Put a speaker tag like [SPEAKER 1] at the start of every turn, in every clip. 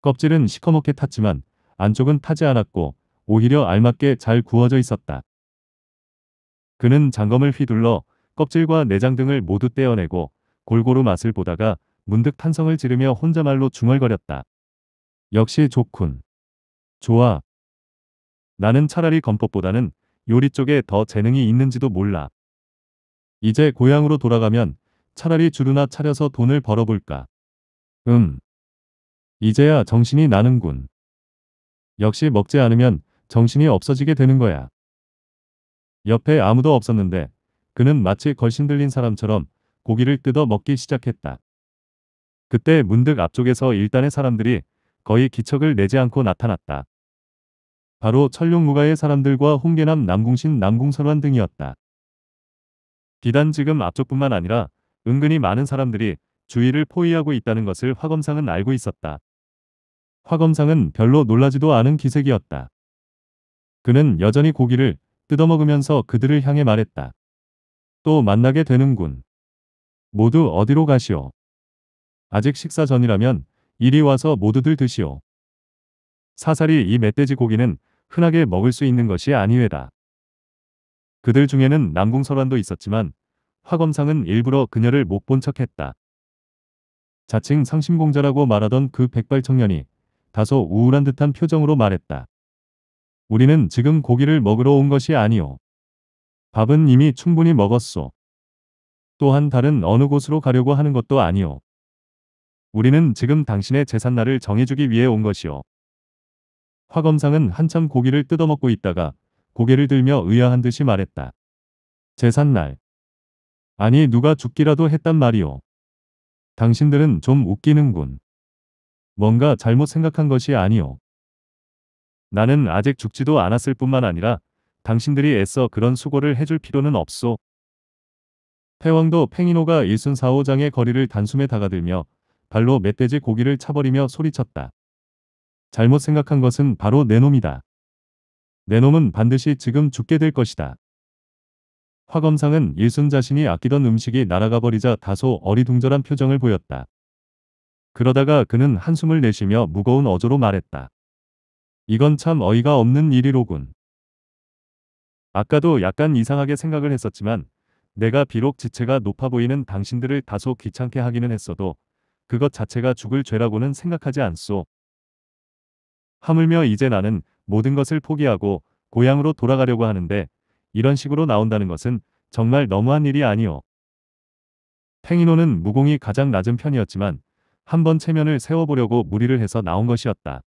[SPEAKER 1] 껍질은 시커멓게 탔지만 안쪽은 타지 않았고 오히려 알맞게 잘 구워져 있었다. 그는 장검을 휘둘러 껍질과 내장 등을 모두 떼어내고 골고루 맛을 보다가 문득 탄성을 지르며 혼자말로 중얼거렸다. 역시 좋군. 좋아. 나는 차라리 검법보다는 요리 쪽에 더 재능이 있는지도 몰라. 이제 고향으로 돌아가면 차라리 주루나 차려서 돈을 벌어볼까. 음. 이제야 정신이 나는군. 역시 먹지 않으면 정신이 없어지게 되는 거야. 옆에 아무도 없었는데 그는 마치 걸신들린 사람처럼 고기를 뜯어 먹기 시작했다. 그때 문득 앞쪽에서 일단의 사람들이 거의 기척을 내지 않고 나타났다. 바로 천룡무가의 사람들과 홍계남 남궁신 남궁선환 등이었다. 비단 지금 앞쪽뿐만 아니라 은근히 많은 사람들이 주위를 포위하고 있다는 것을 화검상은 알고 있었다. 화검상은 별로 놀라지도 않은 기색이었다. 그는 여전히 고기를 뜯어먹으면서 그들을 향해 말했다. 또 만나게 되는군. 모두 어디로 가시오. 아직 식사 전이라면 이리 와서 모두들 드시오. 사살이 이 멧돼지 고기는 흔하게 먹을 수 있는 것이 아니외다. 그들 중에는 남궁설환도 있었지만 화검상은 일부러 그녀를 못 본 척했다. 자칭 상심공자라고 말하던 그 백발 청년이 다소 우울한 듯한 표정으로 말했다. 우리는 지금 고기를 먹으러 온 것이 아니오. 밥은 이미 충분히 먹었소. 또한 다른 어느 곳으로 가려고 하는 것도 아니오. 우리는 지금 당신의 재산날을 정해주기 위해 온 것이오. 화 검상은 한참 고기를 뜯어먹고 있다가 고개를 들며 의아한 듯이 말했다. 재산날. 아니 누가 죽기라도 했단 말이오. 당신들은 좀 웃기는군. 뭔가 잘못 생각한 것이 아니오. 나는 아직 죽지도 않았을 뿐만 아니라 당신들이 애써 그런 수고를 해줄 필요는 없소. 패왕도 팽이노가 1순 4호장의 거리를 단숨에 다가들며 발로 멧돼지 고기를 차버리며 소리쳤다. 잘못 생각한 것은 바로 내 놈이다. 내 놈은 반드시 지금 죽게 될 것이다. 화검상은 일순 자신이 아끼던 음식이 날아가 버리자 다소 어리둥절한 표정을 보였다. 그러다가 그는 한숨을 내쉬며 무거운 어조로 말했다. 이건 참 어이가 없는 일이로군. 아까도 약간 이상하게 생각을 했었지만 내가 비록 지체가 높아 보이는 당신들을 다소 귀찮게 하기는 했어도 그것 자체가 죽을 죄라고는 생각하지 않소. 하물며 이제 나는 모든 것을 포기하고 고향으로 돌아가려고 하는데 이런 식으로 나온다는 것은 정말 너무한 일이 아니오. 팽이노는 무공이 가장 낮은 편이었지만 한번 체면을 세워보려고 무리를 해서 나온 것이었다.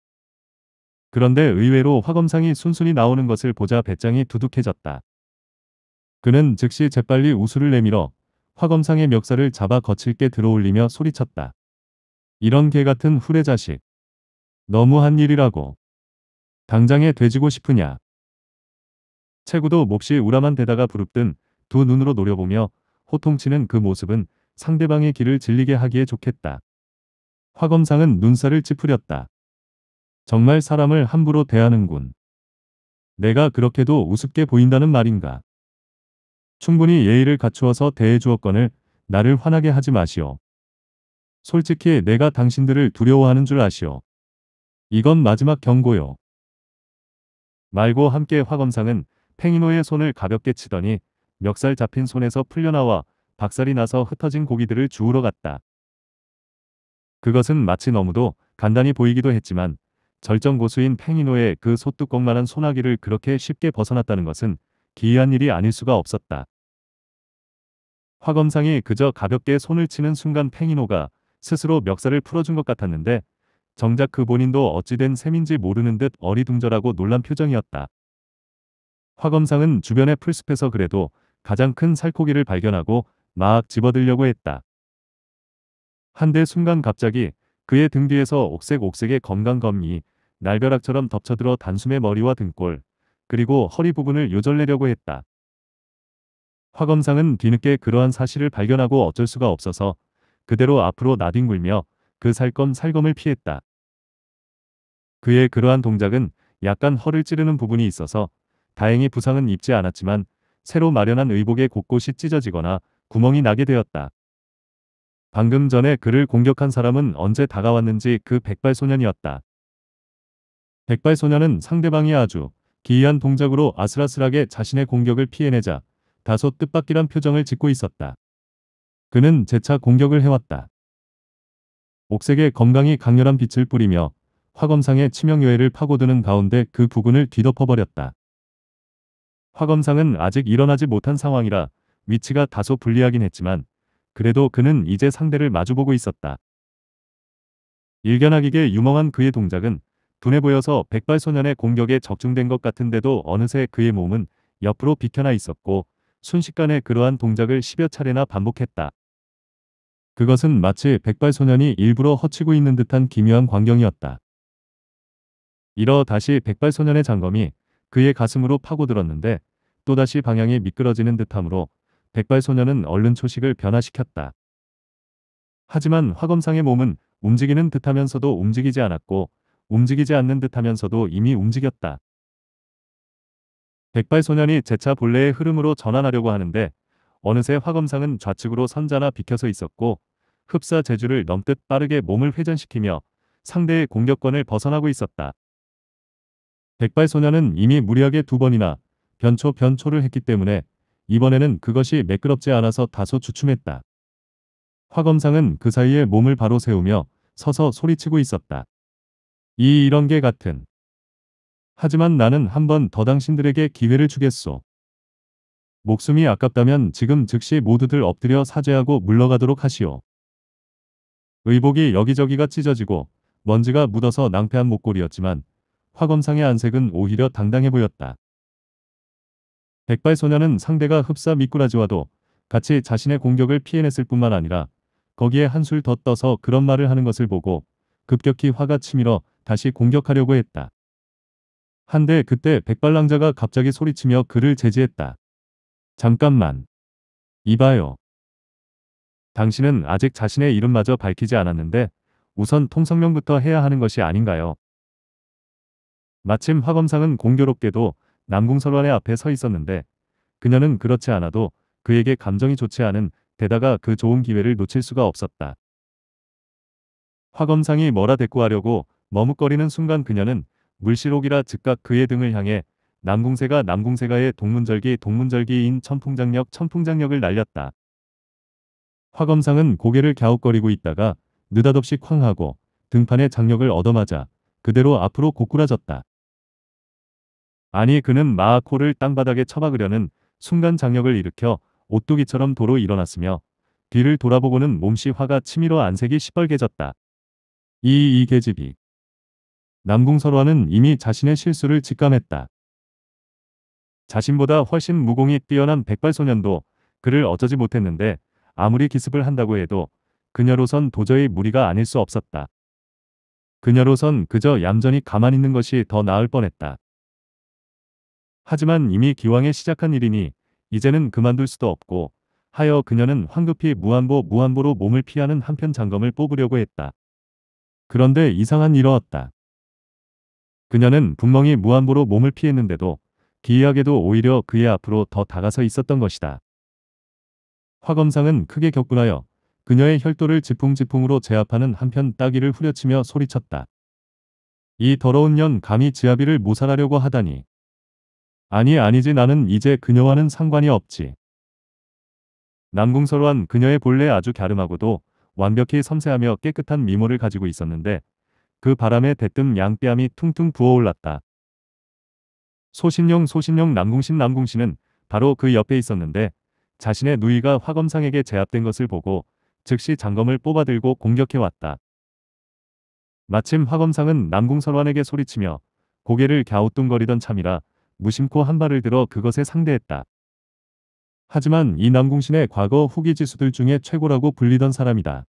[SPEAKER 1] 그런데 의외로 화검상이 순순히 나오는 것을 보자 배짱이 두둑해졌다. 그는 즉시 재빨리 우수를 내밀어 화검상의 멱살을 잡아 거칠게 들어올리며 소리쳤다. 이런 개같은 후레자식. 너무한 일이라고. 당장에 돼지고 싶으냐. 체구도 몹시 우람한 데다가 부릅뜬 두 눈으로 노려보며 호통치는 그 모습은 상대방의 길을 질리게 하기에 좋겠다. 화 검상은 눈살을 찌푸렸다. 정말 사람을 함부로 대하는군. 내가 그렇게도 우습게 보인다는 말인가. 충분히 예의를 갖추어서 대해주었건을 나를 화나게 하지 마시오. 솔직히 내가 당신들을 두려워하는 줄 아시오. 이건 마지막 경고요. 말고 함께 화검상은 팽이노의 손을 가볍게 치더니 멱살 잡힌 손에서 풀려나와 박살이 나서 흩어진 고기들을 주우러 갔다. 그것은 마치 너무도 간단히 보이기도 했지만 절정 고수인 팽이노의 그 소뚜껑만한 소나기를 그렇게 쉽게 벗어났다는 것은 기이한 일이 아닐 수가 없었다. 화검상이 그저 가볍게 손을 치는 순간 팽이노가 스스로 멱살을 풀어준 것 같았는데 정작 그 본인도 어찌된 셈인지 모르는 듯 어리둥절하고 놀란 표정이었다. 화검상은 주변의 풀숲에서 그래도 가장 큰 살코기를 발견하고 막 집어들려고 했다. 한데 순간 갑자기 그의 등 뒤에서 옥색옥색의 건강검이 날벼락처럼 덮쳐들어 단숨에 머리와 등골 그리고 허리 부분을 요절내려고 했다. 화검상은 뒤늦게 그러한 사실을 발견하고 어쩔 수가 없어서 그대로 앞으로 나뒹굴며 그 살검 살검을 피했다. 그의 그러한 동작은 약간 허를 찌르는 부분이 있어서 다행히 부상은 입지 않았지만 새로 마련한 의복의 곳곳이 찢어지거나 구멍이 나게 되었다. 방금 전에 그를 공격한 사람은 언제 다가왔는지 그 백발소년이었다. 백발소년은 상대방이 아주 기이한 동작으로 아슬아슬하게 자신의 공격을 피해내자 다소 뜻밖이란 표정을 짓고 있었다. 그는 재차 공격을 해왔다. 옥색의 건강이 강렬한 빛을 뿌리며 화검상의 치명요해를 파고드는 가운데 그 부근을 뒤덮어버렸다. 화검상은 아직 일어나지 못한 상황이라 위치가 다소 불리하긴 했지만 그래도 그는 이제 상대를 마주보고 있었다. 일견하기게 유멍한 그의 동작은 둔해 보여서 백발소년의 공격에 적중된 것 같은데도 어느새 그의 몸은 옆으로 비켜나 있었고 순식간에 그러한 동작을 10여 차례나 반복했다. 그것은 마치 백발소년이 일부러 허치고 있는 듯한 기묘한 광경이었다. 이러 다시 백발소년의 장검이 그의 가슴으로 파고들었는데 또다시 방향이 미끄러지는 듯하므로 백발소년은 얼른 초식을 변화시켰다. 하지만 화검상의 몸은 움직이는 듯하면서도 움직이지 않았고 움직이지 않는 듯하면서도 이미 움직였다. 백발소년이 재차 본래의 흐름으로 전환하려고 하는데 어느새 화검상은 좌측으로 선자나 비켜서 있었고 흡사 재주를 넘듯 빠르게 몸을 회전시키며 상대의 공격권을 벗어나고 있었다. 백발소년은 이미 무리하게 두 번이나 변초 변초를 했기 때문에 이번에는 그것이 매끄럽지 않아서 다소 주춤했다. 화검상은 그 사이에 몸을 바로 세우며 서서 소리치고 있었다. 이 이런 게 같은. 하지만 나는 한 번 더 당신들에게 기회를 주겠소. 목숨이 아깝다면 지금 즉시 모두들 엎드려 사죄하고 물러가도록 하시오. 의복이 여기저기가 찢어지고 먼지가 묻어서 낭패한 목걸이였지만 화검상의 안색은 오히려 당당해 보였다. 백발소녀는 상대가 흡사 미꾸라지와도 같이 자신의 공격을 피해냈을 뿐만 아니라 거기에 한술 더 떠서 그런 말을 하는 것을 보고 급격히 화가 치밀어 다시 공격하려고 했다. 한데 그때 백발랑자가 갑자기 소리치며 그를 제지했다. 잠깐만. 이봐요. 당신은 아직 자신의 이름마저 밝히지 않았는데 우선 통성명부터 해야 하는 것이 아닌가요? 마침 화검상은 공교롭게도 남궁설환의 앞에 서 있었는데 그녀는 그렇지 않아도 그에게 감정이 좋지 않은 데다가 그 좋은 기회를 놓칠 수가 없었다. 화검상이 뭐라 대꾸하려고 머뭇거리는 순간 그녀는 물시록이라 즉각 그의 등을 향해 남궁세가 남궁세가의 동문절기 동문절기인 천풍장력 천풍장력을 날렸다. 화검상은 고개를 갸웃거리고 있다가 느닷없이 쾅 하고 등판에 장력을 얻어맞아 그대로 앞으로 고꾸라졌다. 아니 그는 마아코를 땅바닥에 처박으려는 순간 장력을 일으켜 오뚜기처럼 도로 일어났으며 뒤를 돌아보고는 몸시 화가 치밀어 안색이 시뻘개졌다. 이 이계집이 남궁설화는 이미 자신의 실수를 직감했다. 자신보다 훨씬 무공이 뛰어난 백발소년도 그를 어쩌지 못했는데 아무리 기습을 한다고 해도 그녀로선 도저히 무리가 아닐 수 없었다. 그녀로선 그저 얌전히 가만히 있는 것이 더 나을 뻔했다. 하지만 이미 기왕에 시작한 일이니 이제는 그만둘 수도 없고 하여 그녀는 황급히 무한보 무한보로 몸을 피하는 한편 장검을 뽑으려고 했다. 그런데 이상한 일어었다. 그녀는 분명히 무한보로 몸을 피했는데도 기이하게도 오히려 그의 앞으로 더 다가서 있었던 것이다. 화검상은 크게 격분하여 그녀의 혈도를 지풍지풍으로 제압하는 한편 따귀를 후려치며 소리쳤다. 이 더러운 년 감히 지아비를 모살하려고 하다니. 아니 아니지 나는 이제 그녀와는 상관이 없지. 남궁설환 그녀의 본래 아주 갸름하고도 완벽히 섬세하며 깨끗한 미모를 가지고 있었는데 그 바람에 대뜸 양뺨이 퉁퉁 부어올랐다. 소신용 소신용 남궁신 남궁신은 바로 그 옆에 있었는데 자신의 누이가 화검상에게 제압된 것을 보고 즉시 장검을 뽑아들고 공격해왔다. 마침 화검상은 남궁설환에게 소리치며 고개를 갸우뚱거리던 참이라 무심코 한 발을 들어 그것에 상대했다. 하지만 이 남궁신의 과거 후기 지수들 중에 최고라고 불리던 사람이다.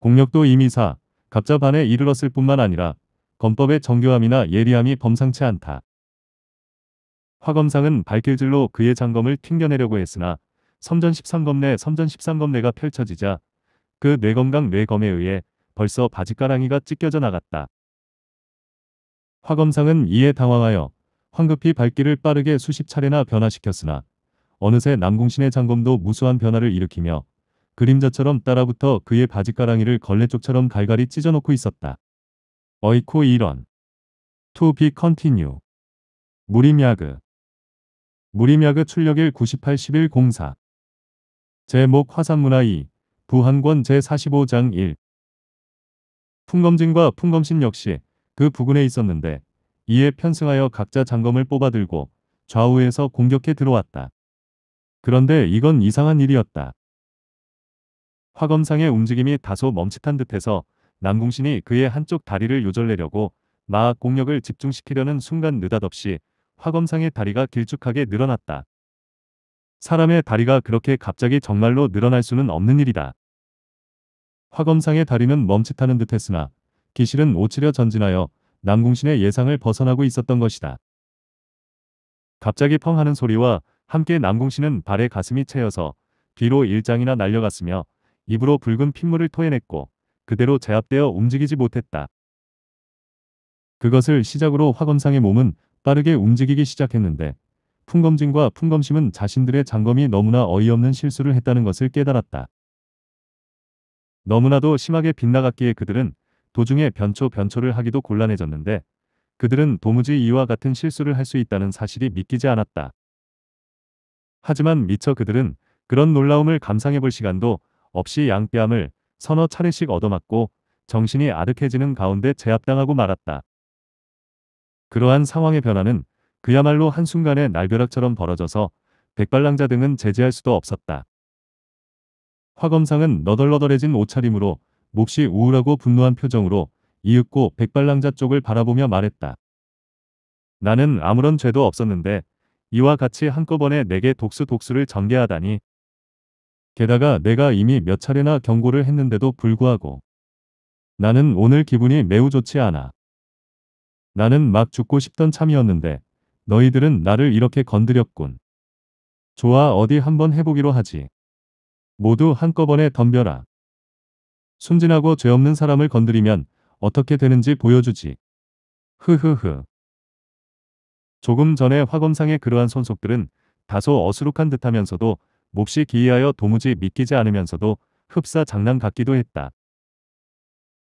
[SPEAKER 1] 공력도 이미사, 갑자반에 이르렀을 뿐만 아니라 검법의 정교함이나 예리함이 범상치 않다. 화검상은 발길질로 그의 장검을 튕겨내려고 했으나 섬전 13검 내 섬전 13검 내가 펼쳐지자 그 뇌검강 네 뇌검에 네 의해 벌써 바지가랑이가 찢겨져 나갔다. 화검상은 이에 당황하여 황급히 발길을 빠르게 수십 차례나 변화시켰으나 어느새 남궁신의 장검도 무수한 변화를 일으키며 그림자처럼 따라붙어 그의 바지가랑이를 걸레쪽처럼 갈갈이 찢어놓고 있었다. 어이코 이런. To be continue. 무림야그. 무림야그 출력일 981104. 제목 화산문화 2. 부한권 제45장 1. 풍검진과 풍검신 역시 그 부근에 있었는데 이에 편승하여 각자 장검을 뽑아들고 좌우에서 공격해 들어왔다. 그런데 이건 이상한 일이었다. 화검상의 움직임이 다소 멈칫한 듯해서 남궁신이 그의 한쪽 다리를 요절내려고 마악 공력을 집중시키려는 순간 느닷없이 화검상의 다리가 길쭉하게 늘어났다. 사람의 다리가 그렇게 갑자기 정말로 늘어날 수는 없는 일이다. 화검상의 다리는 멈칫하는 듯했으나 기실은 오치려 전진하여 남궁신의 예상을 벗어나고 있었던 것이다. 갑자기 펑 하는 소리와 함께 남궁신은 발에 가슴이 채여서 뒤로 일장이나 날려갔으며 입으로 붉은 핏물을 토해냈고 그대로 제압되어 움직이지 못했다. 그것을 시작으로 화검상의 몸은 빠르게 움직이기 시작했는데 풍검진과 풍검심은 자신들의 장검이 너무나 어이없는 실수를 했다는 것을 깨달았다. 너무나도 심하게 빗나갔기에 그들은 도중에 변초 변초를 하기도 곤란해졌는데 그들은 도무지 이와 같은 실수를 할 수 있다는 사실이 믿기지 않았다. 하지만 미처 그들은 그런 놀라움을 감상해 볼 시간도 없이 양뺨을 서너 차례씩 얻어맞고 정신이 아득해지는 가운데 제압당하고 말았다. 그러한 상황의 변화는 그야말로 한순간에 날벼락처럼 벌어져서 백발랑자 등은 제지할 수도 없었다. 화검상은 너덜너덜해진 옷차림으로 몹시 우울하고 분노한 표정으로 이윽고 백발랑자 쪽을 바라보며 말했다. 나는 아무런 죄도 없었는데 이와 같이 한꺼번에 내게 독수 독수를 전개하다니. 게다가 내가 이미 몇 차례나 경고를 했는데도 불구하고 나는 오늘 기분이 매우 좋지 않아. 나는 막 죽고 싶던 참이었는데 너희들은 나를 이렇게 건드렸군. 좋아 어디 한번 해보기로 하지. 모두 한꺼번에 덤벼라. 순진하고 죄 없는 사람을 건드리면 어떻게 되는지 보여주지. 흐흐흐. 조금 전에 화검상의 그러한 손속들은 다소 어수룩한 듯하면서도 몹시 기이하여 도무지 믿기지 않으면서도 흡사 장난 같기도 했다.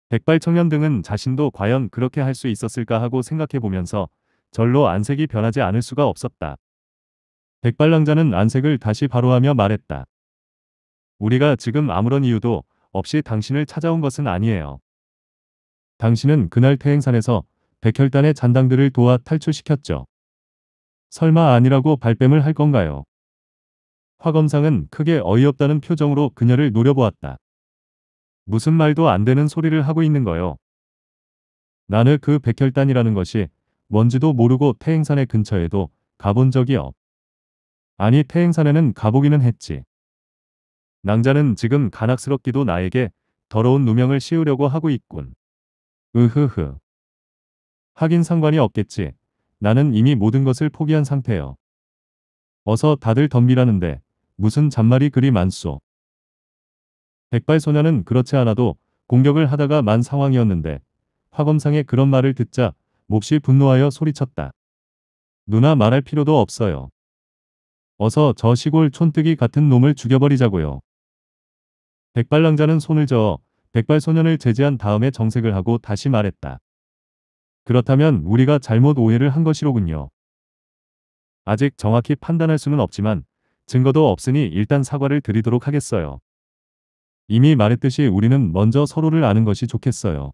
[SPEAKER 1] 백발 청년 등은 자신도 과연 그렇게 할 수 있었을까 하고 생각해 보면서 절로 안색이 변하지 않을 수가 없었다. 백발랑자는 안색을 다시 바로하며 말했다. 우리가 지금 아무런 이유도 없이 당신을 찾아온 것은 아니에요. 당신은 그날 태행산에서 백혈단의 잔당들을 도와 탈출시켰죠. 설마 아니라고 발뺌을 할 건가요? 화검상은 크게 어이없다는 표정으로 그녀를 노려보았다. 무슨 말도 안 되는 소리를 하고 있는 거요. 나는 그 백혈단이라는 것이 뭔지도 모르고 태행산의 근처에도 가본 적이 없. 아니 태행산에는 가보기는 했지. 낭자는 지금 간악스럽기도 나에게 더러운 누명을 씌우려고 하고 있군. 으흐흐. 하긴 상관이 없겠지. 나는 이미 모든 것을 포기한 상태여. 어서 다들 덤비라는데 무슨 잔말이 그리 많소. 백발소녀는 그렇지 않아도 공격을 하다가 만 상황이었는데 화검상의 그런 말을 듣자 몹시 분노하여 소리쳤다. 누나 말할 필요도 없어요. 어서 저 시골 촌뜨기 같은 놈을 죽여버리자고요. 백발랑자는 손을 저어 백발소년을 제지한 다음에 정색을 하고 다시 말했다. 그렇다면 우리가 잘못 오해를 한 것이로군요. 아직 정확히 판단할 수는 없지만 증거도 없으니 일단 사과를 드리도록 하겠어요. 이미 말했듯이 우리는 먼저 서로를 아는 것이 좋겠어요.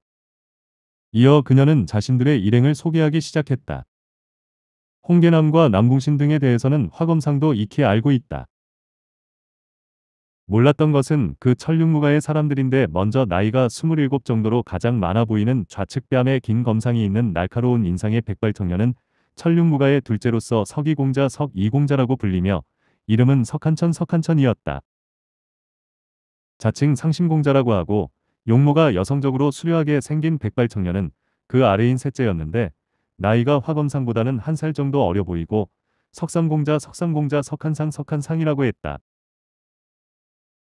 [SPEAKER 1] 이어 그녀는 자신들의 일행을 소개하기 시작했다. 홍계남과 남궁신 등에 대해서는 화검상도 익히 알고 있다. 몰랐던 것은 그 천륜무가의 사람들인데 먼저 나이가 27 정도로 가장 많아 보이는 좌측 뺨에 긴 검상이 있는 날카로운 인상의 백발 청년은 천륜무가의 둘째로서 석이공자 석이공자라고 불리며 이름은 석한천 석한천이었다. 자칭 상심공자라고 하고 용모가 여성적으로 수려하게 생긴 백발 청년은 그 아래인 셋째였는데 나이가 화검상보다는 한 살 정도 어려 보이고 석상공자석상공자 석한상 석한상이라고 했다.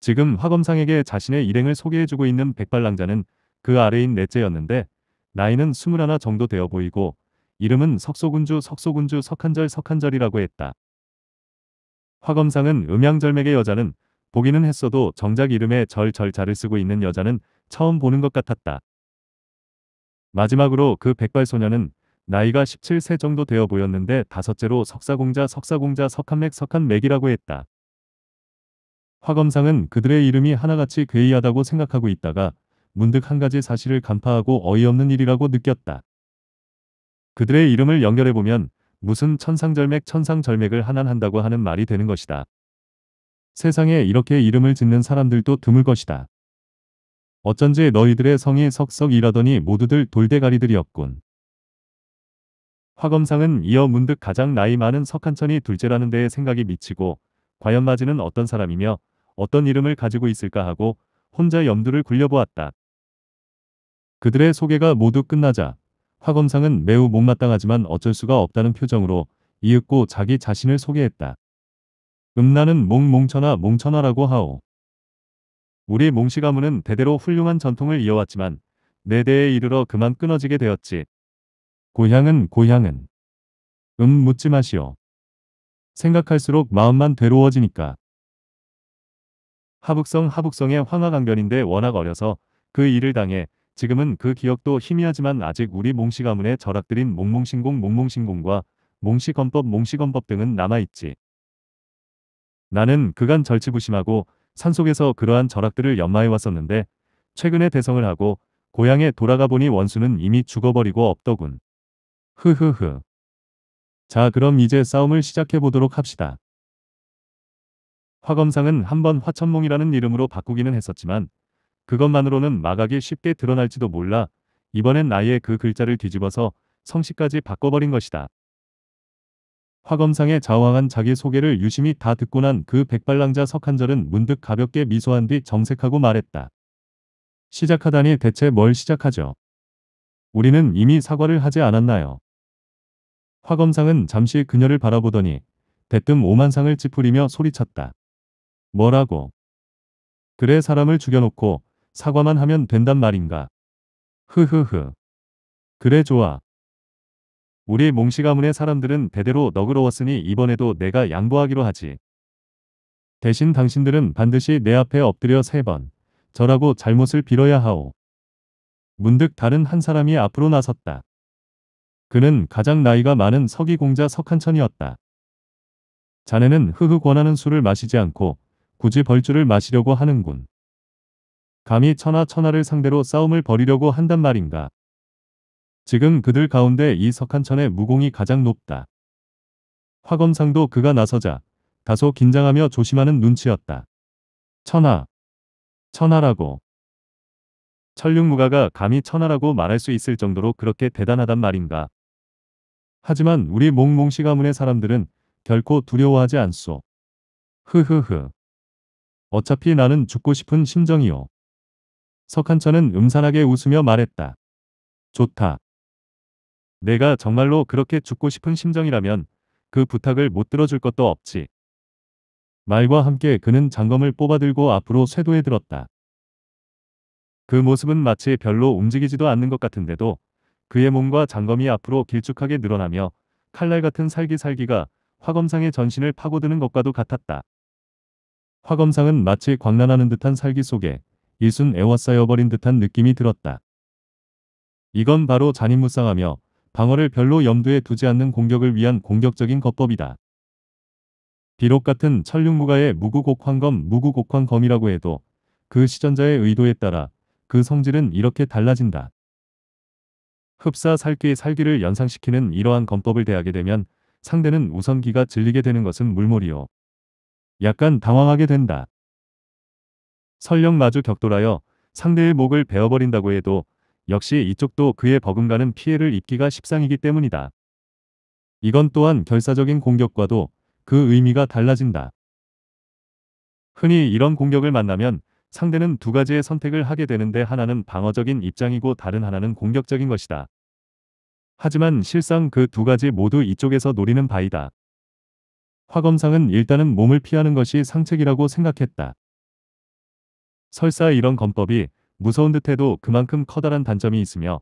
[SPEAKER 1] 지금 화검상에게 자신의 일행을 소개해주고 있는 백발랑자는 그 아래인 넷째였는데 나이는 스물하나 정도 되어 보이고 이름은 석소군주 석소군주 석한절 석한절이라고 했다. 화검상은 음양절맥의 여자는 보기는 했어도 정작 이름에 절절자를 쓰고 있는 여자는 처음 보는 것 같았다. 마지막으로 그 백발 소녀는 나이가 17세 정도 되어 보였는데 다섯째로 석사공자 석사공자 석한맥 석한맥이라고 했다. 화검상은 그들의 이름이 하나같이 괴이하다고 생각하고 있다가 문득 한 가지 사실을 간파하고 어이없는 일이라고 느꼈다. 그들의 이름을 연결해보면 무슨 천상절맥 천상절맥을 하난한다고 하는 말이 되는 것이다. 세상에 이렇게 이름을 짓는 사람들도 드물 것이다. 어쩐지 너희들의 성이 석석이라더니 모두들 돌대가리들이었군. 화검상은 이어 문득 가장 나이 많은 석한천이 둘째라는 데에 생각이 미치고 과연 마지는 어떤 사람이며 어떤 이름을 가지고 있을까 하고 혼자 염두를 굴려보았다. 그들의 소개가 모두 끝나자 화검상은 매우 못마땅하지만 어쩔 수가 없다는 표정으로 이윽고 자기 자신을 소개했다. 음란은 몽몽천하 몽천하라고 하오. 우리 몽씨 가문은 대대로 훌륭한 전통을 이어왔지만 내 대에 이르러 그만 끊어지게 되었지. 고향은 고향은. 음 묻지 마시오. 생각할수록 마음만 괴로워지니까. 하북성 하북성의 황하강변인데 워낙 어려서 그 일을 당해 지금은 그 기억도 희미하지만 아직 우리 몽씨 가문의 절약들인 몽몽신공 몽몽신공과 몽씨건법 몽씨건법 등은 남아있지. 나는 그간 절치부심하고 산속에서 그러한 절약들을 연마해왔었는데 최근에 대성을 하고 고향에 돌아가 보니 원수는 이미 죽어버리고 없더군. 흐흐흐. 자 그럼 이제 싸움을 시작해보도록 합시다. 화검상은 한번 화천몽이라는 이름으로 바꾸기는 했었지만 그것만으로는 마각이 쉽게 드러날지도 몰라 이번엔 아예 그 글자를 뒤집어서 성씨까지 바꿔버린 것이다. 화검상의 자화한 자기소개를 유심히 다 듣고 난 그 백발랑자 석한절은 문득 가볍게 미소한 뒤 정색하고 말했다. 시작하다니 대체 뭘 시작하죠? 우리는 이미 사과를 하지 않았나요? 화검상은 잠시 그녀를 바라보더니 대뜸 오만상을 찌푸리며 소리쳤다. 뭐라고? 그래 사람을 죽여놓고 사과만 하면 된단 말인가? 흐흐흐. 그래 좋아. 우리 몽시 가문의 사람들은 대대로 너그러웠으니 이번에도 내가 양보하기로 하지. 대신 당신들은 반드시 내 앞에 엎드려 세번 절하고 잘못을 빌어야 하오. 문득 다른 한 사람이 앞으로 나섰다. 그는 가장 나이가 많은 서기공자 석한천이었다. 자네는 흐흐 권하는 술을 마시지 않고 굳이 벌주를 마시려고 하는군. 감히 천하 천하를 상대로 싸움을 벌이려고 한단 말인가. 지금 그들 가운데 이 석한천의 무공이 가장 높다. 화검상도 그가 나서자 다소 긴장하며 조심하는 눈치였다. 천하. 천하라고. 천륜무가가 감히 천하라고 말할 수 있을 정도로 그렇게 대단하단 말인가. 하지만 우리 몽몽시 가문의 사람들은 결코 두려워하지 않소. 흐흐흐. 어차피 나는 죽고 싶은 심정이요. 석한천은 음산하게 웃으며 말했다. 좋다. 내가 정말로 그렇게 죽고 싶은 심정이라면 그 부탁을 못 들어줄 것도 없지. 말과 함께 그는 장검을 뽑아들고 앞으로 쇄도해 들었다. 그 모습은 마치 별로 움직이지도 않는 것 같은데도 그의 몸과 장검이 앞으로 길쭉하게 늘어나며 칼날 같은 살기살기가 화검상의 전신을 파고드는 것과도 같았다. 화검상은 마치 광란하는 듯한 살기 속에 일순 애워싸여버린 듯한 느낌이 들었다. 이건 바로 잔인무쌍하며 방어를 별로 염두에 두지 않는 공격을 위한 공격적인 거법이다. 비록 같은 천륜무가의 무구곡환검 무구곡환검이라고 해도 그 시전자의 의도에 따라 그 성질은 이렇게 달라진다. 흡사 살기 의 살기를 연상시키는 이러한 검법을 대하게 되면 상대는 우선기가 질리게 되는 것은 물몰이요. 약간 당황하게 된다. 설령 마주 격돌하여 상대의 목을 베어버린다고 해도 역시 이쪽도 그의 버금가는 피해를 입기가 십상이기 때문이다. 이건 또한 결사적인 공격과도 그 의미가 달라진다. 흔히 이런 공격을 만나면 상대는 두 가지의 선택을 하게 되는데 하나는 방어적인 입장이고 다른 하나는 공격적인 것이다. 하지만 실상 그 두 가지 모두 이쪽에서 노리는 바이다. 화검상은 일단은 몸을 피하는 것이 상책이라고 생각했다. 설사 이런 검법이 무서운 듯해도 그만큼 커다란 단점이 있으며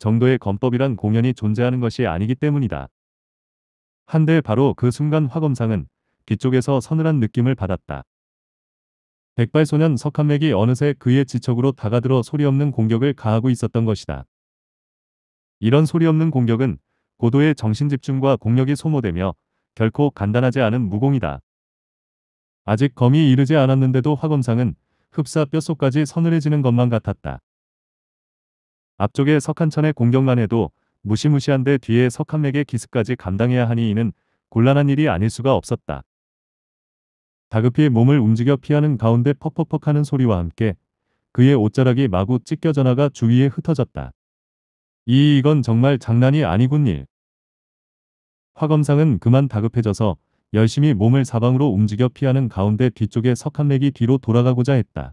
[SPEAKER 1] 정도의 검법이란 공연이 존재하는 것이 아니기 때문이다. 한데 바로 그 순간 화검상은 뒤쪽에서 서늘한 느낌을 받았다. 백발소년 석한맥이 어느새 그의 지척으로 다가들어 소리 없는 공격을 가하고 있었던 것이다. 이런 소리 없는 공격은 고도의 정신집중과 공력이 소모되며 결코 간단하지 않은 무공이다. 아직 검이 이르지 않았는데도 화검상은 흡사 뼛속까지 서늘해지는 것만 같았다. 앞쪽에 석한천의 공격만 해도 무시무시한데 뒤에 석한맥의 기습까지 감당해야 하니 이는 곤란한 일이 아닐 수가 없었다. 다급히 몸을 움직여 피하는 가운데 퍽퍽퍽하는 소리와 함께 그의 옷자락이 마구 찢겨 전화가 주위에 흩어졌다. 이 이건 정말 장난이 아니군 일. 화검상은 그만 다급해져서 열심히 몸을 사방으로 움직여 피하는 가운데 뒤쪽에 석한맥이 뒤로 돌아가고자 했다.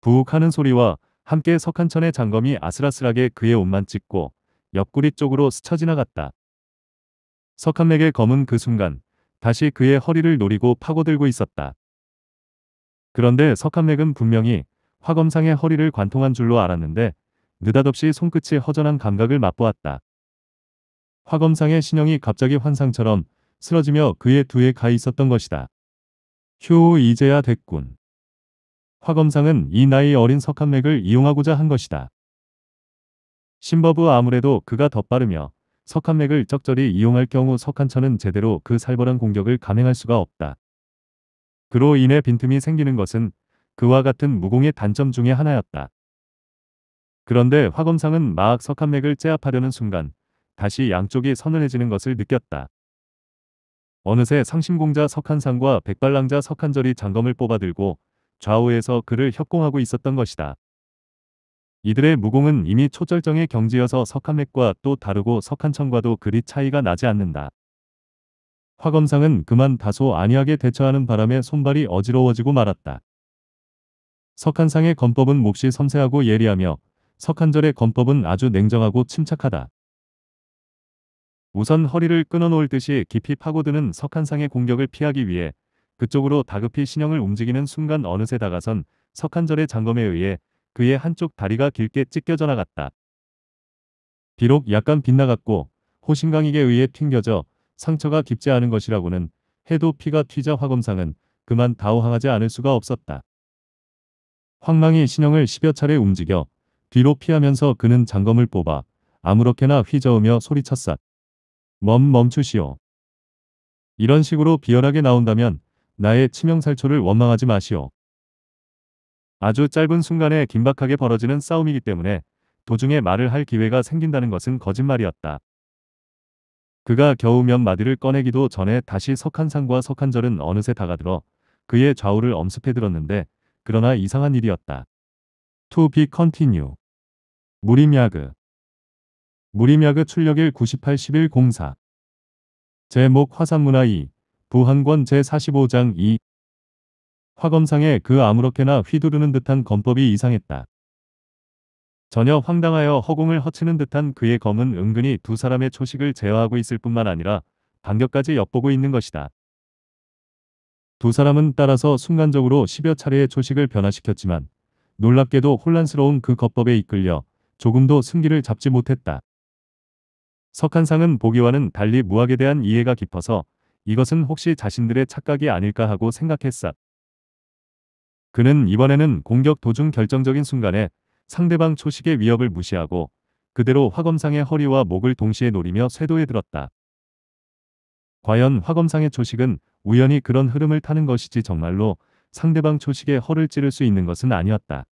[SPEAKER 1] 부욱 하는 소리와 함께 석한천의 장검이 아슬아슬하게 그의 옷만 찢고 옆구리 쪽으로 스쳐 지나갔다. 석한맥의 검은 그 순간 다시 그의 허리를 노리고 파고들고 있었다. 그런데 석한맥은 분명히 화검상의 허리를 관통한 줄로 알았는데 느닷없이 손끝이 허전한 감각을 맛보았다. 화검상의 신형이 갑자기 환상처럼 쓰러지며 그의 두에 가 있었던 것이다. 휴 이제야 됐군. 화검상은 이 나이 어린 석한맥을 이용하고자 한 것이다. 신버브 아무래도 그가 덧 빠르며 석한맥을 적절히 이용할 경우 석한천은 제대로 그 살벌한 공격을 감행할 수가 없다. 그로 인해 빈틈이 생기는 것은 그와 같은 무공의 단점 중의 하나였다. 그런데 화검상은 마악 석한맥을 제압하려는 순간 다시 양쪽이 서늘해지는 것을 느꼈다. 어느새 상심공자 석한상과 백발랑자 석한절이 장검을 뽑아들고 좌우에서 그를 협공하고 있었던 것이다. 이들의 무공은 이미 초절정의 경지여서 석한맥과 또 다르고 석한청과도 그리 차이가 나지 않는다. 화검상은 그만 다소 안이하게 대처하는 바람에 손발이 어지러워지고 말았다. 석한상의 검법은 몹시 섬세하고 예리하며 석한절의 검법은 아주 냉정하고 침착하다. 우선 허리를 끊어놓을 듯이 깊이 파고드는 석한상의 공격을 피하기 위해 그쪽으로 다급히 신형을 움직이는 순간 어느새 다가선 석한절의 장검에 의해 그의 한쪽 다리가 길게 찢겨져 나갔다. 비록 약간 빗나갔고 호신강익에 의해 튕겨져 상처가 깊지 않은 것이라고는 해도 피가 튀자 화검상은 그만 다우항하지 않을 수가 없었다. 황망이 신형을 10여 차례 움직여 뒤로 피하면서 그는 장검을 뽑아 아무렇게나 휘저으며 소리쳤다 멈 멈추시오. 이런 식으로 비열하게 나온다면 나의 치명살초를 원망하지 마시오. 아주 짧은 순간에 긴박하게 벌어지는 싸움이기 때문에 도중에 말을 할 기회가 생긴다는 것은 거짓말이었다. 그가 겨우 몇 마디를 꺼내기도 전에 다시 석한상과 석한절은 어느새 다가들어 그의 좌우를 엄습해들었는데 그러나 이상한 일이었다. To be continue. 무림야그. 무림야그 출력일 981104 제목 화산문화 2 부항권 제45장 2 화검상에 그 아무렇게나 휘두르는 듯한 검법이 이상했다. 전혀 황당하여 허공을 허치는 듯한 그의 검은 은근히 두 사람의 초식을 제어하고 있을 뿐만 아니라 반격까지 엿보고 있는 것이다. 두 사람은 따라서 순간적으로 10여 차례의 초식을 변화시켰지만 놀랍게도 혼란스러운 그 겁법에 이끌려 조금도 승기를 잡지 못했다. 석한상은 보기와는 달리 무학에 대한 이해가 깊어서 이것은 혹시 자신들의 착각이 아닐까 하고 생각했어. 그는 이번에는 공격 도중 결정적인 순간에 상대방 초식의 위협을 무시하고 그대로 화검상의 허리와 목을 동시에 노리며 쇄도에 들었다. 과연 화검상의 초식은 우연히 그런 흐름을 타는 것이지 정말로 상대방 초식의 허를 찌를 수 있는 것은 아니었다.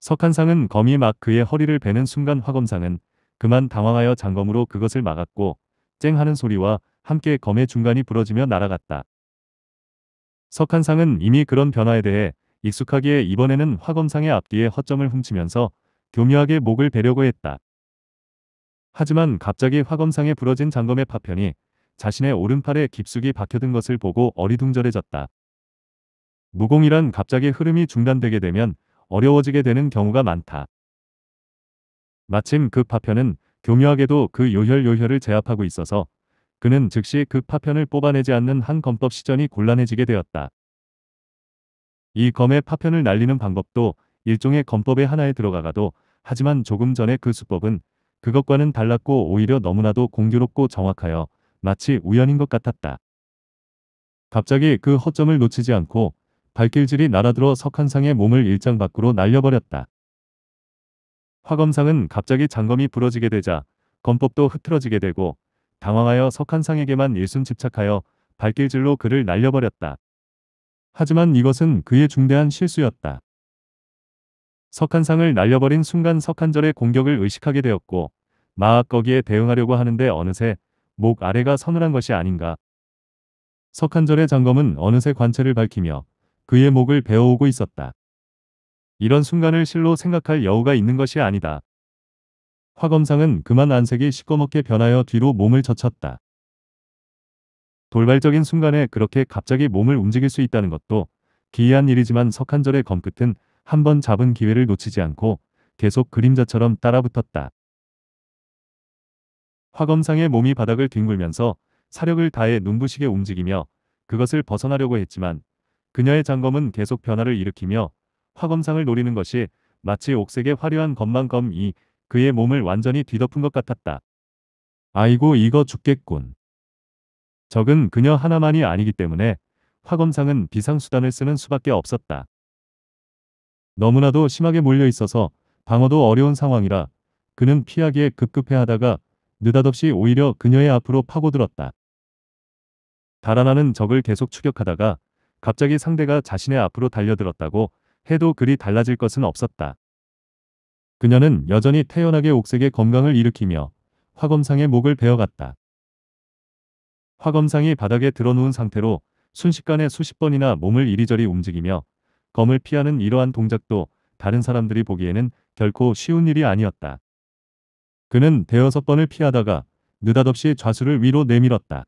[SPEAKER 1] 석한상은 검이 막 그의 허리를 베는 순간 화검상은 그만 당황하여 장검으로 그것을 막았고 쨍 하는 소리와 함께 검의 중간이 부러지며 날아갔다. 석한상은 이미 그런 변화에 대해 익숙하기에 이번에는 화검상의 앞뒤에 허점을 훔치면서 교묘하게 목을 베려고 했다. 하지만 갑자기 화검상에 부러진 장검의 파편이 자신의 오른팔에 깊숙이 박혀든 것을 보고 어리둥절해졌다. 무공이란 갑자기 흐름이 중단되게 되면 어려워지게 되는 경우가 많다. 마침 그 파편은 교묘하게도 그 요혈 요혈을 제압하고 있어서 그는 즉시 그 파편을 뽑아내지 않는 한 검법 시전이 곤란해지게 되었다. 이 검의 파편을 날리는 방법도 일종의 검법의 하나에 들어가가도 하지만 조금 전에 그 수법은 그것과는 달랐고 오히려 너무나도 공교롭고 정확하여 마치 우연인 것 같았다. 갑자기 그 허점을 놓치지 않고 발길질이 날아들어 석한상의 몸을 일장 밖으로 날려버렸다. 화검상은 갑자기 장검이 부러지게 되자 검법도 흐트러지게 되고 당황하여 석한상에게만 일순 집착하여 발길질로 그를 날려버렸다. 하지만 이것은 그의 중대한 실수였다. 석한상을 날려버린 순간 석한절의 공격을 의식하게 되었고 마악 거기에 대응하려고 하는데 어느새 목 아래가 서늘한 것이 아닌가. 석한절의 장검은 어느새 관체를 밝히며 그의 목을 베어오고 있었다. 이런 순간을 실로 생각할 여우가 있는 것이 아니다. 화검상은 그만 안색이 시꺼멓게 변하여 뒤로 몸을 젖혔다. 돌발적인 순간에 그렇게 갑자기 몸을 움직일 수 있다는 것도 기이한 일이지만 석한절의 검끝은 한 번 잡은 기회를 놓치지 않고 계속 그림자처럼 따라붙었다. 화검상의 몸이 바닥을 뒹굴면서 사력을 다해 눈부시게 움직이며 그것을 벗어나려고 했지만 그녀의 장검은 계속 변화를 일으키며 화검상을 노리는 것이 마치 옥색의 화려한 검만 검이 그의 몸을 완전히 뒤덮은 것 같았다. 아이고 이거 죽겠군. 적은 그녀 하나만이 아니기 때문에 화검상은 비상수단을 쓰는 수밖에 없었다. 너무나도 심하게 몰려 있어서 방어도 어려운 상황이라 그는 피하기에 급급해하다가 느닷없이 오히려 그녀의 앞으로 파고들었다. 달아나는 적을 계속 추격하다가 갑자기 상대가 자신의 앞으로 달려들었다고 해도 그리 달라질 것은 없었다. 그녀는 여전히 태연하게 옥색의 건강을 일으키며 화검상의 목을 베어갔다. 화검상이 바닥에 드러누운 상태로 순식간에 수십 번이나 몸을 이리저리 움직이며 검을 피하는 이러한 동작도 다른 사람들이 보기에는 결코 쉬운 일이 아니었다. 그는 대여섯 번을 피하다가 느닷없이 좌수를 위로 내밀었다.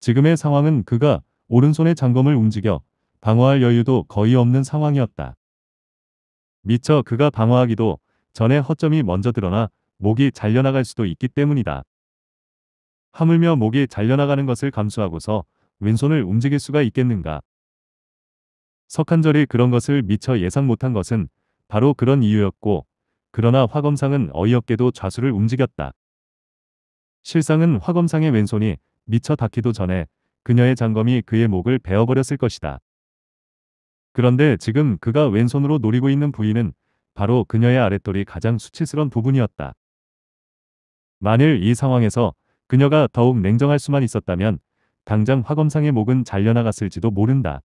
[SPEAKER 1] 지금의 상황은 그가 오른손에 장검을 움직여 방어할 여유도 거의 없는 상황이었다. 미처 그가 방어하기도 전에 허점이 먼저 드러나 목이 잘려나갈 수도 있기 때문이다. 하물며 목이 잘려나가는 것을 감수하고서 왼손을 움직일 수가 있겠는가. 석한절이 그런 것을 미처 예상 못한 것은 바로 그런 이유였고 그러나 화검상은 어이없게도 좌수를 움직였다. 실상은 화검상의 왼손이 미처 닿기도 전에 그녀의 장검이 그의 목을 베어버렸을 것이다. 그런데 지금 그가 왼손으로 노리고 있는 부위는 바로 그녀의 아랫돌이 가장 수치스런 부분이었다. 만일 이 상황에서 그녀가 더욱 냉정할 수만 있었다면 당장 화검상의 목은 잘려나갔을지도 모른다.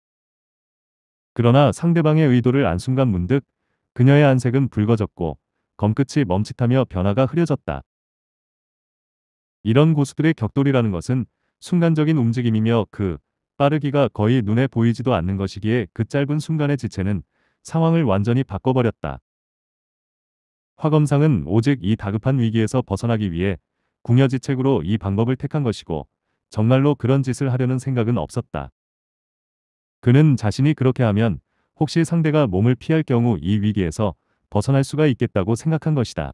[SPEAKER 1] 그러나 상대방의 의도를 안 순간 문득 그녀의 안색은 붉어졌고 검끝이 멈칫하며 변화가 흐려졌다. 이런 고수들의 격돌이라는 것은 순간적인 움직임이며 그 빠르기가 거의 눈에 보이지도 않는 것이기에 그 짧은 순간의 지체는 상황을 완전히 바꿔버렸다. 화검상은 오직 이 다급한 위기에서 벗어나기 위해 궁여지책으로 이 방법을 택한 것이고 정말로 그런 짓을 하려는 생각은 없었다. 그는 자신이 그렇게 하면 혹시 상대가 몸을 피할 경우 이 위기에서 벗어날 수가 있겠다고 생각한 것이다.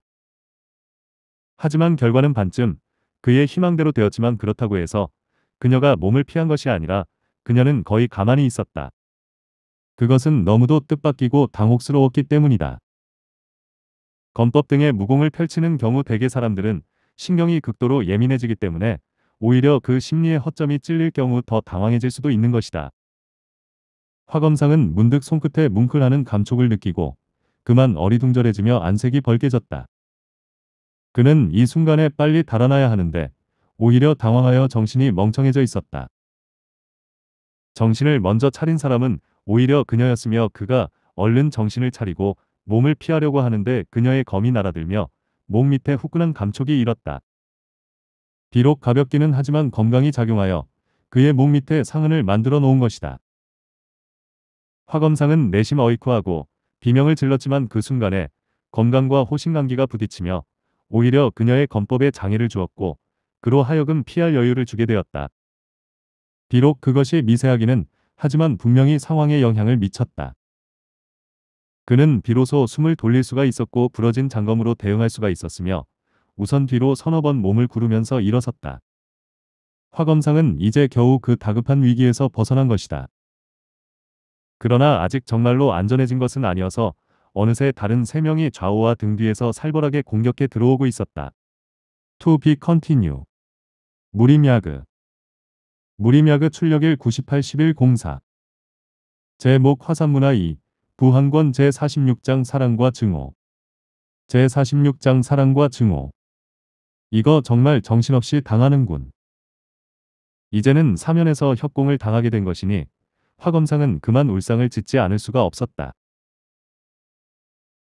[SPEAKER 1] 하지만 결과는 반쯤 그의 희망대로 되었지만 그렇다고 해서 그녀가 몸을 피한 것이 아니라 그녀는 거의 가만히 있었다. 그것은 너무도 뜻밖이고 당혹스러웠기 때문이다. 검법 등의 무공을 펼치는 경우 대개 사람들은 신경이 극도로 예민해지기 때문에 오히려 그 심리의 허점이 찔릴 경우 더 당황해질 수도 있는 것이다. 화검상은 문득 손끝에 뭉클하는 감촉을 느끼고 그만 어리둥절해지며 안색이 벌개졌다. 그는 이 순간에 빨리 달아나야 하는데 오히려 당황하여 정신이 멍청해져 있었다. 정신을 먼저 차린 사람은 오히려 그녀였으며 그가 얼른 정신을 차리고 몸을 피하려고 하는데 그녀의 검이 날아들며 몸 밑에 후끈한 감촉이 일었다. 비록 가볍기는 하지만 건강이 작용하여 그의 몸 밑에 상흔을 만들어 놓은 것이다. 화검상은 내심 어이쿠하고 비명을 질렀지만 그 순간에 건강과 호신관계가 부딪히며 오히려 그녀의 건법에 장애를 주었고 그로 하여금 피할 여유를 주게 되었다. 비록 그것이 미세하기는 하지만 분명히 상황에 영향을 미쳤다. 그는 비로소 숨을 돌릴 수가 있었고 부러진 장검으로 대응할 수가 있었으며 우선 뒤로 서너 번 몸을 구르면서 일어섰다. 화검상은 이제 겨우 그 다급한 위기에서 벗어난 것이다. 그러나 아직 정말로 안전해진 것은 아니어서 어느새 다른 세 명이 좌우와 등 뒤에서 살벌하게 공격해 들어오고 있었다. To be continue. 무림야그. 무림야그 출력일 981104 제목 화산문화 2 부항권 제46장 사랑과 증오 제46장 사랑과 증오 이거 정말 정신없이 당하는군. 이제는 사면에서 협공을 당하게 된 것이니 화검상은 그만 울상을 짓지 않을 수가 없었다.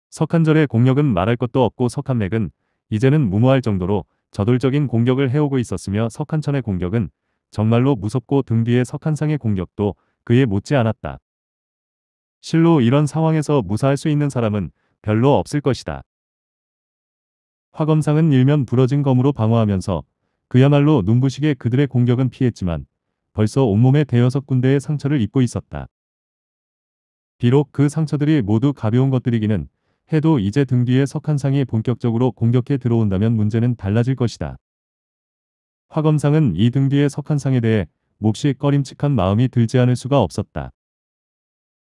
[SPEAKER 1] 석한절의 공력은 말할 것도 없고 석한맥은 이제는 무모할 정도로 저돌적인 공격을 해오고 있었으며 석한천의 공격은 정말로 무섭고 등 뒤에 석한상의 공격도 그에 못지 않았다. 실로 이런 상황에서 무사할 수 있는 사람은 별로 없을 것이다. 화검상은 일면 부러진 검으로 방어하면서 그야말로 눈부시게 그들의 공격은 피했지만 벌써 온몸에 대여섯 군데의 상처를 입고 있었다. 비록 그 상처들이 모두 가벼운 것들이기는 해도 이제 등 뒤에 석한상이 본격적으로 공격해 들어온다면 문제는 달라질 것이다. 화검상은 이등비의 석한상에 대해 몹시 꺼림칙한 마음이 들지 않을 수가 없었다.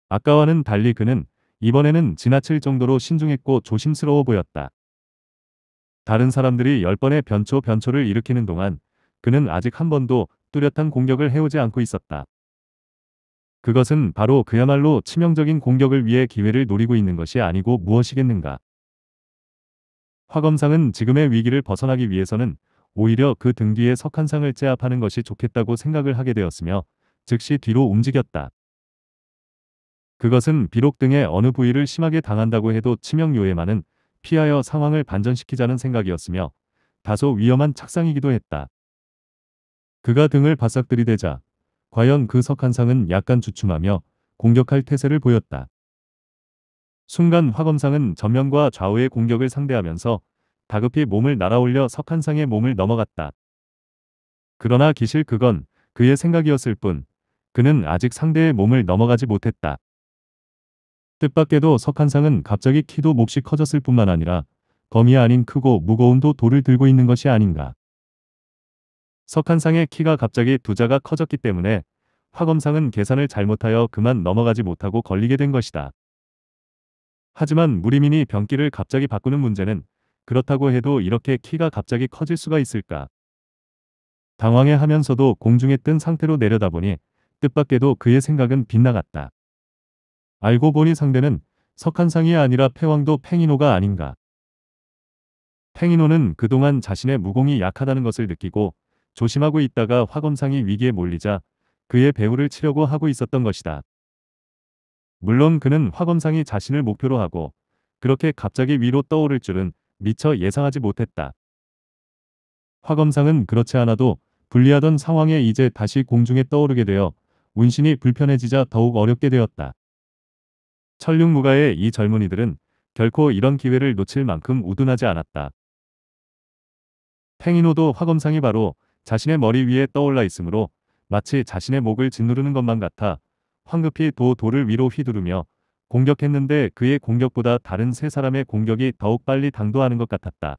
[SPEAKER 1] 아까와는 달리 그는 이번에는 지나칠 정도로 신중했고 조심스러워 보였다. 다른 사람들이 열 번의 변초 변초를 일으키는 동안 그는 아직 한 번도 뚜렷한 공격을 해오지 않고 있었다. 그것은 바로 그야말로 치명적인 공격을 위해 기회를 노리고 있는 것이 아니고 무엇이겠는가. 화검상은 지금의 위기를 벗어나기 위해서는 오히려 그 등 뒤에 석한상을 제압하는 것이 좋겠다고 생각을 하게 되었으며 즉시 뒤로 움직였다. 그것은 비록 등의 어느 부위를 심하게 당한다고 해도 치명요에만은 피하여 상황을 반전시키자는 생각이었으며 다소 위험한 착상이기도 했다. 그가 등을 바싹 들이대자 과연 그 석한상은 약간 주춤하며 공격할 태세를 보였다. 순간 화검상은 전면과 좌우의 공격을 상대하면서 다급히 몸을 날아올려 석한상의 몸을 넘어갔다. 그러나 기실 그건 그의 생각이었을 뿐 그는 아직 상대의 몸을 넘어가지 못했다. 뜻밖에도 석한상은 갑자기 키도 몹시 커졌을 뿐만 아니라 검이 아닌 크고 무거운도 돌을 들고 있는 것이 아닌가. 석한상의 키가 갑자기 두자가 커졌기 때문에 화검상은 계산을 잘못하여 그만 넘어가지 못하고 걸리게 된 것이다. 하지만 무리민이 병기를 갑자기 바꾸는 문제는 그렇다고 해도 이렇게 키가 갑자기 커질 수가 있을까. 당황해 하면서도 공중에 뜬 상태로 내려다보니 뜻밖에도 그의 생각은 빗나갔다. 알고 보니 상대는 석한상이 아니라 패왕도 팽이노가 아닌가. 팽이노는 그동안 자신의 무공이 약하다는 것을 느끼고 조심하고 있다가 화검상이 위기에 몰리자 그의 배후를 치려고 하고 있었던 것이다. 물론 그는 화검상이 자신을 목표로 하고 그렇게 갑자기 위로 떠오를 줄은 미처 예상하지 못했다. 화검상은 그렇지 않아도 불리하던 상황에 이제 다시 공중에 떠오르게 되어 운신이 불편해지자 더욱 어렵게 되었다. 천륜무가의 이 젊은이들은 결코 이런 기회를 놓칠 만큼 우둔하지 않았다. 팽이노도 화검상이 바로 자신의 머리 위에 떠올라 있으므로 마치 자신의 목을 짓누르는 것만 같아 황급히 도 돌을 위로 휘두르며 공격했는데 그의 공격보다 다른 세 사람의 공격이 더욱 빨리 당도하는 것 같았다.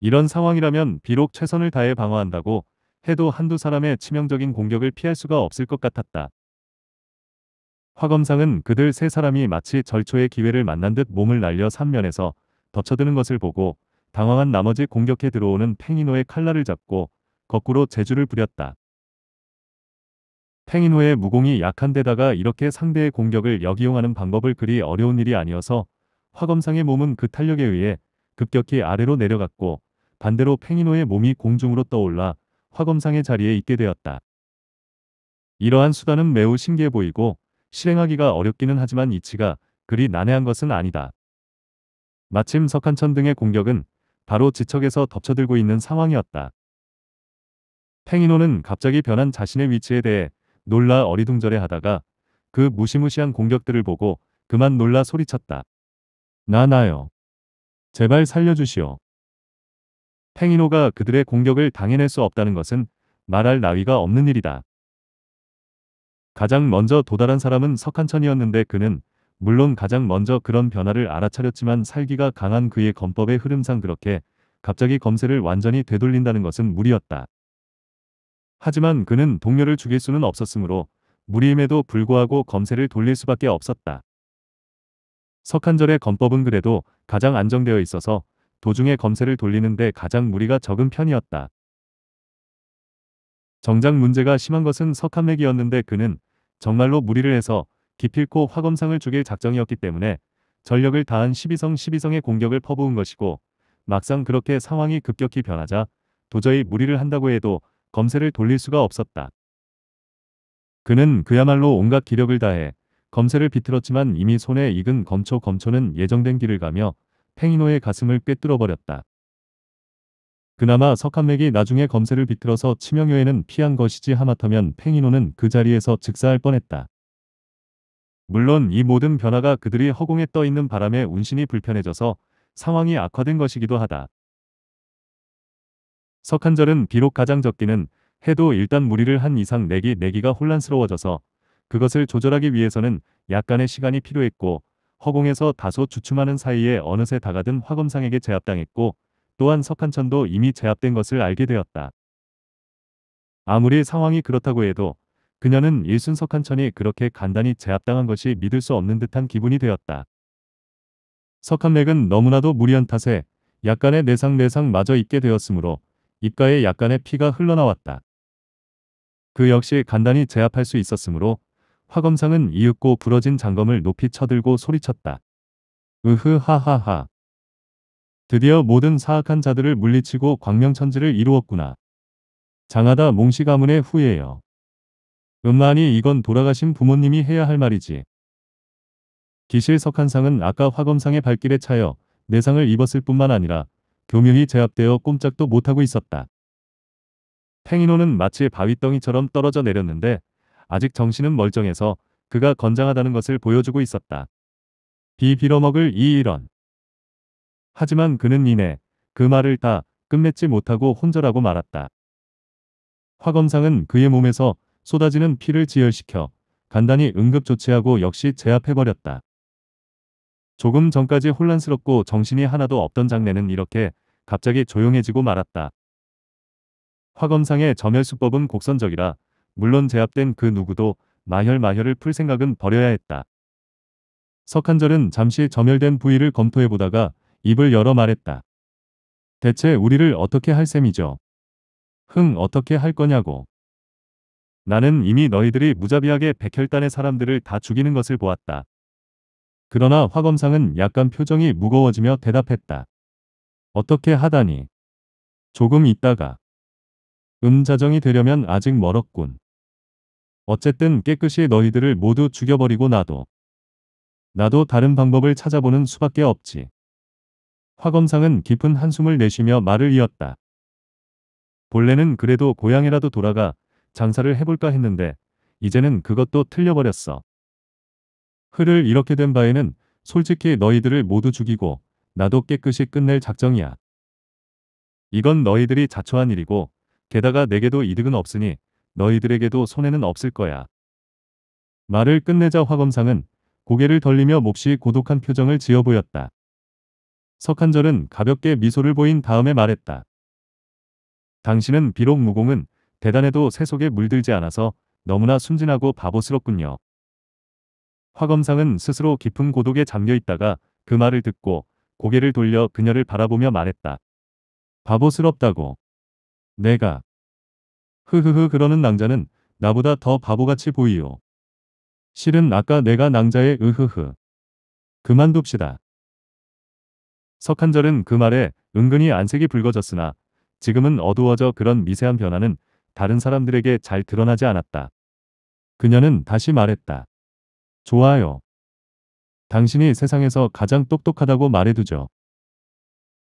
[SPEAKER 1] 이런 상황이라면 비록 최선을 다해 방어한다고 해도 한두 사람의 치명적인 공격을 피할 수가 없을 것 같았다. 화검상은 그들 세 사람이 마치 절초의 기회를 만난 듯 몸을 날려 삼면에서 덮쳐드는 것을 보고 당황한 나머지 공격해 들어오는 팽이노의 칼날을 잡고 거꾸로 재주를 부렸다. 펭인호의 무공이 약한데다가 이렇게 상대의 공격을 역이용하는 방법을 그리 어려운 일이 아니어서 화검상의 몸은 그 탄력에 의해 급격히 아래로 내려갔고 반대로 펭인호의 몸이 공중으로 떠올라 화검상의 자리에 있게 되었다. 이러한 수단은 매우 신기해 보이고 실행하기가 어렵기는 하지만 이치가 그리 난해한 것은 아니다. 마침 석한천 등의 공격은 바로 지척에서 덮쳐들고 있는 상황이었다. 펭인호는 갑자기 변한 자신의 위치에 대해 놀라 어리둥절해 하다가 그 무시무시한 공격들을 보고 그만 놀라 소리쳤다. 나나요. 제발 살려주시오. 팽이노가 그들의 공격을 당해낼 수 없다는 것은 말할 나위가 없는 일이다. 가장 먼저 도달한 사람은 석한천이었는데 그는 물론 가장 먼저 그런 변화를 알아차렸지만 살기가 강한 그의 검법의 흐름상 그렇게 갑자기 검세를 완전히 되돌린다는 것은 무리였다. 하지만 그는 동료를 죽일 수는 없었으므로 무리임에도 불구하고 검세를 돌릴 수밖에 없었다. 석한절의 검법은 그래도 가장 안정되어 있어서 도중에 검세를 돌리는데 가장 무리가 적은 편이었다. 정작 문제가 심한 것은 석한맥이었는데 그는 정말로 무리를 해서 기필코 화검상을 죽일 작정이었기 때문에 전력을 다한 12성 12성의 공격을 퍼부은 것이고 막상 그렇게 상황이 급격히 변하자 도저히 무리를 한다고 해도 검세를 돌릴 수가 없었다. 그는 그야말로 온갖 기력을 다해 검세를 비틀었지만 이미 손에 익은 검초 검초는 예정된 길을 가며 팽이노의 가슴을 꿰뚫어버렸다. 그나마 석한맥이 나중에 검세를 비틀어서 치명요에는 피한 것이지 하마터면 팽이노는 그 자리에서 즉사할 뻔했다. 물론 이 모든 변화가 그들이 허공에 떠있는 바람에 운신이 불편해져서 상황이 악화된 것이기도 하다. 석한절은 비록 가장 적기는 해도 일단 무리를 한 이상 내기 내기가 혼란스러워져서 그것을 조절하기 위해서는 약간의 시간이 필요했고 허공에서 다소 주춤하는 사이에 어느새 다가든 화검상에게 제압당했고 또한 석한천도 이미 제압된 것을 알게 되었다. 아무리 상황이 그렇다고 해도 그녀는 일순 석한천이 그렇게 간단히 제압당한 것이 믿을 수 없는 듯한 기분이 되었다. 석한맥은 너무나도 무리한 탓에 약간의 내상내상마저 있게 되었으므로 입가에 약간의 피가 흘러나왔다. 그 역시 간단히 제압할 수 있었으므로 화검상은 이윽고 부러진 장검을 높이 쳐들고 소리쳤다. 으흐하하하. 드디어 모든 사악한 자들을 물리치고 광명천지를 이루었구나. 장하다 몽시 가문의 후예요 음만이 이건 돌아가신 부모님이 해야 할 말이지. 기실 석한상은 아까 화검상의 발길에 차여 내상을 입었을 뿐만 아니라 교명이 제압되어 꼼짝도 못하고 있었다. 팽이노는 마치 바위덩이처럼 떨어져 내렸는데 아직 정신은 멀쩡해서 그가 건장하다는 것을 보여주고 있었다. 비 빌어먹을 이 일원. 하지만 그는 이내 그 말을 다 끝맺지 못하고 혼절하고 말았다. 화검상은 그의 몸에서 쏟아지는 피를 지혈시켜 간단히 응급조치하고 역시 제압해버렸다. 조금 전까지 혼란스럽고 정신이 하나도 없던 장례는 이렇게 갑자기 조용해지고 말았다. 화검상의 점혈수법은 곡선적이라 물론 제압된 그 누구도 마혈마혈을 풀 생각은 버려야 했다. 석한절은 잠시 점혈된 부위를 검토해보다가 입을 열어 말했다. 대체 우리를 어떻게 할 셈이죠? 흥 어떻게 할 거냐고. 나는 이미 너희들이 무자비하게 백혈단의 사람들을 다 죽이는 것을 보았다. 그러나 화검상은 약간 표정이 무거워지며 대답했다. 어떻게 하다니. 조금 있다가. 음자정이 되려면 아직 멀었군. 어쨌든 깨끗이 너희들을 모두 죽여버리고 나도. 나도 다른 방법을 찾아보는 수밖에 없지. 화검상은 깊은 한숨을 내쉬며 말을 이었다. 본래는 그래도 고향이라도 돌아가 장사를 해볼까 했는데 이제는 그것도 틀려버렸어. 흐를 이렇게 된 바에는 솔직히 너희들을 모두 죽이고 나도 깨끗이 끝낼 작정이야. 이건 너희들이 자초한 일이고 게다가 내게도 이득은 없으니 너희들에게도 손해는 없을 거야. 말을 끝내자 화검상은 고개를 돌리며 몹시 고독한 표정을 지어 보였다. 석한절은 가볍게 미소를 보인 다음에 말했다. 당신은 비록 무공은 대단해도 세 속에 물들지 않아서 너무나 순진하고 바보스럽군요. 화검상은 스스로 깊은 고독에 잠겨 있다가 그 말을 듣고 고개를 돌려 그녀를 바라보며 말했다. 바보스럽다고. 내가. 흐흐흐 그러는 낭자는 나보다 더 바보같이 보이오. 실은 아까 내가 낭자의 으흐흐. 그만둡시다. 석한절은 그 말에 은근히 안색이 붉어졌으나 지금은 어두워져 그런 미세한 변화는 다른 사람들에게 잘 드러나지 않았다. 그녀는 다시 말했다. 좋아요. 당신이 세상에서 가장 똑똑하다고 말해두죠.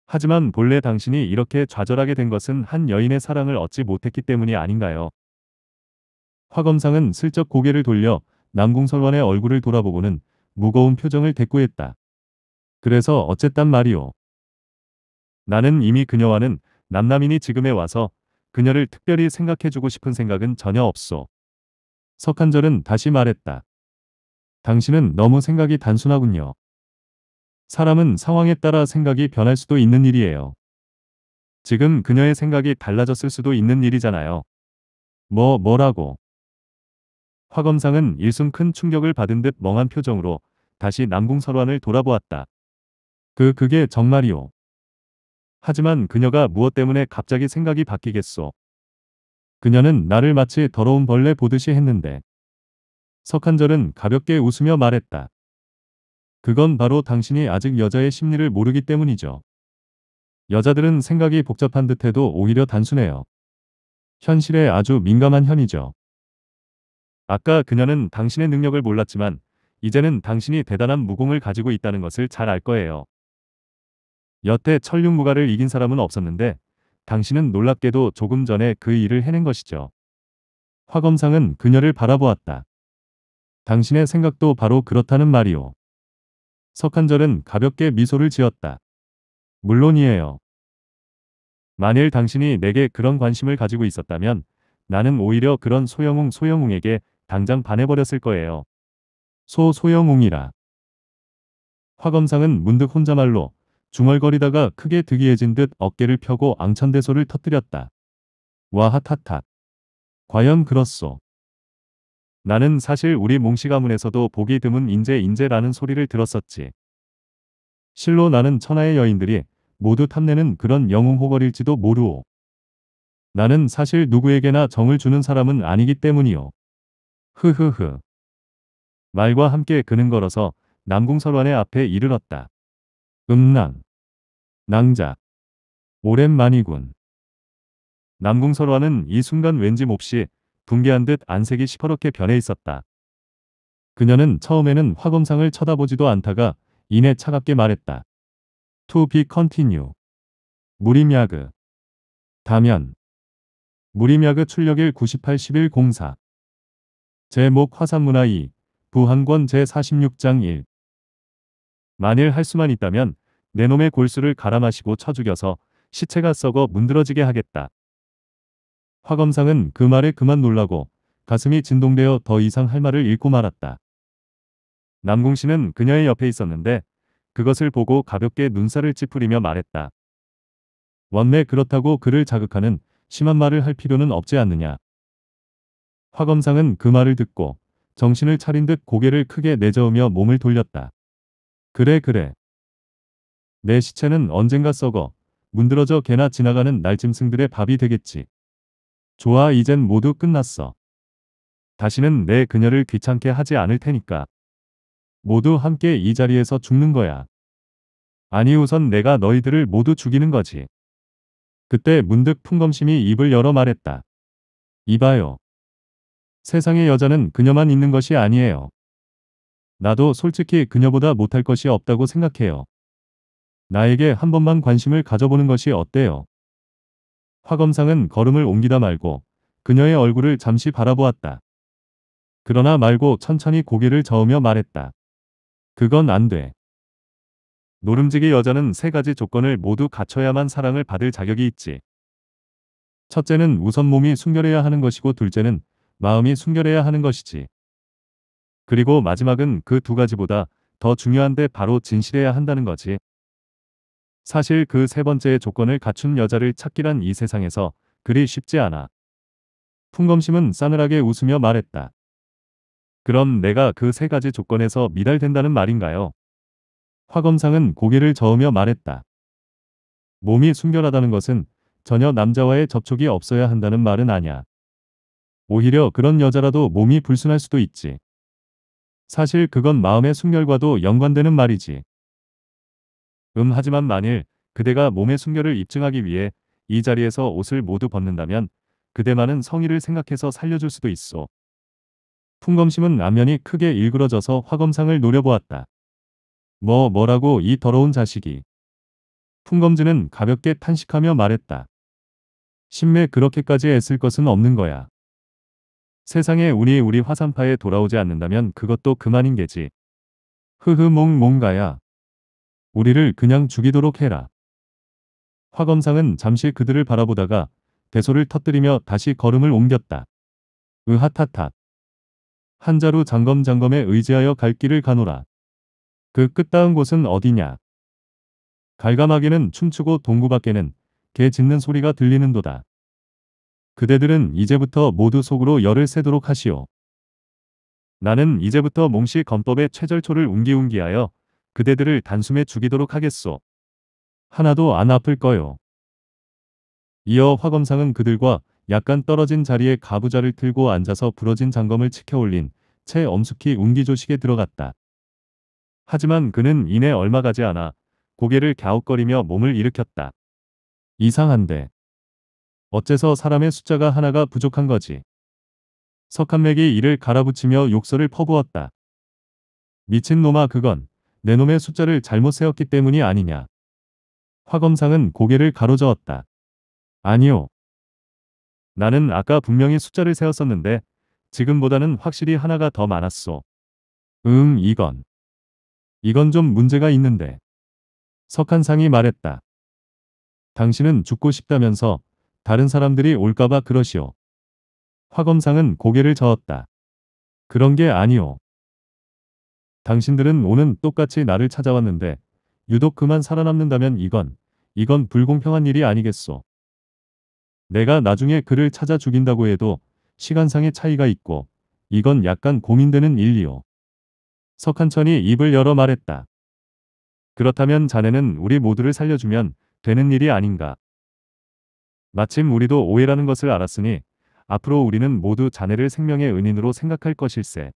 [SPEAKER 1] 하지만 본래 당신이 이렇게 좌절하게 된 것은 한 여인의 사랑을 얻지 못했기 때문이 아닌가요? 화검상은 슬쩍 고개를 돌려 남궁설원의 얼굴을 돌아보고는 무거운 표정을 대꾸했다. 그래서 어쨌단 말이오. 나는 이미 그녀와는 남남인이 지금에 와서 그녀를 특별히 생각해주고 싶은 생각은 전혀 없소. 석한절은 다시 말했다. 당신은 너무 생각이 단순하군요. 사람은 상황에 따라 생각이 변할 수도 있는 일이에요. 지금 그녀의 생각이 달라졌을 수도 있는 일이잖아요. 뭐, 뭐라고. 화검상은 일순 큰 충격을 받은 듯 멍한 표정으로 다시 남궁설환을 돌아보았다. 그, 그게 정말이오. 하지만 그녀가 무엇 때문에 갑자기 생각이 바뀌겠소. 그녀는 나를 마치 더러운 벌레 보듯이 했는데 석한절은 가볍게 웃으며 말했다. 그건 바로 당신이 아직 여자의 심리를 모르기 때문이죠. 여자들은 생각이 복잡한 듯해도 오히려 단순해요. 현실에 아주 민감한 현이죠. 아까 그녀는 당신의 능력을 몰랐지만 이제는 당신이 대단한 무공을 가지고 있다는 것을 잘 알 거예요. 여태 천륜무가를 이긴 사람은 없었는데 당신은 놀랍게도 조금 전에 그 일을 해낸 것이죠. 화검상은 그녀를 바라보았다. 당신의 생각도 바로 그렇다는 말이오. 석한절은 가볍게 미소를 지었다. 물론이에요. 만일 당신이 내게 그런 관심을 가지고 있었다면 나는 오히려 그런 소영웅 소영웅에게 당장 반해버렸을 거예요. 소 소영웅이라. 화검상은 문득 혼자말로 중얼거리다가 크게 득이해진 듯 어깨를 펴고 앙천대소를 터뜨렸다. 와하타탓. 과연 그렇소. 나는 사실 우리 몽씨 가문에서도 보기 드문 인재 인재라는 소리를 들었었지. 실로 나는 천하의 여인들이 모두 탐내는 그런 영웅 호걸일지도 모르오. 나는 사실 누구에게나 정을 주는 사람은 아니기 때문이오. 흐흐흐. 말과 함께 그는 걸어서 남궁설환의 앞에 이르렀다. 음낭. 낭자. 오랜만이군. 남궁설환은 이 순간 왠지 몹시 붕괴한 듯 안색이 시퍼렇게 변해 있었다. 그녀는 처음에는 화검상을 쳐다보지도 않다가 이내 차갑게 말했다. To be continue. 무림야그. 다면. 무림야그 출력일 981104. 제목 화산문화 2. 부한권 제46장 1. 만일 할 수만 있다면 내 놈의 골수를 갈아 마시고 쳐 죽여서 시체가 썩어 문드러지게 하겠다. 화 검상은 그 말에 그만 놀라고 가슴이 진동되어 더 이상 할 말을 잃고 말았다. 남궁 씨는 그녀의 옆에 있었는데 그것을 보고 가볍게 눈살을 찌푸리며 말했다. 원래 그렇다고 그를 자극하는 심한 말을 할 필요는 없지 않느냐. 화 검상은 그 말을 듣고 정신을 차린 듯 고개를 크게 내저으며 몸을 돌렸다. 그래 그래. 내 시체는 언젠가 썩어 문드러져 개나 지나가는 날짐승들의 밥이 되겠지. 좋아 이젠 모두 끝났어. 다시는 내 그녀를 귀찮게 하지 않을 테니까. 모두 함께 이 자리에서 죽는 거야. 아니 우선 내가 너희들을 모두 죽이는 거지. 그때 문득 풍검심이 입을 열어 말했다. 이봐요. 세상에 여자는 그녀만 있는 것이 아니에요. 나도 솔직히 그녀보다 못할 것이 없다고 생각해요. 나에게 한 번만 관심을 가져보는 것이 어때요? 화검상은 걸음을 옮기다 말고 그녀의 얼굴을 잠시 바라보았다. 그러나 말고 천천히 고개를 저으며 말했다. 그건 안 돼. 노름지기 여자는 세 가지 조건을 모두 갖춰야만 사랑을 받을 자격이 있지. 첫째는 우선 몸이 순결해야 하는 것이고 둘째는 마음이 순결해야 하는 것이지. 그리고 마지막은 그 두 가지보다 더 중요한데 바로 진실해야 한다는 거지. 사실 그 세 번째의 조건을 갖춘 여자를 찾기란 이 세상에서 그리 쉽지 않아. 풍검심은 싸늘하게 웃으며 말했다. 그럼 내가 그 세 가지 조건에서 미달된다는 말인가요? 화검상은 고개를 저으며 말했다. 몸이 순결하다는 것은 전혀 남자와의 접촉이 없어야 한다는 말은 아냐 오히려 그런 여자라도 몸이 불순할 수도 있지. 사실 그건 마음의 순결과도 연관되는 말이지. 음 하지만 만일 그대가 몸의 숙녀를 입증하기 위해 이 자리에서 옷을 모두 벗는다면 그대만은 성의를 생각해서 살려줄 수도 있어. 풍검심은 안면이 크게 일그러져서 화검상을 노려보았다. 뭐 뭐라고 이 더러운 자식이. 풍검지는 가볍게 탄식하며 말했다. 신매 그렇게까지 애쓸 것은 없는 거야. 세상에 우리 우리 화산파에 돌아오지 않는다면 그것도 그만인 게지. 흐흐 몽 몽가야. 우리를 그냥 죽이도록 해라. 화검상은 잠시 그들을 바라보다가 대소를 터뜨리며 다시 걸음을 옮겼다. 으하타타. 한자루 장검장검에 의지하여 갈 길을 가노라. 그 끝다운 곳은 어디냐. 갈가마게는 춤추고 동구 밖에는 개 짖는 소리가 들리는도다. 그대들은 이제부터 모두 속으로 열을 세도록 하시오. 나는 이제부터 몽시 검법의 최절초를 웅기웅기하여 그대들을 단숨에 죽이도록 하겠소. 하나도 안 아플 거요. 이어 화검상은 그들과 약간 떨어진 자리에 가부좌를 틀고 앉아서 부러진 장검을 치켜올린 채 엄숙히 운기조식에 들어갔다. 하지만 그는 이내 얼마 가지 않아 고개를 갸웃거리며 몸을 일으켰다. 이상한데. 어째서 사람의 숫자가 하나가 부족한 거지. 석한맥이 이를 갈아붙이며 욕설을 퍼부었다. 미친놈아 그건 내 놈의 숫자를 잘못 세웠기 때문이 아니냐. 화검상은 고개를 가로저었다. 아니요. 나는 아까 분명히 숫자를 세웠었는데 지금보다는 확실히 하나가 더 많았소. 음, 이건. 이건 좀 문제가 있는데. 석한상이 말했다. 당신은 죽고 싶다면서 다른 사람들이 올까봐 그러시오. 화검상은 고개를 저었다. 그런 게 아니오. 당신들은 오는 똑같이 나를 찾아왔는데 유독 그만 살아남는다면 이건 이건 불공평한 일이 아니겠소. 내가 나중에 그를 찾아 죽인다고 해도 시간상의 차이가 있고 이건 약간 고민되는 일이오. 석한천이 입을 열어 말했다. 그렇다면 자네는 우리 모두를 살려주면 되는 일이 아닌가. 마침 우리도 오해라는 것을 알았으니 앞으로 우리는 모두 자네를 생명의 은인으로 생각할 것일세.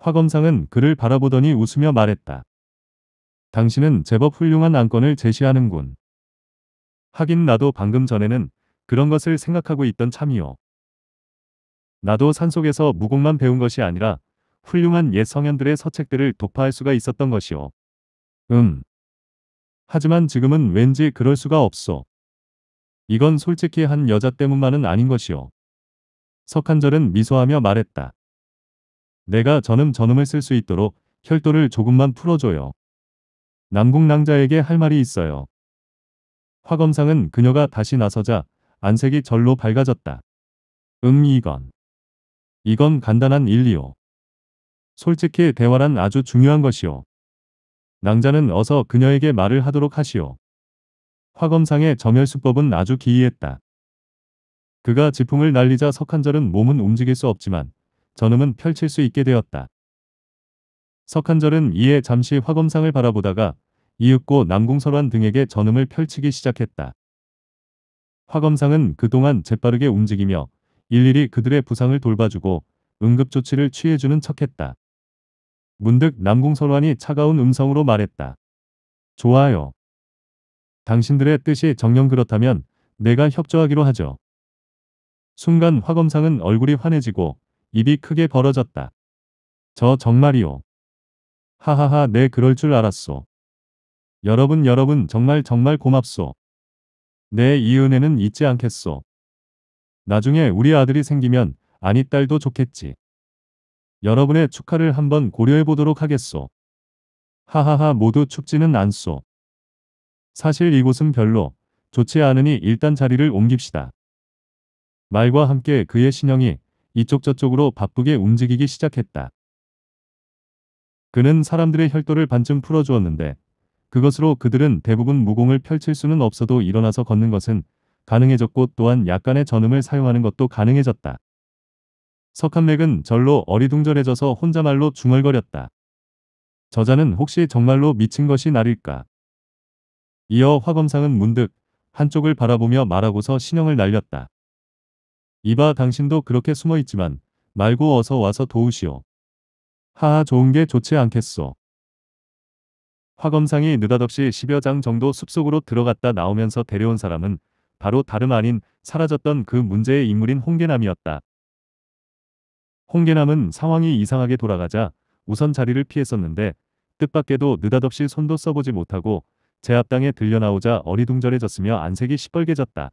[SPEAKER 1] 화검상은 그를 바라보더니 웃으며 말했다. 당신은 제법 훌륭한 안건을 제시하는군. 하긴 나도 방금 전에는 그런 것을 생각하고 있던 참이요. 나도 산속에서 무공만 배운 것이 아니라 훌륭한 옛 성현들의 서책들을 독파할 수가 있었던 것이요. 음. 하지만 지금은 왠지 그럴 수가 없소. 이건 솔직히 한 여자 때문만은 아닌 것이요. 석한절은 미소하며 말했다. 내가 전음 전음을쓸 수 있도록 혈도를 조금만 풀어줘요. 남궁낭자에게 할 말이 있어요. 화검상은 그녀가 다시 나서자 안색이 절로 밝아졌다. 응 이건. 이건 간단한 일이오. 솔직히 대화란 아주 중요한 것이오. 낭자는 어서 그녀에게 말을 하도록 하시오. 화검상의 정혈수법은 아주 기이했다. 그가 지풍을 날리자 석한절은 몸은 움직일 수 없지만 전음은 펼칠 수 있게 되었다. 석한절은 이에 잠시 화검상을 바라보다가 이윽고 남궁설환 등에게 전음을 펼치기 시작했다. 화검상은 그동안 재빠르게 움직이며 일일이 그들의 부상을 돌봐주고 응급조치를 취해주는 척했다. 문득 남궁설환이 차가운 음성으로 말했다. 좋아요. 당신들의 뜻이 정녕 그렇다면 내가 협조하기로 하죠. 순간 화검상은 얼굴이 환해지고 입이 크게 벌어졌다. 저 정말이요. 하하하 네 그럴 줄 알았소. 여러분 여러분 정말 정말 고맙소. 내이 네, 은혜는 잊지 않겠소. 나중에 우리 아들이 생기면 아니 딸도 좋겠지. 여러분의 축하를 한번 고려해 보도록 하겠소. 하하하 모두 춥지는 않소. 사실 이곳은 별로 좋지 않으니 일단 자리를 옮깁시다. 말과 함께 그의 신형이 이쪽 저쪽으로 바쁘게 움직이기 시작했다. 그는 사람들의 혈도를 반쯤 풀어주었는데 그것으로 그들은 대부분 무공을 펼칠 수는 없어도 일어나서 걷는 것은 가능해졌고 또한 약간의 전음을 사용하는 것도 가능해졌다. 석한맥은 절로 어리둥절해져서 혼자말로 중얼거렸다. 저자는 혹시 정말로 미친 것이 나일까? 이어 화검상은 문득 한쪽을 바라보며 말하고서 신형을 날렸다. 이봐 당신도 그렇게 숨어있지만 말고 어서 와서 도우시오. 하하 좋은 게 좋지 않겠소. 화검상이 느닷없이 10여 장 정도 숲속으로 들어갔다 나오면서 데려온 사람은 바로 다름 아닌 사라졌던 그 문제의 인물인 홍계남이었다. 홍계남은 상황이 이상하게 돌아가자 우선 자리를 피했었는데 뜻밖에도 느닷없이 손도 써보지 못하고 제압당에 들려나오자 어리둥절해졌으며 안색이 시뻘개졌다.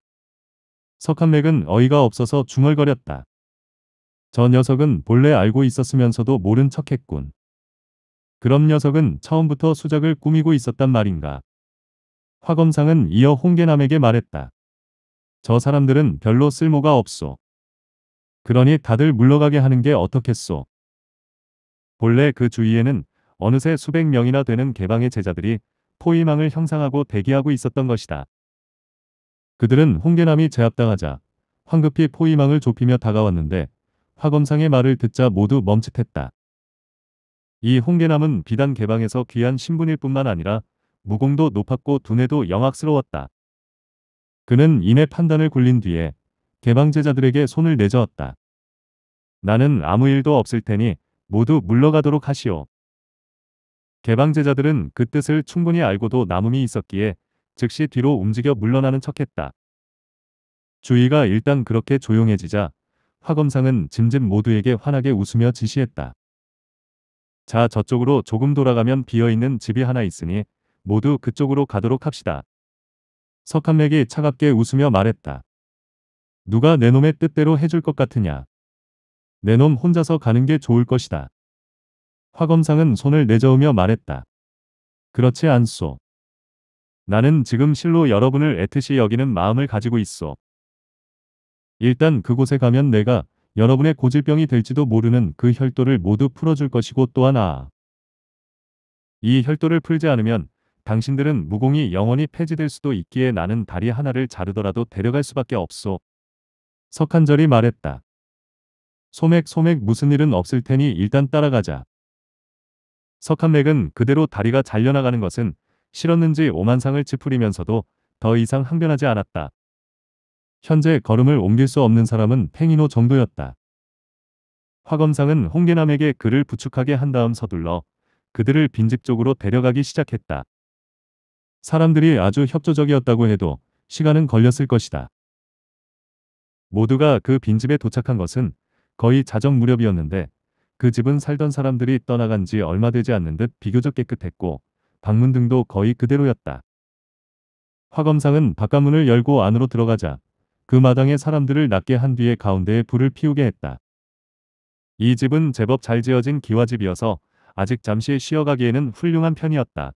[SPEAKER 1] 석한맥은 어이가 없어서 중얼거렸다. 저 녀석은 본래 알고 있었으면서도 모른 척했군. 그럼 녀석은 처음부터 수작을 꾸미고 있었단 말인가. 화검상은 이어 홍계남에게 말했다. 저 사람들은 별로 쓸모가 없소. 그러니 다들 물러가게 하는 게 어떻겠소. 본래 그 주위에는 어느새 수백 명이나 되는 개방의 제자들이 포위망을 형상하고 대기하고 있었던 것이다. 그들은 홍계남이 제압당하자 황급히 포위망을 좁히며 다가왔는데 화검상의 말을 듣자 모두 멈칫했다. 이 홍계남은 비단 개방에서 귀한 신분일 뿐만 아니라 무공도 높았고 두뇌도 영악스러웠다. 그는 인의 판단을 굴린 뒤에 개방제자들에게 손을 내저었다. 나는 아무 일도 없을 테니 모두 물러가도록 하시오. 개방제자들은 그 뜻을 충분히 알고도 남음이 있었기에 즉시 뒤로 움직여 물러나는 척했다. 주위가 일단 그렇게 조용해지자 화검상은 짐짓 모두에게 환하게 웃으며 지시했다. 자 저쪽으로 조금 돌아가면 비어있는 집이 하나 있으니 모두 그쪽으로 가도록 합시다. 석한맥이 차갑게 웃으며 말했다. 누가 내 놈의 뜻대로 해줄 것 같으냐. 내놈 혼자서 가는 게 좋을 것이다. 화검상은 손을 내저으며 말했다. 그렇지 않소. 나는 지금 실로 여러분을 애틋이 여기는 마음을 가지고 있어. 일단 그곳에 가면 내가 여러분의 고질병이 될지도 모르는 그 혈도를 모두 풀어줄 것이고 또한 아. 이 혈도를 풀지 않으면 당신들은 무공이 영원히 폐지될 수도 있기에 나는 다리 하나를 자르더라도 데려갈 수밖에 없소. 석한절이 말했다. 소맥 소맥 무슨 일은 없을 테니 일단 따라가자. 석한맥은 그대로 다리가 잘려나가는 것은 싫었는지 오만상을 찌푸리면서도 더 이상 항변하지 않았다. 현재 걸음을 옮길 수 없는 사람은 팽이노 정도였다. 화검상은 홍계남에게 그를 부축하게 한 다음 서둘러 그들을 빈집 쪽으로 데려가기 시작했다. 사람들이 아주 협조적이었다고 해도 시간은 걸렸을 것이다. 모두가 그 빈집에 도착한 것은 거의 자정 무렵이었는데 그 집은 살던 사람들이 떠나간 지 얼마 되지 않는 듯 비교적 깨끗했고 방문 등도 거의 그대로였다. 화검상은 바깥문을 열고 안으로 들어가자 그 마당에 사람들을 낮게 한 뒤에 가운데에 불을 피우게 했다. 이 집은 제법 잘 지어진 기와집이어서 아직 잠시 쉬어가기에는 훌륭한 편이었다.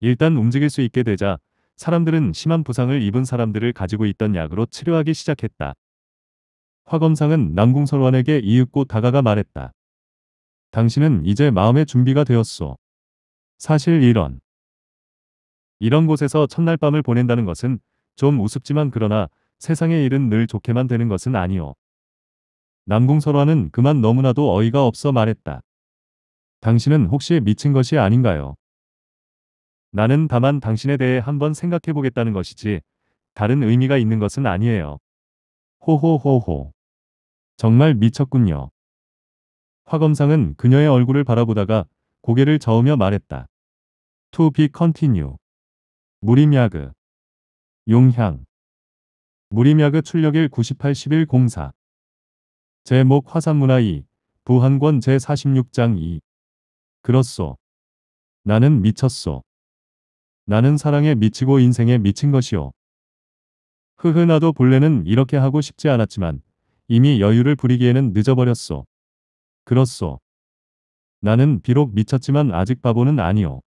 [SPEAKER 1] 일단 움직일 수 있게 되자 사람들은 심한 부상을 입은 사람들을 가지고 있던 약으로 치료하기 시작했다. 화검상은 남궁설원에게 이윽고 다가가 말했다. 당신은 이제 마음의 준비가 되었소. 사실 이런 이런 곳에서 첫날 밤을 보낸다는 것은 좀 우습지만 그러나 세상의 일은 늘 좋게만 되는 것은 아니오. 남궁설화는 그만 너무나도 어이가 없어 말했다. 당신은 혹시 미친 것이 아닌가요? 나는 다만 당신에 대해 한번 생각해 보겠다는 것이지 다른 의미가 있는 것은 아니에요. 호호호호. 정말 미쳤군요. 화검상은 그녀의 얼굴을 바라보다가 고개를 저으며 말했다. To be continue. 무림야그. 용향. 무림야그 출력일 981104. 제목 화산문화 2. 부한권 제46장 2. 그렇소. 나는 미쳤소. 나는 사랑에 미치고 인생에 미친 것이오. 흐흐 나도 본래는 이렇게 하고 싶지 않았지만 이미 여유를 부리기에는 늦어버렸소. 그렇소. 나는 비록 미쳤지만 아직 바보는 아니오.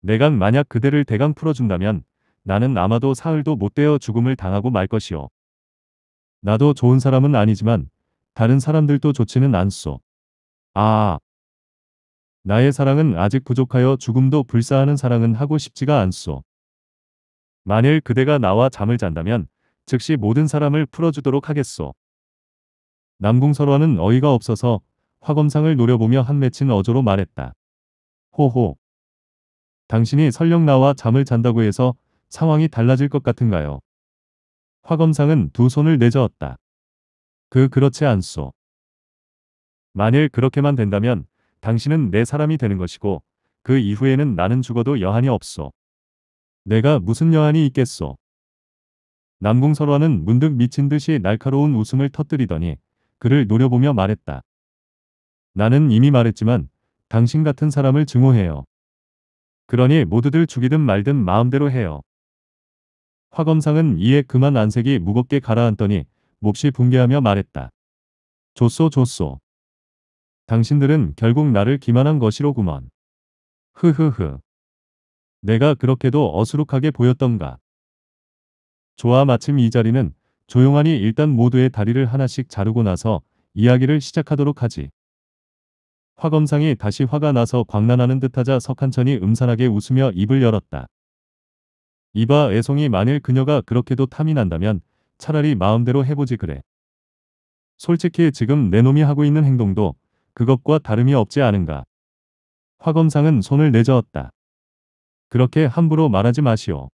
[SPEAKER 1] 내가 만약 그대를 대강 풀어준다면 나는 아마도 사흘도 못 되어 죽음을 당하고 말 것이오. 나도 좋은 사람은 아니지만 다른 사람들도 좋지는 않소. 아. 나의 사랑은 아직 부족하여 죽음도 불사하는 사랑은 하고 싶지가 않소. 만일 그대가 나와 잠을 잔다면 즉시 모든 사람을 풀어주도록 하겠소. 남궁설화는 어이가 없어서 화검상을 노려보며 한 맺힌 어조로 말했다. 호호. 당신이 설령 나와 잠을 잔다고 해서 상황이 달라질 것 같은가요? 화검상은 두 손을 내저었다. 그 그렇지 않소. 만일 그렇게만 된다면 당신은 내 사람이 되는 것이고 그 이후에는 나는 죽어도 여한이 없소. 내가 무슨 여한이 있겠소. 남궁설화는 문득 미친 듯이 날카로운 웃음을 터뜨리더니 그를 노려보며 말했다. 나는 이미 말했지만 당신 같은 사람을 증오해요. 그러니 모두들 죽이든 말든 마음대로 해요. 화검상은 이에 그만 안색이 무겁게 가라앉더니 몹시 붕괴하며 말했다. 좋소좋소 당신들은 결국 나를 기만한 것이로구먼. 흐흐흐. 내가 그렇게도 어수룩하게 보였던가. 좋아 마침 이 자리는 조용하니 일단 모두의 다리를 하나씩 자르고 나서 이야기를 시작하도록 하지. 화검상이 다시 화가 나서 광란하는 듯하자 석한천이 음산하게 웃으며 입을 열었다. 이봐 애송이 만일 그녀가 그렇게도 탐이 난다면 차라리 마음대로 해보지 그래. 솔직히 지금 내 놈이 하고 있는 행동도 그것과 다름이 없지 않은가. 화검상은 손을 내저었다. 그렇게 함부로 말하지 마시오.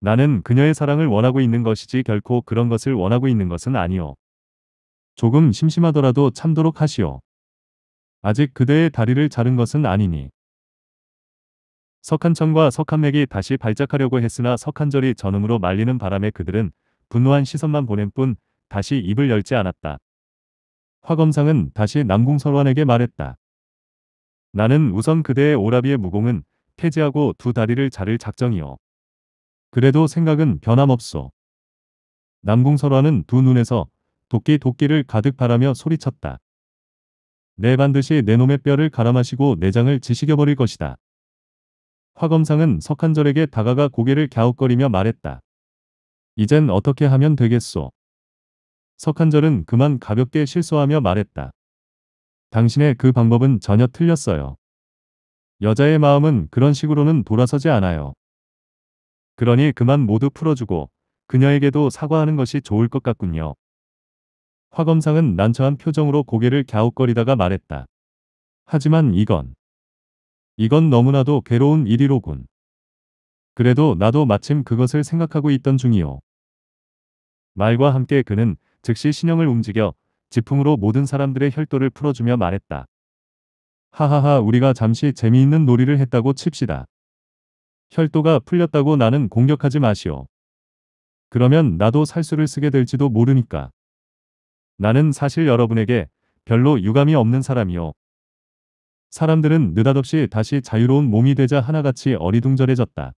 [SPEAKER 1] 나는 그녀의 사랑을 원하고 있는 것이지 결코 그런 것을 원하고 있는 것은 아니오. 조금 심심하더라도 참도록 하시오. 아직 그대의 다리를 자른 것은 아니니. 석한천과 석한맥이 다시 발작하려고 했으나 석한절이 전음으로 말리는 바람에 그들은 분노한 시선만 보낸 뿐 다시 입을 열지 않았다. 화검상은 다시 남궁설환에게 말했다. 나는 우선 그대의 오라비의 무공은 폐지하고 두 다리를 자를 작정이오. 그래도 생각은 변함없소. 남궁설환은 두 눈에서 도끼 도끼를 가득 바라며 소리쳤다. 내 반드시 내 놈의 뼈를 갈아 마시고 내장을 지식여버릴 것이다. 화검상은 석한절에게 다가가 고개를 갸웃거리며 말했다. 이젠 어떻게 하면 되겠소? 석한절은 그만 가볍게 실수하며 말했다. 당신의 그 방법은 전혀 틀렸어요. 여자의 마음은 그런 식으로는 돌아서지 않아요. 그러니 그만 모두 풀어주고 그녀에게도 사과하는 것이 좋을 것 같군요. 화 검상은 난처한 표정으로 고개를 갸웃거리다가 말했다. 하지만 이건 이건 너무나도 괴로운 일이로군. 그래도 나도 마침 그것을 생각하고 있던 중이오. 말과 함께 그는 즉시 신형을 움직여 지풍으로 모든 사람들의 혈도를 풀어주며 말했다. 하하하 우리가 잠시 재미있는 놀이를 했다고 칩시다. 혈도가 풀렸다고 나는 공격하지 마시오. 그러면 나도 살수를 쓰게 될지도 모르니까. 나는 사실 여러분에게 별로 유감이 없는 사람이요. 사람들은 느닷없이 다시 자유로운 몸이 되자 하나같이 어리둥절해졌다.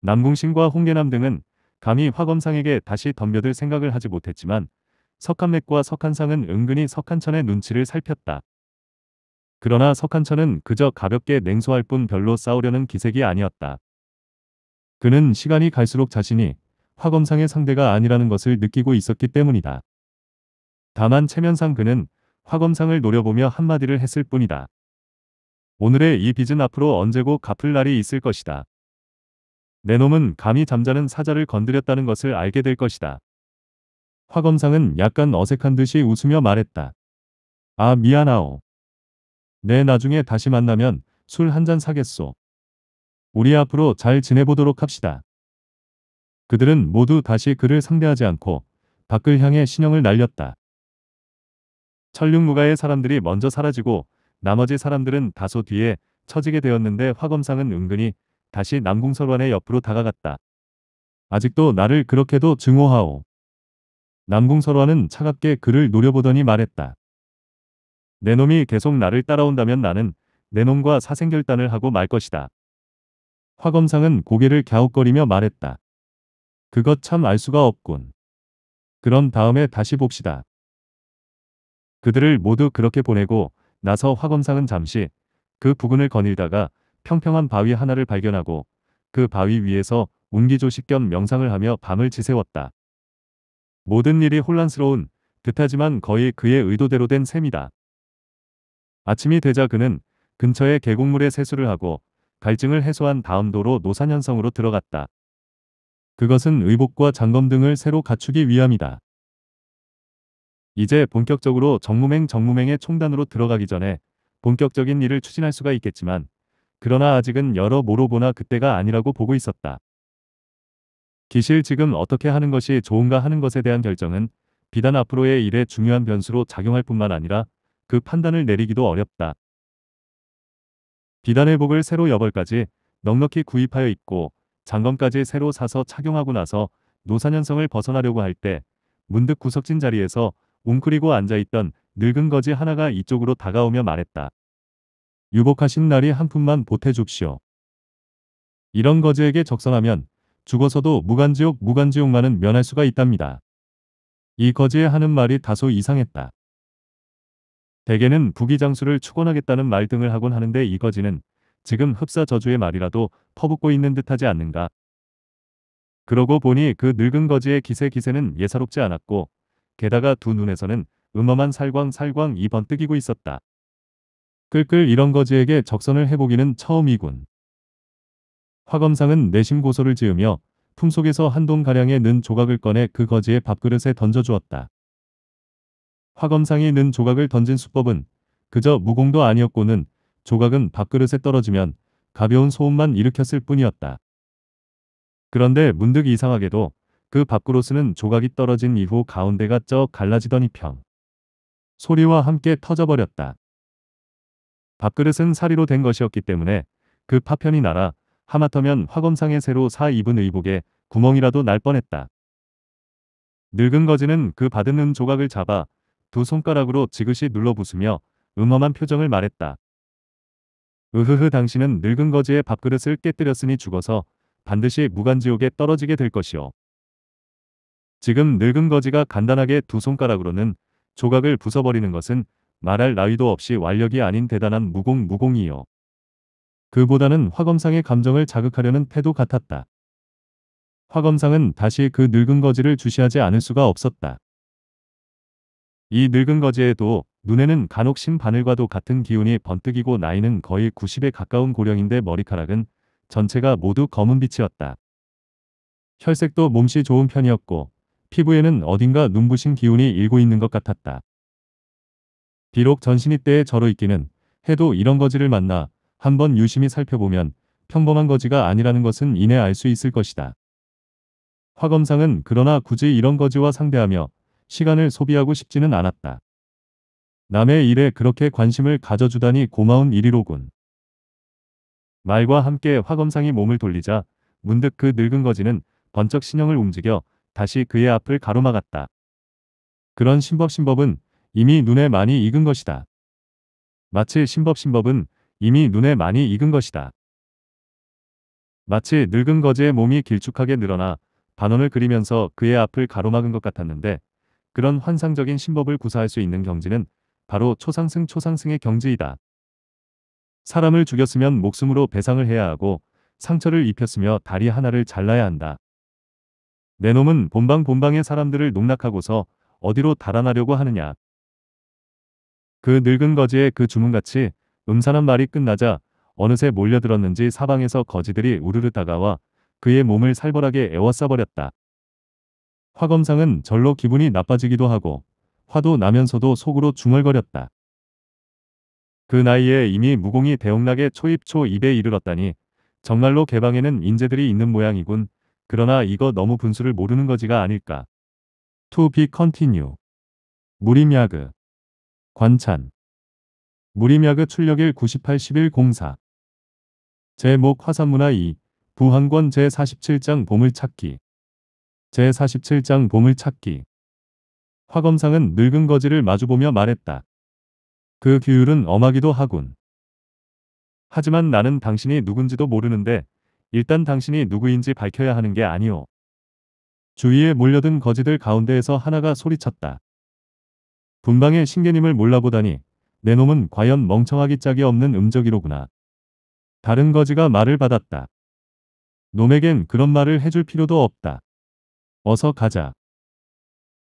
[SPEAKER 1] 남궁신과 홍계남 등은 감히 화검상에게 다시 덤벼들 생각을 하지 못했지만 석한맥과 석한상은 은근히 석한천의 눈치를 살폈다. 그러나 석한천은 그저 가볍게 냉소할 뿐 별로 싸우려는 기색이 아니었다. 그는 시간이 갈수록 자신이 화검상의 상대가 아니라는 것을 느끼고 있었기 때문이다. 다만 체면상 그는 화검상을 노려보며 한마디를 했을 뿐이다. 오늘의 이 빚은 앞으로 언제고 갚을 날이 있을 것이다. 내 놈은 감히 잠자는 사자를 건드렸다는 것을 알게 될 것이다. 화검상은 약간 어색한 듯이 웃으며 말했다. 아 미안하오. 내 나중에 다시 만나면 술 한 잔 사겠소. 우리 앞으로 잘 지내보도록 합시다. 그들은 모두 다시 그를 상대하지 않고 밖을 향해 신형을 날렸다. 천륜무가의 사람들이 먼저 사라지고 나머지 사람들은 다소 뒤에 처지게 되었는데 화검상은 은근히 다시 남궁설환의 옆으로 다가갔다. 아직도 나를 그렇게도 증오하오. 남궁설환은 차갑게 그를 노려보더니 말했다. 내 놈이 계속 나를 따라온다면 나는 내 놈과 사생결단을 하고 말 것이다. 화검상은 고개를 갸웃거리며 말했다. 그것 참 알 수가 없군. 그럼 다음에 다시 봅시다. 그들을 모두 그렇게 보내고 나서 화검상은 잠시 그 부근을 거닐다가 평평한 바위 하나를 발견하고 그 바위 위에서 운기조식 겸 명상을 하며 밤을 지새웠다. 모든 일이 혼란스러운 듯하지만 거의 그의 의도대로 된 셈이다. 아침이 되자 그는 근처의 계곡물에 세수를 하고 갈증을 해소한 다음 도로 노산현성으로 들어갔다. 그것은 의복과 장검 등을 새로 갖추기 위함이다. 이제 본격적으로 정무맹 정무맹의 총단으로 들어가기 전에 본격적인 일을 추진할 수가 있겠지만 그러나 아직은 여러 모로 보나 그때가 아니라고 보고 있었다. 기실 지금 어떻게 하는 것이 좋은가 하는 것에 대한 결정은 비단 앞으로의 일에 중요한 변수로 작용할 뿐만 아니라 그 판단을 내리기도 어렵다. 비단의 복을 새로 여벌까지 넉넉히 구입하여 입고 장검까지 새로 사서 착용하고 나서 노사년성을 벗어나려고 할 때 문득 구석진 자리에서 웅크리고 앉아있던 늙은 거지 하나가 이쪽으로 다가오며 말했다. 유복하신 날이 한 푼만 보태줍시오. 이런 거지에게 적선하면 죽어서도 무간지옥 무간지옥만은 면할 수가 있답니다. 이 거지의 하는 말이 다소 이상했다. 대개는 부기장수를추권하겠다는말 등을 하곤 하는데 이 거지는 지금 흡사 저주의 말이라도 퍼붓고 있는 듯하지 않는가. 그러고 보니 그 늙은 거지의 기세 기세는 예사롭지 않았고 게다가 두 눈에서는 음험한 살광살광 이 번뜩이고 있었다. 끌끌 이런 거지에게 적선을 해보기는 처음이군. 화검상은 내심 고소를 지으며 품속에서 한동가량의 는 조각을 꺼내 그 거지의 밥그릇에 던져주었다. 화검상이 는 조각을 던진 수법은 그저 무공도 아니었고는 조각은 밥그릇에 떨어지면 가벼운 소음만 일으켰을 뿐이었다. 그런데 문득 이상하게도 그 밥그릇은 조각이 떨어진 이후 가운데가 쩍갈라지더니평 소리와 함께 터져버렸다. 밥그릇은 사리로 된 것이었기 때문에 그 파편이 날아 하마터면 화검상의 새로 사 입은 의복에 구멍이라도 날 뻔했다. 늙은 거지는 그 받은 은 조각을 잡아 두 손가락으로 지그시 눌러 부수며 음험한 표정을 말했다. 으흐흐 당신은 늙은 거지의 밥그릇을 깨뜨렸으니 죽어서 반드시 무간지옥에 떨어지게 될 것이오. 지금 늙은 거지가 간단하게 두 손가락으로는 조각을 부숴버리는 것은 말할 나위도 없이 완력이 아닌 대단한 무공무공이요. 그보다는 화검상의 감정을 자극하려는 태도 같았다. 화검상은 다시 그 늙은 거지를 주시하지 않을 수가 없었다. 이 늙은 거지에도 눈에는 간혹 신바늘과도 같은 기운이 번뜩이고 나이는 거의 90에 가까운 고령인데 머리카락은 전체가 모두 검은 빛이었다. 혈색도 몸씨 좋은 편이었고 피부에는 어딘가 눈부신 기운이 일고 있는 것 같았다. 비록 전신이 때에 절어 있기는 해도 이런 거지를 만나 한번 유심히 살펴보면 평범한 거지가 아니라는 것은 이내 알 수 있을 것이다. 화 검상은 그러나 굳이 이런 거지와 상대하며 시간을 소비하고 싶지는 않았다. 남의 일에 그렇게 관심을 가져주다니 고마운 일이로군. 말과 함께 화 검상이 몸을 돌리자 문득 그 늙은 거지는 번쩍 신형을 움직여 다시 그의 앞을 가로막았다. 그런 신법신법은 이미 눈에 많이 익은 것이다. 마치 신법신법은 이미 눈에 많이 익은 것이다. 마치 늙은 거지의 몸이 길쭉하게 늘어나 반원을 그리면서 그의 앞을 가로막은 것 같았는데 그런 환상적인 신법을 구사할 수 있는 경지는 바로 초상승 초상승의 경지이다. 사람을 죽였으면 목숨으로 배상을 해야 하고 상처를 입혔으며 다리 하나를 잘라야 한다. 내 놈은 본방 본방의 사람들을 농락하고서 어디로 달아나려고 하느냐. 그 늙은 거지의 그 주문같이 음산한 말이 끝나자 어느새 몰려들었는지 사방에서 거지들이 우르르 다가와 그의 몸을 살벌하게 애워싸버렸다. 화검상은 절로 기분이 나빠지기도 하고 화도 나면서도 속으로 중얼거렸다. 그 나이에 이미 무공이 대형락의 초입초 입에 이르렀다니 정말로 개방에는 인재들이 있는 모양이군 그러나 이거 너무 분수를 모르는 거지가 아닐까. To be continue. 무림야그. 관찬. 무림야그 출력일 981104. 제목 화산문화 2. 부항권 제47장 봄을 찾기 제47장 봄을 찾기 화검상은 늙은 거지를 마주보며 말했다. 그 규율은 엄하기도 하군. 하지만 나는 당신이 누군지도 모르는데 일단 당신이 누구인지 밝혀야 하는 게 아니오. 주위에 몰려든 거지들 가운데에서 하나가 소리쳤다. 분방의 신개님을 몰라보다니 내 놈은 과연 멍청하기 짝이 없는 음적이로구나. 다른 거지가 말을 받았다. 놈에겐 그런 말을 해줄 필요도 없다. 어서 가자.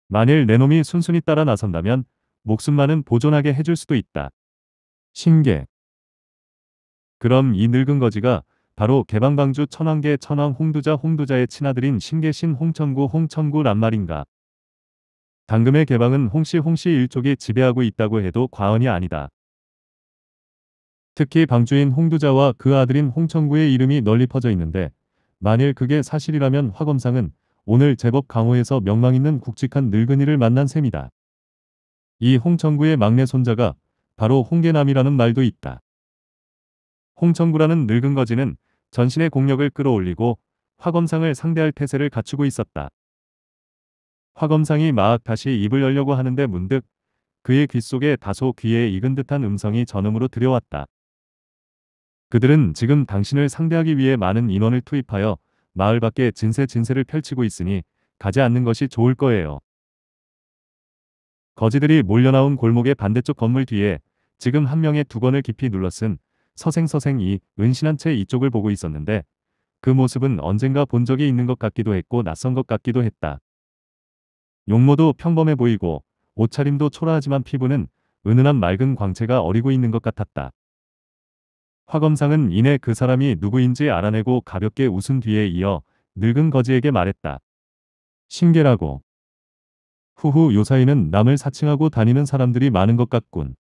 [SPEAKER 1] 만일 내 놈이 순순히 따라 나선다면 목숨만은 보존하게 해줄 수도 있다. 신계. 그럼 이 늙은 거지가 바로 개방방주 천왕계 천왕 홍두자 홍두자의 친아들인 신계신 홍천구 홍천구란 말인가. 당금의 개방은 홍씨 홍씨 일족이 지배하고 있다고 해도 과언이 아니다. 특히 방주인 홍두자와 그 아들인 홍천구의 이름이 널리 퍼져 있는데 만일 그게 사실이라면 화검상은 오늘 제법 강호에서 명망 있는 굵직한 늙은이를 만난 셈이다. 이 홍천구의 막내 손자가 바로 홍계남이라는 말도 있다. 홍천구라는 늙은 거지는 전신의 공력을 끌어올리고 화검상을 상대할 태세를 갖추고 있었다. 화검상이 막 다시 입을 열려고 하는데 문득 그의 귓 속에 다소 귀에 익은 듯한 음성이 전음으로 들려왔다. 그들은 지금 당신을 상대하기 위해 많은 인원을 투입하여 마을 밖에 진세 진세를 펼치고 있으니 가지 않는 것이 좋을 거예요. 거지들이 몰려나온 골목의 반대쪽 건물 뒤에 지금 한 명의 두건을 깊이 눌렀은 서생서생이 은신한 채 이쪽을 보고 있었는데 그 모습은 언젠가 본 적이 있는 것 같기도 했고 낯선 것 같기도 했다. 용모도 평범해 보이고 옷차림도 초라하지만 피부는 은은한 맑은 광채가 어리고 있는 것 같았다. 화검상은 이내 그 사람이 누구인지 알아내고 가볍게 웃은 뒤에 이어 늙은 거지에게 말했다. 신기라고. 후후 요사이는 남을 사칭하고 다니는 사람들이 많은 것 같군.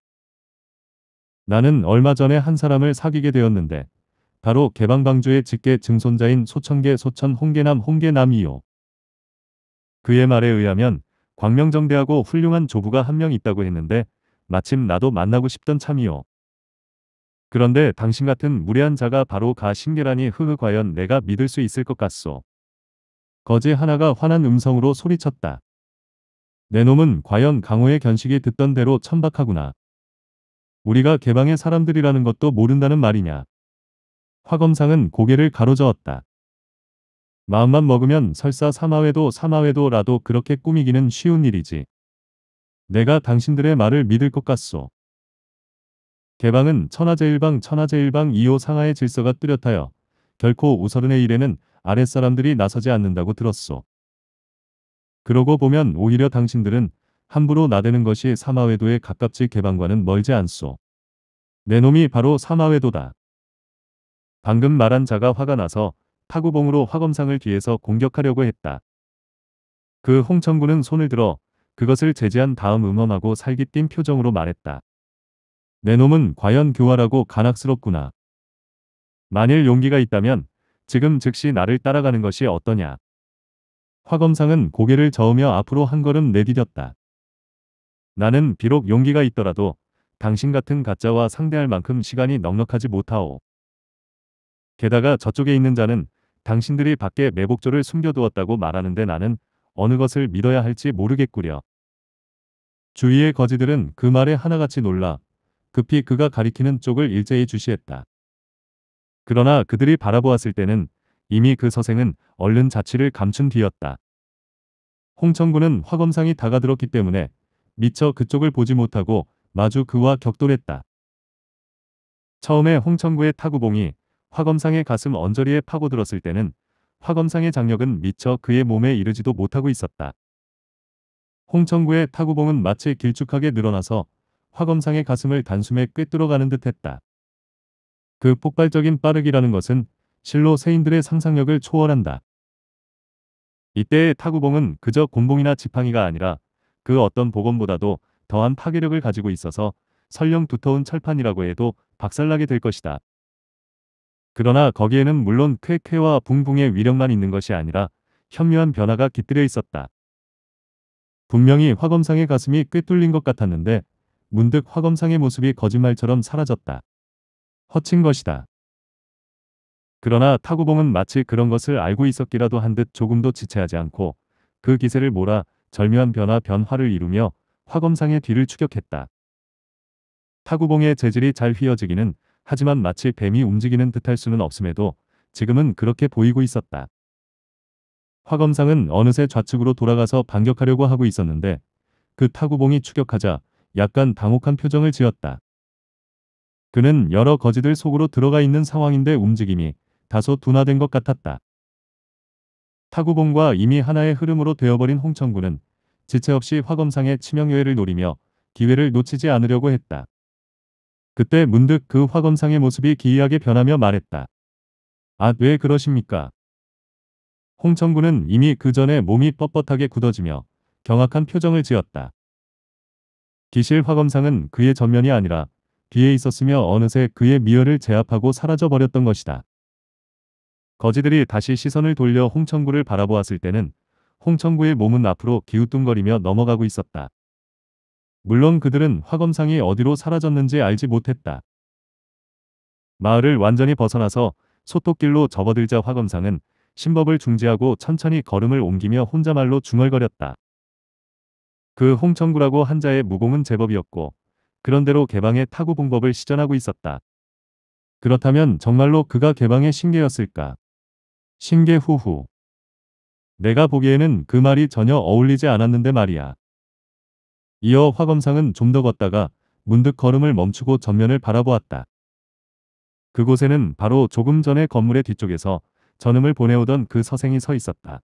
[SPEAKER 1] 나는 얼마 전에 한 사람을 사귀게 되었는데 바로 개방방주의 직계 증손자인 소천계 소천 홍계남 홍계남이요. 그의 말에 의하면 광명정대하고 훌륭한 조부가 한 명 있다고 했는데 마침 나도 만나고 싶던 참이요. 그런데 당신 같은 무례한 자가 바로 가신계라니 흐흐 과연 내가 믿을 수 있을 것 같소. 거지 하나가 환한 음성으로 소리쳤다. 내 놈은 과연 강호의 견식이 듣던 대로 천박하구나. 우리가 개방의 사람들이라는 것도 모른다는 말이냐. 화검상은 고개를 가로저었다. 마음만 먹으면 설사 사마회도 사마회도라도 그렇게 꾸미기는 쉬운 일이지. 내가 당신들의 말을 믿을 것 같소. 개방은 천하제일방 천하제일방 2호 상하의 질서가 뚜렷하여 결코 우서른의 일에는 아랫사람들이 나서지 않는다고 들었소. 그러고 보면 오히려 당신들은 함부로 나대는 것이 사마외도에 가깝지 개방과는 멀지 않소. 내 놈이 바로 사마외도다. 방금 말한 자가 화가 나서 타구봉으로 화검상을 뒤에서 공격하려고 했다. 그 홍천군은 손을 들어 그것을 제지한 다음 음험하고 살기 띤 표정으로 말했다. 내 놈은 과연 교활하고 간악스럽구나. 만일 용기가 있다면 지금 즉시 나를 따라가는 것이 어떠냐. 화검상은 고개를 저으며 앞으로 한 걸음 내디뎠다. 나는 비록 용기가 있더라도 당신 같은 가짜와 상대할 만큼 시간이 넉넉하지 못하오. 게다가 저쪽에 있는 자는 당신들이 밖에 매복조를 숨겨두었다고 말하는데 나는 어느 것을 믿어야 할지 모르겠구려. 주위의 거지들은 그 말에 하나같이 놀라 급히 그가 가리키는 쪽을 일제히 주시했다. 그러나 그들이 바라보았을 때는 이미 그 서생은 얼른 자취를 감춘 뒤였다. 홍천군은 화검상이 다가들었기 때문에 미처 그쪽을 보지 못하고 마주 그와 격돌했다. 처음에 홍천구의 타구봉이 화검상의 가슴 언저리에 파고들었을 때는 화검상의 장력은 미처 그의 몸에 이르지도 못하고 있었다. 홍천구의 타구봉은 마치 길쭉하게 늘어나서 화검상의 가슴을 단숨에 꿰뚫어가는 듯했다. 그 폭발적인 빠르기라는 것은 실로 세인들의 상상력을 초월한다. 이때의 타구봉은 그저 곤봉이나 지팡이가 아니라 그 어떤 복원보다도 더한 파괴력을 가지고 있어서 설령 두터운 철판이라고 해도 박살나게 될 것이다. 그러나 거기에는 물론 쾌쾌와 붕붕의 위력만 있는 것이 아니라 현묘한 변화가 깃들여 있었다. 분명히 화검상의 가슴이 꿰뚫린 것 같았는데 문득 화검상의 모습이 거짓말처럼 사라졌다. 허친 것이다. 그러나 타구봉은 마치 그런 것을 알고 있었기라도 한 듯 조금도 지체하지 않고 그 기세를 몰아 절묘한 변화 변화를 이루며 화검상의 뒤를 추격했다. 타구봉의 재질이 잘 휘어지기는 하지만 마치 뱀이 움직이는 듯할 수는 없음에도 지금은 그렇게 보이고 있었다. 화검상은 어느새 좌측으로 돌아가서 반격하려고 하고 있었는데 그 타구봉이 추격하자 약간 당혹한 표정을 지었다. 그는 여러 거지들 속으로 들어가 있는 상황인데 움직임이 다소 둔화된 것 같았다. 타구봉과 이미 하나의 흐름으로 되어버린 홍천군은 지체 없이 화검상의 치명요해를 노리며 기회를 놓치지 않으려고 했다. 그때 문득 그 화검상의 모습이 기이하게 변하며 말했다. 아, 왜 그러십니까? 홍천군은 이미 그 전에 몸이 뻣뻣하게 굳어지며 경악한 표정을 지었다. 기실 화검상은 그의 전면이 아니라 뒤에 있었으며 어느새 그의 미열을 제압하고 사라져버렸던 것이다. 거지들이 다시 시선을 돌려 홍천구를 바라보았을 때는 홍천구의 몸은 앞으로 기우뚱거리며 넘어가고 있었다. 물론 그들은 화검상이 어디로 사라졌는지 알지 못했다. 마을을 완전히 벗어나서 소톱길로 접어들자 화검상은 신법을 중지하고 천천히 걸음을 옮기며 혼자말로 중얼거렸다. 그 홍천구라고 한자의 무공은 제법이었고 그런대로 개방의 타구 봉법을 시전하고 있었다. 그렇다면 정말로 그가 개방의 신계였을까? 신계 후후. 내가 보기에는 그 말이 전혀 어울리지 않았는데 말이야. 이어 화검상은 좀 더 걷다가 문득 걸음을 멈추고 전면을 바라보았다. 그곳에는 바로 조금 전에 건물의 뒤쪽에서 전음을 보내오던 그 서생이 서 있었다.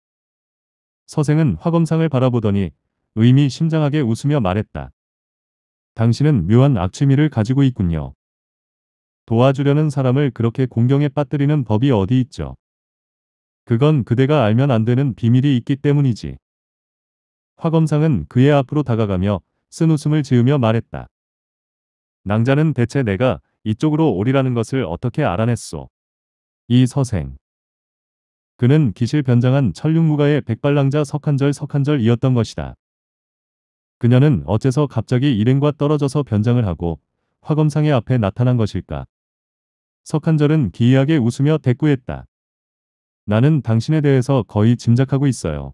[SPEAKER 1] 서생은 화검상을 바라보더니 의미심장하게 웃으며 말했다. 당신은 묘한 악취미를 가지고 있군요. 도와주려는 사람을 그렇게 공경에 빠뜨리는 법이 어디 있죠. 그건 그대가 알면 안 되는 비밀이 있기 때문이지. 화 검상은 그의 앞으로 다가가며 쓴 웃음을 지으며 말했다. 낭자는 대체 내가 이쪽으로 오리라는 것을 어떻게 알아냈소? 이 서생. 그는 기실변장한 천륜무가의 백발낭자 석한절 석한절이었던 것이다. 그녀는 어째서 갑자기 일행과 떨어져서 변장을 하고 화검상의 앞에 나타난 것일까? 석한절은 기이하게 웃으며 대꾸했다. 나는 당신에 대해서 거의 짐작하고 있어요.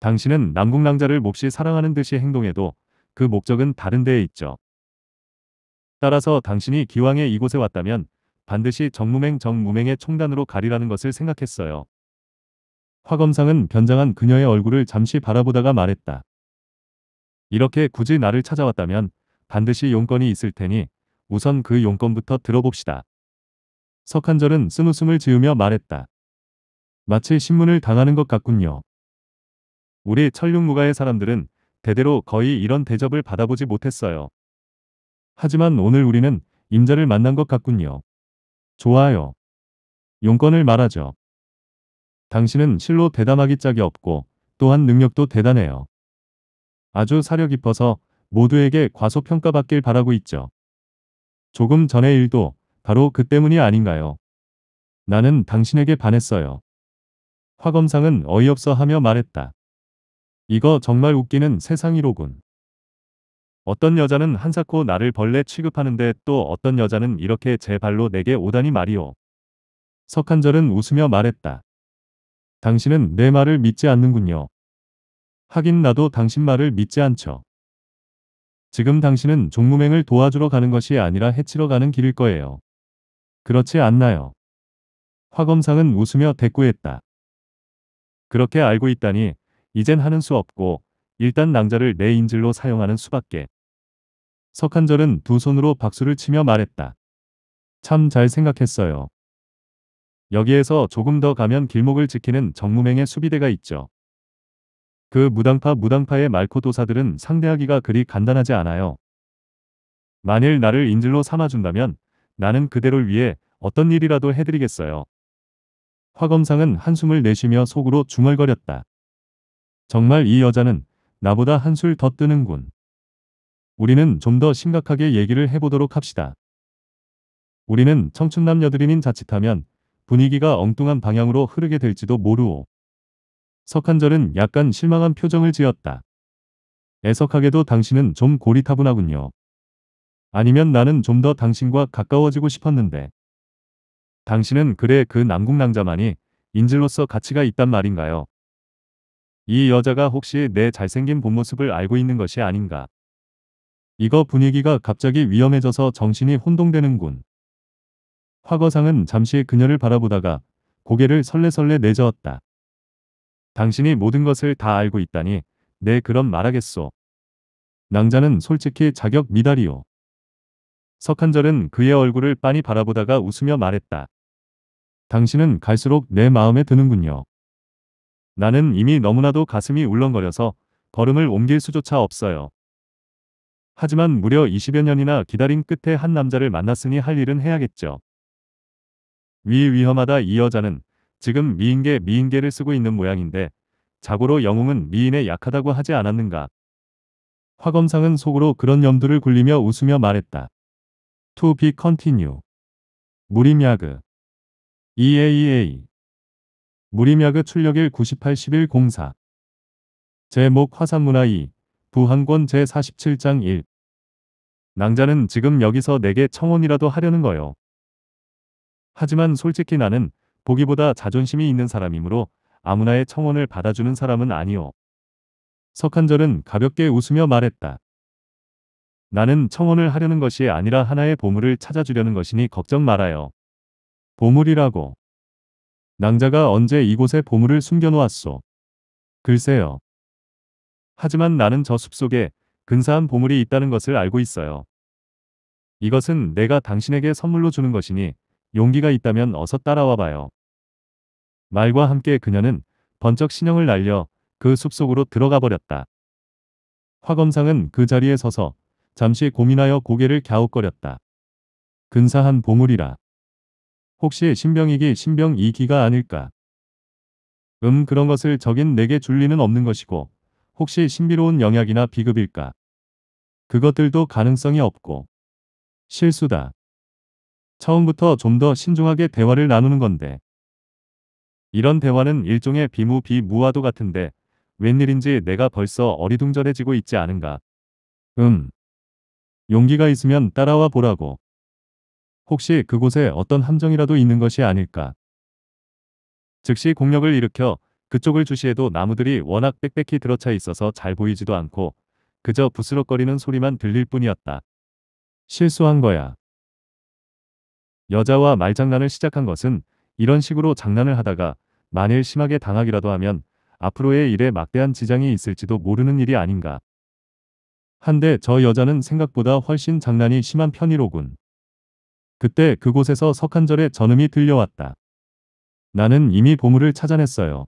[SPEAKER 1] 당신은 남궁랑자를 몹시 사랑하는 듯이 행동해도 그 목적은 다른 데에 있죠. 따라서 당신이 기왕에 이곳에 왔다면 반드시 정무맹 정무맹의 총단으로 가리라는 것을 생각했어요. 화 검상은 변장한 그녀의 얼굴을 잠시 바라보다가 말했다. 이렇게 굳이 나를 찾아왔다면 반드시 용건이 있을 테니 우선 그 용건부터 들어봅시다. 석한절은 쓴 웃음을 지으며 말했다. 마치 신문을 당하는 것 같군요. 우리 천륜무가의 사람들은 대대로 거의 이런 대접을 받아보지 못했어요. 하지만 오늘 우리는 임자를 만난 것 같군요. 좋아요. 용건을 말하죠. 당신은 실로 대담하기 짝이 없고 또한 능력도 대단해요. 아주 사려 깊어서 모두에게 과소평가받길 바라고 있죠. 조금 전의 일도 바로 그 때문이 아닌가요? 나는 당신에게 반했어요. 화검상은 어이없어 하며 말했다. 이거 정말 웃기는 세상이로군. 어떤 여자는 한사코 나를 벌레 취급하는데 또 어떤 여자는 이렇게 제 발로 내게 오다니 말이오. 석한절은 웃으며 말했다. 당신은 내 말을 믿지 않는군요. 하긴 나도 당신 말을 믿지 않죠. 지금 당신은 종무맹을 도와주러 가는 것이 아니라 해치러 가는 길일 거예요. 그렇지 않나요? 화 검상은 웃으며 대꾸했다. 그렇게 알고 있다니 이젠 하는 수 없고 일단 낭자를 내 인질로 사용하는 수밖에. 석한절은 두 손으로 박수를 치며 말했다. 참 잘 생각했어요. 여기에서 조금 더 가면 길목을 지키는 정무맹의 수비대가 있죠. 그 무당파 무당파의 말코 도사들은 상대하기가 그리 간단하지 않아요. 만일 나를 인질로 삼아준다면 나는 그대를 위해 어떤 일이라도 해드리겠어요. 화 검상은 한숨을 내쉬며 속으로 중얼거렸다. 정말 이 여자는 나보다 한술 더 뜨는군. 우리는 좀 더 심각하게 얘기를 해보도록 합시다. 우리는 청춘남녀들이닌 자칫하면 분위기가 엉뚱한 방향으로 흐르게 될지도 모르오. 석한절은 약간 실망한 표정을 지었다. 애석하게도 당신은 좀 고리타분하군요. 아니면 나는 좀 더 당신과 가까워지고 싶었는데. 당신은 그래 그 남궁낭자만이 인질로서 가치가 있단 말인가요? 이 여자가 혹시 내 잘생긴 본모습을 알고 있는 것이 아닌가? 이거 분위기가 갑자기 위험해져서 정신이 혼동되는군. 화거상은 잠시 그녀를 바라보다가 고개를 설레설레 내저었다. 당신이 모든 것을 다 알고 있다니, 네 그럼 말하겠소. 낭자는 솔직히 자격 미달이오. 석한절은 그의 얼굴을 빤히 바라보다가 웃으며 말했다. 당신은 갈수록 내 마음에 드는군요. 나는 이미 너무나도 가슴이 울렁거려서 걸음을 옮길 수조차 없어요. 하지만 무려 20여 년이나 기다린 끝에 한 남자를 만났으니 할 일은 해야겠죠. 위 위험하다 이 여자는 지금 미인계 미인계를 쓰고 있는 모양인데 자고로 영웅은 미인에 약하다고 하지 않았는가. 화검상은 속으로 그런 염두를 굴리며 웃으며 말했다. to be continue. 무림야그 EAA 무림야그 출력일 981104 제목 화산문화 2 부항권 제47장 1 낭자는 지금 여기서 내게 청혼이라도 하려는 거요. 하지만 솔직히 나는 보기보다 자존심이 있는 사람이므로 아무나의 청혼을 받아주는 사람은 아니오. 석한절은 가볍게 웃으며 말했다. 나는 청원을 하려는 것이 아니라 하나의 보물을 찾아주려는 것이니 걱정 말아요. 보물이라고. 낭자가 언제 이곳에 보물을 숨겨놓았소? 글쎄요. 하지만 나는 저 숲속에 근사한 보물이 있다는 것을 알고 있어요. 이것은 내가 당신에게 선물로 주는 것이니 용기가 있다면 어서 따라와 봐요. 말과 함께 그녀는 번쩍 신형을 날려 그 숲속으로 들어가 버렸다. 화검상은 그 자리에 서서 잠시 고민하여 고개를 갸웃거렸다. 근사한 보물이라. 혹시 신병이기 신병 이기가 아닐까? 음 그런 것을 적인 내게 줄 리는 없는 것이고 혹시 신비로운 영약이나 비급일까? 그것들도 가능성이 없고 실수다. 처음부터 좀 더 신중하게 대화를 나누는 건데 이런 대화는 일종의 비무비무와도 같은데 웬일인지 내가 벌써 어리둥절해지고 있지 않은가? 음. 용기가 있으면 따라와 보라고. 혹시 그곳에 어떤 함정이라도 있는 것이 아닐까. 즉시 공력을 일으켜 그쪽을 주시해도 나무들이 워낙 빽빽히 들어차 있어서 잘 보이지도 않고 그저 부스럭거리는 소리만 들릴 뿐이었다. 실수한 거야. 여자와 말장난을 시작한 것은 이런 식으로 장난을 하다가 만일 심하게 당하기라도 하면 앞으로의 일에 막대한 지장이 있을지도 모르는 일이 아닌가. 한데 저 여자는 생각보다 훨씬 장난이 심한 편이로군. 그때 그곳에서 석한절의 전음이 들려왔다. 나는 이미 보물을 찾아냈어요.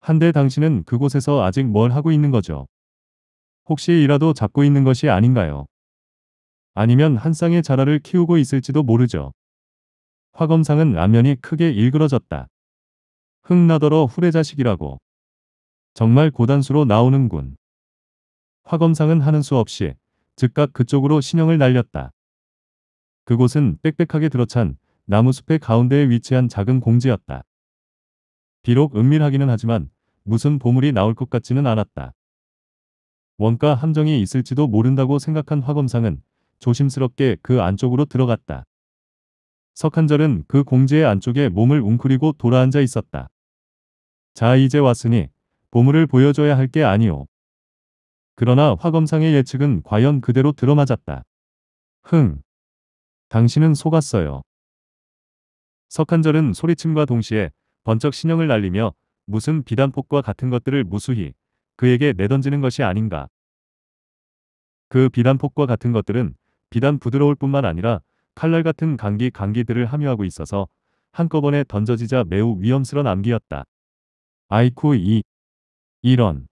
[SPEAKER 1] 한데 당신은 그곳에서 아직 뭘 하고 있는 거죠? 혹시 이라도 잡고 있는 것이 아닌가요? 아니면 한 쌍의 자라를 키우고 있을지도 모르죠. 화검상은 라면이 크게 일그러졌다. 흥나더러 후레자식이라고. 정말 고단수로 나오는군. 화검상은 하는 수 없이 즉각 그쪽으로 신형을 날렸다. 그곳은 빽빽하게 들어찬 나무숲의 가운데에 위치한 작은 공지였다. 비록 은밀하기는 하지만 무슨 보물이 나올 것 같지는 않았다. 원가 함정이 있을지도 모른다고 생각한 화검상은 조심스럽게 그 안쪽으로 들어갔다. 석한절은 그 공지의 안쪽에 몸을 웅크리고 돌아앉아 있었다. 자 이제 왔으니 보물을 보여줘야 할 게 아니오. 그러나 화검상의 예측은 과연 그대로 들어맞았다. 흥. 당신은 속았어요. 석한절은 소리침과 동시에 번쩍 신형을 날리며 무슨 비단폭과 같은 것들을 무수히 그에게 내던지는 것이 아닌가. 그 비단폭과 같은 것들은 비단 부드러울 뿐만 아니라 칼날 같은 강기 강기들을 함유하고 있어서 한꺼번에 던져지자 매우 위험스러운 암기였다. 아이쿠 이 이런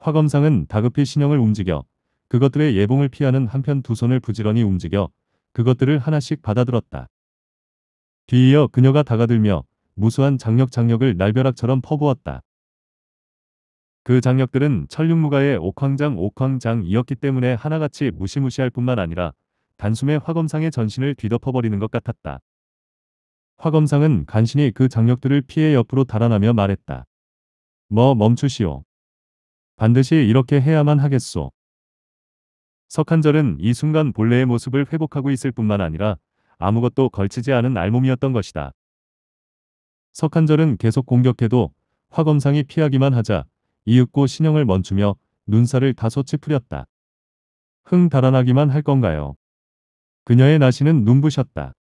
[SPEAKER 1] 화검상은 다급히 신형을 움직여 그것들의 예봉을 피하는 한편 두 손을 부지런히 움직여 그것들을 하나씩 받아들었다. 뒤이어 그녀가 다가들며 무수한 장력 장력을 날벼락처럼 퍼부었다. 그 장력들은 천륜무가의 옥황장 옥황장이었기 때문에 하나같이 무시무시할 뿐만 아니라 단숨에 화검상의 전신을 뒤덮어버리는 것 같았다. 화검상은 간신히 그 장력들을 피해 옆으로 달아나며 말했다. 뭐 멈추시오. 반드시 이렇게 해야만 하겠소. 석한절은 이 순간 본래의 모습을 회복하고 있을 뿐만 아니라 아무것도 걸치지 않은 알몸이었던 것이다. 석한절은 계속 공격해도 화검상이 피하기만 하자 이윽고 신형을 멈추며 눈살을 다소 찌푸렸다. 흥 달아나기만 할 건가요? 그녀의 나시는 눈부셨다.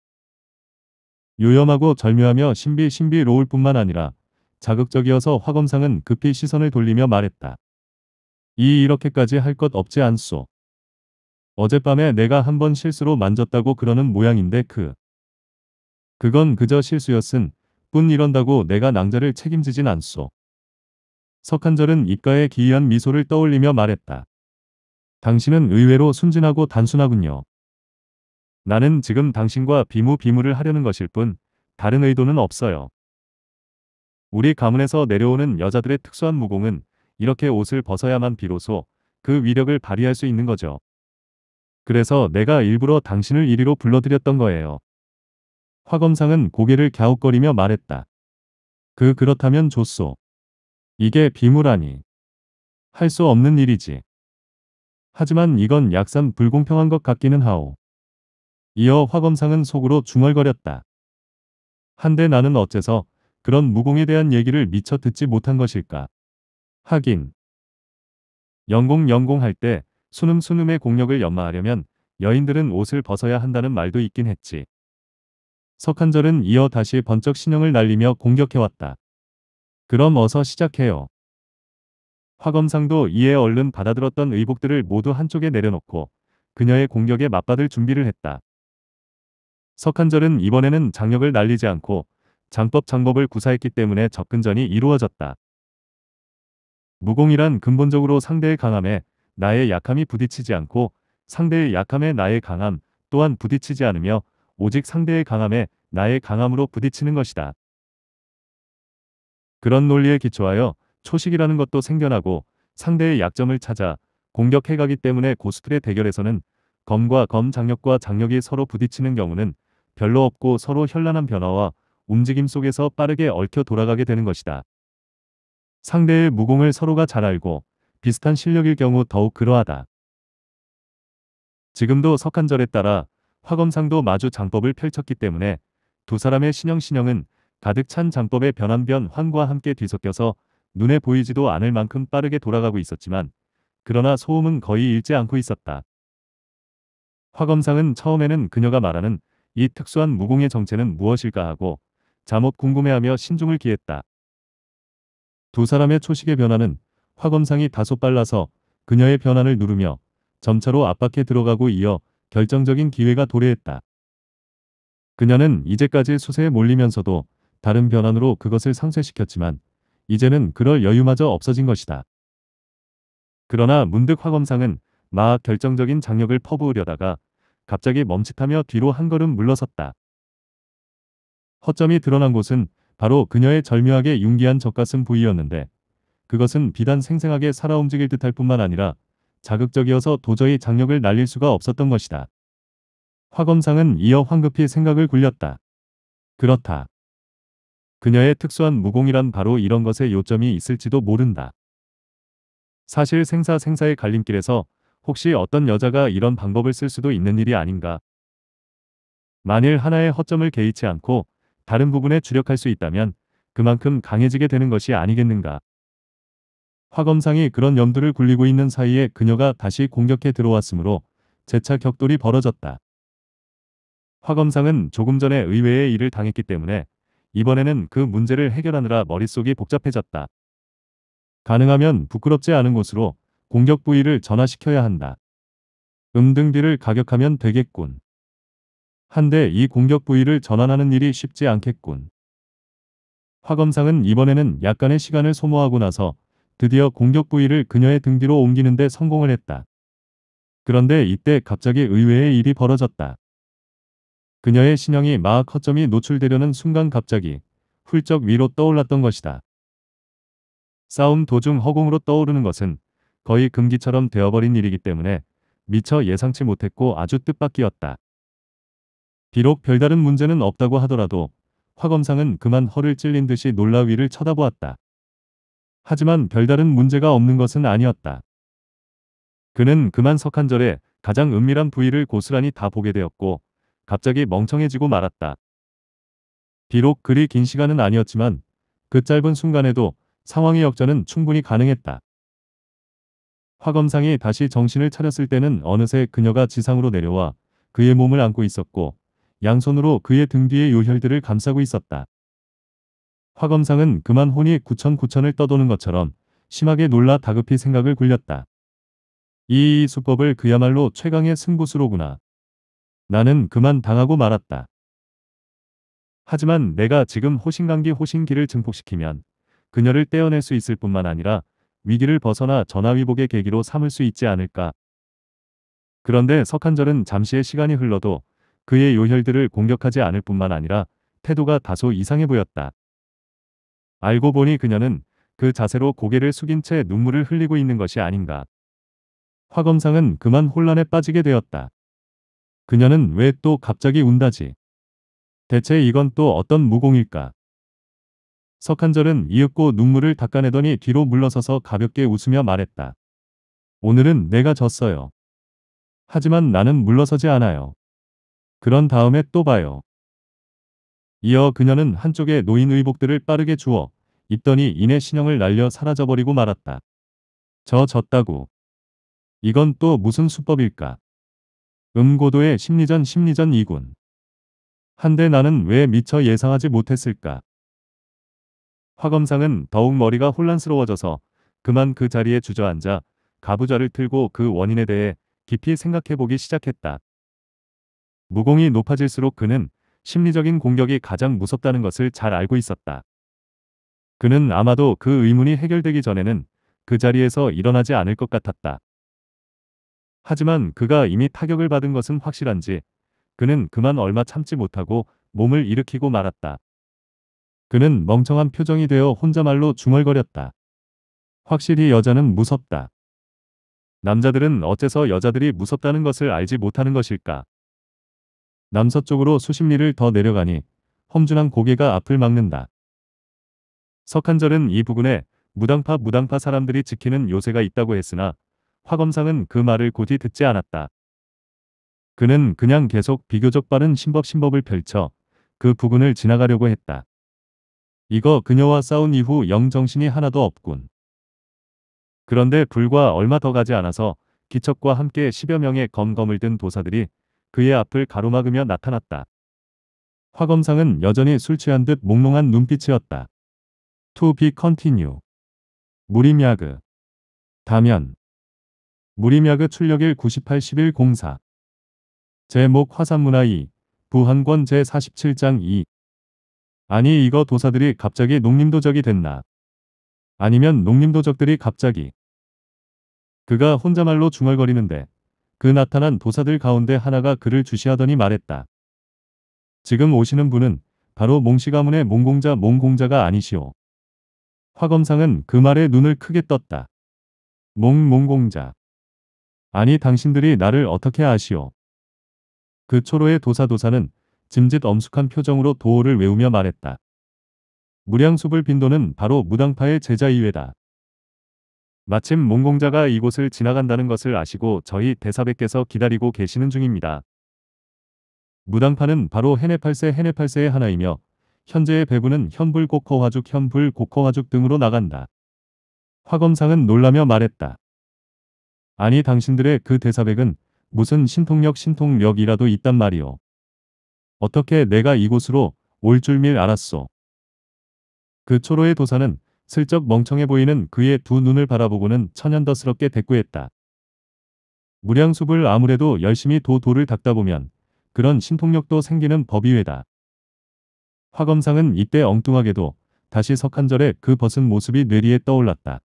[SPEAKER 1] 요염하고 절묘하며 신비신비로울 뿐만 아니라 자극적이어서 화검상은 급히 시선을 돌리며 말했다. 이 이렇게까지 할 것 없지 않소. 어젯밤에 내가 한번 실수로 만졌다고 그러는 모양인데 그. 그건 그저 실수였은 뿐 이런다고 내가 낭자를 책임지진 않소. 석한절은 입가에 기이한 미소를 떠올리며 말했다. 당신은 의외로 순진하고 단순하군요. 나는 지금 당신과 비무비무를 하려는 것일 뿐 다른 의도는 없어요. 우리 가문에서 내려오는 여자들의 특수한 무공은 이렇게 옷을 벗어야만 비로소 그 위력을 발휘할 수 있는 거죠. 그래서 내가 일부러 당신을 1위로 불러들였던 거예요. 화검상은 고개를 갸웃거리며 말했다. 그 그렇다면 좋소. 이게 비무라니. 할 수 없는 일이지. 하지만 이건 약산 불공평한 것 같기는 하오. 이어 화검상은 속으로 중얼거렸다. 한데 나는 어째서 그런 무공에 대한 얘기를 미처 듣지 못한 것일까. 하긴 영공 영공 할때 수눔 수눔의 공력을 연마하려면 여인들은 옷을 벗어야 한다는 말도 있긴 했지. 석한절은 이어 다시 번쩍 신형을 날리며 공격해왔다. 그럼 어서 시작해요. 화검상도 이에 얼른 받아들었던 의복들을 모두 한쪽에 내려놓고 그녀의 공격에 맞받을 준비를 했다. 석한절은 이번에는 장력을 날리지 않고 장법 장법을 구사했기 때문에 접근전이 이루어졌다. 무공이란 근본적으로 상대의 강함에 나의 약함이 부딪히지 않고 상대의 약함에 나의 강함 또한 부딪히지 않으며 오직 상대의 강함에 나의 강함으로 부딪히는 것이다. 그런 논리에 기초하여 초식이라는 것도 생겨나고 상대의 약점을 찾아 공격해가기 때문에 고수들의 대결에서는 검과 검 장력과 장력이 서로 부딪히는 경우는 별로 없고 서로 현란한 변화와 움직임 속에서 빠르게 얽혀 돌아가게 되는 것이다. 상대의 무공을 서로가 잘 알고 비슷한 실력일 경우 더욱 그러하다. 지금도 석한절에 따라 화검상도 마주 장법을 펼쳤기 때문에 두 사람의 신형신형은 가득 찬 장법의 변한변 환과 함께 뒤섞여서 눈에 보이지도 않을 만큼 빠르게 돌아가고 있었지만 그러나 소음은 거의 잃지 않고 있었다. 화검상은 처음에는 그녀가 말하는 이 특수한 무공의 정체는 무엇일까 하고 잠옷 궁금해하며 신중을 기했다. 두 사람의 초식의 변화는 화검상이 다소 빨라서 그녀의 변환을 누르며 점차로 압박해 들어가고 이어 결정적인 기회가 도래했다. 그녀는 이제까지 수세에 몰리면서도 다른 변환으로 그것을 상쇄시켰지만 이제는 그럴 여유마저 없어진 것이다. 그러나 문득 화검상은 막 결정적인 장력을 퍼부으려다가 갑자기 멈칫하며 뒤로 한 걸음 물러섰다. 허점이 드러난 곳은 바로 그녀의 절묘하게 융기한 젖가슴 부위였는데 그것은 비단 생생하게 살아 움직일 듯할 뿐만 아니라 자극적이어서 도저히 장력을 날릴 수가 없었던 것이다. 화 검상은 이어 황급히 생각을 굴렸다. 그렇다. 그녀의 특수한 무공이란 바로 이런 것에 요점이 있을지도 모른다. 사실 생사 생사의 갈림길에서 혹시 어떤 여자가 이런 방법을 쓸 수도 있는 일이 아닌가. 만일 하나의 허점을 개의치 않고 다른 부분에 주력할 수 있다면 그만큼 강해지게 되는 것이 아니겠는가. 화검상이 그런 염두를 굴리고 있는 사이에 그녀가 다시 공격해 들어왔으므로 재차 격돌이 벌어졌다. 화검상은 조금 전에 의외의 일을 당했기 때문에 이번에는 그 문제를 해결하느라 머릿속이 복잡해졌다. 가능하면 부끄럽지 않은 곳으로 공격 부위를 전화시켜야 한다. 음등비를 가격하면 되겠군. 한데 이 공격 부위를 전환하는 일이 쉽지 않겠군. 화 검상은 이번에는 약간의 시간을 소모하고 나서 드디어 공격 부위를 그녀의 등 뒤로 옮기는데 성공을 했다. 그런데 이때 갑자기 의외의 일이 벌어졌다. 그녀의 신형이 마하 커점이 노출되려는 순간 갑자기 훌쩍 위로 떠올랐던 것이다. 싸움 도중 허공으로 떠오르는 것은 거의 금기처럼 되어버린 일이기 때문에 미처 예상치 못했고 아주 뜻밖이었다. 비록 별다른 문제는 없다고 하더라도 화검상은 그만 허를 찔린 듯이 놀라 위를 쳐다보았다. 하지만 별다른 문제가 없는 것은 아니었다. 그는 그만 석한절에 가장 은밀한 부위를 고스란히 다 보게 되었고 갑자기 멍청해지고 말았다. 비록 그리 긴 시간은 아니었지만 그 짧은 순간에도 상황의 역전은 충분히 가능했다. 화검상이 다시 정신을 차렸을 때는 어느새 그녀가 지상으로 내려와 그의 몸을 안고 있었고 양손으로 그의 등뒤에 요혈들을 감싸고 있었다. 화검상은 그만 혼이 구천구천을 떠도는 것처럼 심하게 놀라 다급히 생각을 굴렸다. 이 수법을 그야말로 최강의 승부수로구나. 나는 그만 당하고 말았다. 하지만 내가 지금 호신강기 호신기를 증폭시키면 그녀를 떼어낼 수 있을 뿐만 아니라 위기를 벗어나 전화위복의 계기로 삼을 수 있지 않을까. 그런데 석한절은 잠시의 시간이 흘러도 그의 요혈들을 공격하지 않을 뿐만 아니라 태도가 다소 이상해 보였다. 알고 보니 그녀는 그 자세로 고개를 숙인 채 눈물을 흘리고 있는 것이 아닌가. 화검상은 그만 혼란에 빠지게 되었다. 그녀는 왜 또 갑자기 운다지? 대체 이건 또 어떤 무공일까? 석한절은 이윽고 눈물을 닦아내더니 뒤로 물러서서 가볍게 웃으며 말했다. 오늘은 내가 졌어요. 하지만 나는 물러서지 않아요. 그런 다음에 또 봐요. 이어 그녀는 한쪽에 노인 의복들을 빠르게 주어 입더니 이내 신형을 날려 사라져버리고 말았다. 저 졌다고. 이건 또 무슨 수법일까? 음고도의 심리전 심리전 이군 한데 나는 왜 미처 예상하지 못했을까? 화검상은 더욱 머리가 혼란스러워져서 그만 그 자리에 주저앉아 가부좌를 틀고 그 원인에 대해 깊이 생각해보기 시작했다. 무공이 높아질수록 그는 심리적인 공격이 가장 무섭다는 것을 잘 알고 있었다. 그는 아마도 그 의문이 해결되기 전에는 그 자리에서 일어나지 않을 것 같았다. 하지만 그가 이미 타격을 받은 것은 확실한지 그는 그만 얼마 참지 못하고 몸을 일으키고 말았다. 그는 멍청한 표정이 되어 혼자말로 중얼거렸다. 확실히 여자는 무섭다. 남자들은 어째서 여자들이 무섭다는 것을 알지 못하는 것일까? 남서쪽으로 수십 리를 더 내려가니 험준한 고개가 앞을 막는다. 석한절은 이 부근에 무당파 무당파 사람들이 지키는 요새가 있다고 했으나 화검상은 그 말을 곧이 듣지 않았다. 그는 그냥 계속 비교적 빠른 신법신법을 펼쳐 그 부근을 지나가려고 했다. 이거 그녀와 싸운 이후 영정신이 하나도 없군. 그런데 불과 얼마 더 가지 않아서 기척과 함께 10여 명의 검검을 든 도사들이 그의 앞을 가로막으며 나타났다. 화 검상은 여전히 술 취한 듯 몽롱한 눈빛이었다. To be continue. 무림야그. 다면. 무림야그 출력일 981104. 제목 화산문화 2. 부한권 제47장 2. 아니 이거 도사들이 갑자기 농림도적이 됐나. 아니면 농림도적들이 갑자기. 그가 혼자말로 중얼거리는데 그 나타난 도사들 가운데 하나가 그를 주시하더니 말했다. 지금 오시는 분은 바로 몽시 가문의 몽공자 몽공자가 아니시오. 화검상은 그 말에 눈을 크게 떴다. 몽 몽공자. 아니 당신들이 나를 어떻게 아시오. 그 초로의 도사도사는 짐짓 엄숙한 표정으로 도호를 외우며 말했다. 무량수불 빈도는 바로 무당파의 제자 이외다. 마침 몽공자가 이곳을 지나간다는 것을 아시고 저희 대사백께서 기다리고 계시는 중입니다. 무당파는 바로 헤네팔세 헤네팔세의 하나이며 현재의 배부는 현불고커화죽현불고커화죽 등으로 나간다. 화검상은 놀라며 말했다. 아니 당신들의 그 대사백은 무슨 신통력 신통력이라도 있단 말이오. 어떻게 내가 이곳으로 올 줄밀 알았소. 그 초로의 도사는 슬쩍 멍청해 보이는 그의 두 눈을 바라보고는 천연더스럽게 대꾸했다. 무량숲을 아무래도 열심히 도도를 닦다 보면 그런 신통력도 생기는 법이외다. 화검상은 이때 엉뚱하게도 다시 석한절에그 벗은 모습이 뇌리에 떠올랐다.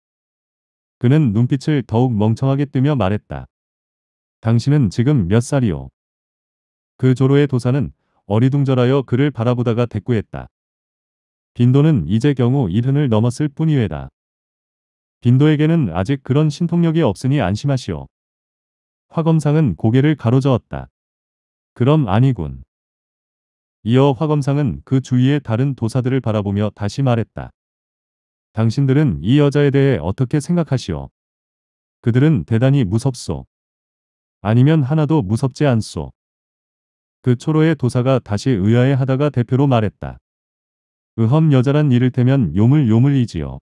[SPEAKER 1] 그는 눈빛을 더욱 멍청하게 뜨며 말했다. 당신은 지금 몇 살이오? 그 조로의 도사는 어리둥절하여 그를 바라보다가 대꾸했다. 빈도는 이제 경우 1흔을 넘었을 뿐이외다. 빈도에게는 아직 그런 신통력이 없으니 안심하시오. 화검상은 고개를 가로저었다. 그럼 아니군. 이어 화검상은 그 주위의 다른 도사들을 바라보며 다시 말했다. 당신들은 이 여자에 대해 어떻게 생각하시오? 그들은 대단히 무섭소. 아니면 하나도 무섭지 않소. 그 초로의 도사가 다시 의아해하다가 대표로 말했다. 의험 여자란 이를테면 요물요물이지요.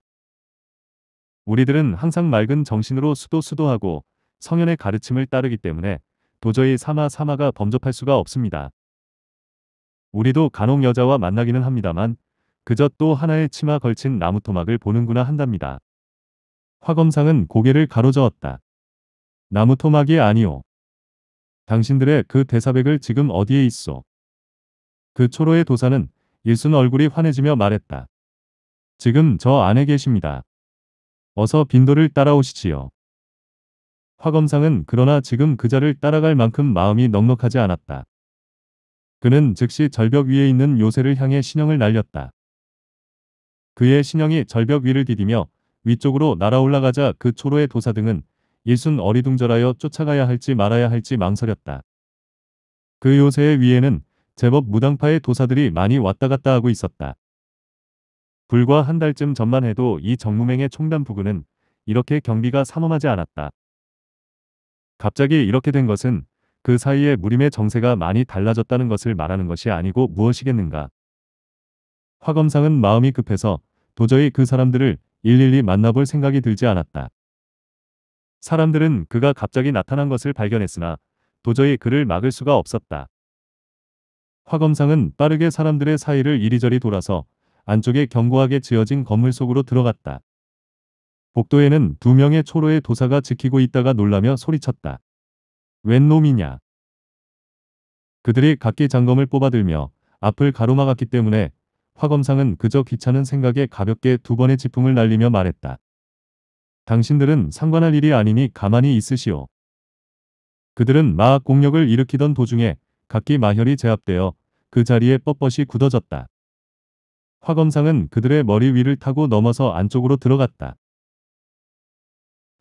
[SPEAKER 1] 우리들은 항상 맑은 정신으로 수도수도하고 성현의 가르침을 따르기 때문에 도저히 사마 사마가 범접할 수가 없습니다. 우리도 간혹 여자와 만나기는 합니다만 그저 또 하나의 치마 걸친 나무토막을 보는구나 한답니다. 화검상은 고개를 가로저었다. 나무토막이 아니오. 당신들의 그 대사백을 지금 어디에 있소? 그 초로의 도사는 일순 얼굴이 환해지며 말했다. 지금 저 안에 계십니다. 어서 빈도를 따라오시지요. 화검상은 그러나 지금 그자를 따라갈 만큼 마음이 넉넉하지 않았다. 그는 즉시 절벽 위에 있는 요새를 향해 신형을 날렸다. 그의 신형이 절벽 위를 디디며 위쪽으로 날아 올라가자 그 초로의 도사등은 일순 어리둥절하여 쫓아가야 할지 말아야 할지 망설였다. 그 요새의 위에는 제법 무당파의 도사들이 많이 왔다 갔다 하고 있었다. 불과 한 달쯤 전만 해도 이 정무맹의 총단 부근은 이렇게 경비가 삼엄하지 않았다. 갑자기 이렇게 된 것은 그 사이에 무림의 정세가 많이 달라졌다는 것을 말하는 것이 아니고 무엇이겠는가. 화검상은 마음이 급해서 도저히 그 사람들을 일일이 만나볼 생각이 들지 않았다. 사람들은 그가 갑자기 나타난 것을 발견했으나 도저히 그를 막을 수가 없었다. 화검상은 빠르게 사람들의 사이를 이리저리 돌아서 안쪽에 견고하게 지어진 건물 속으로 들어갔다. 복도에는 두 명의 초로의 도사가 지키고 있다가 놀라며 소리쳤다. 웬 놈이냐. 그들이 각기 장검을 뽑아들며 앞을 가로막았기 때문에 화검상은 그저 귀찮은 생각에 가볍게 두 번의 지풍을 날리며 말했다. 당신들은 상관할 일이 아니니 가만히 있으시오. 그들은 마악 공력을 일으키던 도중에 각기 마혈이 제압되어 그 자리에 뻣뻣이 굳어졌다. 화검상은 그들의 머리 위를 타고 넘어서 안쪽으로 들어갔다.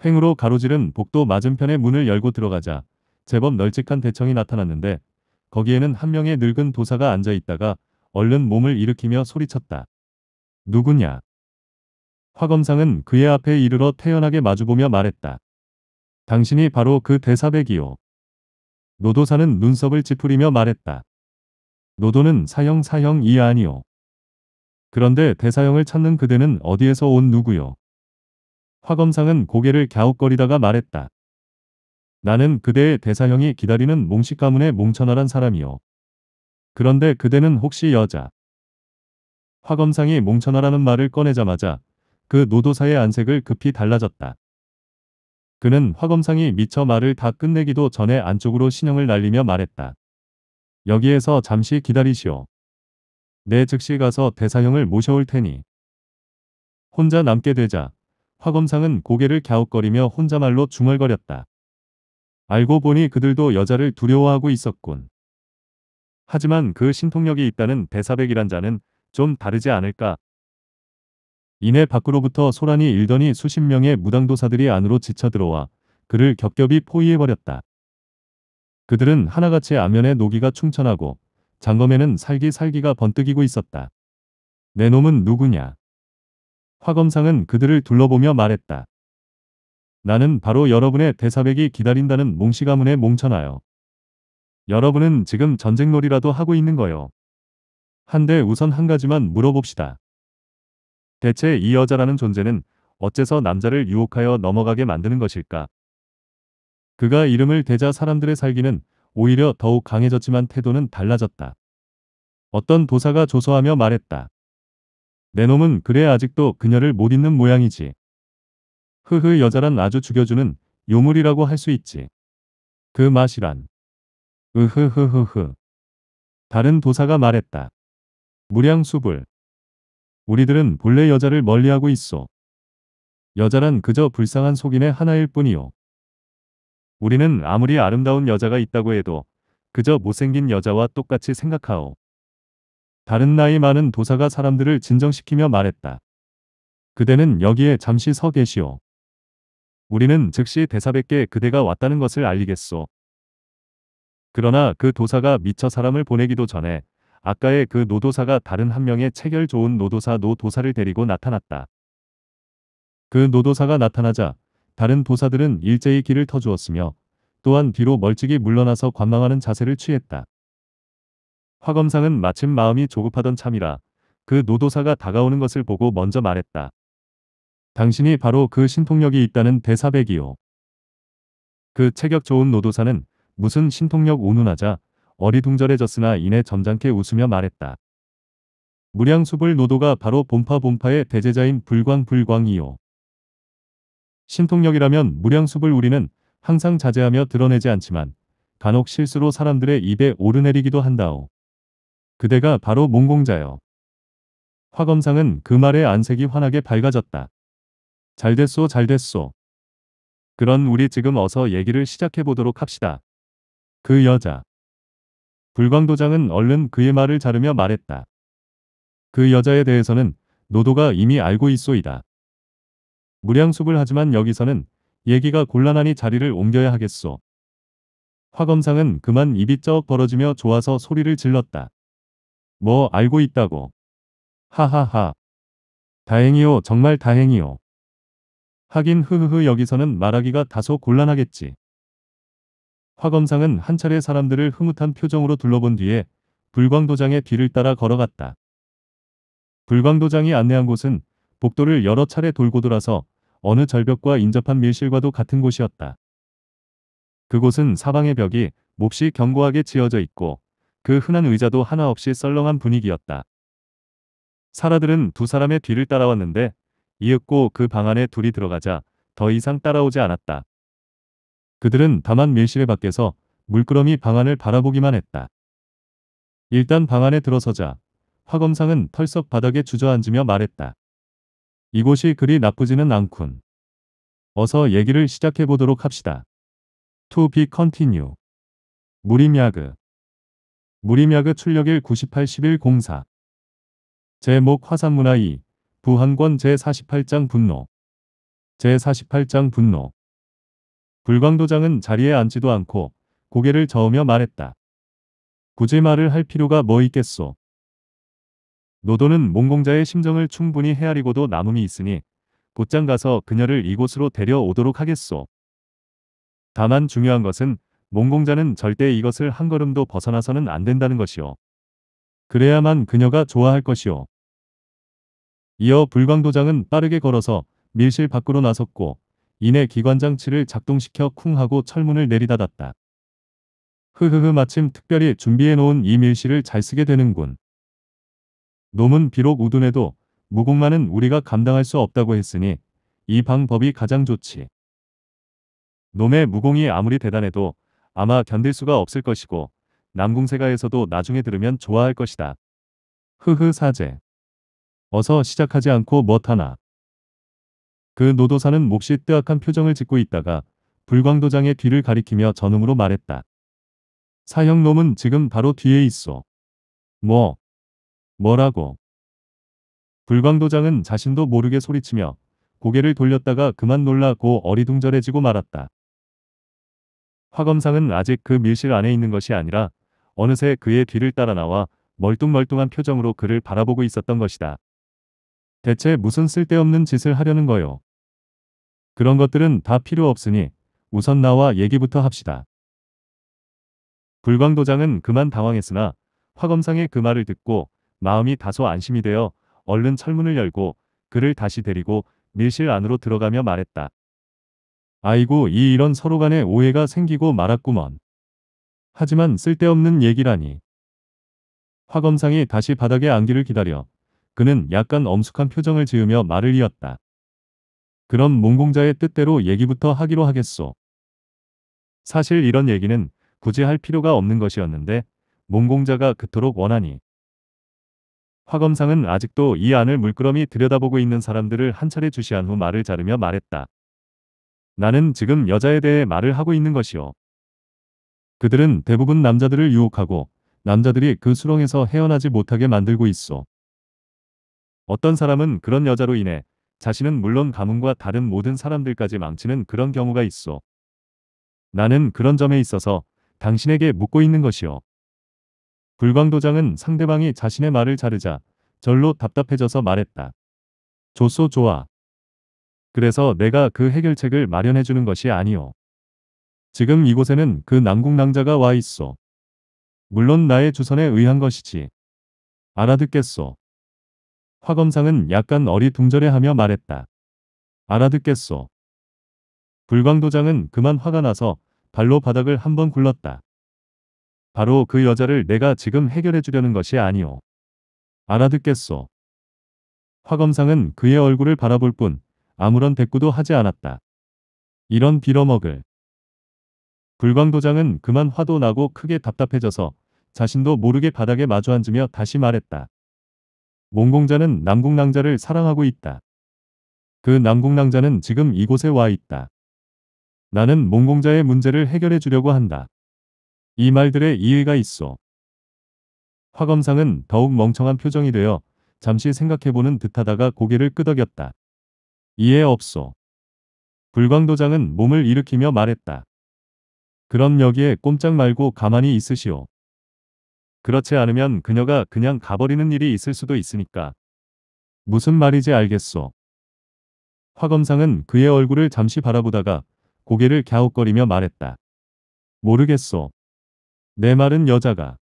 [SPEAKER 1] 횡으로 가로질은 복도 맞은편의 문을 열고 들어가자 제법 널찍한 대청이 나타났는데 거기에는 한 명의 늙은 도사가 앉아 있다가 얼른 몸을 일으키며 소리쳤다. 누구냐? 화검상은 그의 앞에 이르러 태연하게 마주보며 말했다. 당신이 바로 그 대사백이요. 노도사는 눈썹을 찌푸리며 말했다. 노도는 사형 사형 이 아니오. 그런데 대사형을 찾는 그대는 어디에서 온 누구요? 화검상은 고개를 갸웃거리다가 말했다. 나는 그대의 대사형이 기다리는 몽식 가문의 몽천하란 사람이요. 그런데 그대는 혹시 여자? 화검상이 몽천하라는 말을 꺼내자마자 그 노도사의 안색을 급히 달라졌다. 그는 화검상이 미처 말을 다 끝내기도 전에 안쪽으로 신형을 날리며 말했다. 여기에서 잠시 기다리시오. 내 즉시 가서 대사형을 모셔올 테니. 혼자 남게 되자 화검상은 고개를 갸웃거리며 혼자말로 중얼거렸다. 알고 보니 그들도 여자를 두려워하고 있었군. 하지만 그 신통력이 있다는 대사백이란 자는 좀 다르지 않을까 이내 밖으로부터 소란이 일더니 수십 명의 무당도사들이 안으로 지쳐들어와 그를 겹겹이 포위해버렸다. 그들은 하나같이 안면에 노기가 충천하고 장검에는 살기살기가 번뜩이고 있었다. 내 놈은 누구냐? 화검상은 그들을 둘러보며 말했다. 나는 바로 여러분의 대사백이 기다린다는 몽시 가문의 몽천하여. 여러분은 지금 전쟁놀이라도 하고 있는 거요. 한데 우선 한 가지만 물어봅시다. 대체 이 여자라는 존재는 어째서 남자를 유혹하여 넘어가게 만드는 것일까? 그가 이름을 대자 사람들의 살기는 오히려 더욱 강해졌지만 태도는 달라졌다. 어떤 도사가 조소하며 말했다. 내 놈은 그래 아직도 그녀를 못 잊는 모양이지. 흐흐 여자란 아주 죽여주는 요물이라고 할 수 있지. 그 맛이란. 으흐흐흐흐. 다른 도사가 말했다. 무량수불. 우리들은 본래 여자를 멀리하고 있어. 여자란 그저 불쌍한 속인의 하나일 뿐이요. 우리는 아무리 아름다운 여자가 있다고 해도 그저 못생긴 여자와 똑같이 생각하오. 다른 나이 많은 도사가 사람들을 진정시키며 말했다. 그대는 여기에 잠시 서 계시오. 우리는 즉시 대사백께 그대가 왔다는 것을 알리겠소. 그러나 그 도사가 미처 사람을 보내기도 전에 아까의 그 노도사가 다른 한 명의 체결 좋은 노도사 노도사를 데리고 나타났다. 그 노도사가 나타나자 다른 도사들은 일제히 길을 터주었으며 또한 뒤로 멀찍이 물러나서 관망하는 자세를 취했다. 화검상은 마침 마음이 조급하던 참이라 그 노도사가 다가오는 것을 보고 먼저 말했다. 당신이 바로 그 신통력이 있다는 대사백이요. 그 체격 좋은 노도사는 무슨 신통력 운운하자 어리둥절해졌으나 이내 점잖게 웃으며 말했다. 무량수불 노도가 바로 본파본파의 대제자인 불광불광이요. 신통력이라면 무량수불 우리는 항상 자제하며 드러내지 않지만 간혹 실수로 사람들의 입에 오르내리기도 한다오. 그대가 바로 몽공자요. 화검상은 그 말에 안색이 환하게 밝아졌다. 잘됐소 잘됐소. 그런 우리 지금 어서 얘기를 시작해보도록 합시다. 그 여자. 불광도장은 얼른 그의 말을 자르며 말했다. 그 여자에 대해서는 노도가 이미 알고 있소이다. 무량수을 하지만 여기서는 얘기가 곤란하니 자리를 옮겨야 하겠소. 화검상은 그만 입이 쩍 벌어지며 좋아서 소리를 질렀다. 뭐 알고 있다고. 하하하. 다행이요 정말 다행이요. 하긴 흐흐흐 여기서는 말하기가 다소 곤란하겠지. 화검상은 한 차례 사람들을 흐뭇한 표정으로 둘러본 뒤에 불광도장의 뒤를 따라 걸어갔다. 불광도장이 안내한 곳은 복도를 여러 차례 돌고 돌아서 어느 절벽과 인접한 밀실과도 같은 곳이었다. 그곳은 사방의 벽이 몹시 견고하게 지어져 있고 그 흔한 의자도 하나 없이 썰렁한 분위기였다. 사라들은 두 사람의 뒤를 따라왔는데 이윽고 그 방 안에 둘이 들어가자 더 이상 따라오지 않았다. 그들은 다만 밀실의 밖에서 물끄러미 방안을 바라보기만 했다. 일단 방안에 들어서자 화검상은 털썩 바닥에 주저앉으며 말했다. 이곳이 그리 나쁘지는 않군. 어서 얘기를 시작해보도록 합시다. To be continue. 무림야그. 무림야그 출력일 98-1104. 제목 화산문화 2. 부한권 제48장 분노. 제48장 분노. 불광도장은 자리에 앉지도 않고 고개를 저으며 말했다. 굳이 말을 할 필요가 뭐 있겠소. 노도는 몽공자의 심정을 충분히 헤아리고도 남음이 있으니 곧장 가서 그녀를 이곳으로 데려오도록 하겠소. 다만 중요한 것은 몽공자는 절대 이것을 한 걸음도 벗어나서는 안 된다는 것이오. 그래야만 그녀가 좋아할 것이오. 이어 불광도장은 빠르게 걸어서 밀실 밖으로 나섰고 이내 기관장치를 작동시켜 쿵 하고 철문을 내리다 닫다. 흐흐흐 마침 특별히 준비해놓은 이 밀실을 잘 쓰게 되는군. 놈은 비록 우둔해도 무공만은 우리가 감당할 수 없다고 했으니 이 방법이 가장 좋지. 놈의 무공이 아무리 대단해도 아마 견딜 수가 없을 것이고 남궁세가에서도 나중에 들으면 좋아할 것이다. 흐흐 사제. 어서 시작하지 않고 뭣하나. 그 노도사는 몹시 뜨악한 표정을 짓고 있다가 불광도장의 귀를 가리키며 전음으로 말했다. 사형놈은 지금 바로 뒤에 있어. 뭐? 뭐라고? 불광도장은 자신도 모르게 소리치며 고개를 돌렸다가 그만 놀라고 어리둥절해지고 말았다. 화검상은 아직 그 밀실 안에 있는 것이 아니라 어느새 그의 뒤를 따라 나와 멀뚱멀뚱한 표정으로 그를 바라보고 있었던 것이다. 대체 무슨 쓸데없는 짓을 하려는 거요. 그런 것들은 다 필요 없으니 우선 나와 얘기부터 합시다. 불광도장은 그만 당황했으나 화검상의 그 말을 듣고 마음이 다소 안심이 되어 얼른 철문을 열고 그를 다시 데리고 밀실 안으로 들어가며 말했다. 아이고 이 이런 서로 간에 오해가 생기고 말았구먼. 하지만 쓸데없는 얘기라니. 화검상이 다시 바닥에 안기를 기다려 그는 약간 엄숙한 표정을 지으며 말을 이었다. 그럼 문공자의 뜻대로 얘기부터 하기로 하겠소. 사실 이런 얘기는 굳이 할 필요가 없는 것이었는데 문공자가 그토록 원하니 화검상은 아직도 이 안을 물끄러미 들여다보고 있는 사람들을 한 차례 주시한 후 말을 자르며 말했다. 나는 지금 여자에 대해 말을 하고 있는 것이요. 그들은 대부분 남자들을 유혹하고 남자들이 그 수렁에서 헤어나지 못하게 만들고 있어. 어떤 사람은 그런 여자로 인해 자신은 물론 가문과 다른 모든 사람들까지 망치는 그런 경우가 있어. 나는 그런 점에 있어서 당신에게 묻고 있는 것이요. 불광도장은 상대방이 자신의 말을 자르자 절로 답답해져서 말했다. 좋소 좋아. 그래서 내가 그 해결책을 마련해주는 것이 아니오. 지금 이곳에는 그남궁낭자가와 있어. 물론 나의 주선에 의한 것이지. 알아듣겠소. 화 검상은 약간 어리둥절해하며 말했다. 알아듣겠소. 불광도장은 그만 화가 나서 발로 바닥을 한 번 굴렀다. 바로 그 여자를 내가 지금 해결해 주려는 것이 아니오. 알아듣겠소. 화검상은 그의 얼굴을 바라볼 뿐 아무런 대꾸도 하지 않았다. 이런 빌어먹을. 불광도장은 그만 화도 나고 크게 답답해져서 자신도 모르게 바닥에 마주 앉으며 다시 말했다. 몽공자는 남궁낭자를 사랑하고 있다. 그 남궁낭자는 지금 이곳에 와 있다. 나는 몽공자의 문제를 해결해 주려고 한다. 이 말들의 이의가 있어. 화검상은 더욱 멍청한 표정이 되어 잠시 생각해보는 듯하다가 고개를 끄덕였다. 이해 없소. 불광도장은 몸을 일으키며 말했다. 그럼 여기에 꼼짝 말고 가만히 있으시오. 그렇지 않으면 그녀가 그냥 가버리는 일이 있을 수도 있으니까. 무슨 말이지 알겠소. 화검상은 그의 얼굴을 잠시 바라보다가 고개를 갸웃거리며 말했다. 모르겠소. 내 말은 여자가.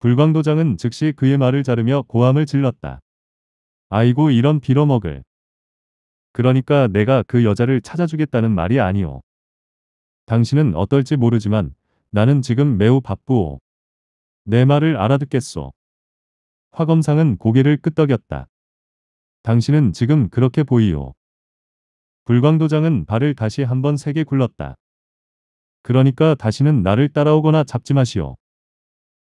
[SPEAKER 1] 불광도장은 즉시 그의 말을 자르며 고함을 질렀다. 아이고 이런 빌어먹을. 그러니까 내가 그 여자를 찾아주겠다는 말이 아니오. 당신은 어떨지 모르지만 나는 지금 매우 바쁘오. 내 말을 알아듣겠소. 화검상은 고개를 끄덕였다. 당신은 지금 그렇게 보이오. 불광도장은 발을 다시 한번 세게 굴렀다. 그러니까 다시는 나를 따라오거나 잡지 마시오.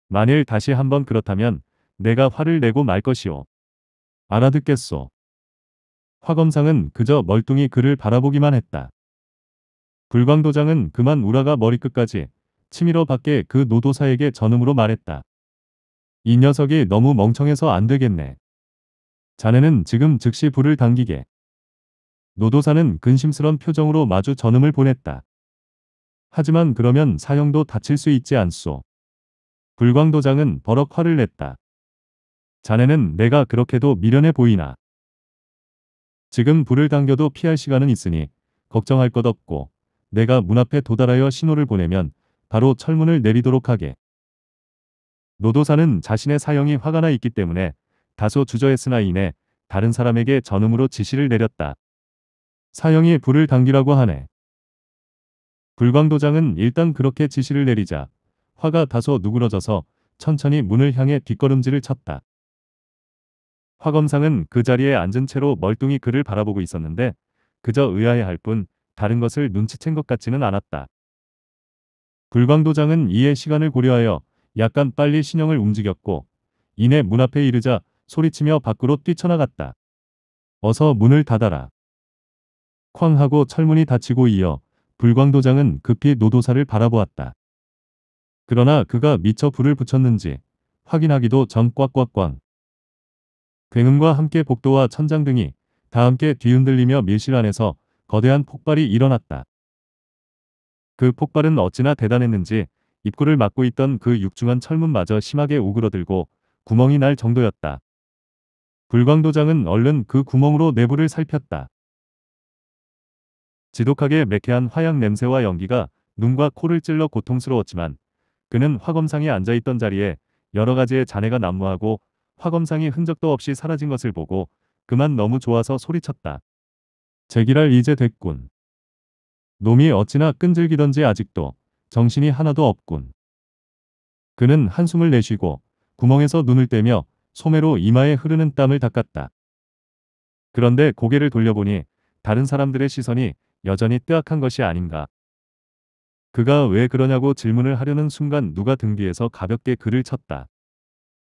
[SPEAKER 1] 만일 다시 한번 그렇다면 내가 화를 내고 말 것이오. 알아듣겠소. 화검상은 그저 멀뚱히 그를 바라보기만 했다. 불광도장은 그만 우라가 머리끝까지 치밀어 밖에 그 노도사에게 전음으로 말했다. 이 녀석이 너무 멍청해서 안 되겠네. 자네는 지금 즉시 불을 당기게. 노도사는 근심스런 표정으로 마주 전음을 보냈다. 하지만 그러면 사형도 다칠 수 있지 않소. 불광도장은 버럭 화를 냈다. 자네는 내가 그렇게도 미련해 보이나. 지금 불을 당겨도 피할 시간은 있으니 걱정할 것 없고 내가 문 앞에 도달하여 신호를 보내면 바로 철문을 내리도록 하게. 노도사는 자신의 사형이 화가 나 있기 때문에 다소 주저했으나 이내 다른 사람에게 전음으로 지시를 내렸다. 사형이 불을 당기라고 하네. 불광도장은 일단 그렇게 지시를 내리자 화가 다소 누그러져서 천천히 문을 향해 뒷걸음질을 쳤다. 화검상은 그 자리에 앉은 채로 멀뚱히 그를 바라보고 있었는데 그저 의아해할 뿐 다른 것을 눈치챈 것 같지는 않았다. 불광도장은 이에 시간을 고려하여 약간 빨리 신형을 움직였고 이내 문 앞에 이르자 소리치며 밖으로 뛰쳐나갔다. 어서 문을 닫아라. 쾅 하고 철문이 닫히고 이어 불광도장은 급히 노도사를 바라보았다. 그러나 그가 미처 불을 붙였는지 확인하기도 전 꽉꽉꽝. 굉음과 함께 복도와 천장 등이 다 함께 뒤흔들리며 밀실 안에서 거대한 폭발이 일어났다. 그 폭발은 어찌나 대단했는지 입구를 막고 있던 그 육중한 철문마저 심하게 우그러들고 구멍이 날 정도였다. 불광도장은 얼른 그 구멍으로 내부를 살폈다. 지독하게 매캐한 화약 냄새와 연기가 눈과 코를 찔러 고통스러웠지만 그는 화검상에 앉아있던 자리에 여러 가지의 잔해가 난무하고 화검상이 흔적도 없이 사라진 것을 보고 그만 너무 좋아서 소리쳤다. 제기랄 이제 됐군. 놈이 어찌나 끈질기던지 아직도 정신이 하나도 없군. 그는 한숨을 내쉬고 구멍에서 눈을 떼며 소매로 이마에 흐르는 땀을 닦았다. 그런데 고개를 돌려보니 다른 사람들의 시선이 여전히 뜨악한 것이 아닌가. 그가 왜 그러냐고 질문을 하려는 순간 누가 등 뒤에서 가볍게 그를 쳤다.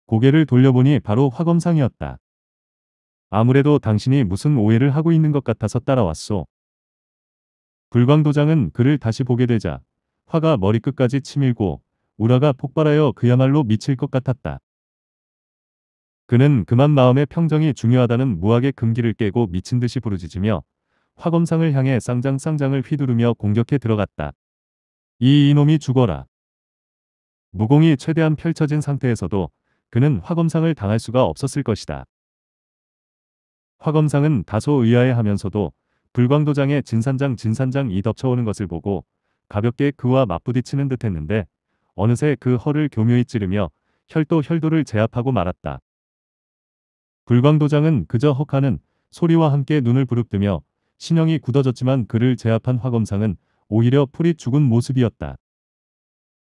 [SPEAKER 1] 고개를 돌려보니 바로 화검상이었다. 아무래도 당신이 무슨 오해를 하고 있는 것 같아서 따라왔소. 불광도장은 그를 다시 보게 되자 화가 머리끝까지 치밀고 우라가 폭발하여 그야말로 미칠 것 같았다. 그는 그만 마음의 평정이 중요하다는 무학의 금기를 깨고 미친 듯이 부르짖으며 화검상을 향해 쌍장쌍장을 휘두르며 공격해 들어갔다. 이 이놈이 죽어라. 무공이 최대한 펼쳐진 상태에서도 그는 화검상을 당할 수가 없었을 것이다. 화검상은 다소 의아해하면서도 불광도장에 진산장 진산장이 덮쳐오는 것을 보고 가볍게 그와 맞부딪히는 듯 했는데 어느새 그 허를 교묘히 찌르며 혈도 혈도를 제압하고 말았다. 불광도장은 그저 헉하는 소리와 함께 눈을 부릅뜨며 신형이 굳어졌지만 그를 제압한 화검상은 오히려 풀이 죽은 모습이었다.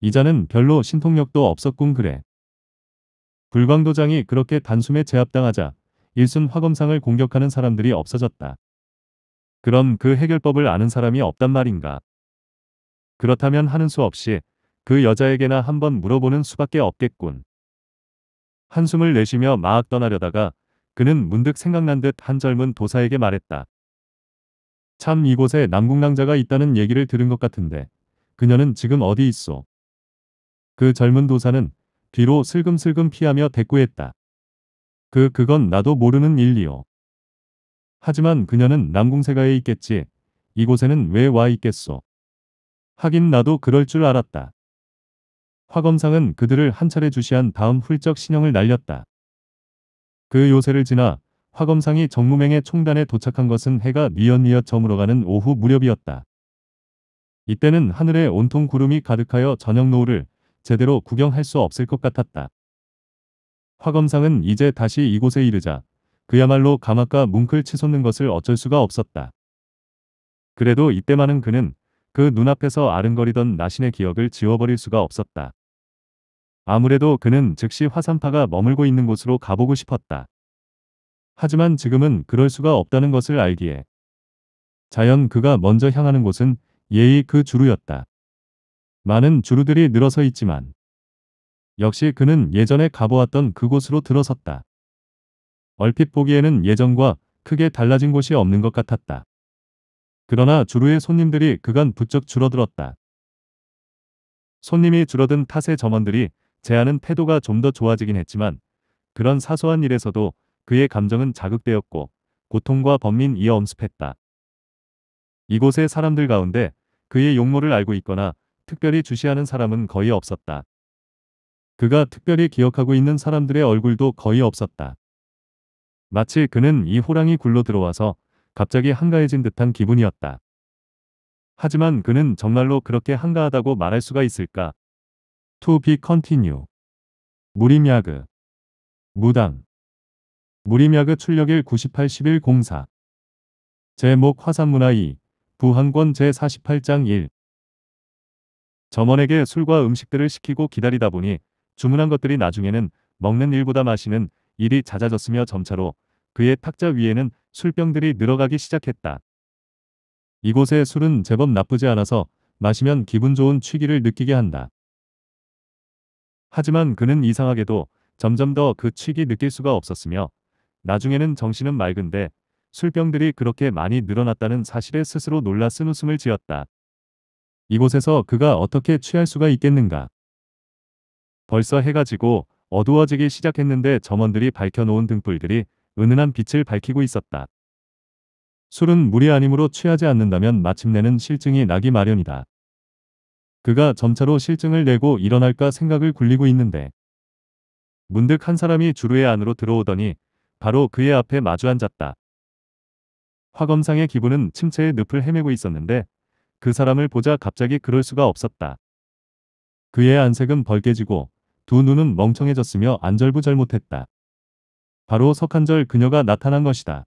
[SPEAKER 1] 이자는 별로 신통력도 없었군 그래. 불광도장이 그렇게 단숨에 제압당하자 일순 화검상을 공격하는 사람들이 없어졌다. 그럼 그 해결법을 아는 사람이 없단 말인가. 그렇다면 하는 수 없이 그 여자에게나 한번 물어보는 수밖에 없겠군. 한숨을 내쉬며 막 떠나려다가 그는 문득 생각난 듯 한 젊은 도사에게 말했다. 참 이곳에 남궁낭자가 있다는 얘기를 들은 것 같은데 그녀는 지금 어디 있어그 젊은 도사는 뒤로 슬금슬금 피하며 대꾸했다. 그 그건 나도 모르는 일이요. 하지만 그녀는 남궁세가에 있겠지. 이곳에는 왜 와 있겠소. 하긴 나도 그럴 줄 알았다. 화검상은 그들을 한 차례 주시한 다음 훌쩍 신형을 날렸다. 그 요새를 지나 화검상이 정무맹의 총단에 도착한 것은 해가 미연뉘엿 저물어가는 오후 무렵이었다. 이때는 하늘에 온통 구름이 가득하여 저녁 노을을 제대로 구경할 수 없을 것 같았다. 화검상은 이제 다시 이곳에 이르자 그야말로 가마가 뭉클 치솟는 것을 어쩔 수가 없었다. 그래도 이때만은 그는 그 눈앞에서 아른거리던 나신의 기억을 지워버릴 수가 없었다. 아무래도 그는 즉시 화산파가 머물고 있는 곳으로 가보고 싶었다. 하지만 지금은 그럴 수가 없다는 것을 알기에 자연 그가 먼저 향하는 곳은 예의 그 주루였다. 많은 주루들이 늘어서 있지만 역시 그는 예전에 가보았던 그곳으로 들어섰다. 얼핏 보기에는 예전과 크게 달라진 곳이 없는 것 같았다. 그러나 주루의 손님들이 그간 부쩍 줄어들었다. 손님이 줄어든 탓에 점원들이 제안은 태도가 좀 더 좋아지긴 했지만 그런 사소한 일에서도 그의 감정은 자극되었고 고통과 범민 이어 엄습했다. 이곳의 사람들 가운데 그의 용모를 알고 있거나 특별히 주시하는 사람은 거의 없었다. 그가 특별히 기억하고 있는 사람들의 얼굴도 거의 없었다. 마치 그는 이 호랑이 굴로 들어와서 갑자기 한가해진 듯한 기분이었다. 하지만 그는 정말로 그렇게 한가하다고 말할 수가 있을까? To be continue. 무림야그. 무당. 무림야그 출력일 981104. 제목 화산문화 2. 부항권 제48장 1. 점원에게 술과 음식들을 시키고 기다리다 보니 주문한 것들이 나중에는 먹는 일보다 마시는 일이 잦아졌으며 점차로 그의 탁자 위에는 술병들이 늘어가기 시작했다. 이곳의 술은 제법 나쁘지 않아서 마시면 기분 좋은 취기를 느끼게 한다. 하지만 그는 이상하게도 점점 더 그 취기 느낄 수가 없었으며 나중에는 정신은 맑은데 술병들이 그렇게 많이 늘어났다는 사실에 스스로 놀라 쓴 웃음을 지었다. 이곳에서 그가 어떻게 취할 수가 있겠는가. 벌써 해가 지고 어두워지기 시작했는데 점원들이 밝혀놓은 등불들이 은은한 빛을 밝히고 있었다. 술은 물이 아니므로 취하지 않는다면 마침내는 실증이 나기 마련이다. 그가 점차로 실증을 내고 일어날까 생각을 굴리고 있는데 문득 한 사람이 주루의 안으로 들어오더니 바로 그의 앞에 마주 앉았다. 화검상의 기분은 침체의 늪을 헤매고 있었는데 그 사람을 보자 갑자기 그럴 수가 없었다. 그의 안색은 벌개지고 두 눈은 멍청해졌으며 안절부절 못했다. 바로 석한절 그녀가 나타난 것이다.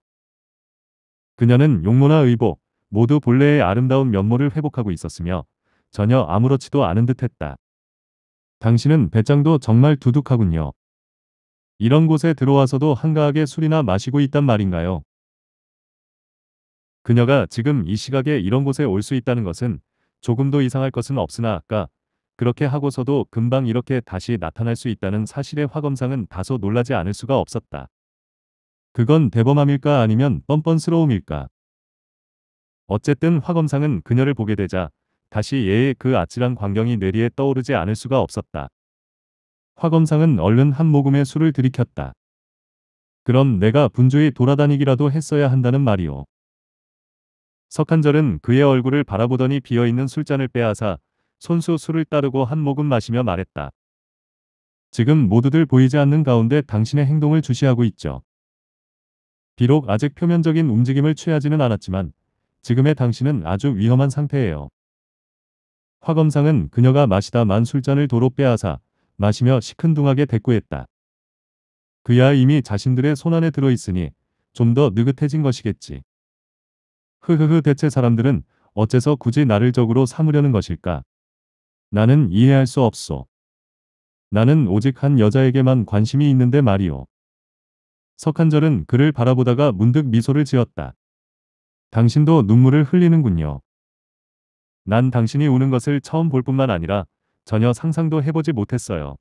[SPEAKER 1] 그녀는 용모나 의복 모두 본래의 아름다운 면모를 회복하고 있었으며 전혀 아무렇지도 않은 듯했다. 당신은 배짱도 정말 두둑하군요. 이런 곳에 들어와서도 한가하게 술이나 마시고 있단 말인가요? 그녀가 지금 이 시각에 이런 곳에 올 수 있다는 것은 조금도 이상할 것은 없으나 아까 그렇게 하고서도 금방 이렇게 다시 나타날 수 있다는 사실에 화검상은 다소 놀라지 않을 수가 없었다. 그건 대범함일까 아니면 뻔뻔스러움일까. 어쨌든 화검상은 그녀를 보게 되자 다시 예의 그 아찔한 광경이 뇌리에 떠오르지 않을 수가 없었다. 화검상은 얼른 한 모금의 술을 들이켰다. 그럼 내가 분주히 돌아다니기라도 했어야 한다는 말이오. 석한절은 그의 얼굴을 바라보더니 비어있는 술잔을 빼앗아 손수 술을 따르고 한 모금 마시며 말했다. 지금 모두들 보이지 않는 가운데 당신의 행동을 주시하고 있죠. 비록 아직 표면적인 움직임을 취하지는 않았지만 지금의 당신은 아주 위험한 상태예요. 화 검상은 그녀가 마시다 만 술잔을 도로 빼앗아 마시며 시큰둥하게 대꾸했다. 그야 이미 자신들의 손안에 들어있으니 좀 더 느긋해진 것이겠지. 흐흐흐 대체 사람들은 어째서 굳이 나를 적으로 삼으려는 것일까? 나는 이해할 수 없소. 나는 오직 한 여자에게만 관심이 있는데 말이오. 석한절은 그를 바라보다가 문득 미소를 지었다. 당신도 눈물을 흘리는군요. 난 당신이 우는 것을 처음 볼 뿐만 아니라 전혀 상상도 해보지 못했어요.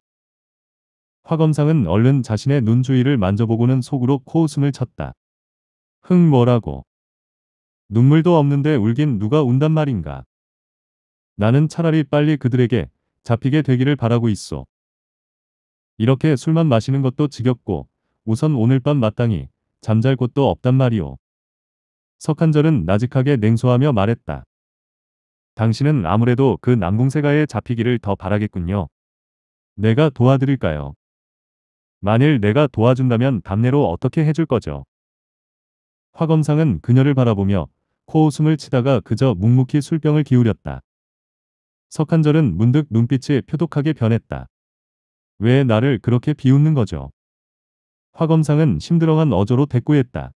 [SPEAKER 1] 화검상은 얼른 자신의 눈 주위를 만져보고는 속으로 코웃음을 쳤다. 흥 뭐라고. 눈물도 없는데 울긴 누가 운단 말인가. 나는 차라리 빨리 그들에게 잡히게 되기를 바라고 있어. 이렇게 술만 마시는 것도 지겹고 우선 오늘 밤 마땅히 잠잘 곳도 없단 말이오. 석한절은 나직하게 냉소하며 말했다. 당신은 아무래도 그 남궁세가에 잡히기를 더 바라겠군요. 내가 도와드릴까요? 만일 내가 도와준다면 담내로 어떻게 해줄 거죠? 화검상은 그녀를 바라보며 코웃음을 치다가 그저 묵묵히 술병을 기울였다. 석한절은 문득 눈빛이 표독하게 변했다. 왜 나를 그렇게 비웃는 거죠? 화검상은 심드렁한 어조로 대꾸했다.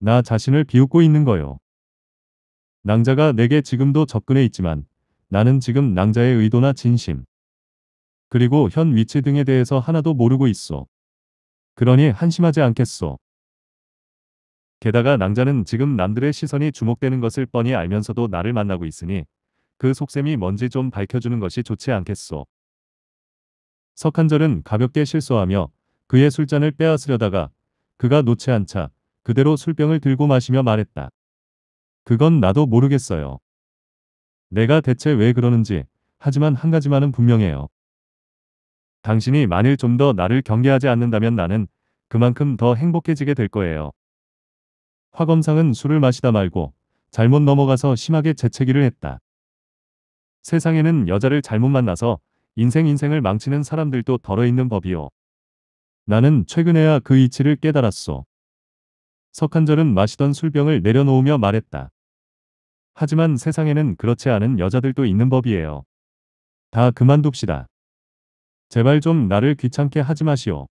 [SPEAKER 1] 나 자신을 비웃고 있는 거요. 낭자가 내게 지금도 접근해 있지만 나는 지금 낭자의 의도나 진심 그리고 현 위치 등에 대해서 하나도 모르고 있어. 그러니 한심하지 않겠소. 게다가 낭자는 지금 남들의 시선이 주목되는 것을 뻔히 알면서도 나를 만나고 있으니 그 속셈이 뭔지 좀 밝혀주는 것이 좋지 않겠소. 석한절은 가볍게 실수하며 그의 술잔을 빼앗으려다가 그가 놓지 않자 그대로 술병을 들고 마시며 말했다. 그건 나도 모르겠어요. 내가 대체 왜 그러는지 하지만 한 가지만은 분명해요. 당신이 만일 좀 더 나를 경계하지 않는다면 나는 그만큼 더 행복해지게 될 거예요. 화검상은 술을 마시다 말고 잘못 넘어가서 심하게 재채기를 했다. 세상에는 여자를 잘못 만나서 인생 인생을 망치는 사람들도 덜어 있는 법이요. 나는 최근에야 그 이치를 깨달았소. 석한절은 마시던 술병을 내려놓으며 말했다. 하지만 세상에는 그렇지 않은 여자들도 있는 법이에요. 다 그만둡시다. 제발 좀 나를 귀찮게 하지 마시오.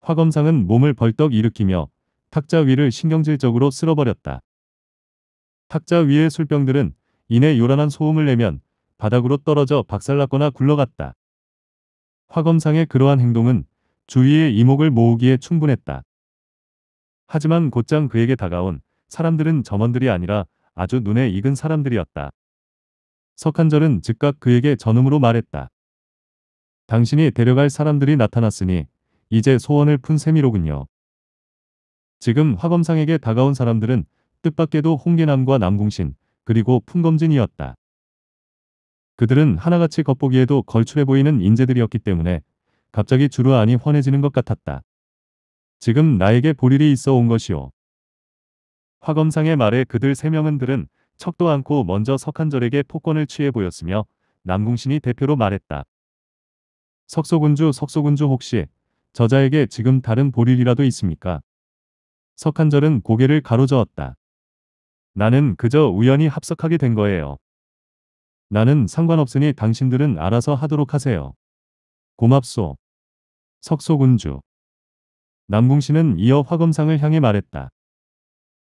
[SPEAKER 1] 화검상은 몸을 벌떡 일으키며 탁자 위를 신경질적으로 쓸어버렸다. 탁자 위의 술병들은 이내 요란한 소음을 내면 바닥으로 떨어져 박살났거나 굴러갔다. 화검상의 그러한 행동은 주위의 이목을 모으기에 충분했다. 하지만 곧장 그에게 다가온 사람들은 점원들이 아니라 아주 눈에 익은 사람들이었다. 석한절은 즉각 그에게 전음으로 말했다. 당신이 데려갈 사람들이 나타났으니 이제 소원을 푼 셈이로군요. 지금 화검상에게 다가온 사람들은 뜻밖에도 홍계남과 남궁신, 그리고 풍검진이었다. 그들은 하나같이 겉보기에도 걸출해 보이는 인재들이었기 때문에 갑자기 주루안이 훤해지는 것 같았다. 지금 나에게 볼 일이 있어 온 것이오. 화검상의 말에 그들 세 명은 들은 척도 않고 먼저 석한절에게 폭권을 취해 보였으며 남궁신이 대표로 말했다. 석소군주 석소군주 혹시 저자에게 지금 다른 볼일이라도 있습니까? 석한절은 고개를 가로저었다. 나는 그저 우연히 합석하게 된 거예요. 나는 상관없으니 당신들은 알아서 하도록 하세요. 고맙소. 석소군주. 남궁 씨는 이어 화검상을 향해 말했다.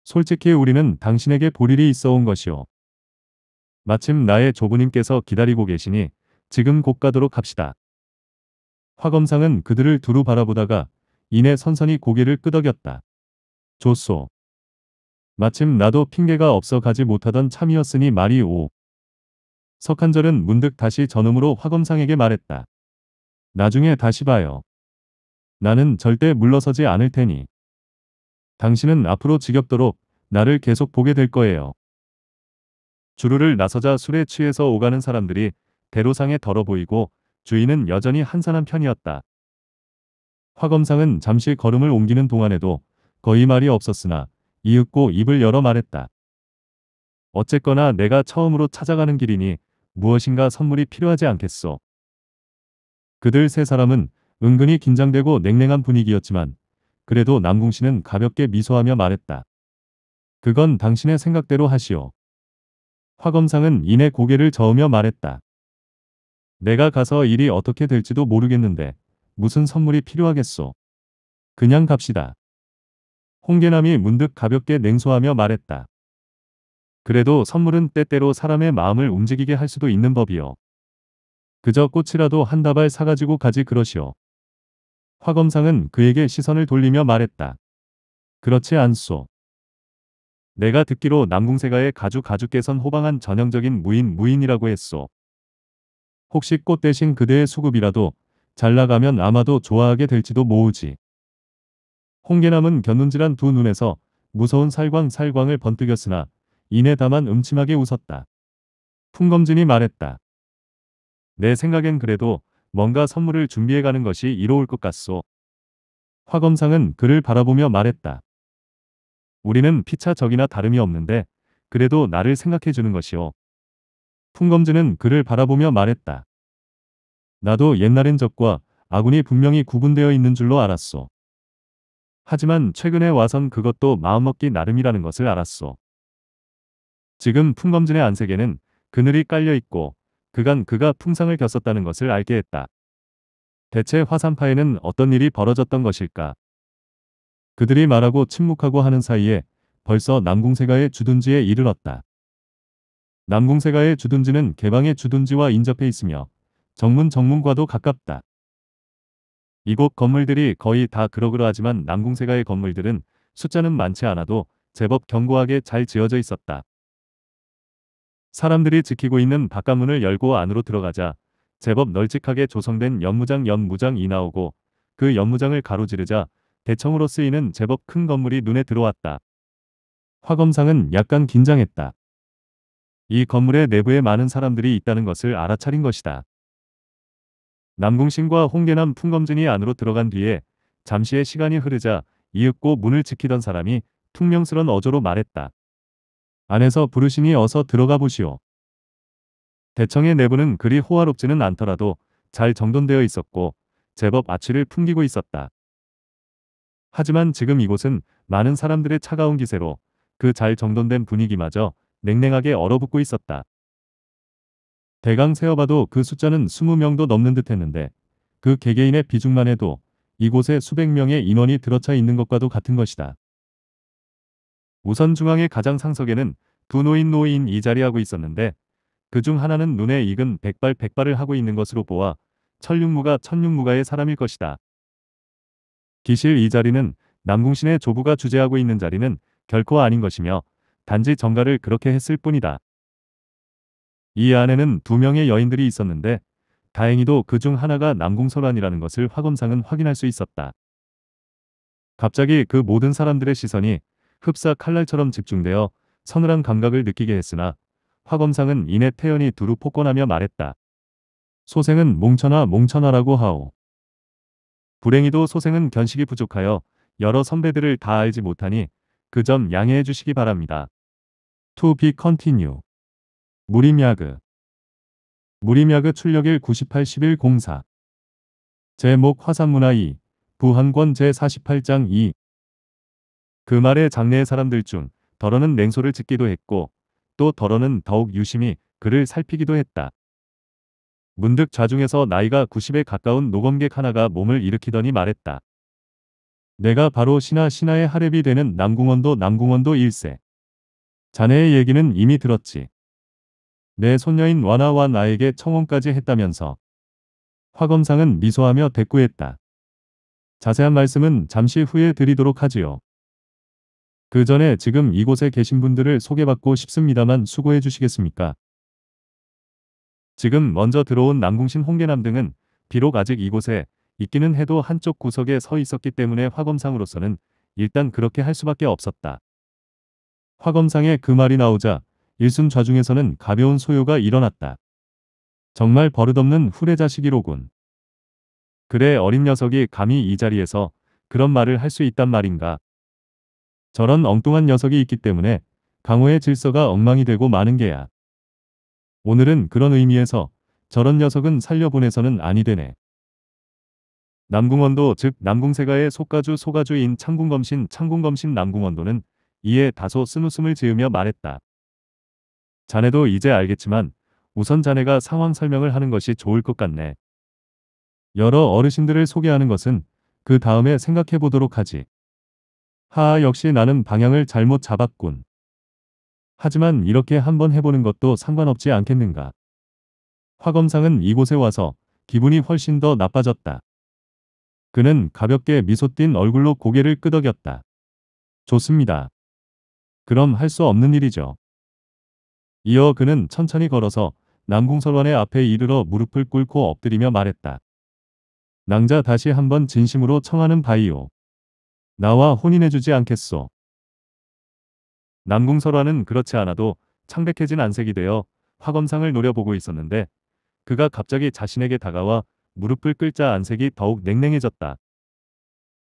[SPEAKER 1] 솔직히 우리는 당신에게 볼 일이 있어 온 것이오. 마침 나의 조부님께서 기다리고 계시니 지금 곧 가도록 합시다. 화검상은 그들을 두루 바라보다가 이내 선선히 고개를 끄덕였다. 좋소. 마침 나도 핑계가 없어 가지 못하던 참이었으니 말이 오. 석한절은 문득 다시 전음으로 화검상에게 말했다. 나중에 다시 봐요. 나는 절대 물러서지 않을 테니. 당신은 앞으로 지겹도록 나를 계속 보게 될 거예요. 주루를 나서자 술에 취해서 오가는 사람들이 대로상에 덜어 보이고 주인은 여전히 한산한 편이었다. 화검상은 잠시 걸음을 옮기는 동안에도 거의 말이 없었으나 이윽고 입을 열어 말했다. 어쨌거나 내가 처음으로 찾아가는 길이니 무엇인가 선물이 필요하지 않겠소. 그들 세 사람은 은근히 긴장되고 냉랭한 분위기였지만 그래도 남궁 신은 가볍게 미소하며 말했다. 그건 당신의 생각대로 하시오. 화검상은 이내 고개를 저으며 말했다. 내가 가서 일이 어떻게 될지도 모르겠는데 무슨 선물이 필요하겠소. 그냥 갑시다. 홍계남이 문득 가볍게 냉소하며 말했다. 그래도 선물은 때때로 사람의 마음을 움직이게 할 수도 있는 법이요. 그저 꽃이라도 한 다발 사가지고 가지 그러시오. 화검상은 그에게 시선을 돌리며 말했다. 그렇지 않소. 내가 듣기로 남궁세가의 가주 가주께선 호방한 전형적인 무인 무인이라고 했소. 혹시 꽃 대신 그대의 수급이라도 잘 나가면 아마도 좋아하게 될지도 모으지. 홍계남은 곁눈질한 두 눈에서 무서운 살광 살광을 번뜩였으나 이내 다만 음침하게 웃었다. 풍검진이 말했다. 내 생각엔 그래도 뭔가 선물을 준비해가는 것이 이로울 것 같소. 화검상은 그를 바라보며 말했다. 우리는 피차 적이나 다름이 없는데 그래도 나를 생각해주는 것이오. 풍검진은 그를 바라보며 말했다. 나도 옛날엔 적과 아군이 분명히 구분되어 있는 줄로 알았소. 하지만 최근에 와선 그것도 마음먹기 나름이라는 것을 알았소. 지금 풍검진의 안색에는 그늘이 깔려있고 그간 그가 풍상을 겪었다는 것을 알게 했다. 대체 화산파에는 어떤 일이 벌어졌던 것일까? 그들이 말하고 침묵하고 하는 사이에 벌써 남궁세가의 주둔지에 이르렀다. 남궁세가의 주둔지는 개방의 주둔지와 인접해 있으며 정문 정문과도 가깝다. 이곳 건물들이 거의 다 그러그러하지만 남궁세가의 건물들은 숫자는 많지 않아도 제법 견고하게 잘 지어져 있었다. 사람들이 지키고 있는 바깥문을 열고 안으로 들어가자 제법 널찍하게 조성된 연무장 연무장이 나오고 그 연무장을 가로지르자 대청으로 쓰이는 제법 큰 건물이 눈에 들어왔다. 화검상은 약간 긴장했다. 이 건물의 내부에 많은 사람들이 있다는 것을 알아차린 것이다. 남궁신과 홍계남 풍검진이 안으로 들어간 뒤에 잠시의 시간이 흐르자 이윽고 문을 지키던 사람이 퉁명스런 어조로 말했다. 안에서 부르시니 어서 들어가 보시오. 대청의 내부는 그리 호화롭지는 않더라도 잘 정돈되어 있었고 제법 아치를 풍기고 있었다. 하지만 지금 이곳은 많은 사람들의 차가운 기세로 그 잘 정돈된 분위기마저 냉랭하게 얼어붙고 있었다. 대강 세어봐도 그 숫자는 20명도 넘는 듯 했는데 그 개개인의 비중만 해도 이곳에 수백 명의 인원이 들어차 있는 것과도 같은 것이다. 우선 중앙의 가장 상석에는 두 노인 노인이 자리하고 있었는데 그 중 하나는 눈에 익은 백발 백발을 하고 있는 것으로 보아 천륜무가천륜무가의 사람일 것이다. 기실 이 자리는 남궁신의 조부가 주재하고 있는 자리는 결코 아닌 것이며 단지 정가를 그렇게 했을 뿐이다. 이 안에는 두 명의 여인들이 있었는데 다행히도 그 중 하나가 남궁설환이라는 것을 화검상은 확인할 수 있었다. 갑자기 그 모든 사람들의 시선이 흡사 칼날처럼 집중되어 서늘한 감각을 느끼게 했으나 화검상은 이내 태연이 두루 폭권하며 말했다. 소생은 몽천아 몽천아라고 하오. 불행히도 소생은 견식이 부족하여 여러 선배들을 다 알지 못하니 그 점 양해해 주시기 바랍니다. To be continue. 무림야그 무림야그 출력일 981104 제목 화산문화 2 부한권 제48장 2그 말에 장래의 사람들 중 더러는 냉소를 짓기도 했고 또 더러는 더욱 유심히 그를 살피기도 했다. 문득 좌중에서 나이가 90에 가까운 노검객 하나가 몸을 일으키더니 말했다. 내가 바로 신하 신하의 하랩이 되는 남궁원도 남궁원도 일세. 자네의 얘기는 이미 들었지. 내 손녀인 와나와 나에게 청혼까지 했다면서 화 검상은 미소하며 대꾸했다. 자세한 말씀은 잠시 후에 드리도록 하지요. 그 전에 지금 이곳에 계신 분들을 소개받고 싶습니다만 수고해 주시겠습니까? 지금 먼저 들어온 남궁신 홍계남 등은 비록 아직 이곳에 있기는 해도 한쪽 구석에 서 있었기 때문에 화검상으로서는 일단 그렇게 할 수밖에 없었다. 화검상의 그 말이 나오자 일승 좌중에서는 가벼운 소요가 일어났다. 정말 버릇없는 후레자식이로군. 그래 어린 녀석이 감히 이 자리에서 그런 말을 할 수 있단 말인가. 저런 엉뚱한 녀석이 있기 때문에 강호의 질서가 엉망이 되고 마는 게야. 오늘은 그런 의미에서 저런 녀석은 살려보내서는 아니 되네. 남궁원도 즉 남궁세가의 속가주 소가주인 창궁검신 창궁검신 남궁원도는 이에 다소 스무음을 지으며 말했다. 자네도 이제 알겠지만 우선 자네가 상황 설명을 하는 것이 좋을 것 같네. 여러 어르신들을 소개하는 것은 그 다음에 생각해 보도록 하지. 하아 역시 나는 방향을 잘못 잡았군. 하지만 이렇게 한번 해보는 것도 상관없지 않겠는가. 화검상은 이곳에 와서 기분이 훨씬 더 나빠졌다. 그는 가볍게 미소 띈 얼굴로 고개를 끄덕였다. 좋습니다. 그럼 할 수 없는 일이죠. 이어 그는 천천히 걸어서 남궁설원의 앞에 이르러 무릎을 꿇고 엎드리며 말했다. 낭자 다시 한번 진심으로 청하는 바이오. 나와 혼인해주지 않겠소. 남궁설화는 그렇지 않아도 창백해진 안색이 되어 화검상을 노려보고 있었는데 그가 갑자기 자신에게 다가와 무릎을 끌자 안색이 더욱 냉랭해졌다.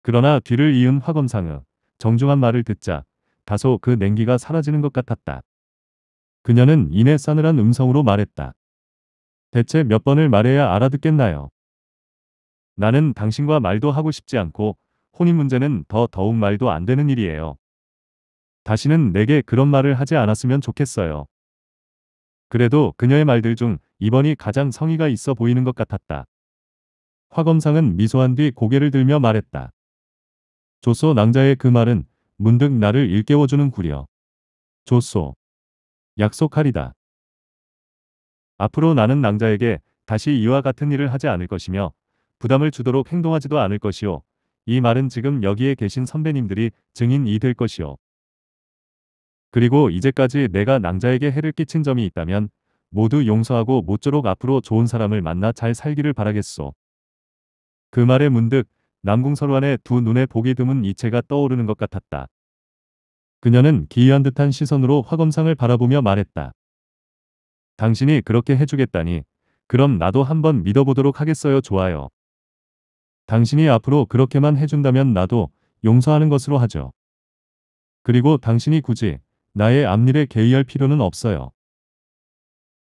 [SPEAKER 1] 그러나 뒤를 이은 화검상은 정중한 말을 듣자 다소 그 냉기가 사라지는 것 같았다. 그녀는 이내 싸늘한 음성으로 말했다. 대체 몇 번을 말해야 알아듣겠나요? 나는 당신과 말도 하고 싶지 않고 혼인 문제는 더 더욱 말도 안 되는 일이에요. 다시는 내게 그런 말을 하지 않았으면 좋겠어요. 그래도 그녀의 말들 중 이번이 가장 성의가 있어 보이는 것 같았다. 화 검상은 미소한 뒤 고개를 들며 말했다. 조소 낭자의 그 말은 문득 나를 일깨워주는 구려. 조소. 약속하리다. 앞으로 나는 낭자에게 다시 이와 같은 일을 하지 않을 것이며 부담을 주도록 행동하지도 않을 것이요. 이 말은 지금 여기에 계신 선배님들이 증인이 될 것이요. 그리고 이제까지 내가 낭자에게 해를 끼친 점이 있다면 모두 용서하고 모쪼록 앞으로 좋은 사람을 만나 잘 살기를 바라겠소. 그 말에 문득 남궁설환의 두 눈에 보기 드문 이체가 떠오르는 것 같았다. 그녀는 기이한 듯한 시선으로 화검상을 바라보며 말했다. 당신이 그렇게 해주겠다니 그럼 나도 한번 믿어보도록 하겠어요 좋아요. 당신이 앞으로 그렇게만 해준다면 나도 용서하는 것으로 하죠. 그리고 당신이 굳이 나의 앞일에 개의할 필요는 없어요.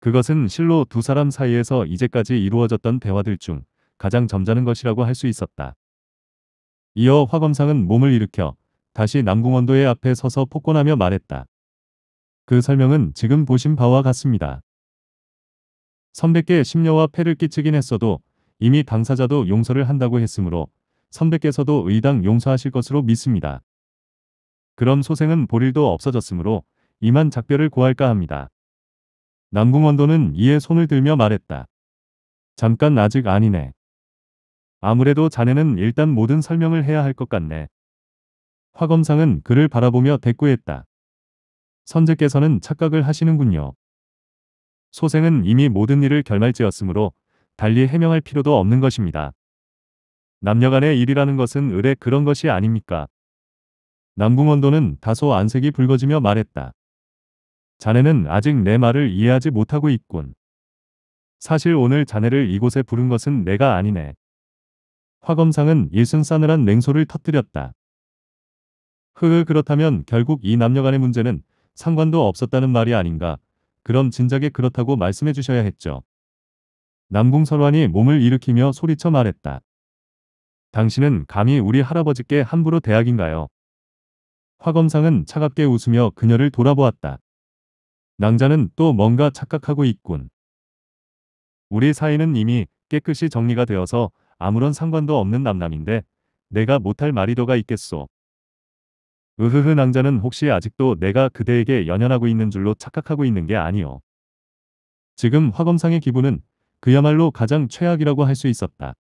[SPEAKER 1] 그것은 실로 두 사람 사이에서 이제까지 이루어졌던 대화들 중 가장 점잖은 것이라고 할 수 있었다. 이어 화검상은 몸을 일으켜 다시 남궁원도의 앞에 서서 폭권하며 말했다. 그 설명은 지금 보신 바와 같습니다. 선배께 심려와 패를 끼치긴 했어도 이미 당사자도 용서를 한다고 했으므로 선배께서도 의당 용서하실 것으로 믿습니다. 그럼 소생은 보릴도 없어졌으므로 이만 작별을 구할까 합니다. 남궁원도는 이에 손을 들며 말했다. 잠깐 아직 아니네. 아무래도 자네는 일단 모든 설명을 해야 할 것 같네. 화검상은 그를 바라보며 대꾸했다. 선제께서는 착각을 하시는군요. 소생은 이미 모든 일을 결말지었으므로 달리 해명할 필요도 없는 것입니다. 남녀간의 일이라는 것은 의뢰 그런 것이 아닙니까? 남궁원도는 다소 안색이 붉어지며 말했다. 자네는 아직 내 말을 이해하지 못하고 있군. 사실 오늘 자네를 이곳에 부른 것은 내가 아니네. 화검상은 일승 싸늘한 냉소를 터뜨렸다. 흐흐 그렇다면 결국 이 남녀간의 문제는 상관도 없었다는 말이 아닌가. 그럼 진작에 그렇다고 말씀해 주셔야 했죠. 남궁설환이 몸을 일으키며 소리쳐 말했다. 당신은 감히 우리 할아버지께 함부로 대학인가요? 화검상은 차갑게 웃으며 그녀를 돌아보았다. 낭자는 또 뭔가 착각하고 있군. 우리 사이는 이미 깨끗이 정리가 되어서 아무런 상관도 없는 남남인데 내가 못할 말이더가 있겠소. 으흐흐 낭자는 혹시 아직도 내가 그대에게 연연하고 있는 줄로 착각하고 있는 게 아니오. 지금 화검상의 기분은 그야말로 가장 최악이라고 할 수 있었다.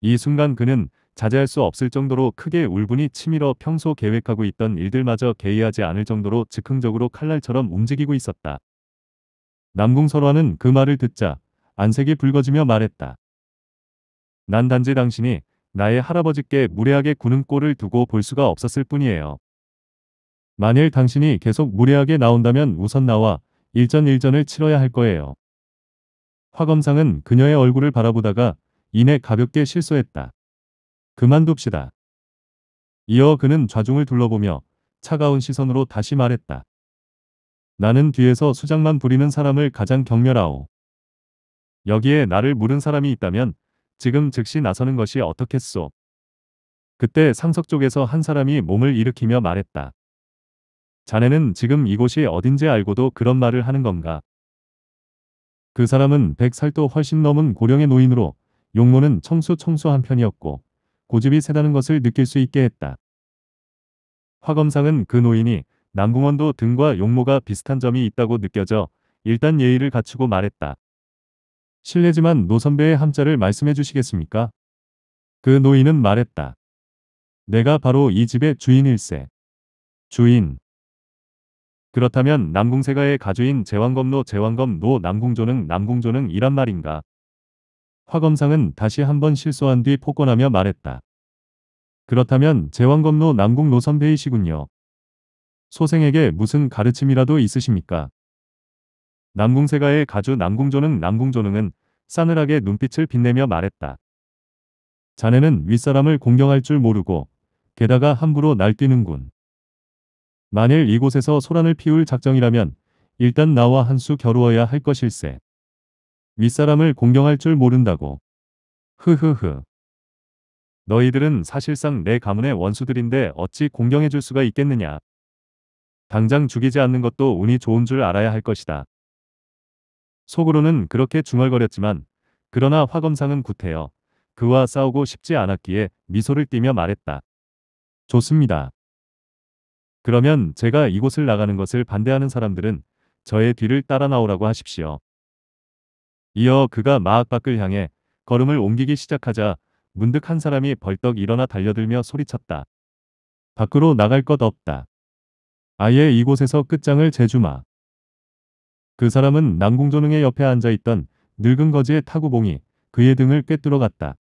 [SPEAKER 1] 이 순간 그는 자제할 수 없을 정도로 크게 울분이 치밀어 평소 계획하고 있던 일들마저 개의하지 않을 정도로 즉흥적으로 칼날처럼 움직이고 있었다. 남궁설화는 그 말을 듣자 안색이 붉어지며 말했다. 난 단지 당신이 나의 할아버지께 무례하게 구는 꼴을 두고 볼 수가 없었을 뿐이에요. 만일 당신이 계속 무례하게 나온다면 우선 나와 일전일전을 치러야 할 거예요. 화검상은 그녀의 얼굴을 바라보다가 이내 가볍게 실소했다. 그만둡시다. 이어 그는 좌중을 둘러보며 차가운 시선으로 다시 말했다. 나는 뒤에서 수장만 부리는 사람을 가장 경멸하오. 여기에 나를 물은 사람이 있다면 지금 즉시 나서는 것이 어떻겠소. 그때 상석 쪽에서 한 사람이 몸을 일으키며 말했다. 자네는 지금 이곳이 어딘지 알고도 그런 말을 하는 건가? 그 사람은 100살도 훨씬 넘은 고령의 노인으로 용모는 청수 청수 한편이었고 고집이 세다는 것을 느낄 수 있게 했다. 화검상은 그 노인이 남궁원도 등과 용모가 비슷한 점이 있다고 느껴져 일단 예의를 갖추고 말했다. 실례지만 노 선배의 함자를 말씀해 주시겠습니까? 그 노인은 말했다. 내가 바로 이 집의 주인일세. 주인. 그렇다면 남궁세가의 가주인 제왕검노 제왕검 노 남궁조는 남궁조는 이란 말인가? 화검상은 다시 한번 실소한 뒤 폭권하며 말했다. 그렇다면 제왕검노 남궁노 선배이시군요. 소생에게 무슨 가르침이라도 있으십니까? 남궁세가의 가주 남궁조능 남궁조능은 싸늘하게 눈빛을 빛내며 말했다. 자네는 윗사람을 공경할 줄 모르고 게다가 함부로 날뛰는군. 만일 이곳에서 소란을 피울 작정이라면 일단 나와 한 수 겨루어야 할 것일세. 윗사람을 공경할 줄 모른다고. 흐흐흐. 너희들은 사실상 내 가문의 원수들인데 어찌 공경해줄 수가 있겠느냐. 당장 죽이지 않는 것도 운이 좋은 줄 알아야 할 것이다. 속으로는 그렇게 중얼거렸지만 그러나 화검상은 구태여 그와 싸우고 싶지 않았기에 미소를 띠며 말했다. 좋습니다. 그러면 제가 이곳을 나가는 것을 반대하는 사람들은 저의 뒤를 따라 나오라고 하십시오. 이어 그가 마악 밖을 향해 걸음을 옮기기 시작하자 문득 한 사람이 벌떡 일어나 달려들며 소리쳤다. 밖으로 나갈 것 없다. 아예 이곳에서 끝장을 재주마. 그 사람은 난공조능의 옆에 앉아있던 늙은 거지의 타구봉이 그의 등을 꿰뚫어 갔다.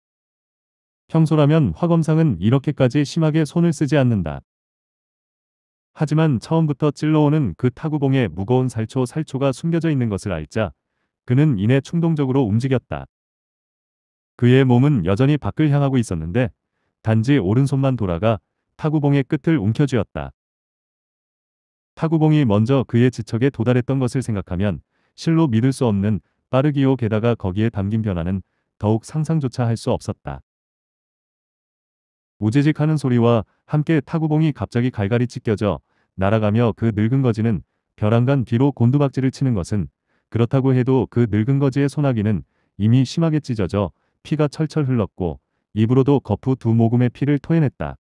[SPEAKER 1] 평소라면 화검상은 이렇게까지 심하게 손을 쓰지 않는다. 하지만 처음부터 찔러오는 그 타구봉의 무거운 살초 살초가 숨겨져 있는 것을 알자 그는 이내 충동적으로 움직였다. 그의 몸은 여전히 밖을 향하고 있었는데 단지 오른손만 돌아가 타구봉의 끝을 움켜쥐었다. 타구봉이 먼저 그의 지척에 도달했던 것을 생각하면 실로 믿을 수 없는 빠르기요 게다가 거기에 담긴 변화는 더욱 상상조차 할 수 없었다. 우재직하는 소리와 함께 타구봉이 갑자기 갈갈이 찢겨져 날아가며 그 늙은 거지는 벼랑간 뒤로 곤두박질을 치는 것은 그렇다고 해도 그 늙은 거지의 소나기는 이미 심하게 찢어져 피가 철철 흘렀고 입으로도 거푸 두 모금의 피를 토해냈다.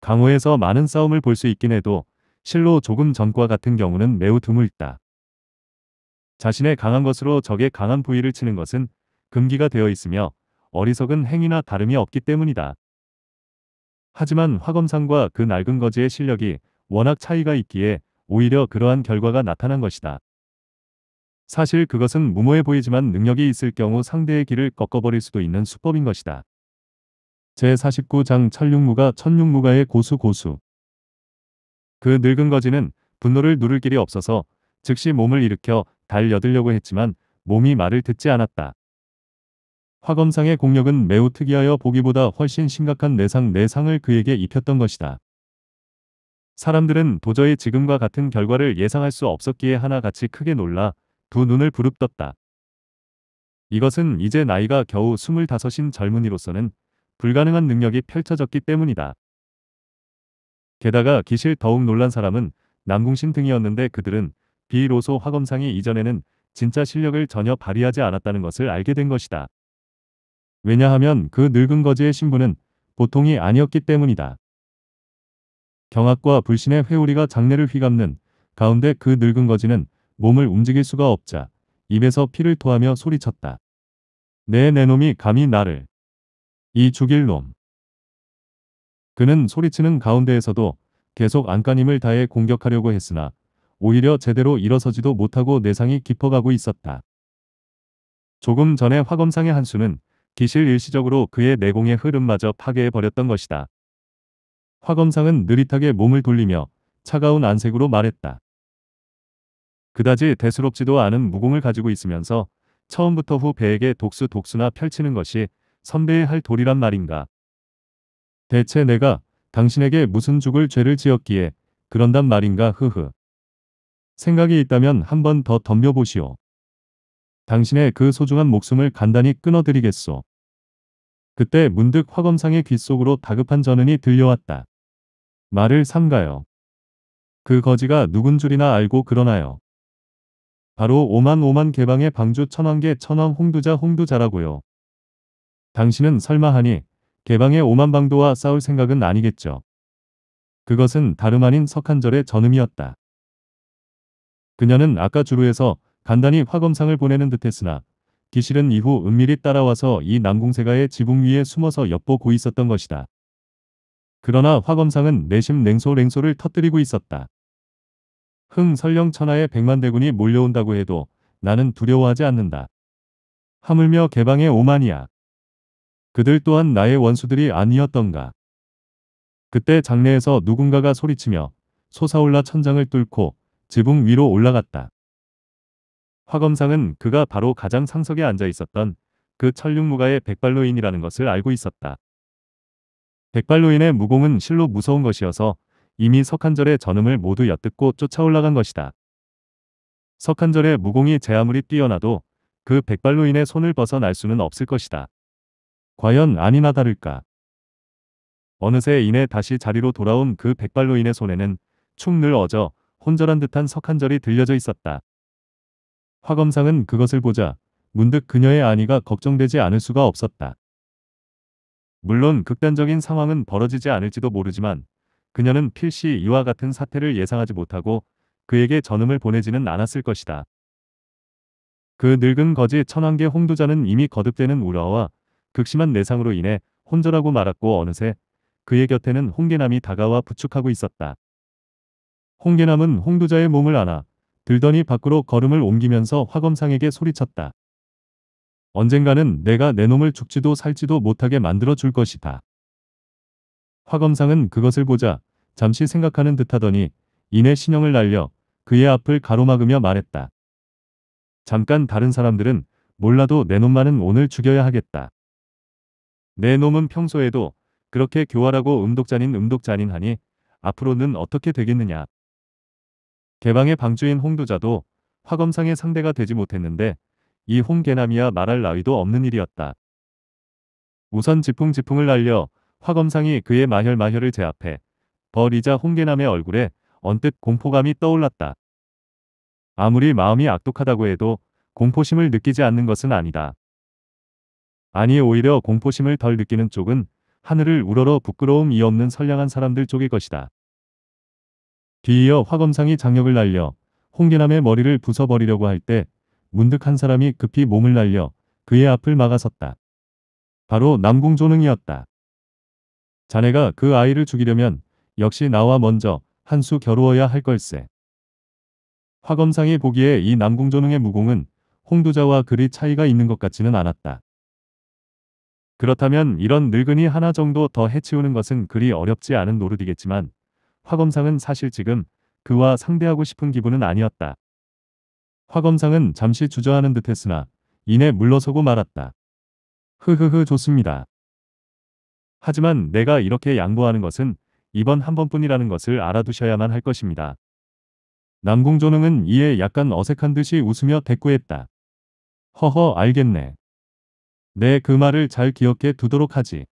[SPEAKER 1] 강호에서 많은 싸움을 볼 수 있긴 해도 실로 조금 전과 같은 경우는 매우 드물다. 자신의 강한 것으로 적의 강한 부위를 치는 것은 금기가 되어 있으며 어리석은 행위나 다름이 없기 때문이다. 하지만 화검상과 그 낡은 거지의 실력이 워낙 차이가 있기에 오히려 그러한 결과가 나타난 것이다. 사실 그것은 무모해 보이지만 능력이 있을 경우 상대의 길을 꺾어버릴 수도 있는 수법인 것이다. 제49장 천륙무가 천륙무가의 고수 고수 그 늙은 거지는 분노를 누를 길이 없어서 즉시 몸을 일으켜 달려들려고 했지만 몸이 말을 듣지 않았다. 화검상의 공력은 매우 특이하여 보기보다 훨씬 심각한 내상 내상을 그에게 입혔던 것이다. 사람들은 도저히 지금과 같은 결과를 예상할 수 없었기에 하나같이 크게 놀라 두 눈을 부릅떴다. 이것은 이제 나이가 겨우 25인 젊은이로서는 불가능한 능력이 펼쳐졌기 때문이다. 게다가 기실 더욱 놀란 사람은 남궁신 등이었는데 그들은 비로소 화검상이 이전에는 진짜 실력을 전혀 발휘하지 않았다는 것을 알게 된 것이다. 왜냐하면 그 늙은 거지의 신분은 보통이 아니었기 때문이다. 경악과 불신의 회오리가 장례를 휘감는 가운데 그 늙은 거지는 몸을 움직일 수가 없자 입에서 피를 토하며 소리쳤다. 네, 내 내놈이 감히 나를 이 죽일 놈. 그는 소리치는 가운데에서도 계속 안간힘을 다해 공격하려고 했으나 오히려 제대로 일어서지도 못하고 내상이 깊어가고 있었다. 조금 전에 화검상의 한수는 기실 일시적으로 그의 내공의 흐름마저 파괴해버렸던 것이다. 화검상은 느릿하게 몸을 돌리며 차가운 안색으로 말했다. 그다지 대수롭지도 않은 무공을 가지고 있으면서 처음부터 후배에게 독수 독수나 펼치는 것이 선배의 할 도리란 말인가. 대체 내가 당신에게 무슨 죽을 죄를 지었기에 그런단 말인가 흐흐. 생각이 있다면 한 번 더 덤벼보시오. 당신의 그 소중한 목숨을 간단히 끊어드리겠소. 그때 문득 화검상의 귓속으로 다급한 전은이 들려왔다. 말을 삼가요. 그 거지가 누군 줄이나 알고 그러나요. 바로 오만 오만 개방의 방주 천왕계 천왕 홍두자 홍두자라고요. 당신은 설마하니 개방의 오만방도와 싸울 생각은 아니겠죠. 그것은 다름 아닌 석한절의 전음이었다. 그녀는 아까 주루에서 간단히 화검상을 보내는 듯했으나 기실은 이후 은밀히 따라와서 이 남궁세가의 지붕 위에 숨어서 엿보고 있었던 것이다. 그러나 화검상은 내심 냉소냉소를 터뜨리고 있었다. 흥 설령 천하의 백만대군이 몰려온다고 해도 나는 두려워하지 않는다. 하물며 개방의 오만이야. 그들 또한 나의 원수들이 아니었던가. 그때 장내에서 누군가가 소리치며 솟아올라 천장을 뚫고 지붕 위로 올라갔다. 화검상은 그가 바로 가장 상석에 앉아 있었던 그천륜무가의 백발로인이라는 것을 알고 있었다. 백발로인의 무공은 실로 무서운 것이어서 이미 석한절의 전음을 모두 엿듣고 쫓아 올라간 것이다. 석한절의 무공이 제 아무리 뛰어나도 그 백발로인의 손을 벗어날 수는 없을 것이다. 과연 아니나 다를까. 어느새 이내 다시 자리로 돌아온 그 백발로인의 손에는 축 늘 어져 혼절한 듯한 석한절이 들려져 있었다. 화검상은 그것을 보자 문득 그녀의 안위가 걱정되지 않을 수가 없었다. 물론 극단적인 상황은 벌어지지 않을지도 모르지만 그녀는 필시 이와 같은 사태를 예상하지 못하고 그에게 전음을 보내지는 않았을 것이다. 그 늙은 거지 천왕계 홍두자는 이미 거듭되는 우려와 극심한 내상으로 인해 혼절하고 말았고 어느새 그의 곁에는 홍계남이 다가와 부축하고 있었다. 홍계남은 홍두자의 몸을 안아 들더니 밖으로 걸음을 옮기면서 화검상에게 소리쳤다. 언젠가는 내가 내 놈을 죽지도 살지도 못하게 만들어 줄 것이다. 화검상은 그것을 보자 잠시 생각하는 듯하더니 이내 신형을 날려 그의 앞을 가로막으며 말했다. 잠깐 다른 사람들은 몰라도 내 놈만은 오늘 죽여야 하겠다. 내 놈은 평소에도 그렇게 교활하고 음독자닌 음독자닌 하니 앞으로는 어떻게 되겠느냐. 개방의 방주인 홍두자도 화검상의 상대가 되지 못했는데 이 홍개남이야 말할 나위도 없는 일이었다. 우선 지풍지풍을 날려 화검상이 그의 마혈마혈을 제압해 버리자 홍개남의 얼굴에 언뜻 공포감이 떠올랐다. 아무리 마음이 악독하다고 해도 공포심을 느끼지 않는 것은 아니다. 아니 오히려 공포심을 덜 느끼는 쪽은 하늘을 우러러 부끄러움이 없는 선량한 사람들 쪽일 것이다. 뒤이어 화검상이 장력을 날려 홍계남의 머리를 부숴버리려고 할 때 문득 한 사람이 급히 몸을 날려 그의 앞을 막아섰다. 바로 남궁조능이었다. 자네가 그 아이를 죽이려면 역시 나와 먼저 한 수 겨루어야 할 걸세. 화검상이 보기에 이 남궁조능의 무공은 홍두자와 그리 차이가 있는 것 같지는 않았다. 그렇다면 이런 늙은이 하나 정도 더 해치우는 것은 그리 어렵지 않은 노릇이겠지만 화검상은 사실 지금 그와 상대하고 싶은 기분은 아니었다. 화검상은 잠시 주저하는 듯했으나 이내 물러서고 말았다. 흐흐흐 좋습니다. 하지만 내가 이렇게 양보하는 것은 이번 한 번뿐이라는 것을 알아두셔야만 할 것입니다. 남궁조능은 이에 약간 어색한 듯이 웃으며 대꾸했다. 허허 알겠네. 내그 네, 말을 잘 기억해 두도록 하지.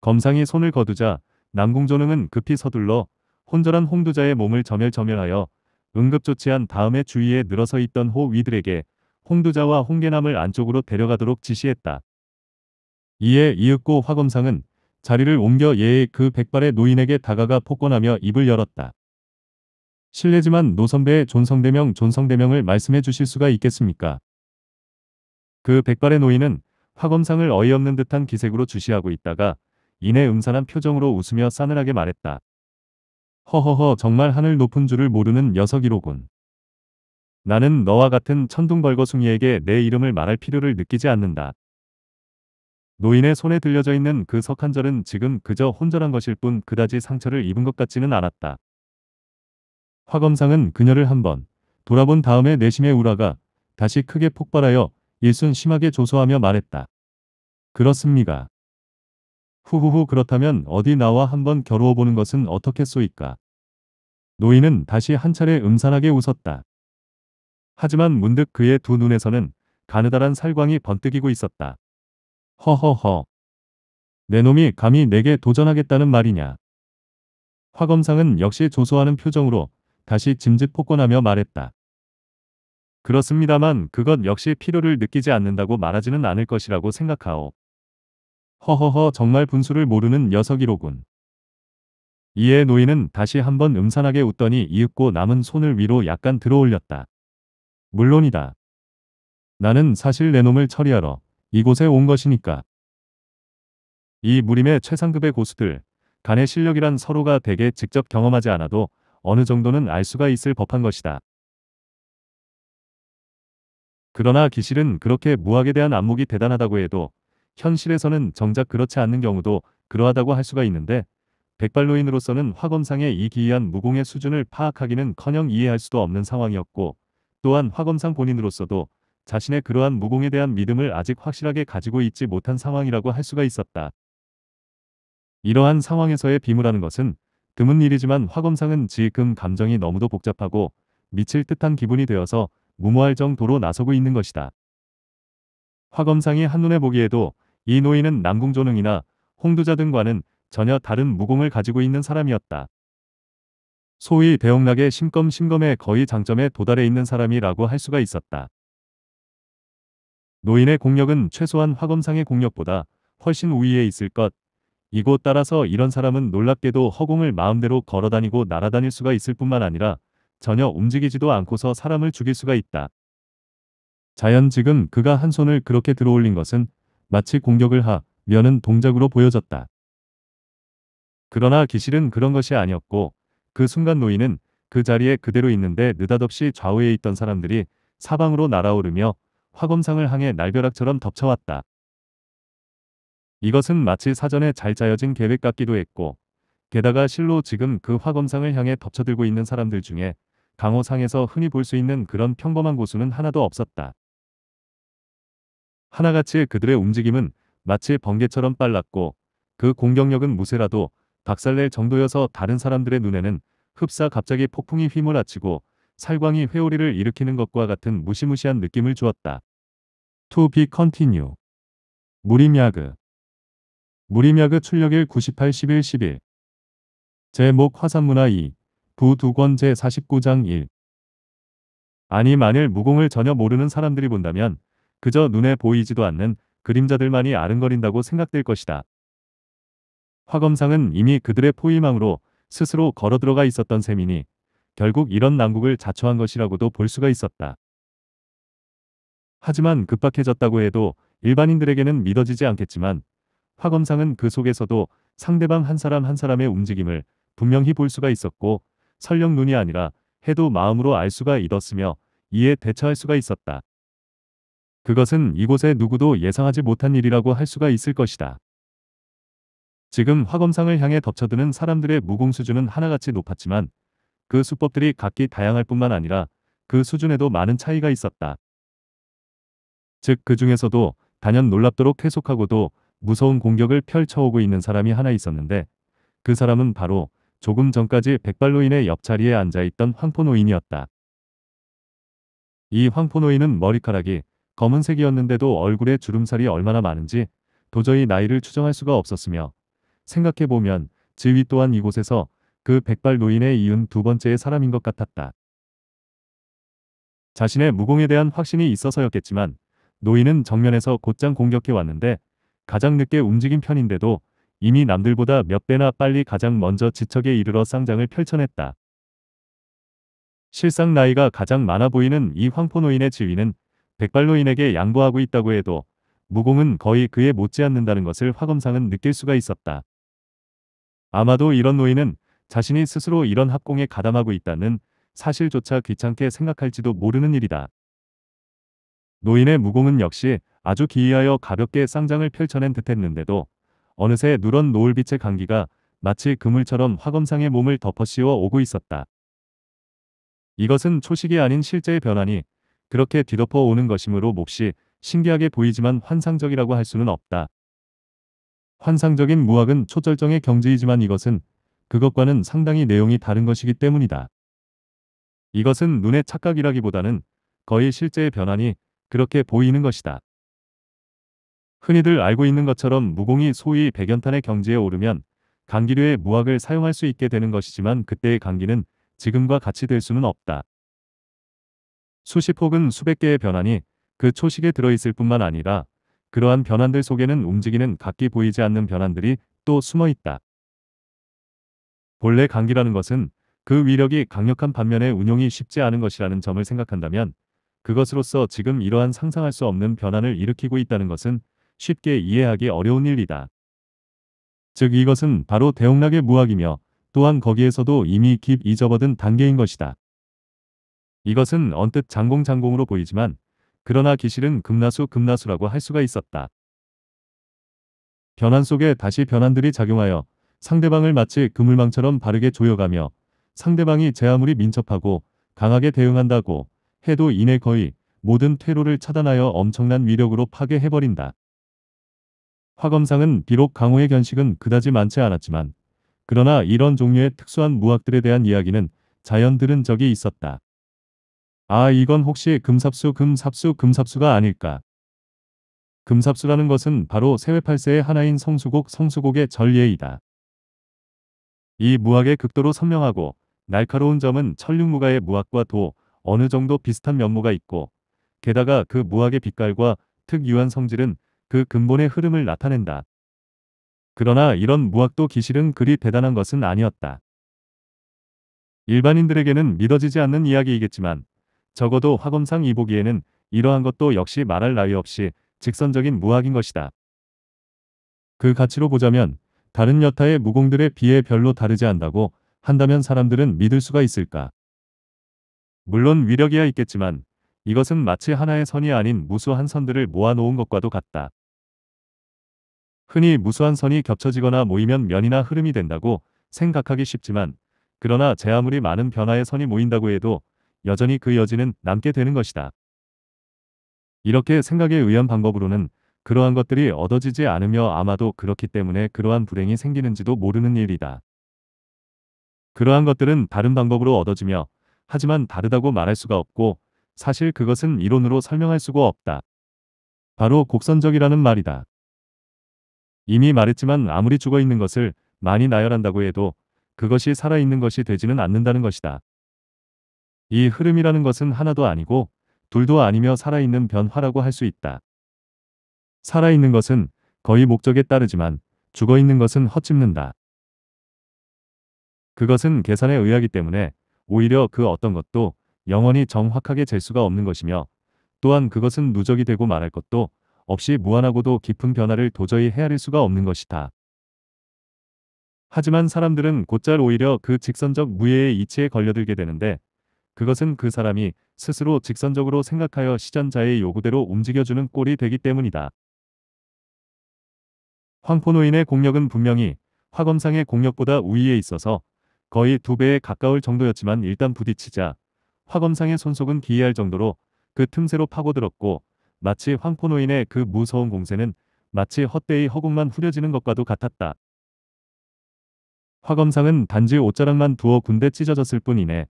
[SPEAKER 1] 검상이 손을 거두자 남궁조능은 급히 서둘러 혼절한 홍두자의 몸을 점멸점멸하여 응급조치한 다음에 주위에 늘어서 있던 호위들에게 홍두자와 홍계남을 안쪽으로 데려가도록 지시했다. 이에 이윽고 화검상은 자리를 옮겨 예의 그 백발의 노인에게 다가가 폭권하며 입을 열었다. 실례지만 노선배의 존성대명 존성대명을 말씀해 주실 수가 있겠습니까? 그 백발의 노인은 화검상을 어이없는 듯한 기색으로 주시하고 있다가 이내 음산한 표정으로 웃으며 싸늘하게 말했다. 허허허 정말 하늘 높은 줄을 모르는 녀석이로군. 나는 너와 같은 천둥벌거숭이에게 내 이름을 말할 필요를 느끼지 않는다. 노인의 손에 들려져 있는 그 석한절은 지금 그저 혼절한 것일 뿐 그다지 상처를 입은 것 같지는 않았다. 화검상은 그녀를 한번 돌아본 다음에 내심의 우라가 다시 크게 폭발하여 일순 심하게 조소하며 말했다. 그렇습니까? 후후후 그렇다면 어디 나와 한번 겨루어보는 것은 어떻겠소이까? 노인은 다시 한 차례 음산하게 웃었다. 하지만 문득 그의 두 눈에서는 가느다란 살광이 번뜩이고 있었다. 허허허. 내 놈이 감히 내게 도전하겠다는 말이냐. 화검상은 역시 조소하는 표정으로 다시 짐짓 폭권하며 말했다. 그렇습니다만 그것 역시 필요를 느끼지 않는다고 말하지는 않을 것이라고 생각하오. 허허허 정말 분수를 모르는 녀석이로군. 이에 노인은 다시 한번 음산하게 웃더니 이윽고 남은 손을 위로 약간 들어올렸다. 물론이다. 나는 사실 내 놈을 처리하러 이곳에 온 것이니까. 이 무림의 최상급의 고수들, 간의 실력이란 서로가 대개 직접 경험하지 않아도 어느 정도는 알 수가 있을 법한 것이다. 그러나 기실은 그렇게 무학에 대한 안목이 대단하다고 해도 현실에서는 정작 그렇지 않는 경우도 그러하다고 할 수가 있는데 백발로인으로서는 화검상의 이 기이한 무공의 수준을 파악하기는커녕 이해할 수도 없는 상황이었고 또한 화검상 본인으로서도 자신의 그러한 무공에 대한 믿음을 아직 확실하게 가지고 있지 못한 상황이라고 할 수가 있었다. 이러한 상황에서의 비무라는 것은 드문 일이지만 화검상은 지금 감정이 너무도 복잡하고 미칠 듯한 기분이 되어서 무모할 정도로 나서고 있는 것이다. 화검상이 한눈에 보기에도 이 노인은 남궁조능이나 홍두자 등과는 전혀 다른 무공을 가지고 있는 사람이었다. 소위 대형락의 심검심검의 거의 장점에 도달해 있는 사람이라고 할 수가 있었다. 노인의 공력은 최소한 화검상의 공력보다 훨씬 우위에 있을 것. 이곳 따라서 이런 사람은 놀랍게도 허공을 마음대로 걸어다니고 날아다닐 수가 있을 뿐만 아니라 전혀 움직이지도 않고서 사람을 죽일 수가 있다. 자연 지금 그가 한 손을 그렇게 들어올린 것은 마치 공격을 하, 면은 동작으로 보여졌다. 그러나 기실은 그런 것이 아니었고 그 순간 노인은 그 자리에 그대로 있는데 느닷없이 좌우에 있던 사람들이 사방으로 날아오르며 화검상을 향해 날벼락처럼 덮쳐왔다. 이것은 마치 사전에 잘 짜여진 계획 같기도 했고 게다가 실로 지금 그 화검상을 향해 덮쳐들고 있는 사람들 중에 강호상에서 흔히 볼 수 있는 그런 평범한 고수는 하나도 없었다. 하나같이 그들의 움직임은 마치 번개처럼 빨랐고 그 공격력은 무쇠라도 박살낼 정도여서 다른 사람들의 눈에는 흡사 갑자기 폭풍이 휘몰아치고 살광이 회오리를 일으키는 것과 같은 무시무시한 느낌을 주었다. To be continue. 무림야그 무림야그 출력일 98 11 11 제목 화산문화 2 부두권 제49장 1 아니 만일 무공을 전혀 모르는 사람들이 본다면 그저 눈에 보이지도 않는 그림자들만이 아른거린다고 생각될 것이다. 화검상은 이미 그들의 포위망으로 스스로 걸어 들어가 있었던 셈이니 결국 이런 난국을 자초한 것이라고도 볼 수가 있었다. 하지만 급박해졌다고 해도 일반인들에게는 믿어지지 않겠지만 화검상은 그 속에서도 상대방 한 사람 한 사람의 움직임을 분명히 볼 수가 있었고 설령 눈이 아니라 해도 마음으로 알 수가 있었으며 이에 대처할 수가 있었다. 그것은 이곳에 누구도 예상하지 못한 일이라고 할 수가 있을 것이다. 지금 화검상을 향해 덮쳐드는 사람들의 무공수준은 하나같이 높았지만 그 수법들이 각기 다양할 뿐만 아니라 그 수준에도 많은 차이가 있었다. 즉 그 중에서도 단연 놀랍도록 해속하고도 무서운 공격을 펼쳐오고 있는 사람이 하나 있었는데 그 사람은 바로 조금 전까지 백발노인의 옆자리에 앉아있던 황포노인이었다. 이 황포노인은 머리카락이 검은색이었는데도 얼굴에 주름살이 얼마나 많은지 도저히 나이를 추정할 수가 없었으며 생각해보면 지휘 또한 이곳에서 그 백발 노인의 이은 두 번째의 사람인 것 같았다. 자신의 무공에 대한 확신이 있어서였겠지만 노인은 정면에서 곧장 공격해 왔는데 가장 늦게 움직인 편인데도 이미 남들보다 몇 배나 빨리 가장 먼저 지척에 이르러 쌍장을 펼쳐냈다. 실상 나이가 가장 많아 보이는 이 황포노인의 지위는 백발노인에게 양보하고 있다고 해도 무공은 거의 그에 못지않는다는 것을 화검상은 느낄 수가 있었다. 아마도 이런 노인은 자신이 스스로 이런 합공에 가담하고 있다는 사실조차 귀찮게 생각할지도 모르는 일이다. 노인의 무공은 역시 아주 기이하여 가볍게 쌍장을 펼쳐낸 듯했는데도 어느새 누런 노을빛의 강기가 마치 그물처럼 화검상의 몸을 덮어씌워 오고 있었다. 이것은 초식이 아닌 실제의 변환이 그렇게 뒤덮어 오는 것이므로 몹시 신기하게 보이지만 환상적이라고 할 수는 없다. 환상적인 무학은 초절정의 경지이지만 이것은 그것과는 상당히 내용이 다른 것이기 때문이다. 이것은 눈의 착각이라기보다는 거의 실제의 변환이 그렇게 보이는 것이다. 흔히들 알고 있는 것처럼 무공이 소위 백연탄의 경지에 오르면 감기류의 무학을 사용할 수 있게 되는 것이지만 그때의 감기는 지금과 같이 될 수는 없다. 수십 혹은 수백 개의 변환이 그 초식에 들어있을 뿐만 아니라 그러한 변환들 속에는 움직이는 각기 보이지 않는 변환들이 또 숨어 있다. 본래 감기라는 것은 그 위력이 강력한 반면에 운용이 쉽지 않은 것이라는 점을 생각한다면 그것으로서 지금 이러한 상상할 수 없는 변환을 일으키고 있다는 것은 쉽게 이해하기 어려운 일이다. 즉 이것은 바로 대용락의 무학이며 또한 거기에서도 이미 깊잊어버든 단계인 것이다. 이것은 언뜻 장공장공으로 보이지만 그러나 기실은 금나수 금나수라고 할 수가 있었다. 변환 속에 다시 변환들이 작용하여 상대방을 마치 그물망처럼 바르게 조여가며 상대방이 제 아무리 민첩하고 강하게 대응한다고 해도 이내 거의 모든 퇴로를 차단하여 엄청난 위력으로 파괴해버린다. 화검상은 비록 강호의 견식은 그다지 많지 않았지만 그러나 이런 종류의 특수한 무학들에 대한 이야기는 자연 들은 적이 있었다. 아 이건 혹시 금삽수 금삽수 금삽수가 아닐까. 금삽수라는 것은 바로 세외팔세의 하나인 성수곡 성수곡의 전례이다. 이 무학의 극도로 선명하고 날카로운 점은 천륜무가의 무학과 도 어느 정도 비슷한 면모가 있고 게다가 그 무학의 빛깔과 특유한 성질은 그 근본의 흐름을 나타낸다. 그러나 이런 무학도 기실은 그리 대단한 것은 아니었다. 일반인들에게는 믿어지지 않는 이야기이겠지만 적어도 화검상 이보기에는 이러한 것도 역시 말할 나위 없이 직선적인 무학인 것이다. 그 가치로 보자면 다른 여타의 무공들에 비해 별로 다르지 않다고 한다면 사람들은 믿을 수가 있을까? 물론 위력이야 있겠지만 이것은 마치 하나의 선이 아닌 무수한 선들을 모아놓은 것과도 같다. 흔히 무수한 선이 겹쳐지거나 모이면 면이나 흐름이 된다고 생각하기 쉽지만 그러나 제 아무리 많은 변화의 선이 모인다고 해도 여전히 그 여지는 남게 되는 것이다. 이렇게 생각에 의한 방법으로는 그러한 것들이 얻어지지 않으며 아마도 그렇기 때문에 그러한 불행이 생기는지도 모르는 일이다. 그러한 것들은 다른 방법으로 얻어지며 하지만 다르다고 말할 수가 없고 사실 그것은 이론으로 설명할 수가 없다. 바로 곡선적이라는 말이다. 이미 말했지만 아무리 죽어 있는 것을 많이 나열한다고 해도 그것이 살아있는 것이 되지는 않는다는 것이다. 이 흐름이라는 것은 하나도 아니고 둘도 아니며 살아있는 변화라고 할 수 있다. 살아있는 것은 거의 목적에 따르지만 죽어 있는 것은 헛짚는다. 그것은 계산에 의하기 때문에 오히려 그 어떤 것도 영원히 정확하게 잴 수가 없는 것이며 또한 그것은 누적이 되고 말할 것도 없이 무한하고도 깊은 변화를 도저히 헤아릴 수가 없는 것이다. 하지만 사람들은 곧잘 오히려 그 직선적 무예의 이치에 걸려들게 되는데 그것은 그 사람이 스스로 직선적으로 생각하여 시전자의 요구대로 움직여주는 꼴이 되기 때문이다. 황포노인의 공력은 분명히 화검상의 공력보다 우위에 있어서 거의 두 배에 가까울 정도였지만 일단 부딪히자 화검상의 손속은 기이할 정도로 그 틈새로 파고들었고 마치 황포노인의 그 무서운 공세는 마치 헛되이 허공만 후려지는 것과도 같았다. 화검상은 단지 옷자락만 두어 군대 찢어졌을 뿐이네.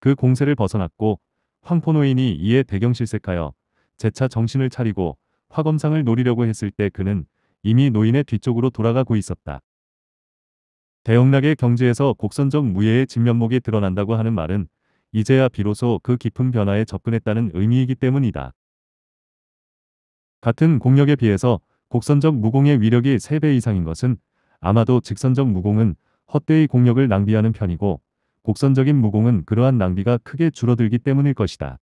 [SPEAKER 1] 그 공세를 벗어났고 황포노인이 이에 배경실색하여 재차 정신을 차리고 화검상을 노리려고 했을 때 그는 이미 노인의 뒤쪽으로 돌아가고 있었다. 대형락의 경지에서 곡선적 무예의 진면목이 드러난다고 하는 말은 이제야 비로소 그 깊은 변화에 접근했다는 의미이기 때문이다. 같은 공력에 비해서 곡선적 무공의 위력이 3배 이상인 것은 아마도 직선적 무공은 헛되이 공력을 낭비하는 편이고 곡선적인 무공은 그러한 낭비가 크게 줄어들기 때문일 것이다.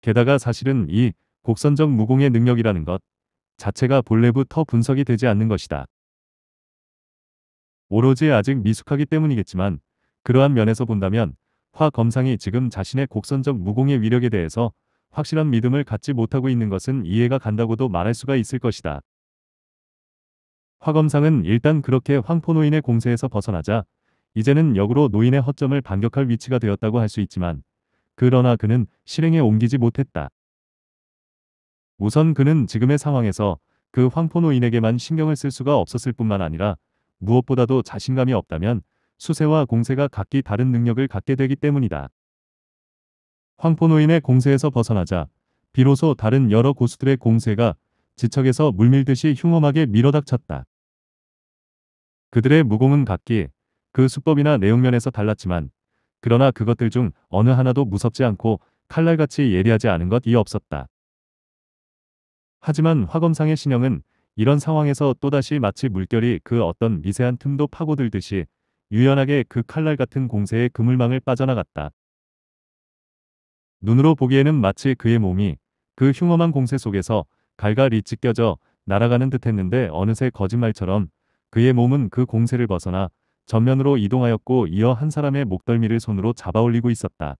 [SPEAKER 1] 게다가 사실은 이 곡선적 무공의 능력이라는 것 자체가 본래부터 분석이 되지 않는 것이다. 오로지 아직 미숙하기 때문이겠지만 그러한 면에서 본다면 화 검상이 지금 자신의 곡선적 무공의 위력에 대해서 확실한 믿음을 갖지 못하고 있는 것은 이해가 간다고도 말할 수가 있을 것이다. 화검상은 일단 그렇게 황포노인의 공세에서 벗어나자 이제는 역으로 노인의 허점을 반격할 위치가 되었다고 할 수 있지만 그러나 그는 실행에 옮기지 못했다. 우선 그는 지금의 상황에서 그 황포노인에게만 신경을 쓸 수가 없었을 뿐만 아니라 무엇보다도 자신감이 없다면 수세와 공세가 각기 다른 능력을 갖게 되기 때문이다. 황포노인의 공세에서 벗어나자 비로소 다른 여러 고수들의 공세가 지척에서 물밀듯이 흉엄하게 밀어닥쳤다. 그들의 무공은 각기 그 수법이나 내용면에서 달랐지만 그러나 그것들 중 어느 하나도 무섭지 않고 칼날같이 예리하지 않은 것이 없었다. 하지만 화검상의 신형은 이런 상황에서 또다시 마치 물결이 그 어떤 미세한 틈도 파고들듯이 유연하게 그 칼날 같은 공세의 그물망을 빠져나갔다. 눈으로 보기에는 마치 그의 몸이 그 흉엄한 공세 속에서 갈갈이 찢겨져 날아가는 듯했는데 어느새 거짓말처럼 그의 몸은 그 공세를 벗어나 전면으로 이동하였고 이어 한 사람의 목덜미를 손으로 잡아 올리고 있었다.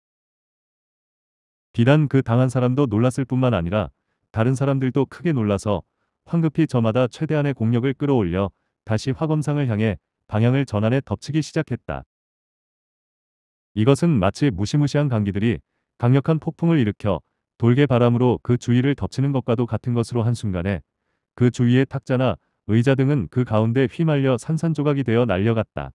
[SPEAKER 1] 비단 그 당한 사람도 놀랐을 뿐만 아니라 다른 사람들도 크게 놀라서 황급히 저마다 최대한의 공력을 끌어올려 다시 화검상을 향해 방향을 전환해 덮치기 시작했다. 이것은 마치 무시무시한 강기들이 강력한 폭풍을 일으켜 돌개 바람으로 그 주위를 덮치는 것과도 같은 것으로 한순간에 그 주위의 탁자나 의자 등은 그 가운데 휘말려 산산조각이 되어 날려갔다.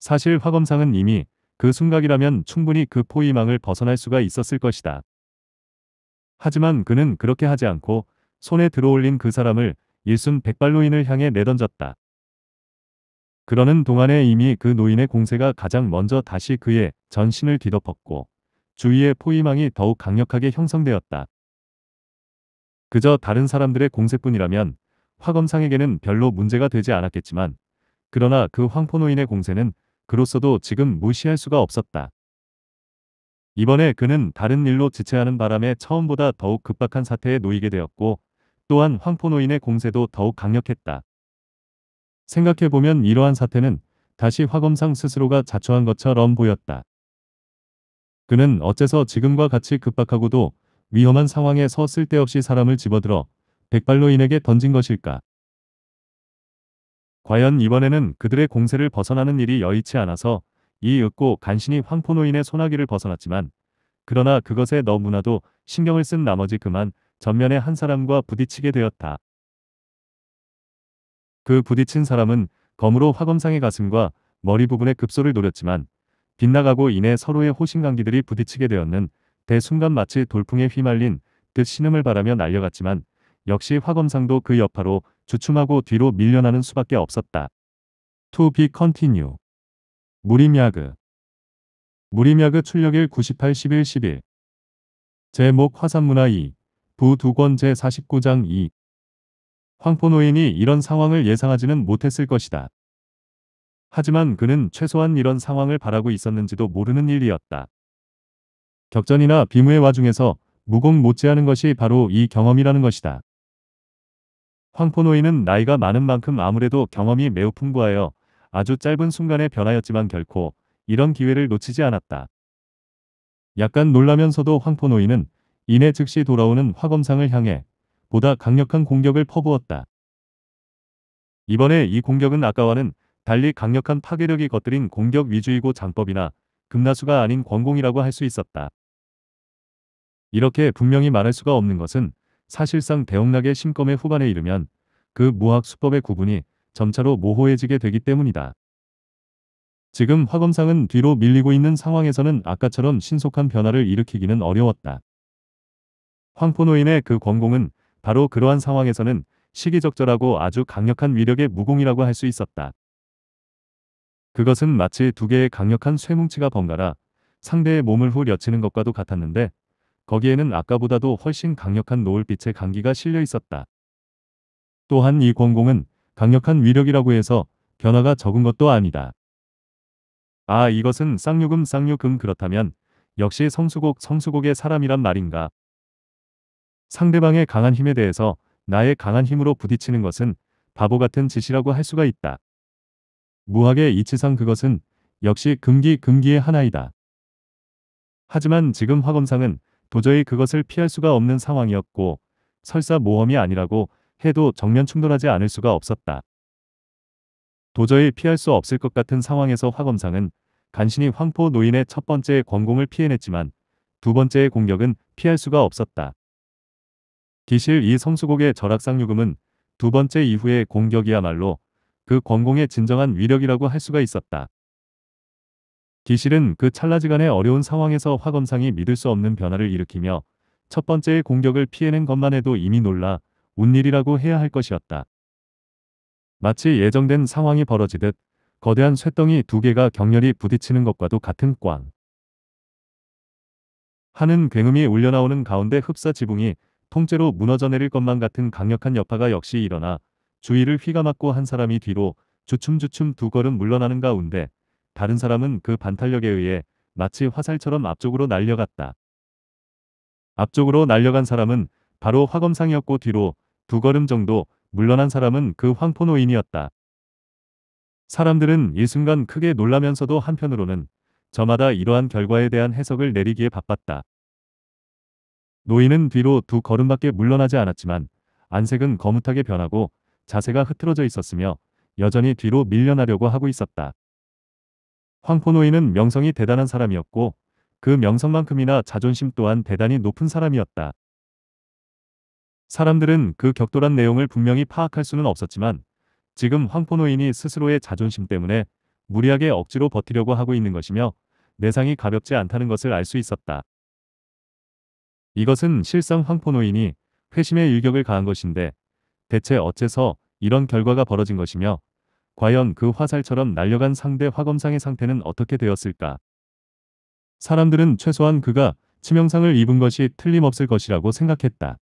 [SPEAKER 1] 사실 화검상은 이미 그순간이라면 충분히 그 포위망을 벗어날 수가 있었을 것이다. 하지만 그는 그렇게 하지 않고 손에 들어올린 그 사람을 일순 백발노인을 향해 내던졌다. 그러는 동안에 이미 그 노인의 공세가 가장 먼저 다시 그의 전신을 뒤덮었고 주위의 포위망이 더욱 강력하게 형성되었다. 그저 다른 사람들의 공세뿐이라면 화검상에게는 별로 문제가 되지 않았겠지만 그러나 그 황포노인의 공세는 그로서도 지금 무시할 수가 없었다. 이번에 그는 다른 일로 지체하는 바람에 처음보다 더욱 급박한 사태에 놓이게 되었고 또한 황포노인의 공세도 더욱 강력했다. 생각해보면 이러한 사태는 다시 화검상 스스로가 자초한 것처럼 보였다. 그는 어째서 지금과 같이 급박하고도 위험한 상황에 서 쓸데없이 사람을 집어들어 백발로인에게 던진 것일까? 과연 이번에는 그들의 공세를 벗어나는 일이 여의치 않아서 이 윽고 간신히 황포노인의 소나기를 벗어났지만 그러나 그것에 너무나도 신경을 쓴 나머지 그만 전면에 한 사람과 부딪히게 되었다. 그 부딪힌 사람은 검으로 화검상의 가슴과 머리 부분의 급소를 노렸지만 빗나가고 인해 서로의 호신관계들이 부딪히게 되었는 대 순간 마치 돌풍에 휘말린 듯 신음을 바라며 날려갔지만 역시 화검상도 그 여파로 주춤하고 뒤로 밀려나는 수밖에 없었다. To be continue. 무림야그 무림야그 출력일 98 11 11 제목 화산문화 2 부두권 제49장 2 황포노인이 이런 상황을 예상하지는 못했을 것이다. 하지만 그는 최소한 이런 상황을 바라고 있었는지도 모르는 일이었다. 격전이나 비무의 와중에서 무공 못지않은 것이 바로 이 경험이라는 것이다. 황포노이는 나이가 많은 만큼 아무래도 경험이 매우 풍부하여 아주 짧은 순간의 변화였지만 결코 이런 기회를 놓치지 않았다. 약간 놀라면서도 황포노이는 이내 즉시 돌아오는 화검상을 향해 보다 강력한 공격을 퍼부었다. 이번에 이 공격은 아까와는 달리 강력한 파괴력이 거들인 공격 위주이고 장법이나 급나수가 아닌 권공이라고 할 수 있었다. 이렇게 분명히 말할 수가 없는 것은 사실상 대홍락의 심검의 후반에 이르면 그 무학 수법의 구분이 점차로 모호해지게 되기 때문이다. 지금 화검상은 뒤로 밀리고 있는 상황에서는 아까처럼 신속한 변화를 일으키기는 어려웠다. 황포노인의 그 권공은 바로 그러한 상황에서는 시기적절하고 아주 강력한 위력의 무공이라고 할 수 있었다. 그것은 마치 두 개의 강력한 쇠뭉치가 번갈아 상대의 몸을 후려치는 것과도 같았는데 거기에는 아까보다도 훨씬 강력한 노을빛의 강기가 실려 있었다. 또한 이 권공은 강력한 위력이라고 해서 변화가 적은 것도 아니다. 아 이것은 쌍요금쌍요금 그렇다면 역시 성수곡 성수곡의 사람이란 말인가. 상대방의 강한 힘에 대해서 나의 강한 힘으로 부딪히는 것은 바보 같은 짓이라고 할 수가 있다. 무학의 이치상 그것은 역시 금기 금기의 하나이다. 하지만 지금 화검상은 도저히 그것을 피할 수가 없는 상황이었고 설사 모험이 아니라고 해도 정면 충돌하지 않을 수가 없었다. 도저히 피할 수 없을 것 같은 상황에서 화검상은 간신히 황포 노인의 첫 번째 권공을 피해냈지만 두 번째의 공격은 피할 수가 없었다. 기실 이 성수곡의 절악상 유금은 두 번째 이후의 공격이야말로 그 권공의 진정한 위력이라고 할 수가 있었다. 기실은 그 찰나지간의 어려운 상황에서 화검상이 믿을 수 없는 변화를 일으키며 첫 번째의 공격을 피해낸 것만 해도 이미 놀라 운 일이라고 해야 할 것이었다. 마치 예정된 상황이 벌어지듯 거대한 쇳덩이 두 개가 격렬히 부딪히는 것과도 같은 꽝. 하는 굉음이 울려나오는 가운데 흡사 지붕이 통째로 무너져 내릴 것만 같은 강력한 여파가 역시 일어나 주위를 휘감았고 한 사람이 뒤로 주춤주춤 두 걸음 물러나는 가운데 다른 사람은 그 반탄력에 의해 마치 화살처럼 앞쪽으로 날려갔다. 앞쪽으로 날려간 사람은 바로 화검상이었고 뒤로 두 걸음 정도 물러난 사람은 그 황포노인이었다. 사람들은 이 순간 크게 놀라면서도 한편으로는 저마다 이러한 결과에 대한 해석을 내리기에 바빴다. 노인은 뒤로 두 걸음밖에 물러나지 않았지만 안색은 거뭇하게 변하고 자세가 흐트러져 있었으며 여전히 뒤로 밀려나려고 하고 있었다. 황포노이는 명성이 대단한 사람이었고 그 명성만큼이나 자존심 또한 대단히 높은 사람이었다. 사람들은 그 격돌한 내용을 분명히 파악할 수는 없었지만 지금 황포노인이 스스로의 자존심 때문에 무리하게 억지로 버티려고 하고 있는 것이며 내상이 가볍지 않다는 것을 알 수 있었다. 이것은 실상 황포노인이 회심의 일격을 가한 것인데 대체 어째서 이런 결과가 벌어진 것이며 과연 그 화살처럼 날려간 상대 화검상의 상태는 어떻게 되었을까? 사람들은 최소한 그가 치명상을 입은 것이 틀림없을 것이라고 생각했다.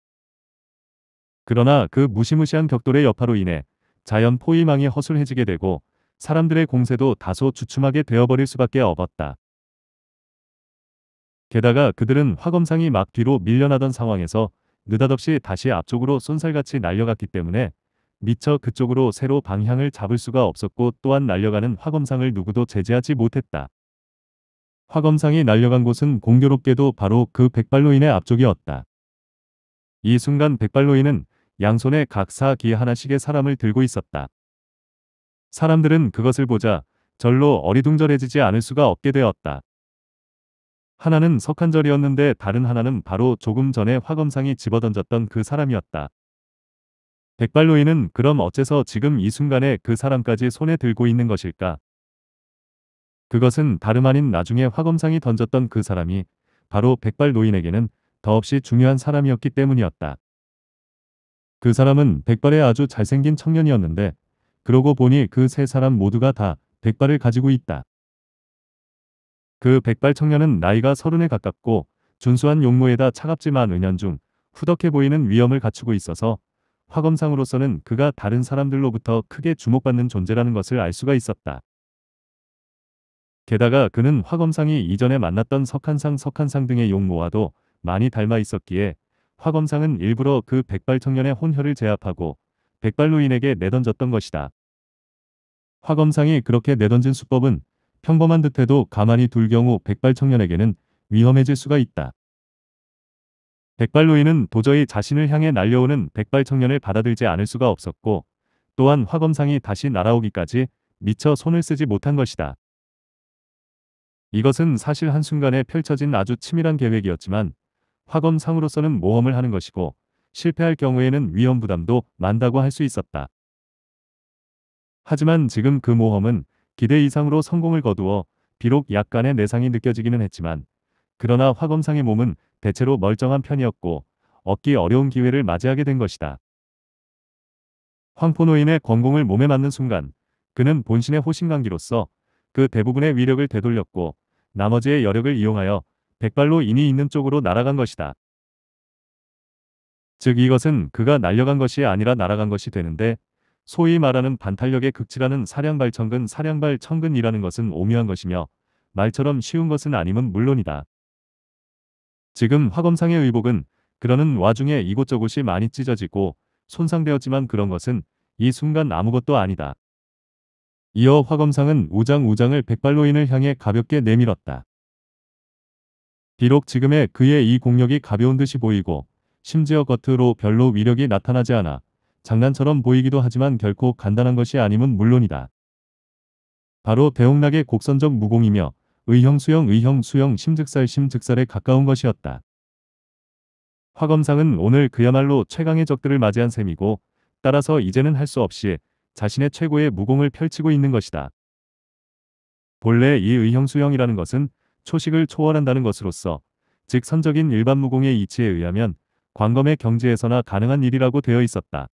[SPEAKER 1] 그러나 그 무시무시한 격돌의 여파로 인해 자연 포위망이 허술해지게 되고 사람들의 공세도 다소 주춤하게 되어버릴 수밖에 없었다. 게다가 그들은 화검상이 막 뒤로 밀려나던 상황에서 느닷없이 다시 앞쪽으로 쏜살같이 날려갔기 때문에 미처 그쪽으로 새로 방향을 잡을 수가 없었고 또한 날려가는 화검상을 누구도 제재하지 못했다. 화검상이 날려간 곳은 공교롭게도 바로 그 백발로인의 앞쪽이었다. 이 순간 백발로인은 양손에 각사 기 하나씩의 사람을 들고 있었다. 사람들은 그것을 보자 절로 어리둥절해지지 않을 수가 없게 되었다. 하나는 석한절이었는데 다른 하나는 바로 조금 전에 화검상이 집어던졌던 그 사람이었다. 백발로이는 그럼 어째서 지금 이 순간에 그 사람까지 손에 들고 있는 것일까? 그것은 다름 아닌 나중에 화검상이 던졌던 그 사람이 바로 백발노인에게는 더없이 중요한 사람이었기 때문이었다. 그 사람은 백발의 아주 잘생긴 청년이었는데 그러고 보니 그 세 사람 모두가 다 백발을 가지고 있다. 그 백발 청년은 나이가 서른에 가깝고 준수한 용모에다 차갑지만 은연중 후덕해 보이는 위험을 갖추고 있어서 화검상으로서는 그가 다른 사람들로부터 크게 주목받는 존재라는 것을 알 수가 있었다. 게다가 그는 화검상이 이전에 만났던 석한상 석한상 등의 용모와도 많이 닮아 있었기에 화검상은 일부러 그 백발 청년의 혼혈을 제압하고 백발로인에게 내던졌던 것이다. 화검상이 그렇게 내던진 수법은 평범한 듯해도 가만히 둘 경우 백발 청년에게는 위험해질 수가 있다. 백발 노인은 도저히 자신을 향해 날려오는 백발 청년을 받아들지 않을 수가 없었고 또한 화검상이 다시 날아오기까지 미처 손을 쓰지 못한 것이다. 이것은 사실 한순간에 펼쳐진 아주 치밀한 계획이었지만 화검상으로서는 모험을 하는 것이고 실패할 경우에는 위험 부담도 만다고 할 수 있었다. 하지만 지금 그 모험은 기대 이상으로 성공을 거두어 비록 약간의 내상이 느껴지기는 했지만 그러나 화검상의 몸은 대체로 멀쩡한 편이었고 얻기 어려운 기회를 맞이하게 된 것이다. 황포노인의 권공을 몸에 맞는 순간 그는 본신의 호신강기로서 그 대부분의 위력을 되돌렸고 나머지의 여력을 이용하여 백발로 인이 있는 쪽으로 날아간 것이다. 즉 이것은 그가 날려간 것이 아니라 날아간 것이 되는데 소위 말하는 반탄력의 극치라는 사량발천근 사량발천근이라는 것은 오묘한 것이며 말처럼 쉬운 것은 아님은 물론이다. 지금 화검상의 의복은 그러는 와중에 이곳저곳이 많이 찢어지고 손상되었지만 그런 것은 이 순간 아무것도 아니다. 이어 화검상은 우장 우장을 백발로인을 향해 가볍게 내밀었다. 비록 지금의 그의 이 공력이 가벼운 듯이 보이고 심지어 겉으로 별로 위력이 나타나지 않아 장난처럼 보이기도 하지만 결코 간단한 것이 아님은 물론이다. 바로 대홍락의 곡선적 무공이며 의형수형 의형수형 심즉살 심즉살에 가까운 것이었다. 화검상은 오늘 그야말로 최강의 적들을 맞이한 셈이고 따라서 이제는 할 수 없이 자신의 최고의 무공을 펼치고 있는 것이다. 본래 이 의형수형이라는 것은 초식을 초월한다는 것으로서 즉 선적인 일반 무공의 이치에 의하면 광검의 경지에서나 가능한 일이라고 되어 있었다.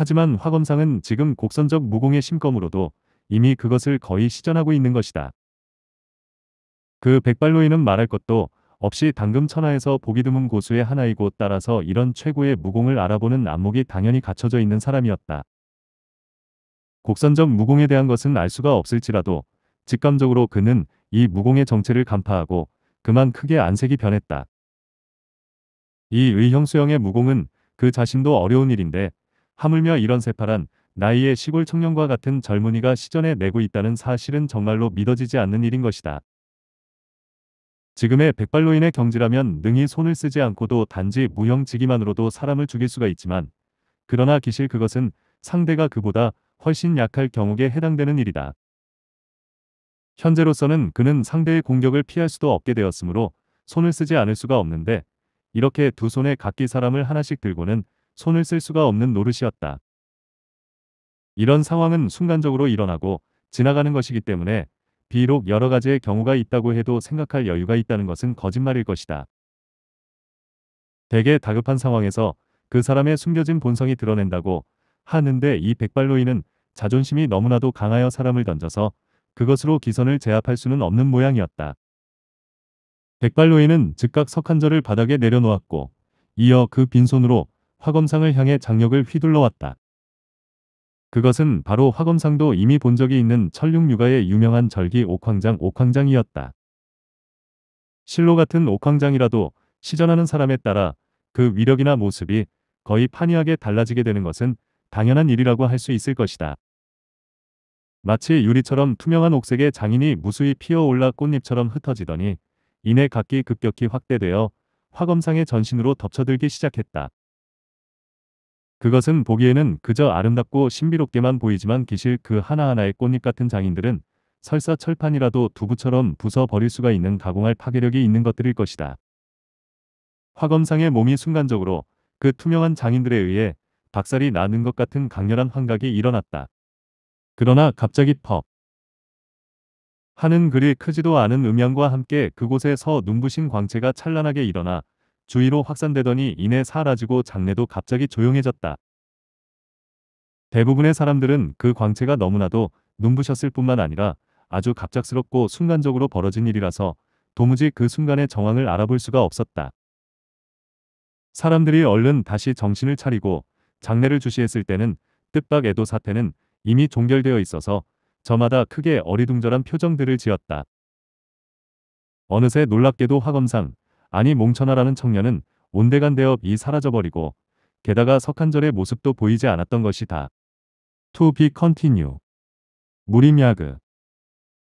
[SPEAKER 1] 하지만 화검상은 지금 곡선적 무공의 심검으로도 이미 그것을 거의 시전하고 있는 것이다. 그 백발로이는 말할 것도 없이 당금 천하에서 보기 드문 고수의 하나이고 따라서 이런 최고의 무공을 알아보는 안목이 당연히 갖춰져 있는 사람이었다. 곡선적 무공에 대한 것은 알 수가 없을지라도 직감적으로 그는 이 무공의 정체를 간파하고 그만 크게 안색이 변했다. 이 의형수형의 무공은 그 자신도 어려운 일인데 하물며 이런 새파란 나이의 시골 청년과 같은 젊은이가 시전에 내고 있다는 사실은 정말로 믿어지지 않는 일인 것이다. 지금의 백발로인의 경지라면 능히 손을 쓰지 않고도 단지 무형지기만으로도 사람을 죽일 수가 있지만 그러나 기실 그것은 상대가 그보다 훨씬 약할 경우에 해당되는 일이다. 현재로서는 그는 상대의 공격을 피할 수도 없게 되었으므로 손을 쓰지 않을 수가 없는데 이렇게 두 손에 각기 사람을 하나씩 들고는 손을 쓸 수가 없는 노릇이었다. 이런 상황은 순간적으로 일어나고 지나가는 것이기 때문에 비록 여러 가지의 경우가 있다고 해도 생각할 여유가 있다는 것은 거짓말일 것이다. 대개 다급한 상황에서 그 사람의 숨겨진 본성이 드러낸다고 하는데 이 백발로이는 자존심이 너무나도 강하여 사람을 던져서 그것으로 기선을 제압할 수는 없는 모양이었다. 백발로이는 즉각 석한절을 바닥에 내려놓았고 이어 그 빈손으로 화검상을 향해 장력을 휘둘러왔다. 그것은 바로 화검상도 이미 본 적이 있는 천륙유가의 유명한 절기 옥황장 옥황장이었다. 실로 같은 옥황장이라도 시전하는 사람에 따라 그 위력이나 모습이 거의 판이하게 달라지게 되는 것은 당연한 일이라고 할 수 있을 것이다. 마치 유리처럼 투명한 옥색의 장인이 무수히 피어올라 꽃잎처럼 흩어지더니 이내 각기 급격히 확대되어 화검상의 전신으로 덮쳐들기 시작했다. 그것은 보기에는 그저 아름답고 신비롭게만 보이지만 기실 그 하나하나의 꽃잎 같은 장인들은 설사 철판이라도 두부처럼 부서버릴 수가 있는 가공할 파괴력이 있는 것들일 것이다. 화검상의 몸이 순간적으로 그 투명한 장인들에 의해 박살이 나는 것 같은 강렬한 환각이 일어났다. 그러나 갑자기 퍽 하는 그리 크지도 않은 음향과 함께 그곳에서 눈부신 광채가 찬란하게 일어나 주위로 확산되더니 이내 사라지고 장례도 갑자기 조용해졌다. 대부분의 사람들은 그 광채가 너무나도 눈부셨을 뿐만 아니라 아주 갑작스럽고 순간적으로 벌어진 일이라서 도무지 그 순간의 정황을 알아볼 수가 없었다. 사람들이 얼른 다시 정신을 차리고 장례를 주시했을 때는 뜻밖 에도 사태는 이미 종결되어 있어서 저마다 크게 어리둥절한 표정들을 지었다. 어느새 놀랍게도 화검상 아니 몽천하라는 청년은 온데간데업이 사라져버리고 게다가 석한절의 모습도 보이지 않았던 것이다. To be continue. 무림야그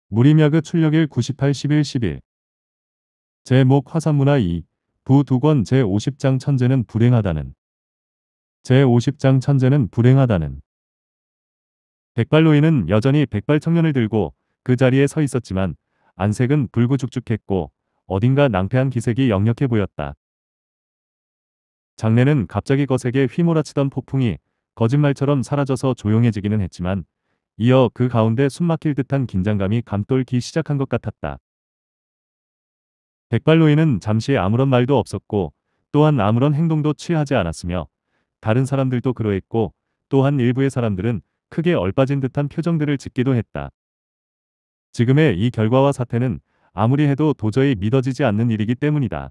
[SPEAKER 1] 무림야그 출력일 98 11 11 제목 화산문화 2 부두권 제50장 천재는 불행하다는 제50장 천재는 불행하다는 백발로이는 여전히 백발 청년을 들고 그 자리에 서 있었지만 안색은 불구죽죽했고 어딘가 낭패한 기색이 역력해 보였다. 장례는 갑자기 거세게 휘몰아치던 폭풍이 거짓말처럼 사라져서 조용해지기는 했지만 이어 그 가운데 숨막힐 듯한 긴장감이 감돌기 시작한 것 같았다. 백발로이는 잠시 아무런 말도 없었고 또한 아무런 행동도 취하지 않았으며 다른 사람들도 그러했고 또한 일부의 사람들은 크게 얼빠진 듯한 표정들을 짓기도 했다. 지금의 이 결과와 사태는 아무리 해도 도저히 믿어지지 않는 일이기 때문이다.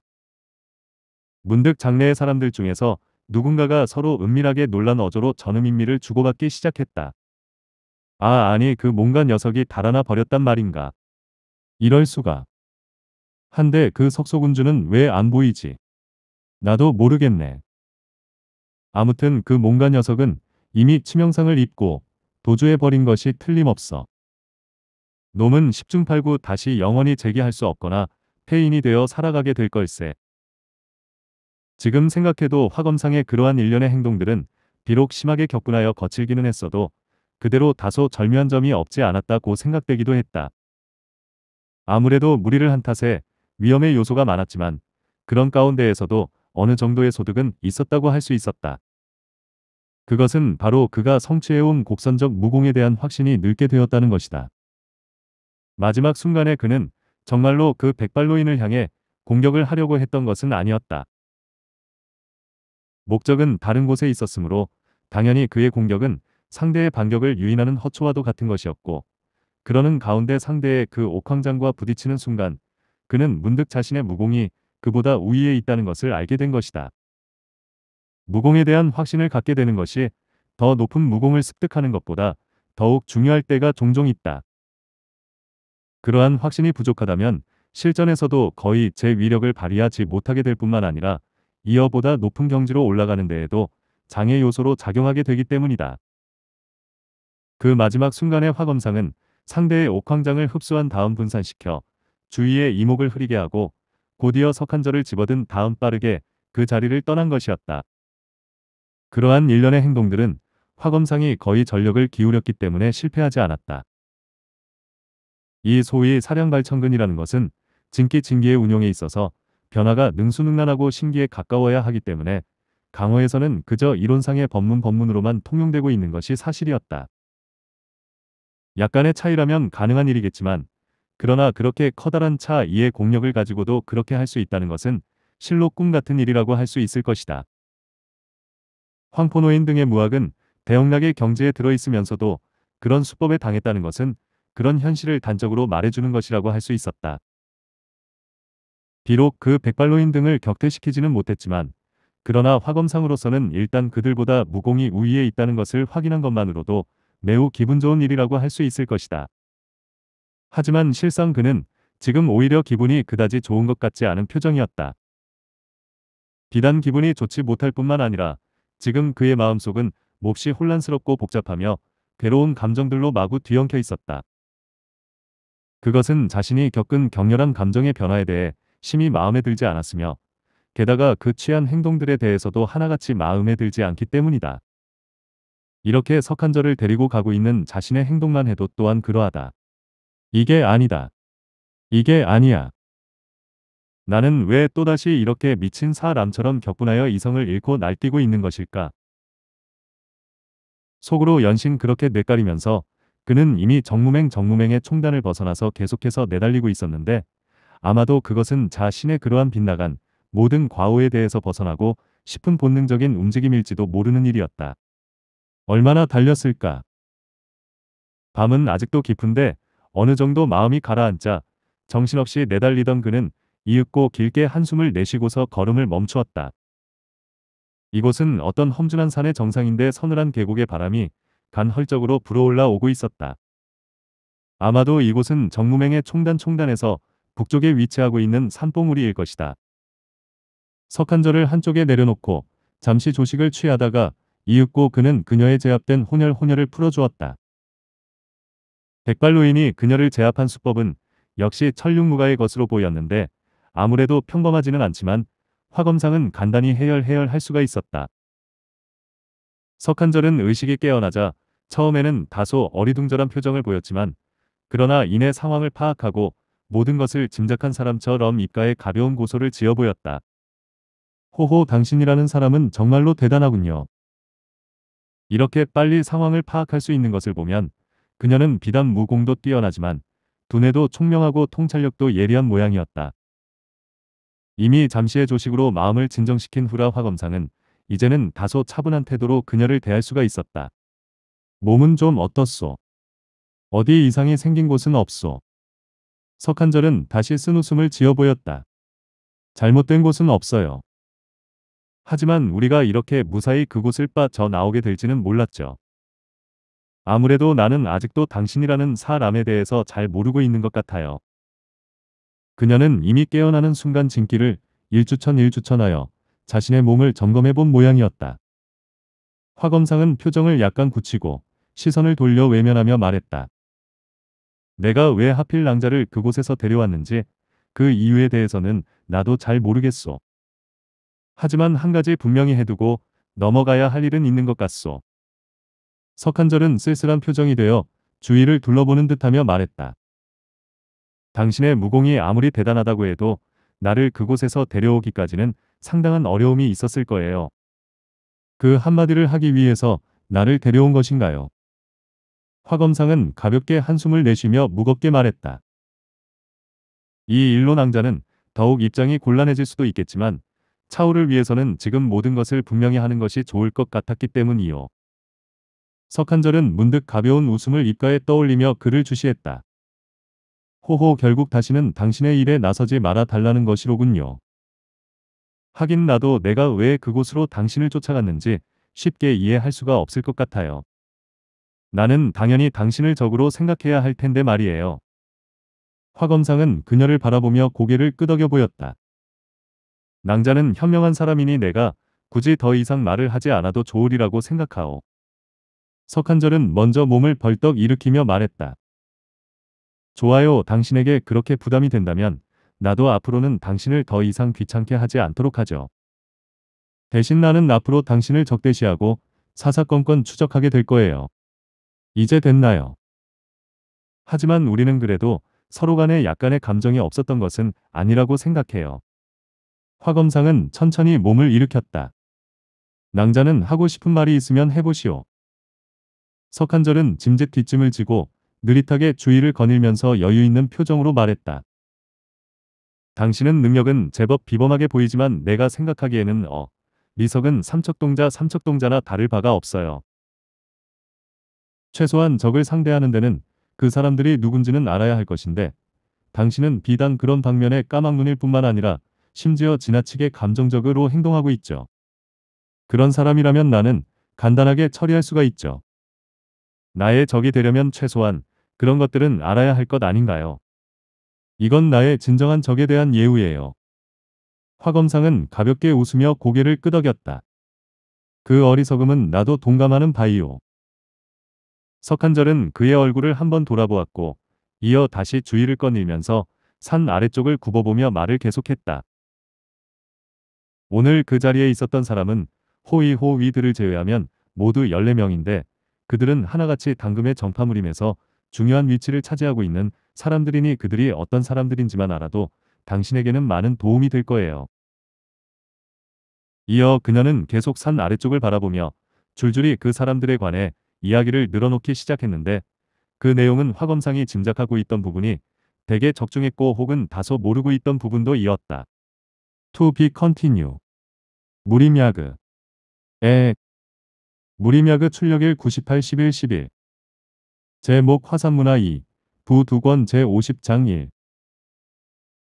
[SPEAKER 1] 문득 장래의 사람들 중에서 누군가가 서로 은밀하게 놀란 어조로 전음인미를 주고받기 시작했다. 아 아니 그 뭔가 녀석이 달아나 버렸단 말인가. 이럴 수가. 한데 그 석소군주는 왜 안 보이지? 나도 모르겠네. 아무튼 그 뭔가 녀석은 이미 치명상을 입고 도주해버린 것이 틀림없어. 놈은 10중 8구 다시 영원히 재기할 수 없거나 폐인이 되어 살아가게 될 걸세. 지금 생각해도 화검상의 그러한 일련의 행동들은 비록 심하게 격분하여 거칠기는 했어도 그대로 다소 절묘한 점이 없지 않았다고 생각되기도 했다. 아무래도 무리를 한 탓에 위험의 요소가 많았지만 그런 가운데에서도 어느 정도의 소득은 있었다고 할 수 있었다. 그것은 바로 그가 성취해온 곡선적 무공에 대한 확신이 늙게 되었다는 것이다. 마지막 순간에 그는 정말로 그 백발로인을 향해 공격을 하려고 했던 것은 아니었다. 목적은 다른 곳에 있었으므로 당연히 그의 공격은 상대의 반격을 유인하는 허초와도 같은 것이었고 그러는 가운데 상대의 그 옥황장과 부딪히는 순간 그는 문득 자신의 무공이 그보다 우위에 있다는 것을 알게 된 것이다. 무공에 대한 확신을 갖게 되는 것이 더 높은 무공을 습득하는 것보다 더욱 중요할 때가 종종 있다. 그러한 확신이 부족하다면 실전에서도 거의 제 위력을 발휘하지 못하게 될 뿐만 아니라 이어보다 높은 경지로 올라가는 데에도 장애 요소로 작용하게 되기 때문이다. 그 마지막 순간의 화검상은 상대의 옥황장을 흡수한 다음 분산시켜 주위에 이목을 흐리게 하고 곧이어 석한절을 집어든 다음 빠르게 그 자리를 떠난 것이었다. 그러한 일련의 행동들은 화검상이 거의 전력을 기울였기 때문에 실패하지 않았다. 이 소위 사량발천근이라는 것은 진기진기의 운용에 있어서 변화가 능수능란하고 신기에 가까워야 하기 때문에 강호에서는 그저 이론상의 법문 법문으로만 통용되고 있는 것이 사실이었다. 약간의 차이라면 가능한 일이겠지만 그러나 그렇게 커다란 차 이의 공력을 가지고도 그렇게 할 수 있다는 것은 실로 꿈 같은 일이라고 할 수 있을 것이다. 황포노인 등의 무학은 대형락의 경지에 들어있으면서도 그런 수법에 당했다는 것은 그런 현실을 단적으로 말해주는 것이라고 할 수 있었다. 비록 그 백발로인 등을 격퇴시키지는 못했지만 그러나 화검상으로서는 일단 그들보다 무공이 우위에 있다는 것을 확인한 것만으로도 매우 기분 좋은 일이라고 할 수 있을 것이다. 하지만 실상 그는 지금 오히려 기분이 그다지 좋은 것 같지 않은 표정이었다. 비단 기분이 좋지 못할 뿐만 아니라 지금 그의 마음속은 몹시 혼란스럽고 복잡하며 괴로운 감정들로 마구 뒤엉켜 있었다. 그것은 자신이 겪은 격렬한 감정의 변화에 대해 심히 마음에 들지 않았으며 게다가 그 취한 행동들에 대해서도 하나같이 마음에 들지 않기 때문이다. 이렇게 석한절을 데리고 가고 있는 자신의 행동만 해도 또한 그러하다. 이게 아니다. 이게 아니야. 나는 왜 또다시 이렇게 미친 사람처럼 격분하여 이성을 잃고 날뛰고 있는 것일까? 속으로 연신 그렇게 뇌까리면서 그는 이미 정무맹 정무맹의 총단을 벗어나서 계속해서 내달리고 있었는데 아마도 그것은 자신의 그러한 빗나간 모든 과오에 대해서 벗어나고 싶은 본능적인 움직임일지도 모르는 일이었다. 얼마나 달렸을까? 밤은 아직도 깊은데 어느 정도 마음이 가라앉자 정신없이 내달리던 그는 이윽고 길게 한숨을 내쉬고서 걸음을 멈추었다. 이곳은 어떤 험준한 산의 정상인데 서늘한 계곡의 바람이 간헐적으로 불어올라오고 있었다. 아마도 이곳은 정무맹의 총단 총단에서 북쪽에 위치하고 있는 산봉우리일 것이다. 석한절을 한쪽에 내려놓고 잠시 조식을 취하다가 이윽고 그는 그녀의 제압된 혼혈 혼혈을 풀어주었다. 백발로인이 그녀를 제압한 수법은 역시 천륜무가의 것으로 보였는데 아무래도 평범하지는 않지만 화검상은 간단히 해열해열할 수가 있었다. 석한절은 의식이 깨어나자 처음에는 다소 어리둥절한 표정을 보였지만 그러나 이내 상황을 파악하고 모든 것을 짐작한 사람처럼 입가에 가벼운 고소를 지어 보였다. 호호 당신이라는 사람은 정말로 대단하군요. 이렇게 빨리 상황을 파악할 수 있는 것을 보면 그녀는 비단 무공도 뛰어나지만 두뇌도 총명하고 통찰력도 예리한 모양이었다. 이미 잠시의 조식으로 마음을 진정시킨 후라 화검상은 이제는 다소 차분한 태도로 그녀를 대할 수가 있었다. 몸은 좀 어떻소? 어디 이상이 생긴 곳은 없소? 석한절은 다시 쓴 웃음을 지어 보였다. 잘못된 곳은 없어요. 하지만 우리가 이렇게 무사히 그곳을 빠져 나오게 될지는 몰랐죠. 아무래도 나는 아직도 당신이라는 사람에 대해서 잘 모르고 있는 것 같아요. 그녀는 이미 깨어나는 순간 진기를 일주천 일주천하여 자신의 몸을 점검해 본 모양이었다. 화검상은 표정을 약간 굳히고 시선을 돌려 외면하며 말했다. 내가 왜 하필 낭자를 그곳에서 데려왔는지 그 이유에 대해서는 나도 잘 모르겠소. 하지만 한 가지 분명히 해두고 넘어가야 할 일은 있는 것 같소. 석한절은 쓸쓸한 표정이 되어 주위를 둘러보는 듯하며 말했다. 당신의 무공이 아무리 대단하다고 해도 나를 그곳에서 데려오기까지는 상당한 어려움이 있었을 거예요. 그 한마디를 하기 위해서 나를 데려온 것인가요? 화검상은 가볍게 한숨을 내쉬며 무겁게 말했다. 이일로낭자는 더욱 입장이 곤란해질 수도 있겠지만 차오를 위해서는 지금 모든 것을 분명히 하는 것이 좋을 것 같았기 때문이요. 석한절은 문득 가벼운 웃음을 입가에 떠올리며 그를 주시했다. 호호 결국 다시는 당신의 일에 나서지 말아 달라는 것이로군요. 하긴 나도 내가 왜 그곳으로 당신을 쫓아갔는지 쉽게 이해할 수가 없을 것 같아요. 나는 당연히 당신을 적으로 생각해야 할 텐데 말이에요. 화 검상은 그녀를 바라보며 고개를 끄덕여 보였다. 낭자는 현명한 사람이니 내가 굳이 더 이상 말을 하지 않아도 좋으리라고 생각하오. 석한절은 먼저 몸을 벌떡 일으키며 말했다. 좋아요 당신에게 그렇게 부담이 된다면 나도 앞으로는 당신을 더 이상 귀찮게 하지 않도록 하죠. 대신 나는 앞으로 당신을 적대시하고 사사건건 추적하게 될 거예요. 이제 됐나요? 하지만 우리는 그래도 서로 간에 약간의 감정이 없었던 것은 아니라고 생각해요. 화검상은 천천히 몸을 일으켰다. 낭자는 하고 싶은 말이 있으면 해보시오. 석한절은 짐짓 뒷짐을 지고 느릿하게 주위를 거닐면서 여유 있는 표정으로 말했다. 당신은 능력은 제법 비범하게 보이지만 내가 생각하기에는 어, 미석은 삼척동자 삼척동자나 다를 바가 없어요. 최소한 적을 상대하는 데는 그 사람들이 누군지는 알아야 할 것인데 당신은 비단 그런 방면에 까막눈일 뿐만 아니라 심지어 지나치게 감정적으로 행동하고 있죠. 그런 사람이라면 나는 간단하게 처리할 수가 있죠. 나의 적이 되려면 최소한 그런 것들은 알아야 할 것 아닌가요? 이건 나의 진정한 적에 대한 예우예요. 화검상은 가볍게 웃으며 고개를 끄덕였다. 그 어리석음은 나도 동감하는 바이오. 석한절은 그의 얼굴을 한번 돌아보았고 이어 다시 주위를 꺼내면서 산 아래쪽을 굽어보며 말을 계속했다. 오늘 그 자리에 있었던 사람은 호위호 위들을 제외하면 모두 14명인데 그들은 하나같이 당금의 정파무림에서 중요한 위치를 차지하고 있는 사람들이니 그들이 어떤 사람들인지만 알아도 당신에게는 많은 도움이 될 거예요. 이어 그녀는 계속 산 아래쪽을 바라보며 줄줄이 그 사람들에 관해 이야기를 늘어놓기 시작했는데 그 내용은 화 검상이 짐작하고 있던 부분이 대개 적중했고 혹은 다소 모르고 있던 부분도 이었다. To be continue. 무림야그. 에. 무림야그 출력일 98 11 11. 제목 화산문화 2. 부 두권 제50장 1.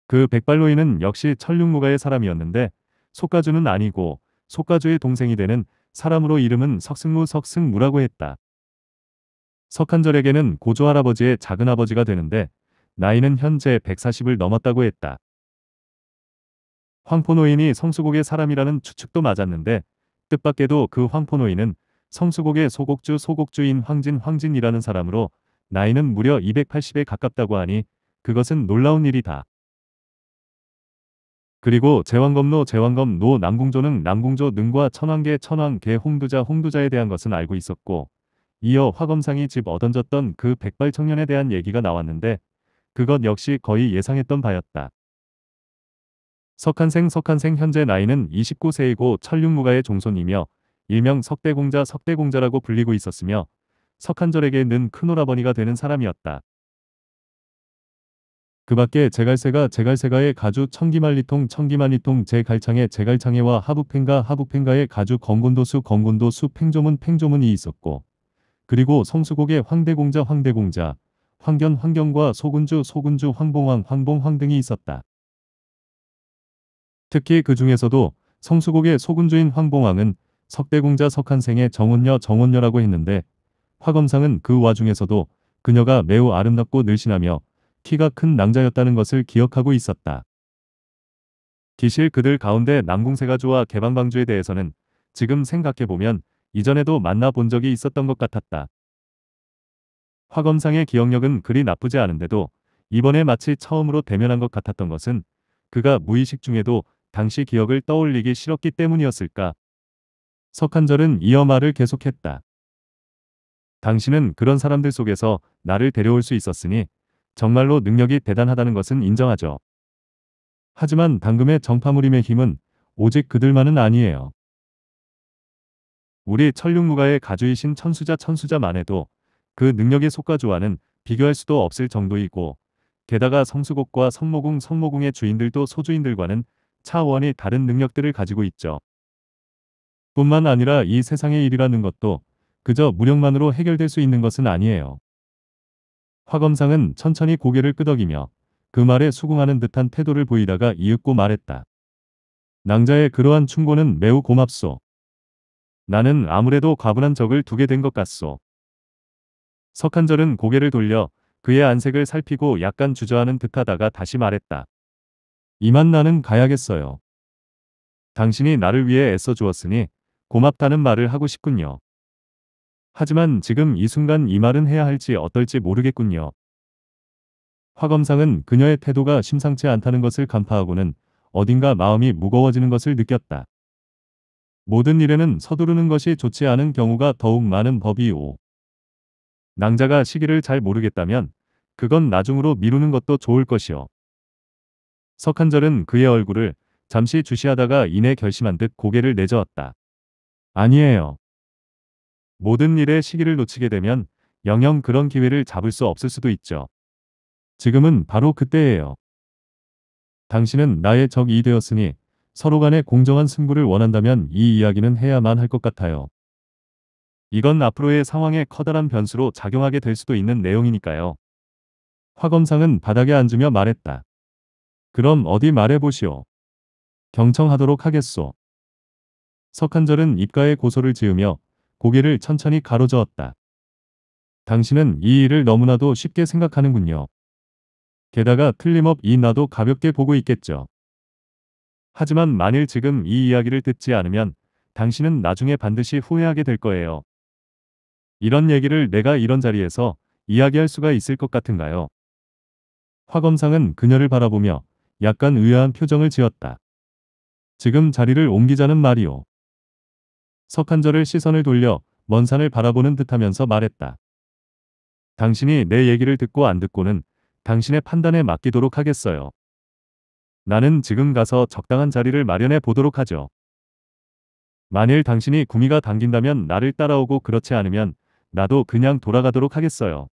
[SPEAKER 1] 그 백발로이는 역시 천륜무가의 사람이었는데 속가주는 아니고 속가주의 동생이 되는 사람으로 이름은 석승무 석승무라고 했다. 석한절에게는 고조할아버지의 작은아버지가 되는데 나이는 현재 140을 넘었다고 했다. 황포노인이 성수곡의 사람이라는 추측도 맞았는데 뜻밖에도 그 황포노인은 성수곡의 소곡주 소곡주인 황진 황진이라는 사람으로 나이는 무려 280에 가깝다고 하니 그것은 놀라운 일이다. 그리고 제왕검로 제왕검 노 남궁조는 남궁조 능과 천왕계 천왕계 홍두자 홍두자에 대한 것은 알고 있었고 이어 화검상이 집 얻어졌던 그 백발 청년에 대한 얘기가 나왔는데 그것 역시 거의 예상했던 바였다. 석한생 석한생 현재 나이는 29세이고 천륜무가의 종손이며 일명 석대공자 석대공자라고 불리고 있었으며 석한절에게는 큰오라버니가 되는 사람이었다. 그 밖에 제갈새가 제갈새가의 가주 청기만리통 청기만리통 제갈창의 제갈창에와 하북팽가 하북팽가의 가주 건곤도수 건곤도수 팽조문 팽조문이 있었고 그리고 성수곡의 황대공자 황대공자 황견 황견과 소군주 소군주 황봉왕 황봉황 등이 있었다. 특히 그 중에서도 성수곡의 소군주인 황봉왕은 석대공자 석한생의 정혼녀 정혼녀라고 했는데 화검상은 그 와중에서도 그녀가 매우 아름답고 늘씬하며 키가 큰 낭자였다는 것을 기억하고 있었다. 기실 그들 가운데 남궁세가 좋아 개방방주에 대해서는 지금 생각해보면 이전에도 만나본 적이 있었던 것 같았다. 화검상의 기억력은 그리 나쁘지 않은데도 이번에 마치 처음으로 대면한 것 같았던 것은 그가 무의식 중에도 당시 기억을 떠올리기 싫었기 때문이었을까. 석한절은 이어 말을 계속했다. 당신은 그런 사람들 속에서 나를 데려올 수 있었으니 정말로 능력이 대단하다는 것은 인정하죠. 하지만 당금의 정파무림의 힘은 오직 그들만은 아니에요. 우리 천륜무가의 가주이신 천수자 천수자만 해도 그 능력의 속가주와는 비교할 수도 없을 정도이고 게다가 성수곡과 성모궁 성모궁의 주인들도 소주인들과는 차원이 다른 능력들을 가지고 있죠. 뿐만 아니라 이 세상의 일이라는 것도 그저 무력만으로 해결될 수 있는 것은 아니에요. 화검상은 천천히 고개를 끄덕이며 그 말에 수긍하는 듯한 태도를 보이다가 이윽고 말했다. 낭자의 그러한 충고는 매우 고맙소. 나는 아무래도 과분한 적을 두게 된 것 같소. 석한절은 고개를 돌려 그의 안색을 살피고 약간 주저하는 듯하다가 다시 말했다. 이만 나는 가야겠어요. 당신이 나를 위해 애써 주었으니 고맙다는 말을 하고 싶군요. 하지만 지금 이 순간 이 말은 해야 할지 어떨지 모르겠군요. 화 검상은 그녀의 태도가 심상치 않다는 것을 간파하고는 어딘가 마음이 무거워지는 것을 느꼈다. 모든 일에는 서두르는 것이 좋지 않은 경우가 더욱 많은 법이오. 낭자가 시기를 잘 모르겠다면 그건 나중으로 미루는 것도 좋을 것이오. 석한절은 그의 얼굴을 잠시 주시하다가 이내 결심한 듯 고개를 내저었다. 아니에요. 모든 일의 시기를 놓치게 되면 영영 그런 기회를 잡을 수 없을 수도 있죠. 지금은 바로 그때예요. 당신은 나의 적이 되었으니 서로 간에 공정한 승부를 원한다면 이 이야기는 해야만 할 것 같아요. 이건 앞으로의 상황에 커다란 변수로 작용하게 될 수도 있는 내용이니까요. 화검상은 바닥에 앉으며 말했다. 그럼 어디 말해보시오. 경청하도록 하겠소. 석한절은 입가에 고소를 지으며 고개를 천천히 가로저었다. 당신은 이 일을 너무나도 쉽게 생각하는군요. 게다가 틀림없이 나도 가볍게 보고 있겠죠. 하지만 만일 지금 이 이야기를 듣지 않으면 당신은 나중에 반드시 후회하게 될 거예요. 이런 얘기를 내가 이런 자리에서 이야기할 수가 있을 것 같은가요? 화검상은 그녀를 바라보며 약간 의아한 표정을 지었다. 지금 자리를 옮기자는 말이오. 석한절을 시선을 돌려 먼 산을 바라보는 듯하면서 말했다. 당신이 내 얘기를 듣고 안 듣고는 당신의 판단에 맡기도록 하겠어요. 나는 지금 가서 적당한 자리를 마련해 보도록 하죠. 만일 당신이 구미가 당긴다면 나를 따라오고 그렇지 않으면 나도 그냥 돌아가도록 하겠어요.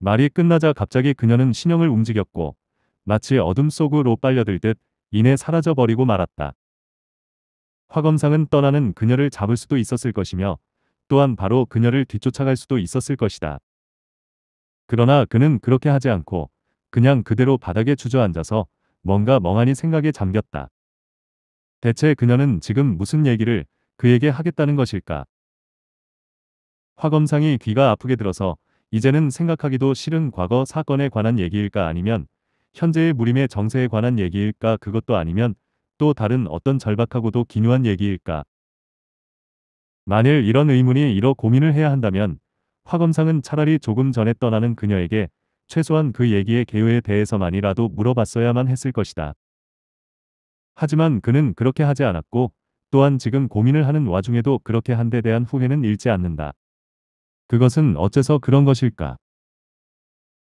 [SPEAKER 1] 말이 끝나자 갑자기 그녀는 신형을 움직였고 마치 어둠 속으로 빨려들 듯 이내 사라져버리고 말았다. 화검상은 떠나는 그녀를 잡을 수도 있었을 것이며 또한 바로 그녀를 뒤쫓아갈 수도 있었을 것이다. 그러나 그는 그렇게 하지 않고 그냥 그대로 바닥에 주저앉아서 뭔가 멍하니 생각에 잠겼다. 대체 그녀는 지금 무슨 얘기를 그에게 하겠다는 것일까? 화검상이 귀가 아프게 들어서 이제는 생각하기도 싫은 과거 사건에 관한 얘기일까 아니면 현재의 무림의 정세에 관한 얘기일까 그것도 아니면 또 다른 어떤 절박하고도 기묘한 얘기일까? 만일 이런 의문이 일어 고민을 해야 한다면 화검상은 차라리 조금 전에 떠나는 그녀에게 최소한 그 얘기의 개요에 대해서만이라도 물어봤어야만 했을 것이다. 하지만 그는 그렇게 하지 않았고 또한 지금 고민을 하는 와중에도 그렇게 한데 대한 후회는 잃지 않는다. 그것은 어째서 그런 것일까?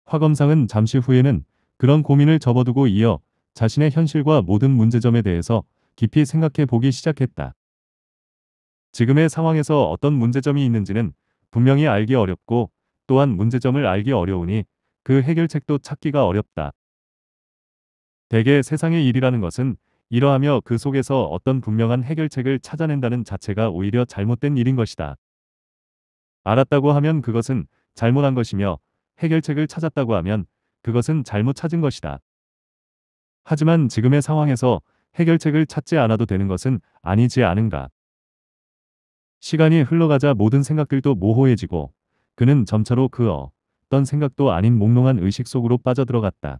[SPEAKER 1] 화검상은 잠시 후에는 그런 고민을 접어두고 이어 자신의 현실과 모든 문제점에 대해서 깊이 생각해 보기 시작했다. 지금의 상황에서 어떤 문제점이 있는지는 분명히 알기 어렵고 또한 문제점을 알기 어려우니 그 해결책도 찾기가 어렵다. 대개 세상의 일이라는 것은 이러하며 그 속에서 어떤 분명한 해결책을 찾아낸다는 자체가 오히려 잘못된 일인 것이다. 알았다고 하면 그것은 잘못한 것이며 해결책을 찾았다고 하면 그것은 잘못 찾은 것이다. 하지만 지금의 상황에서 해결책을 찾지 않아도 되는 것은 아니지 않은가. 시간이 흘러가자 모든 생각들도 모호해지고 그는 점차로 그 어떤 생각도 아닌 몽롱한 의식 속으로 빠져들어갔다.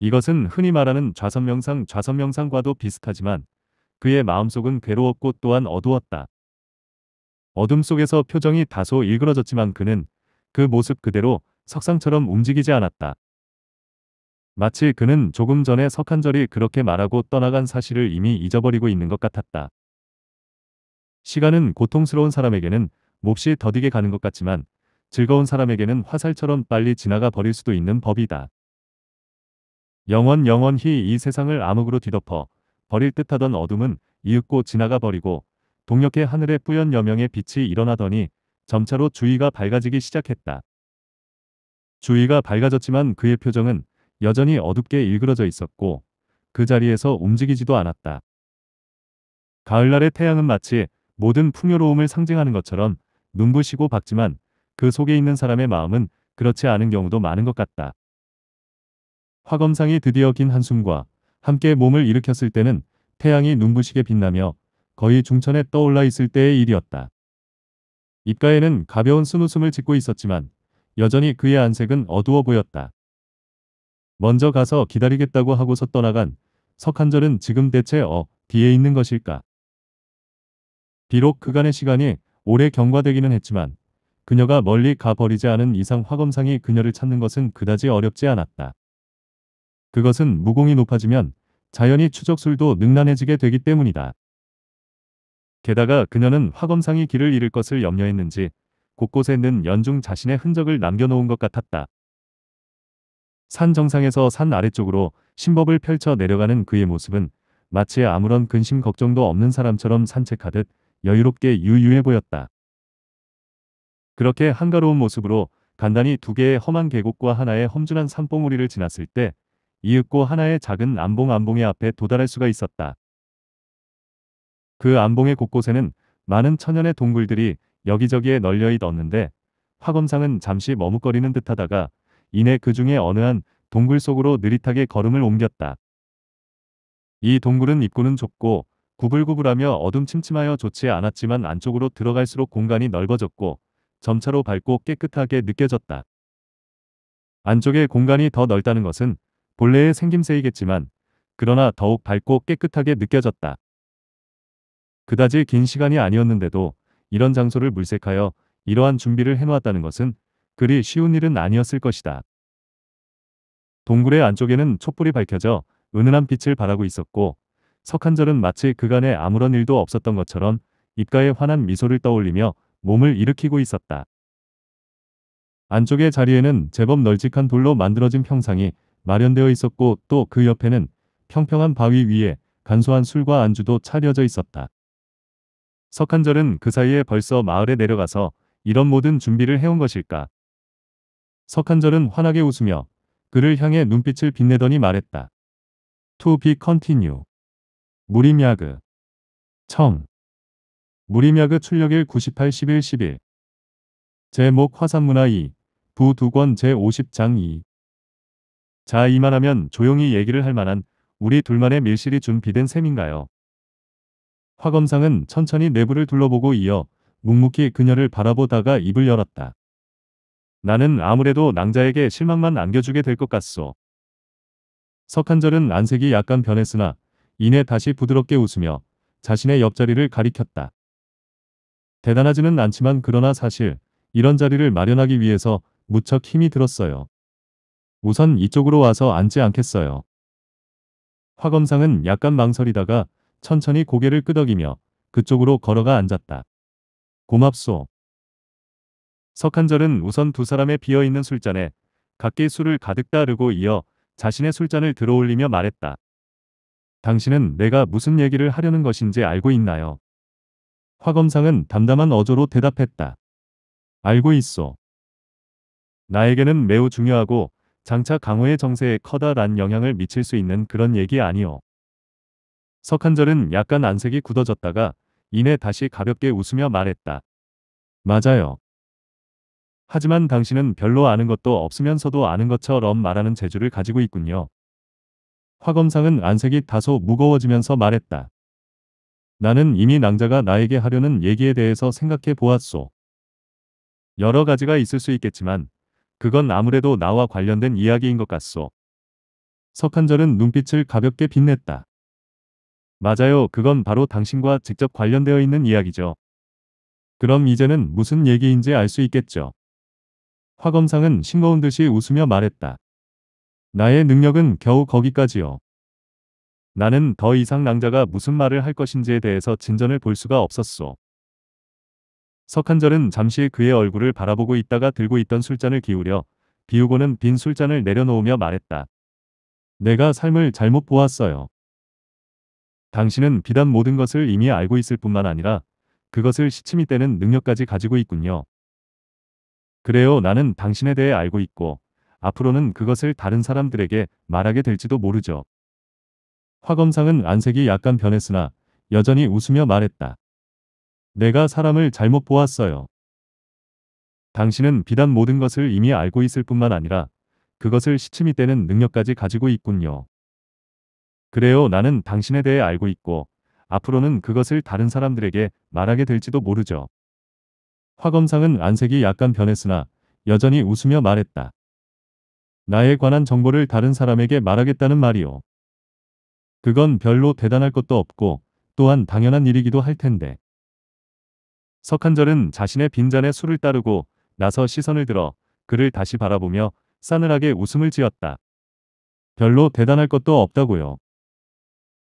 [SPEAKER 1] 이것은 흔히 말하는 좌선명상 좌선명상과도 비슷하지만 그의 마음속은 괴로웠고 또한 어두웠다. 어둠 속에서 표정이 다소 일그러졌지만 그는 그 모습 그대로 석상처럼 움직이지 않았다. 마치 그는 조금 전에 석한절이 그렇게 말하고 떠나간 사실을 이미 잊어버리고 있는 것 같았다. 시간은 고통스러운 사람에게는 몹시 더디게 가는 것 같지만 즐거운 사람에게는 화살처럼 빨리 지나가 버릴 수도 있는 법이다. 영원 영원히 이 세상을 암흑으로 뒤덮어 버릴 듯하던 어둠은 이윽고 지나가 버리고 동녘의 하늘에 뿌연 여명의 빛이 일어나더니 점차로 주위가 밝아지기 시작했다. 주위가 밝아졌지만 그의 표정은 여전히 어둡게 일그러져 있었고 그 자리에서 움직이지도 않았다. 가을날의 태양은 마치 모든 풍요로움을 상징하는 것처럼 눈부시고 밝지만 그 속에 있는 사람의 마음은 그렇지 않은 경우도 많은 것 같다. 화검상이 드디어 긴 한숨과 함께 몸을 일으켰을 때는 태양이 눈부시게 빛나며 거의 중천에 떠올라 있을 때의 일이었다. 입가에는 가벼운 쓴웃음을 짓고 있었지만 여전히 그의 안색은 어두워 보였다. 먼저 가서 기다리겠다고 하고서 떠나간 석한절은 지금 대체 어뒤에 있는 것일까? 비록 그간의 시간이 오래 경과되기는 했지만 그녀가 멀리 가버리지 않은 이상 화검상이 그녀를 찾는 것은 그다지 어렵지 않았다. 그것은 무공이 높아지면 자연히 추적술도 능란해지게 되기 때문이다. 게다가 그녀는 화검상이 길을 잃을 것을 염려했는지 곳곳에 있는 연중 자신의 흔적을 남겨놓은 것 같았다. 산 정상에서 산 아래쪽으로 신법을 펼쳐 내려가는 그의 모습은 마치 아무런 근심 걱정도 없는 사람처럼 산책하듯 여유롭게 유유해 보였다. 그렇게 한가로운 모습으로 간단히 두 개의 험한 계곡과 하나의 험준한 산봉우리를 지났을 때 이윽고 하나의 작은 안봉 안봉의 앞에 도달할 수가 있었다. 그 안봉의 곳곳에는 많은 천연의 동굴들이 여기저기에 널려 있었는데 화검상은 잠시 머뭇거리는 듯하다가 이내 그 중에 어느 한 동굴 속으로 느릿하게 걸음을 옮겼다. 이 동굴은 입구는 좁고 구불구불하며 어둠침침하여 좋지 않았지만 안쪽으로 들어갈수록 공간이 넓어졌고 점차로 밝고 깨끗하게 느껴졌다. 안쪽의 공간이 더 넓다는 것은 본래의 생김새이겠지만 그러나 더욱 밝고 깨끗하게 느껴졌다. 그다지 긴 시간이 아니었는데도 이런 장소를 물색하여 이러한 준비를 해놓았다는 것은 그리 쉬운 일은 아니었을 것이다. 동굴의 안쪽에는 촛불이 밝혀져 은은한 빛을 발하고 있었고 석한절은 마치 그간에 아무런 일도 없었던 것처럼 입가에 환한 미소를 떠올리며 몸을 일으키고 있었다. 안쪽의 자리에는 제법 널찍한 돌로 만들어진 평상이 마련되어 있었고 또 그 옆에는 평평한 바위 위에 간소한 술과 안주도 차려져 있었다. 석한절은 그 사이에 벌써 마을에 내려가서 이런 모든 준비를 해온 것일까? 석한절은 환하게 웃으며 그를 향해 눈빛을 빛내더니 말했다. To be continue. 무림야그. 청. 무림야그 출력일 98 11 11. 제목 화산문화 2. 부 두권 제50장 2. 자 이만하면 조용히 얘기를 할 만한 우리 둘만의 밀실이 준비된 셈인가요? 화검상은 천천히 내부를 둘러보고 이어 묵묵히 그녀를 바라보다가 입을 열었다. 나는 아무래도 낭자에게 실망만 안겨주게 될 것 같소. 석한절은 안색이 약간 변했으나 이내 다시 부드럽게 웃으며 자신의 옆자리를 가리켰다. 대단하지는 않지만 그러나 사실 이런 자리를 마련하기 위해서 무척 힘이 들었어요. 우선 이쪽으로 와서 앉지 않겠어요. 화검상은 약간 망설이다가 천천히 고개를 끄덕이며 그쪽으로 걸어가 앉았다. 고맙소. 석한절은 우선 두 사람의 비어있는 술잔에 각기 술을 가득 따르고 이어 자신의 술잔을 들어올리며 말했다. 당신은 내가 무슨 얘기를 하려는 것인지 알고 있나요? 화검상은 담담한 어조로 대답했다. 알고 있어. 나에게는 매우 중요하고 장차 강호의 정세에 커다란 영향을 미칠 수 있는 그런 얘기 아니오. 석한절은 약간 안색이 굳어졌다가 이내 다시 가볍게 웃으며 말했다. 맞아요. 하지만 당신은 별로 아는 것도 없으면서도 아는 것처럼 말하는 재주를 가지고 있군요. 화 검상은 안색이 다소 무거워지면서 말했다. 나는 이미 낭자가 나에게 하려는 얘기에 대해서 생각해 보았소. 여러 가지가 있을 수 있겠지만 그건 아무래도 나와 관련된 이야기인 것 같소. 석한절은 눈빛을 가볍게 빛냈다. 맞아요. 그건 바로 당신과 직접 관련되어 있는 이야기죠. 그럼 이제는 무슨 얘기인지 알 수 있겠죠. 화 검상은 싱거운 듯이 웃으며 말했다. 나의 능력은 겨우 거기까지요. 나는 더 이상 낭자가 무슨 말을 할 것인지에 대해서 진전을 볼 수가 없었소. 석한절은 잠시 그의 얼굴을 바라보고 있다가 들고 있던 술잔을 기울여 비우고는 빈 술잔을 내려놓으며 말했다. 내가 삶을 잘못 보았어요. 당신은 비단 모든 것을 이미 알고 있을 뿐만 아니라 그것을 시치미 때는 능력까지 가지고 있군요. 그래요 나는 당신에 대해 알고 있고 앞으로는 그것을 다른 사람들에게 말하게 될지도 모르죠. 화 검상은 안색이 약간 변했으나 여전히 웃으며 말했다. 내가 사람을 잘못 보았어요. 당신은 비단 모든 것을 이미 알고 있을 뿐만 아니라 그것을 시침이 떼는 능력까지 가지고 있군요. 그래요 나는 당신에 대해 알고 있고 앞으로는 그것을 다른 사람들에게 말하게 될지도 모르죠. 화검상은 안색이 약간 변했으나 여전히 웃으며 말했다. 나에 관한 정보를 다른 사람에게 말하겠다는 말이오. 그건 별로 대단할 것도 없고 또한 당연한 일이기도 할 텐데. 석한절은 자신의 빈잔에 술을 따르고 나서 시선을 들어 그를 다시 바라보며 싸늘하게 웃음을 지었다. 별로 대단할 것도 없다고요.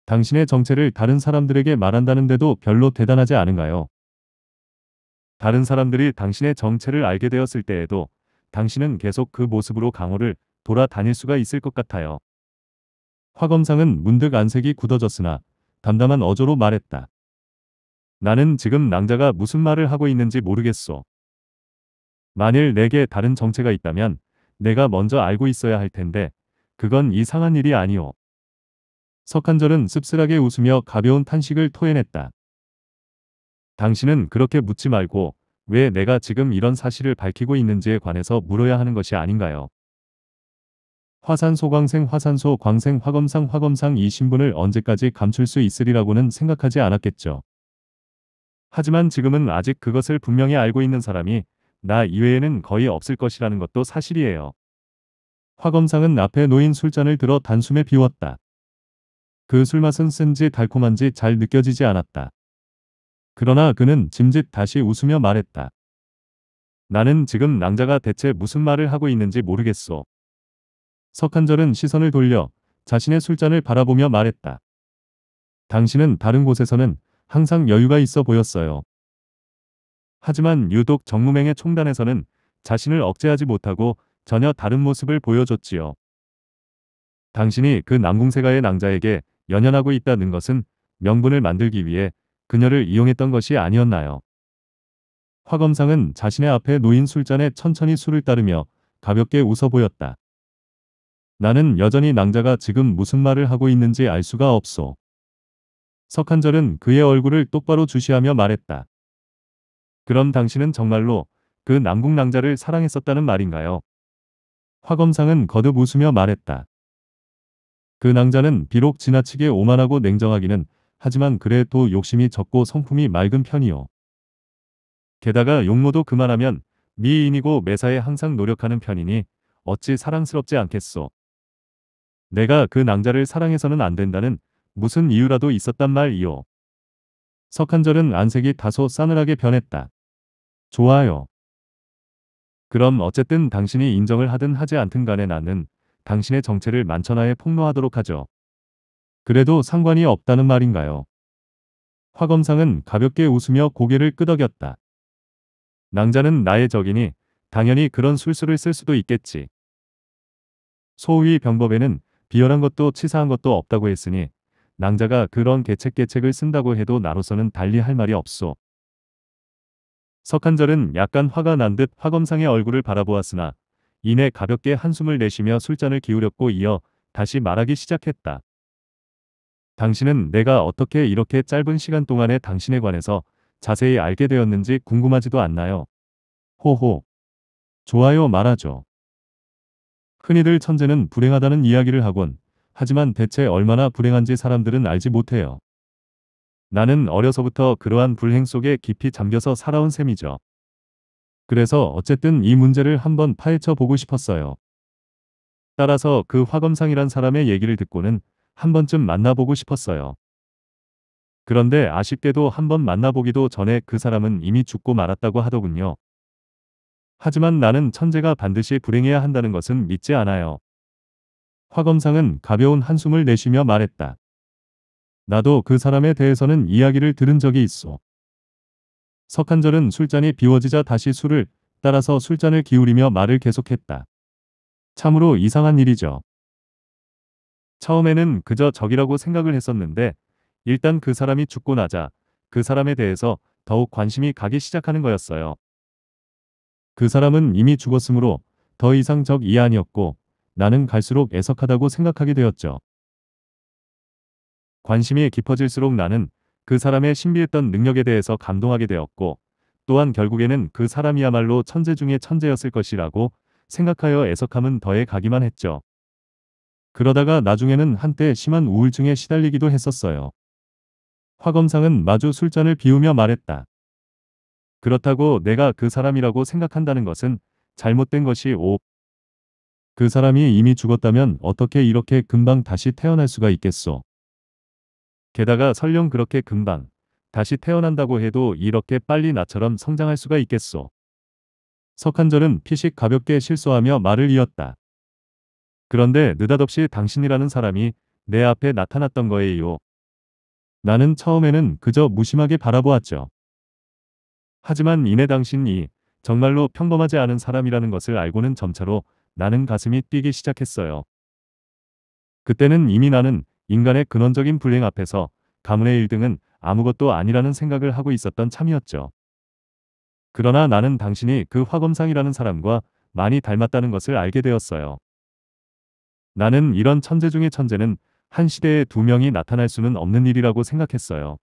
[SPEAKER 1] 당신의 정체를 다른 사람들에게 말한다는데도 별로 대단하지 않은가요? 다른 사람들이 당신의 정체를 알게 되었을 때에도 당신은 계속 그 모습으로 강호를 돌아다닐 수가 있을 것 같아요. 화검상은 문득 안색이 굳어졌으나 담담한 어조로 말했다. 나는 지금 낭자가 무슨 말을 하고 있는지 모르겠소. 만일 내게 다른 정체가 있다면 내가 먼저 알고 있어야 할 텐데 그건 이상한 일이 아니오. 석한절은 씁쓸하게 웃으며 가벼운 탄식을 토해냈다. 당신은 그렇게 묻지 말고 왜 내가 지금 이런 사실을 밝히고 있는지에 관해서 물어야 하는 것이 아닌가요? 화산소광생 화산소 광생 화검상 화검상 이 신분을 언제까지 감출 수 있으리라고는 생각하지 않았겠죠. 하지만 지금은 아직 그것을 분명히 알고 있는 사람이 나 이외에는 거의 없을 것이라는 것도 사실이에요. 화검상은 앞에 놓인 술잔을 들어 단숨에 비웠다. 그 술맛은 쓴지 달콤한지 잘 느껴지지 않았다. 그러나 그는 짐짓 다시 웃으며 말했다. 나는 지금 낭자가 대체 무슨 말을 하고 있는지 모르겠소. 석한절은 시선을 돌려 자신의 술잔을 바라보며 말했다. 당신은 다른 곳에서는 항상 여유가 있어 보였어요. 하지만 유독 정무맹의 총단에서는 자신을 억제하지 못하고 전혀 다른 모습을 보여줬지요. 당신이 그 남궁세가의 낭자에게 연연하고 있다는 것은 명분을 만들기 위해 그녀를 이용했던 것이 아니었나요? 화 검상은 자신의 앞에 놓인 술잔에 천천히 술을 따르며 가볍게 웃어 보였다. 나는 여전히 낭자가 지금 무슨 말을 하고 있는지 알 수가 없소. 석한절은 그의 얼굴을 똑바로 주시하며 말했다. 그럼 당신은 정말로 그 남궁 낭자를 사랑했었다는 말인가요? 화 검상은 거듭 웃으며 말했다. 그 낭자는 비록 지나치게 오만하고 냉정하기는 하지만 그래도 욕심이 적고 성품이 맑은 편이요. 게다가 용모도 그만하면 미인이고 매사에 항상 노력하는 편이니 어찌 사랑스럽지 않겠소. 내가 그 낭자를 사랑해서는 안 된다는 무슨 이유라도 있었단 말이오. 석한절은 안색이 다소 싸늘하게 변했다. 좋아요. 그럼 어쨌든 당신이 인정을 하든 하지 않든 간에 나는 당신의 정체를 만천하에 폭로하도록 하죠. 그래도 상관이 없다는 말인가요? 화 검상은 가볍게 웃으며 고개를 끄덕였다. 낭자는 나의 적이니 당연히 그런 술수를 쓸 수도 있겠지. 소위 병법에는 비열한 것도 치사한 것도 없다고 했으니 낭자가 그런 개책개책을 쓴다고 해도 나로서는 달리 할 말이 없소. 석한절은 약간 화가 난 듯 화검상의 얼굴을 바라보았으나 이내 가볍게 한숨을 내쉬며 술잔을 기울였고 이어 다시 말하기 시작했다. 당신은 내가 어떻게 이렇게 짧은 시간 동안에 당신에 관해서 자세히 알게 되었는지 궁금하지도 않나요? 호호. 좋아요 말하죠. 흔히들 천재는 불행하다는 이야기를 하곤 하지만 대체 얼마나 불행한지 사람들은 알지 못해요. 나는 어려서부터 그러한 불행 속에 깊이 잠겨서 살아온 셈이죠. 그래서 어쨌든 이 문제를 한번 파헤쳐 보고 싶었어요. 따라서 그 화검상이란 사람의 얘기를 듣고는 한 번쯤 만나보고 싶었어요. 그런데 아쉽게도 한 번 만나보기도 전에 그 사람은 이미 죽고 말았다고 하더군요. 하지만 나는 천재가 반드시 불행해야 한다는 것은 믿지 않아요. 화검상은 가벼운 한숨을 내쉬며 말했다. 나도 그 사람에 대해서는 이야기를 들은 적이 있어. 석한절은 술잔이 비워지자 다시 술을 따라서 술잔을 기울이며 말을 계속했다. 참으로 이상한 일이죠. 처음에는 그저 적이라고 생각을 했었는데 일단 그 사람이 죽고 나자 그 사람에 대해서 더욱 관심이 가기 시작하는 거였어요. 그 사람은 이미 죽었으므로 더 이상 적이 아니었고 나는 갈수록 애석하다고 생각하게 되었죠. 관심이 깊어질수록 나는 그 사람의 신비했던 능력에 대해서 감동하게 되었고 또한 결국에는 그 사람이야말로 천재 중의 천재였을 것이라고 생각하여 애석함은 더해 가기만 했죠. 그러다가 나중에는 한때 심한 우울증에 시달리기도 했었어요. 화검상은 마주 술잔을 비우며 말했다. 그렇다고 내가 그 사람이라고 생각한다는 것은 잘못된 것이 오. 그 사람이 이미 죽었다면 어떻게 이렇게 금방 다시 태어날 수가 있겠소. 게다가 설령 그렇게 금방 다시 태어난다고 해도 이렇게 빨리 나처럼 성장할 수가 있겠소. 석한절은 피식 가볍게 실수하며 말을 이었다. 그런데 느닷없이 당신이라는 사람이 내 앞에 나타났던 거예요. 나는 처음에는 그저 무심하게 바라보았죠. 하지만 이내 당신이 정말로 평범하지 않은 사람이라는 것을 알고는 점차로 나는 가슴이 뛰기 시작했어요. 그때는 이미 나는 인간의 근원적인 불행 앞에서 가문의 1등은 아무것도 아니라는 생각을 하고 있었던 참이었죠. 그러나 나는 당신이 그 화검상이라는 사람과 많이 닮았다는 것을 알게 되었어요. 나는 이런 천재 중의 천재는 한 시대에 두 명이 나타날 수는 없는 일이라고 생각했어요.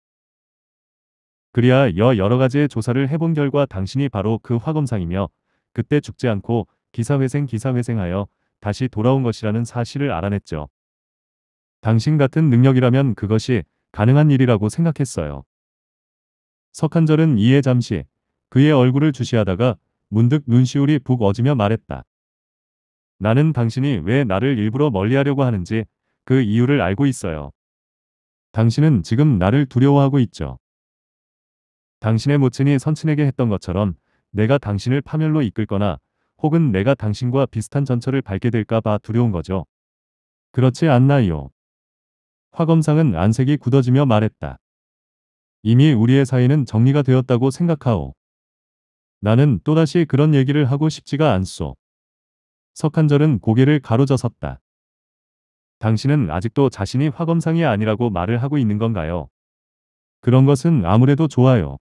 [SPEAKER 1] 그리하 여 여러 가지의 조사를 해본 결과 당신이 바로 그 화검상이며 그때 죽지 않고 기사회생 기사회생하여 다시 돌아온 것이라는 사실을 알아냈죠. 당신 같은 능력이라면 그것이 가능한 일이라고 생각했어요. 석한절은 이에 잠시 그의 얼굴을 주시하다가 문득 눈시울이 북 어지며 말했다. 나는 당신이 왜 나를 일부러 멀리하려고 하는지 그 이유를 알고 있어요. 당신은 지금 나를 두려워하고 있죠. 당신의 모친이 선친에게 했던 것처럼 내가 당신을 파멸로 이끌거나 혹은 내가 당신과 비슷한 전철을 밟게 될까봐 두려운 거죠. 그렇지 않나요? 화검상은 안색이 굳어지며 말했다. 이미 우리의 사이는 정리가 되었다고 생각하오. 나는 또다시 그런 얘기를 하고 싶지가 않소. 석한절은 고개를 가로져 섰다. 당신은 아직도 자신이 화검상이 아니라고 말을 하고 있는 건가요? 그런 것은 아무래도 좋아요.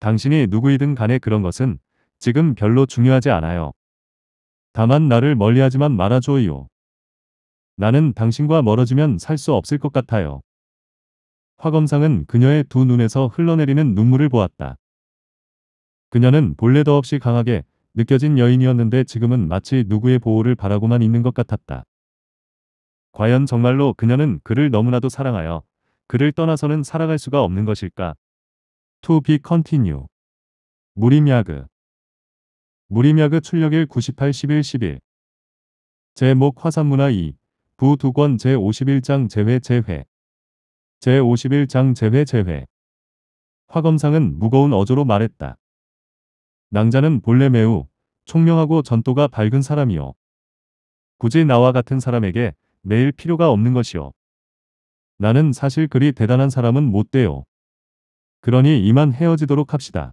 [SPEAKER 1] 당신이 누구이든 간에 그런 것은 지금 별로 중요하지 않아요. 다만 나를 멀리하지만 말아줘요. 나는 당신과 멀어지면 살 수 없을 것 같아요. 화검상은 그녀의 두 눈에서 흘러내리는 눈물을 보았다. 그녀는 본래 도없이 강하게 느껴진 여인이었는데 지금은 마치 누구의 보호를 바라고만 있는 것 같았다. 과연 정말로 그녀는 그를 너무나도 사랑하여 그를 떠나서는 살아갈 수가 없는 것일까? To be continue. 무림야그. 무림야그 출력일 98 11 11. 제목 화산문화 2. 부두권 제51장 재회 재회. 제51장 재회 재회. 화검상은 무거운 어조로 말했다. 낭자는 본래 매우 총명하고 전도가 밝은 사람이요. 굳이 나와 같은 사람에게 매일 필요가 없는 것이요. 나는 사실 그리 대단한 사람은 못 돼요. 그러니 이만 헤어지도록 합시다.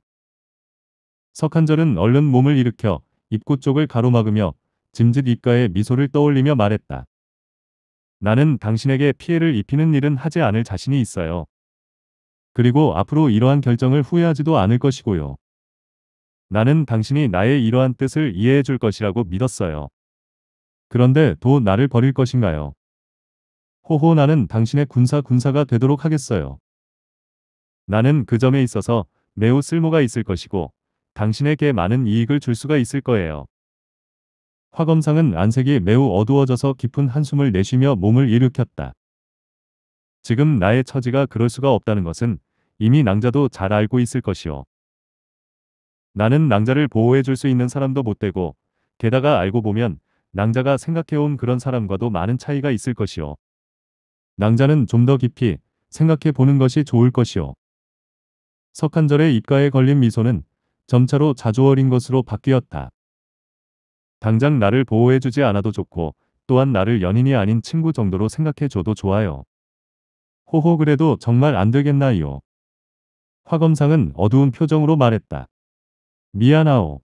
[SPEAKER 1] 석한절은 얼른 몸을 일으켜 입구 쪽을 가로막으며 짐짓 입가에 미소를 떠올리며 말했다. 나는 당신에게 피해를 입히는 일은 하지 않을 자신이 있어요. 그리고 앞으로 이러한 결정을 후회하지도 않을 것이고요. 나는 당신이 나의 이러한 뜻을 이해해 줄 것이라고 믿었어요. 그런데 도 나를 버릴 것인가요? 호호 나는 당신의 군사 군사가 되도록 하겠어요. 나는 그 점에 있어서 매우 쓸모가 있을 것이고 당신에게 많은 이익을 줄 수가 있을 거예요. 화검상은 안색이 매우 어두워져서 깊은 한숨을 내쉬며 몸을 일으켰다. 지금 나의 처지가 그럴 수가 없다는 것은 이미 낭자도 잘 알고 있을 것이오. 나는 낭자를 보호해줄 수 있는 사람도 못 되고 게다가 알고 보면 낭자가 생각해온 그런 사람과도 많은 차이가 있을 것이오. 낭자는 좀 더 깊이 생각해 보는 것이 좋을 것이오. 석한절의 입가에 걸린 미소는 점차로 자주 어린 것으로 바뀌었다. 당장 나를 보호해주지 않아도 좋고 또한 나를 연인이 아닌 친구 정도로 생각해줘도 좋아요. 호호 그래도 정말 안 되겠나요? 화검상은 어두운 표정으로 말했다. 미안하오.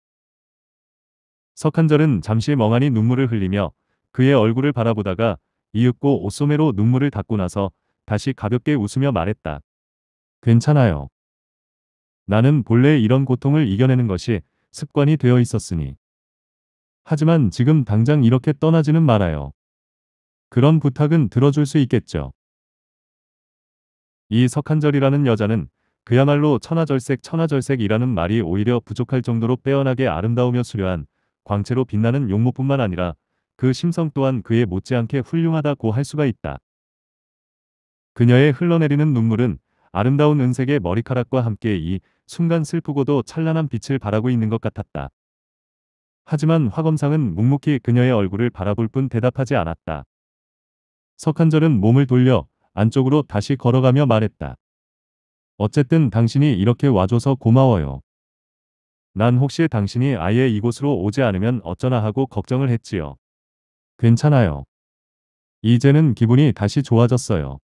[SPEAKER 1] 석한절은 잠시 멍하니 눈물을 흘리며 그의 얼굴을 바라보다가 이윽고 옷소매로 눈물을 닦고 나서 다시 가볍게 웃으며 말했다. 괜찮아요. 나는 본래 이런 고통을 이겨내는 것이 습관이 되어 있었으니. 하지만 지금 당장 이렇게 떠나지는 말아요. 그런 부탁은 들어줄 수 있겠죠. 이 석한절이라는 여자는 그야말로 천하절색 천하절색이라는 말이 오히려 부족할 정도로 빼어나게 아름다우며 수려한 광채로 빛나는 용모뿐만 아니라 그 심성 또한 그에 못지않게 훌륭하다고 할 수가 있다. 그녀의 흘러내리는 눈물은 아름다운 은색의 머리카락과 함께 이 순간 슬프고도 찬란한 빛을 바라고 있는 것 같았다. 하지만 화검상은 묵묵히 그녀의 얼굴을 바라볼 뿐 대답하지 않았다. 석한절은 몸을 돌려 안쪽으로 다시 걸어가며 말했다. 어쨌든 당신이 이렇게 와줘서 고마워요. 난 혹시 당신이 아예 이곳으로 오지 않으면 어쩌나 하고 걱정을 했지요. 괜찮아요. 이제는 기분이 다시 좋아졌어요.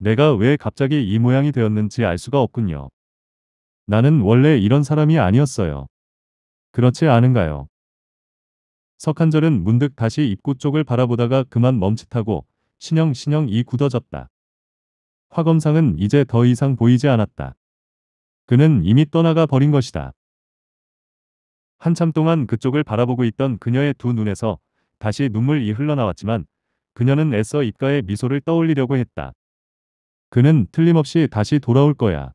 [SPEAKER 1] 내가 왜 갑자기 이 모양이 되었는지 알 수가 없군요. 나는 원래 이런 사람이 아니었어요. 그렇지 않은가요? 석한절은 문득 다시 입구 쪽을 바라보다가 그만 멈칫하고 신형신형이 굳어졌다. 화검상은 이제 더 이상 보이지 않았다. 그는 이미 떠나가 버린 것이다. 한참 동안 그쪽을 바라보고 있던 그녀의 두 눈에서 다시 눈물이 흘러나왔지만 그녀는 애써 입가에 미소를 떠올리려고 했다. 그는 틀림없이 다시 돌아올 거야.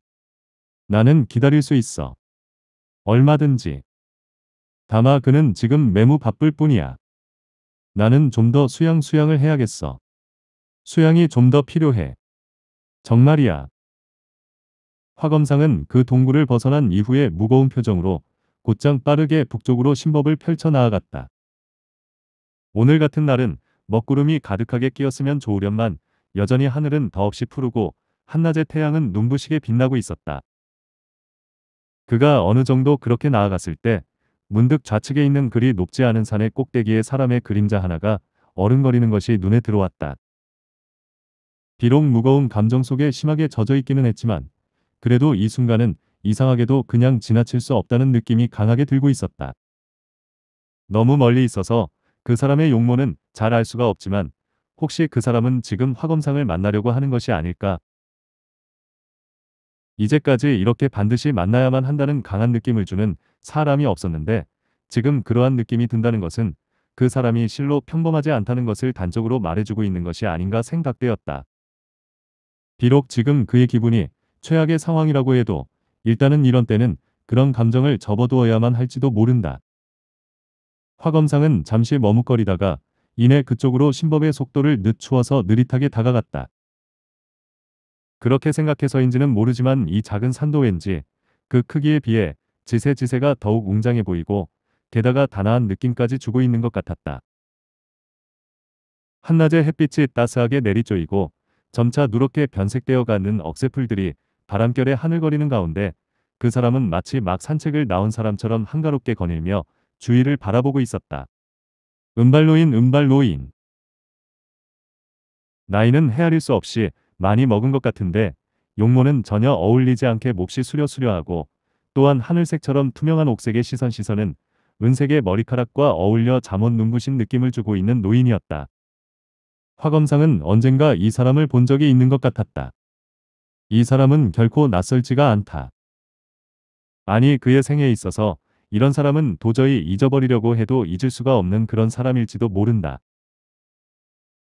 [SPEAKER 1] 나는 기다릴 수 있어. 얼마든지. 다마 그는 지금 매무 바쁠 뿐이야. 나는 좀 더 수양 수양을 해야겠어. 수양이 좀 더 필요해. 정말이야. 화검상은 그 동굴을 벗어난 이후에 무거운 표정으로 곧장 빠르게 북쪽으로 신법을 펼쳐 나아갔다. 오늘 같은 날은 먹구름이 가득하게 끼었으면 좋으련만 여전히 하늘은 더없이 푸르고 한낮의 태양은 눈부시게 빛나고 있었다. 그가 어느 정도 그렇게 나아갔을 때 문득 좌측에 있는 그리 높지 않은 산의 꼭대기에 사람의 그림자 하나가 어른거리는 것이 눈에 들어왔다. 비록 무거운 감정 속에 심하게 젖어 있기는 했지만 그래도 이 순간은 이상하게도 그냥 지나칠 수 없다는 느낌이 강하게 들고 있었다. 너무 멀리 있어서 그 사람의 용모는 잘 알 수가 없지만 혹시 그 사람은 지금 화검상을 만나려고 하는 것이 아닐까? 이제까지 이렇게 반드시 만나야만 한다는 강한 느낌을 주는 사람이 없었는데 지금 그러한 느낌이 든다는 것은 그 사람이 실로 평범하지 않다는 것을 단적으로 말해주고 있는 것이 아닌가 생각되었다. 비록 지금 그의 기분이 최악의 상황이라고 해도 일단은 이런 때는 그런 감정을 접어두어야만 할지도 모른다. 화검상은 잠시 머뭇거리다가 이내 그쪽으로 신법의 속도를 늦추어서 느릿하게 다가갔다. 그렇게 생각해서인지는 모르지만 이 작은 산도 왠지 그 크기에 비해 지세지세가 더욱 웅장해 보이고 게다가 단아한 느낌까지 주고 있는 것 같았다. 한낮의 햇빛이 따스하게 내리쬐이고 점차 누렇게 변색되어가는 억새풀들이 바람결에 하늘거리는 가운데 그 사람은 마치 막 산책을 나온 사람처럼 한가롭게 거닐며 주위를 바라보고 있었다. 은발로인 은발로인 나이는 헤아릴 수 없이 많이 먹은 것 같은데 용모는 전혀 어울리지 않게 몹시 수려수려하고 또한 하늘색처럼 투명한 옥색의 시선 시선은 은색의 머리카락과 어울려 잠옷 눈부신 느낌을 주고 있는 노인이었다. 화검상은 언젠가 이 사람을 본 적이 있는 것 같았다. 이 사람은 결코 낯설지가 않다. 아니 그의 생에 있어서 이런 사람은 도저히 잊어버리려고 해도 잊을 수가 없는 그런 사람일지도 모른다.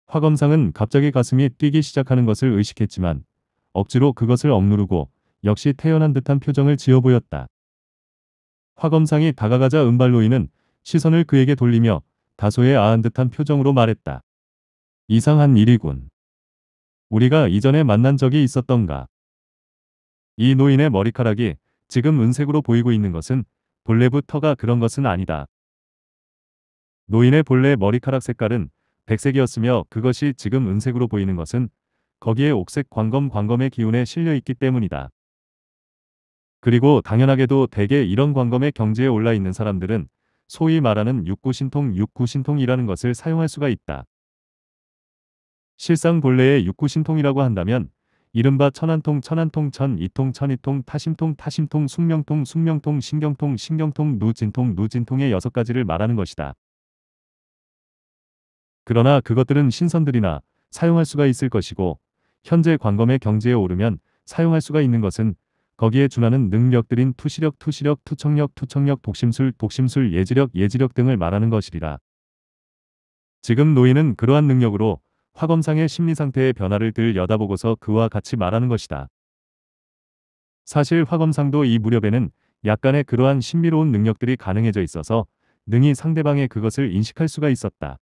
[SPEAKER 1] 화검상은 갑자기 가슴이 뛰기 시작하는 것을 의식했지만 억지로 그것을 억누르고 역시 태연한 듯한 표정을 지어 보였다. 화검상이 다가가자 은발로이는 시선을 그에게 돌리며 다소의 아한 듯한 표정으로 말했다. 이상한 일이군. 우리가 이전에 만난 적이 있었던가. 이 노인의 머리카락이 지금 은색으로 보이고 있는 것은 본래부터가 그런 것은 아니다. 노인의 본래 머리카락 색깔은 백색이었으며 그것이 지금 은색으로 보이는 것은 거기에 옥색 광검 광검의 기운에 실려있기 때문이다. 그리고 당연하게도 대개 이런 광검의 경지에 올라있는 사람들은 소위 말하는 육구신통 육구신통이라는 것을 사용할 수가 있다. 실상 본래의 육구신통이라고 한다면 이른바 천안통, 천안통, 천, 이통, 천이통, 타심통, 타심통, 숙명통, 숙명통, 신경통, 신경통, 누진통, 누진통의 여섯 가지를 말하는 것이다. 그러나 그것들은 신선들이나 사용할 수가 있을 것이고 현재 관검의 경지에 오르면 사용할 수가 있는 것은 거기에 준하는 능력들인 투시력, 투시력, 투청력투청력 독심술, 독심술, 예지력, 예지력 등을 말하는 것이리라. 지금 노인은 그러한 능력으로 화검상의 심리상태의 변화를 들 여다보고서 그와 같이 말하는 것이다. 사실 화검상도 이 무렵에는 약간의 그러한 신비로운 능력들이 가능해져 있어서 능히 상대방의 그것을 인식할 수가 있었다.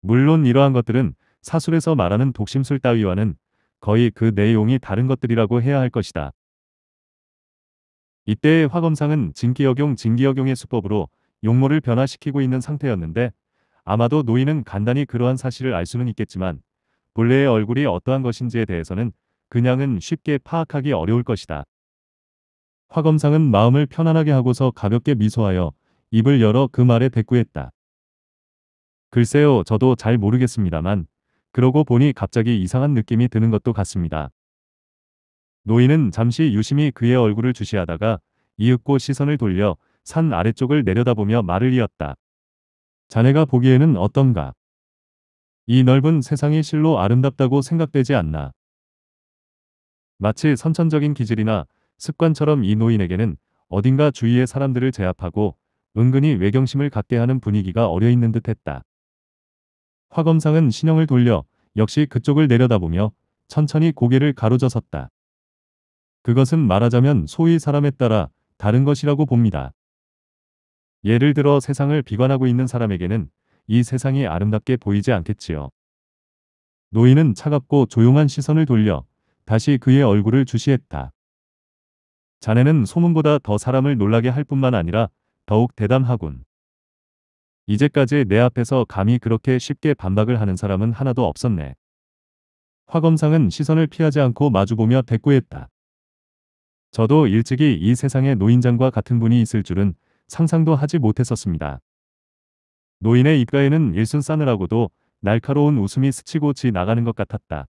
[SPEAKER 1] 물론 이러한 것들은 사술에서 말하는 독심술 따위와는 거의 그 내용이 다른 것들이라고 해야 할 것이다. 이때의 화검상은 진기역용 진기역용의 수법으로 용모를 변화시키고 있는 상태였는데 아마도 노인은 간단히 그러한 사실을 알 수는 있겠지만 본래의 얼굴이 어떠한 것인지에 대해서는 그냥은 쉽게 파악하기 어려울 것이다. 화검상은 마음을 편안하게 하고서 가볍게 미소하여 입을 열어 그 말에 대꾸했다. 글쎄요 저도 잘 모르겠습니다만 그러고 보니 갑자기 이상한 느낌이 드는 것도 같습니다. 노인은 잠시 유심히 그의 얼굴을 주시하다가 이윽고 시선을 돌려 산 아래쪽을 내려다보며 말을 이었다. 자네가 보기에는 어떤가? 이 넓은 세상이 실로 아름답다고 생각되지 않나? 마치 선천적인 기질이나 습관처럼 이 노인에게는 어딘가 주위의 사람들을 제압하고 은근히 외경심을 갖게 하는 분위기가 어려있는 듯했다. 화검상은 신형을 돌려 역시 그쪽을 내려다보며 천천히 고개를 가로져 섰다. 그것은 말하자면 소위 사람에 따라 다른 것이라고 봅니다. 예를 들어 세상을 비관하고 있는 사람에게는 이 세상이 아름답게 보이지 않겠지요. 노인은 차갑고 조용한 시선을 돌려 다시 그의 얼굴을 주시했다. 자네는 소문보다 더 사람을 놀라게 할 뿐만 아니라 더욱 대담하군. 이제까지 내 앞에서 감히 그렇게 쉽게 반박을 하는 사람은 하나도 없었네. 화검상은 시선을 피하지 않고 마주보며 대꾸했다. 저도 일찍이 이 세상에 노인장과 같은 분이 있을 줄은 상상도 하지 못했었습니다. 노인의 입가에는 일순 싸늘하고도 날카로운 웃음이 스치고 지 나가는 것 같았다.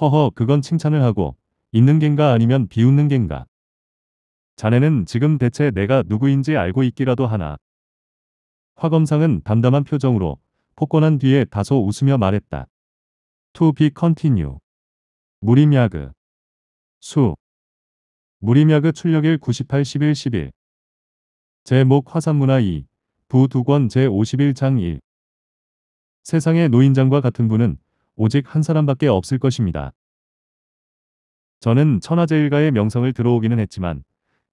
[SPEAKER 1] 허허 그건 칭찬을 하고 있는 겐가 아니면 비웃는 겐가. 자네는 지금 대체 내가 누구인지 알고 있기라도 하나. 화검상은 담담한 표정으로 폭권한 뒤에 다소 웃으며 말했다. To be continue. 무림야그. 수. 무림야그 출력일 98, 11, 11. 제목 화산문화 2. 부두권 제51장 1. 세상의 노인장과 같은 분은 오직 한 사람밖에 없을 것입니다. 저는 천하제일가의 명성을 들어오기는 했지만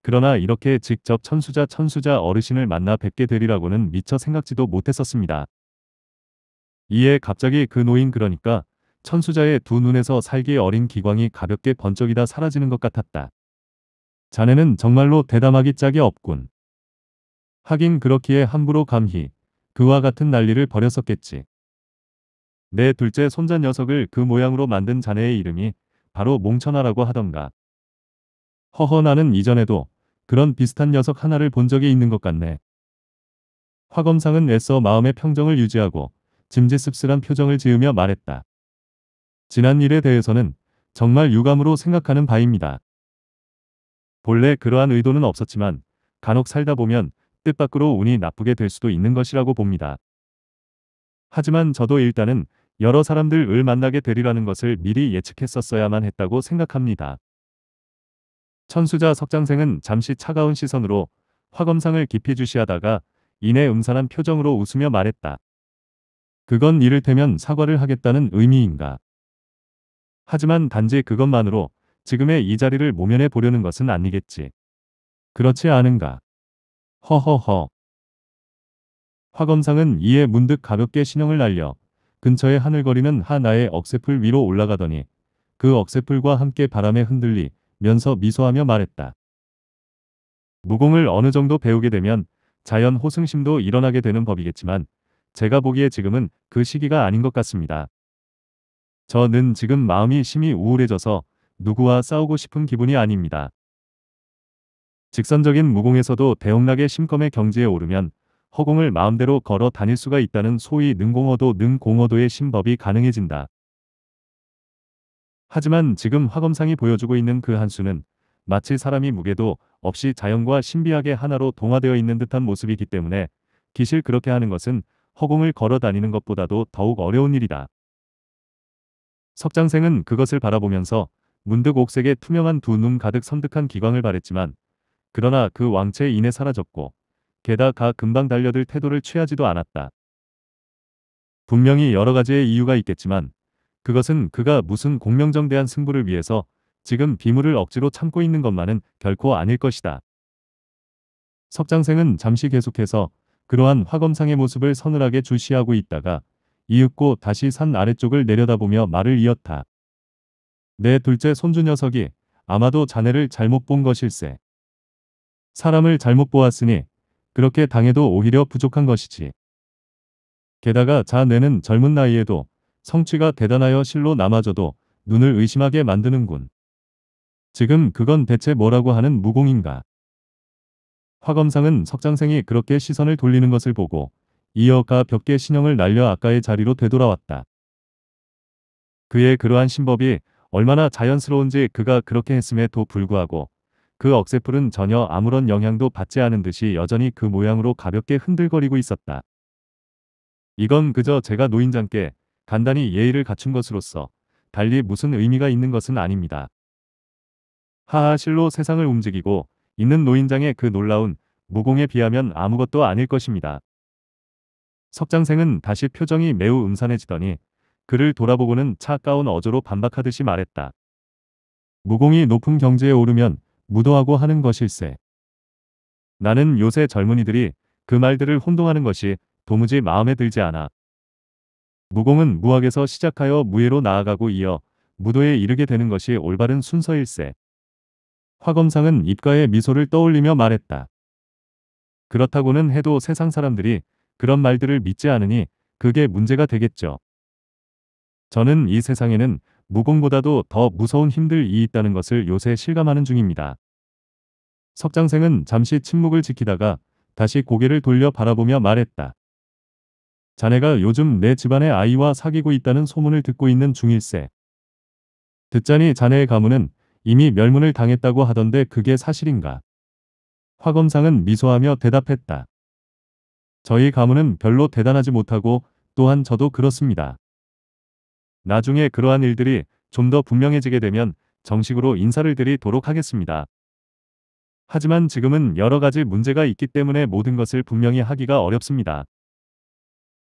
[SPEAKER 1] 그러나 이렇게 직접 천수자 천수자 어르신을 만나 뵙게 되리라고는 미처 생각지도 못했었습니다. 이에 갑자기 그 노인 그러니까 천수자의 두 눈에서 살기 어린 기광이 가볍게 번쩍이다 사라지는 것 같았다. 자네는 정말로 대담하기 짝이 없군. 하긴 그렇기에 함부로 감히 그와 같은 난리를 벌였었겠지. 내 둘째 손자 녀석을 그 모양으로 만든 자네의 이름이 바로 몽천하라고 하던가. 허허 나는 이전에도 그런 비슷한 녀석 하나를 본 적이 있는 것 같네. 화검상은 애써 마음의 평정을 유지하고 짐짓씁쓸한 표정을 지으며 말했다. 지난 일에 대해서는 정말 유감으로 생각하는 바입니다. 본래 그러한 의도는 없었지만 간혹 살다 보면 뜻밖으로 운이 나쁘게 될 수도 있는 것이라고 봅니다. 하지만 저도 일단은 여러 사람들을 만나게 되리라는 것을 미리 예측했었어야만 했다고 생각합니다. 천수자 석장생은 잠시 차가운 시선으로 화검상을 깊이 주시하다가 이내 음산한 표정으로 웃으며 말했다. 그건 이를테면 사과를 하겠다는 의미인가. 하지만 단지 그것만으로 지금의 이 자리를 모면해 보려는 것은 아니겠지. 그렇지 않은가. 허허허. 화검상은 이에 문득 가볍게 신형을 날려 근처에 하늘거리는 하나의 억새풀 위로 올라가더니 그 억새풀과 함께 바람에 흔들리면서 미소하며 말했다. 무공을 어느 정도 배우게 되면 자연 호승심도 일어나게 되는 법이겠지만 제가 보기에 지금은 그 시기가 아닌 것 같습니다. 저는 지금 마음이 심히 우울해져서 누구와 싸우고 싶은 기분이 아닙니다. 직선적인 무공에서도 대형락의 심검의 경지에 오르면 허공을 마음대로 걸어 다닐 수가 있다는 소위 능공어도능공어도의 심법이 가능해진다. 하지만 지금 화검상이 보여주고 있는 그 한수는 마치 사람이 무게도 없이 자연과 신비하게 하나로 동화되어 있는 듯한 모습이기 때문에 기실 그렇게 하는 것은 허공을 걸어 다니는 것보다도 더욱 어려운 일이다. 석장생은 그것을 바라보면서 문득 옥색의 투명한 두 눈 가득 섬득한 기광을 바랬지만 그러나 그 왕채에 인해 사라졌고 게다가 금방 달려들 태도를 취하지도 않았다. 분명히 여러 가지의 이유가 있겠지만 그것은 그가 무슨 공명정대한 승부를 위해서 지금 비물을 억지로 참고 있는 것만은 결코 아닐 것이다. 석장생은 잠시 계속해서 그러한 화검상의 모습을 서늘하게 주시하고 있다가 이윽고 다시 산 아래쪽을 내려다보며 말을 이었다. 내 둘째 손주 녀석이 아마도 자네를 잘못 본 것일세. 사람을 잘못 보았으니 그렇게 당해도 오히려 부족한 것이지. 게다가 자뇌는 젊은 나이에도 성취가 대단하여 실로 남아져도 눈을 의심하게 만드는군. 지금 그건 대체 뭐라고 하는 무공인가. 화검상은 석장생이 그렇게 시선을 돌리는 것을 보고 이어가 벽계 신형을 날려 아까의 자리로 되돌아왔다. 그의 그러한 신법이 얼마나 자연스러운지 그가 그렇게 했음에도 불구하고 그 억새풀은 전혀 아무런 영향도 받지 않은 듯이 여전히 그 모양으로 가볍게 흔들거리고 있었다. 이건 그저 제가 노인장께 간단히 예의를 갖춘 것으로서 달리 무슨 의미가 있는 것은 아닙니다. 하하 실로 세상을 움직이고 있는 노인장의 그 놀라운 무공에 비하면 아무것도 아닐 것입니다. 석장생은 다시 표정이 매우 음산해지더니 그를 돌아보고는 차가운 어조로 반박하듯이 말했다. 무공이 높은 경지에 오르면 무도하고 하는 것일세. 나는 요새 젊은이들이 그 말들을 혼동하는 것이 도무지 마음에 들지 않아. 무공은 무학에서 시작하여 무예로 나아가고 이어 무도에 이르게 되는 것이 올바른 순서일세. 화검상은 입가에 미소를 떠올리며 말했다. 그렇다고는 해도 세상 사람들이 그런 말들을 믿지 않으니 그게 문제가 되겠죠. 저는 이 세상에는 무공보다도 더 무서운 힘들이 있다는 것을 요새 실감하는 중입니다. 석장생은 잠시 침묵을 지키다가 다시 고개를 돌려 바라보며 말했다. 자네가 요즘 내 집안의 아이와 사귀고 있다는 소문을 듣고 있는 중일세. 듣자니 자네의 가문은 이미 멸문을 당했다고 하던데 그게 사실인가? 화검상은 미소하며 대답했다. 저희 가문은 별로 대단하지 못하고 또한 저도 그렇습니다. 나중에 그러한 일들이 좀 더 분명해지게 되면 정식으로 인사를 드리도록 하겠습니다. 하지만 지금은 여러 가지 문제가 있기 때문에 모든 것을 분명히 하기가 어렵습니다.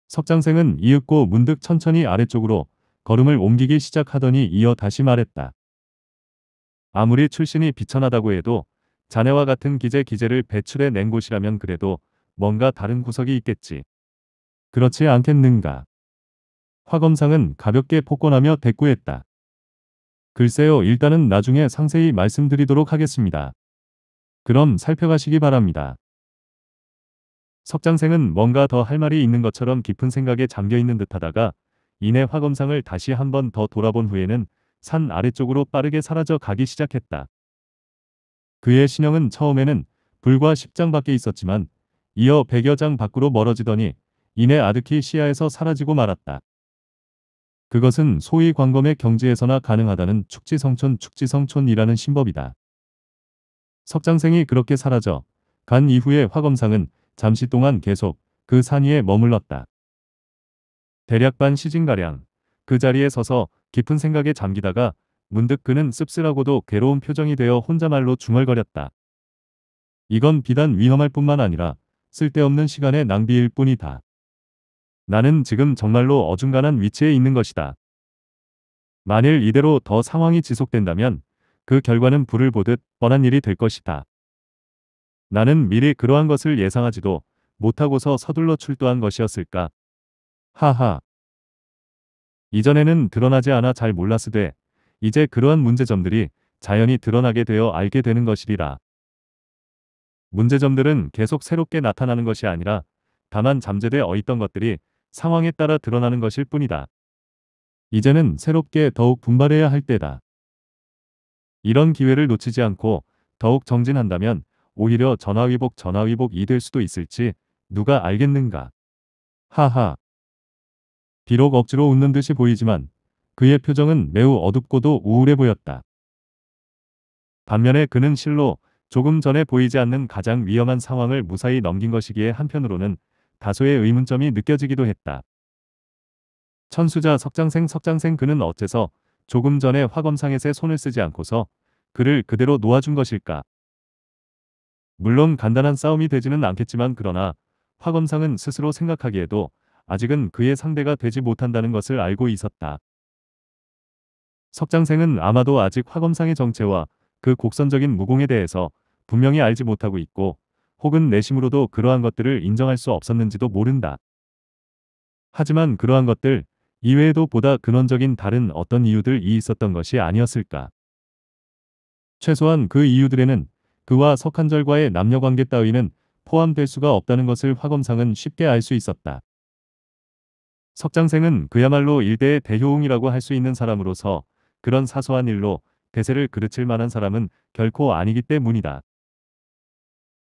[SPEAKER 1] 석장생은 이윽고 문득 천천히 아래쪽으로 걸음을 옮기기 시작하더니 이어 다시 말했다. 아무리 출신이 비천하다고 해도 자네와 같은 기재 기재를 배출해 낸 곳이라면 그래도 뭔가 다른 구석이 있겠지. 그렇지 않겠는가. 화검상은 가볍게 폭권하며 대꾸했다. 글쎄요 일단은 나중에 상세히 말씀드리도록 하겠습니다. 그럼 살펴가시기 바랍니다. 석장생은 뭔가 더 할 말이 있는 것처럼 깊은 생각에 잠겨있는 듯하다가 이내 화검상을 다시 한 번 더 돌아본 후에는 산 아래쪽으로 빠르게 사라져 가기 시작했다. 그의 신형은 처음에는 불과 10장 밖에 있었지만 이어 100여 장 밖으로 멀어지더니 이내 아득히 시야에서 사라지고 말았다. 그것은 소위 광검의 경지에서나 가능하다는 축지성촌 축지성촌이라는 신법이다. 석장생이 그렇게 사라져 간 이후에 화검상은 잠시 동안 계속 그산 위에 머물렀다. 대략 반 시즌가량 그 자리에 서서 깊은 생각에 잠기다가 문득 그는 씁쓸하고도 괴로운 표정이 되어 혼자말로 중얼거렸다. 이건 비단 위험할 뿐만 아니라 쓸데없는 시간의 낭비일 뿐이다. 나는 지금 정말로 어중간한 위치에 있는 것이다. 만일 이대로 더 상황이 지속된다면 그 결과는 불을 보듯 뻔한 일이 될 것이다. 나는 미리 그러한 것을 예상하지도 못하고서 서둘러 출두한 것이었을까. 하하. 이전에는 드러나지 않아 잘 몰랐으되 이제 그러한 문제점들이 자연히 드러나게 되어 알게 되는 것이리라. 문제점들은 계속 새롭게 나타나는 것이 아니라 다만 잠재되 어있던 것들이 상황에 따라 드러나는 것일 뿐이다. 이제는 새롭게 더욱 분발해야 할 때다. 이런 기회를 놓치지 않고 더욱 정진한다면 오히려 전화위복 전화위복이 될 수도 있을지 누가 알겠는가. 하하. 비록 억지로 웃는 듯이 보이지만 그의 표정은 매우 어둡고도 우울해 보였다. 반면에 그는 실로 조금 전에 보이지 않는 가장 위험한 상황을 무사히 넘긴 것이기에 한편으로는 다소의 의문점이 느껴지기도 했다. 천수자 석장생 석장생 그는 어째서 조금 전에 화검상에서 손을 쓰지 않고서 그를 그대로 놓아준 것일까? 물론 간단한 싸움이 되지는 않겠지만 그러나 화검상은 스스로 생각하기에도 아직은 그의 상대가 되지 못한다는 것을 알고 있었다. 석장생은 아마도 아직 화검상의 정체와 그 곡선적인 무공에 대해서 분명히 알지 못하고 있고 혹은 내심으로도 그러한 것들을 인정할 수 없었는지도 모른다. 하지만 그러한 것들 이외에도 보다 근원적인 다른 어떤 이유들이 있었던 것이 아니었을까. 최소한 그 이유들에는 그와 석한절과의 남녀관계 따위는 포함될 수가 없다는 것을 화검상은 쉽게 알 수 있었다. 석장생은 그야말로 일대의 대효웅이라고 할 수 있는 사람으로서 그런 사소한 일로 대세를 그르칠 만한 사람은 결코 아니기 때문이다.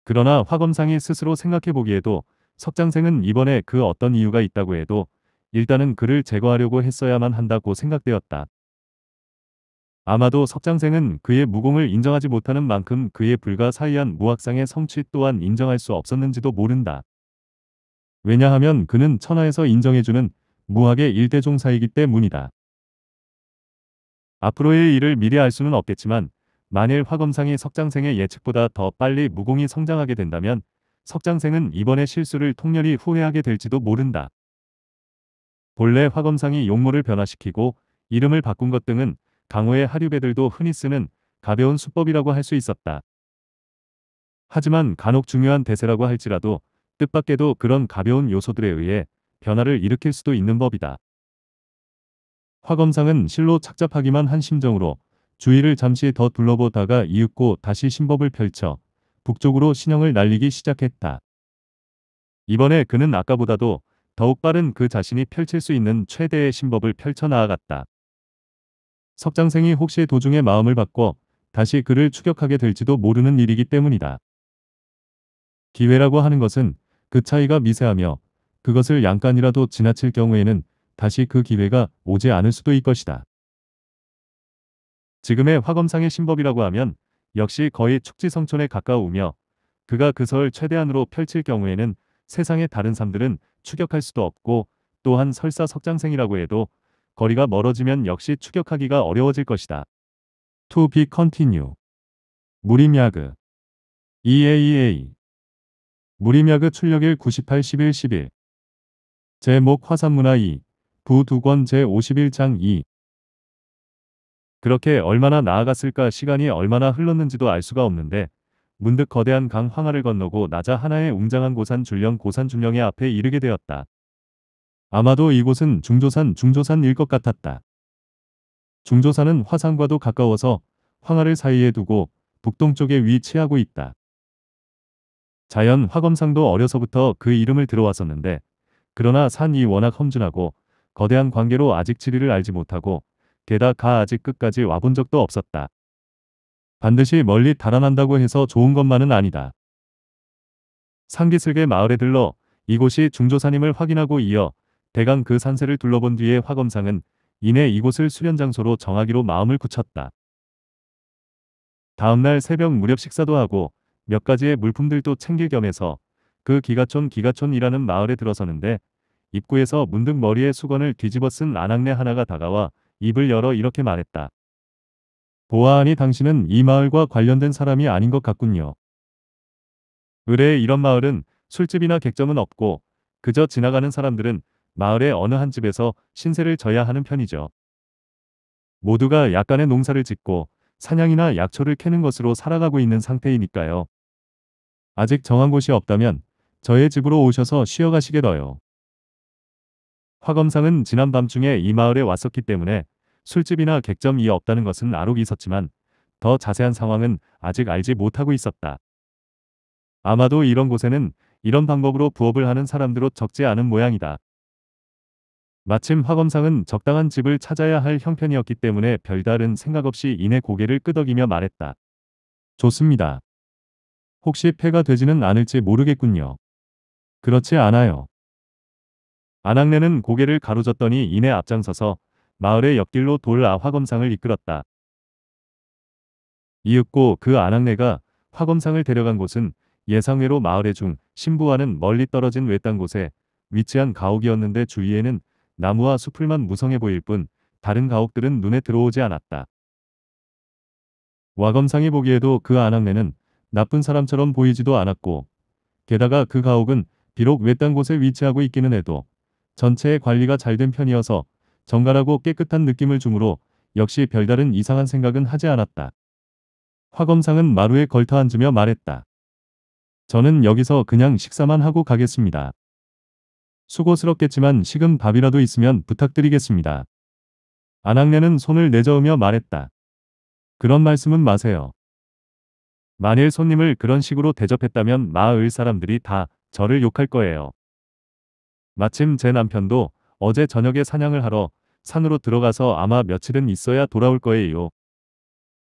[SPEAKER 1] 그러나 화검상이 스스로 생각해보기에도 석장생은 이번에 그 어떤 이유가 있다고 해도 일단은 그를 제거하려고 했어야만 한다고 생각되었다. 아마도 석장생은 그의 무공을 인정하지 못하는 만큼 그의 불가사의한 무학상의 성취 또한 인정할 수 없었는지도 모른다. 왜냐하면 그는 천하에서 인정해주는 무학의 일대종사이기 때문이다. 앞으로의 일을 미리 알 수는 없겠지만 만일 화검상이 석장생의 예측보다 더 빨리 무공이 성장하게 된다면 석장생은 이번의 실수를 통렬히 후회하게 될지도 모른다. 본래 화검상이 용모를 변화시키고 이름을 바꾼 것 등은 강호의 하류배들도 흔히 쓰는 가벼운 수법이라고 할 수 있었다. 하지만 간혹 중요한 대세라고 할지라도 뜻밖에도 그런 가벼운 요소들에 의해 변화를 일으킬 수도 있는 법이다. 화검상은 실로 착잡하기만 한 심정으로 주위를 잠시 더 둘러보다가 이윽고 다시 신법을 펼쳐 북쪽으로 신형을 날리기 시작했다. 이번에 그는 아까보다도 더욱 빠른 그 자신이 펼칠 수 있는 최대의 신법을 펼쳐 나아갔다. 석장생이 혹시 도중에 마음을 바꿔 다시 그를 추격하게 될지도 모르는 일이기 때문이다. 기회라고 하는 것은 그 차이가 미세하며 그것을 양간이라도 지나칠 경우에는 다시 그 기회가 오지 않을 수도 있 것이다. 지금의 화검상의 신법이라고 하면 역시 거의 축지성촌에 가까우며 그가 그 설 최대한으로 펼칠 경우에는 세상의 다른 삶들은 추격할 수도 없고 또한 설사 석장생이라고 해도 거리가 멀어지면 역시 추격하기가 어려워질 것이다. To be continue. 무림야그 EAEA 무림야그 출력일 98 11 11 제목 화산문화 2부 2권 제51장 2 그렇게 얼마나 나아갔을까 시간이 얼마나 흘렀는지도 알 수가 없는데 문득 거대한 강 황하를 건너고 나자 하나의 웅장한 고산 줄령 고산 줄령의 앞에 이르게 되었다. 아마도 이곳은 중조산 중조산일 것 같았다. 중조산은 화산과도 가까워서 황하를 사이에 두고 북동쪽에 위치하고 있다. 자연 화검상도 어려서부터 그 이름을 들어왔었는데 그러나 산이 워낙 험준하고 거대한 관계로 아직 지리를 알지 못하고 게다가 아직 끝까지 와본 적도 없었다. 반드시 멀리 달아난다고 해서 좋은 것만은 아니다. 상기슬개 마을에 들러 이곳이 중조사님을 확인하고 이어 대강 그 산세를 둘러본 뒤에 화검상은 이내 이곳을 수련 장소로 정하기로 마음을 굳혔다. 다음날 새벽 무렵 식사도 하고 몇 가지의 물품들도 챙길 겸해서 그 기가촌 기가촌이라는 마을에 들어서는데 입구에서 문득 머리에 수건을 뒤집어 쓴 아낙네 하나가 다가와 입을 열어 이렇게 말했다. 보아하니 당신은 이 마을과 관련된 사람이 아닌 것 같군요. 의뢰의 이런 마을은 술집이나 객점은 없고 그저 지나가는 사람들은 마을의 어느 한 집에서 신세를 져야 하는 편이죠. 모두가 약간의 농사를 짓고 사냥이나 약초를 캐는 것으로 살아가고 있는 상태이니까요. 아직 정한 곳이 없다면 저의 집으로 오셔서 쉬어가시게 넣어요. 화검상은 지난 밤중에 이 마을에 왔었기 때문에 술집이나 객점이 없다는 것은 아록 있었지만 더 자세한 상황은 아직 알지 못하고 있었다. 아마도 이런 곳에는 이런 방법으로 부업을 하는 사람들로 적지 않은 모양이다. 마침 화검상은 적당한 집을 찾아야 할 형편이었기 때문에 별다른 생각 없이 이내 고개를 끄덕이며 말했다. 좋습니다. 혹시 폐가 되지는 않을지 모르겠군요. 그렇지 않아요. 안학내는 고개를 가로졌더니 이내 앞장서서 마을의 옆길로 돌 아 화검상을 이끌었다. 이윽고 그 안학내가 화검상을 데려간 곳은 예상외로 마을의 중 신부와는 멀리 떨어진 외딴 곳에 위치한 가옥이었는데 주위에는 나무와 숲풀만 무성해 보일 뿐 다른 가옥들은 눈에 들어오지 않았다. 와검상이 보기에도 그 안학내는 나쁜 사람처럼 보이지도 않았고 게다가 그 가옥은 비록 외딴 곳에 위치하고 있기는 해도 전체의 관리가 잘 된 편이어서 정갈하고 깨끗한 느낌을 주므로 역시 별다른 이상한 생각은 하지 않았다. 화 검상은 마루에 걸터 앉으며 말했다. 저는 여기서 그냥 식사만 하고 가겠습니다. 수고스럽겠지만 식은 밥이라도 있으면 부탁드리겠습니다. 안학내는 손을 내저으며 말했다. 그런 말씀은 마세요. 만일 손님을 그런 식으로 대접했다면 마을 사람들이 다 저를 욕할 거예요. 마침 제 남편도 어제 저녁에 사냥을 하러 산으로 들어가서 아마 며칠은 있어야 돌아올 거예요.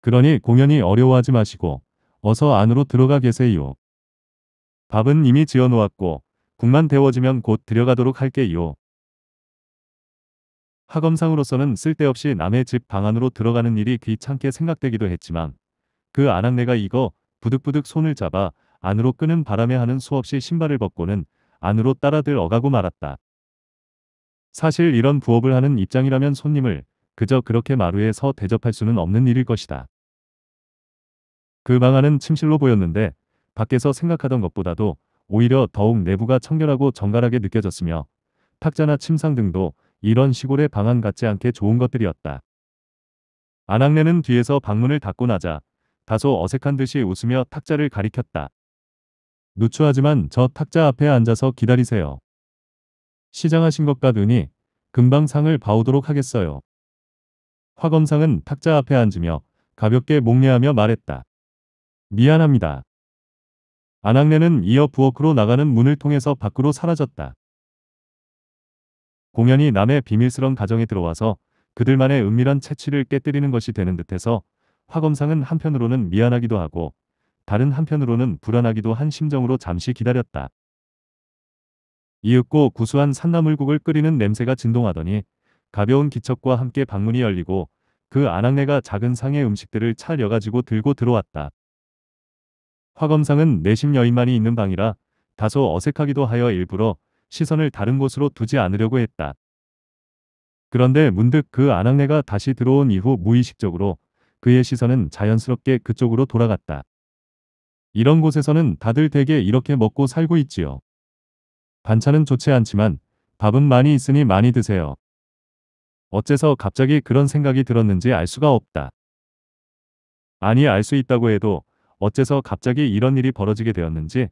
[SPEAKER 1] 그러니 공연이 어려워하지 마시고 어서 안으로 들어가 계세요. 밥은 이미 지어 놓았고 국만 데워지면 곧 들여가도록 할게요. 학엄상으로서는 쓸데없이 남의 집 방 안으로 들어가는 일이 귀찮게 생각되기도 했지만 그 아낙네가 이거 부득부득 손을 잡아 안으로 끄는 바람에 하는 수없이 신발을 벗고는 안으로 따라들 어가고 말았다. 사실 이런 부업을 하는 입장이라면 손님을 그저 그렇게 마루에 서 대접할 수는 없는 일일 것이다. 그 방안은 침실로 보였는데 밖에서 생각하던 것보다도 오히려 더욱 내부가 청결하고 정갈하게 느껴졌으며 탁자나 침상 등도 이런 시골의 방안 같지 않게 좋은 것들이었다. 안학래는 뒤에서 방문을 닫고 나자 다소 어색한 듯이 웃으며 탁자를 가리켰다. 누추하지만 저 탁자 앞에 앉아서 기다리세요. 시장하신 것 같으니 금방 상을 봐오도록 하겠어요. 화검상은 탁자 앞에 앉으며 가볍게 목례하며 말했다. 미안합니다. 안학내는 이어 부엌으로 나가는 문을 통해서 밖으로 사라졌다. 공연이 남의 비밀스런 가정에 들어와서 그들만의 은밀한 채취를 깨뜨리는 것이 되는 듯해서 화검상은 한편으로는 미안하기도 하고 다른 한편으로는 불안하기도 한 심정으로 잠시 기다렸다. 이윽고 구수한 산나물국을 끓이는 냄새가 진동하더니 가벼운 기척과 함께 방문이 열리고 그 아낙네가 작은 상의 음식들을 차려가지고 들고 들어왔다. 화검상은 내심 여인만이 있는 방이라 다소 어색하기도 하여 일부러 시선을 다른 곳으로 두지 않으려고 했다. 그런데 문득 그 아낙네가 다시 들어온 이후 무의식적으로 그의 시선은 자연스럽게 그쪽으로 돌아갔다. 이런 곳에서는 다들 대개 이렇게 먹고 살고 있지요. 반찬은 좋지 않지만 밥은 많이 있으니 많이 드세요. 어째서 갑자기 그런 생각이 들었는지 알 수가 없다. 아니 알 수 있다고 해도 어째서 갑자기 이런 일이 벌어지게 되었는지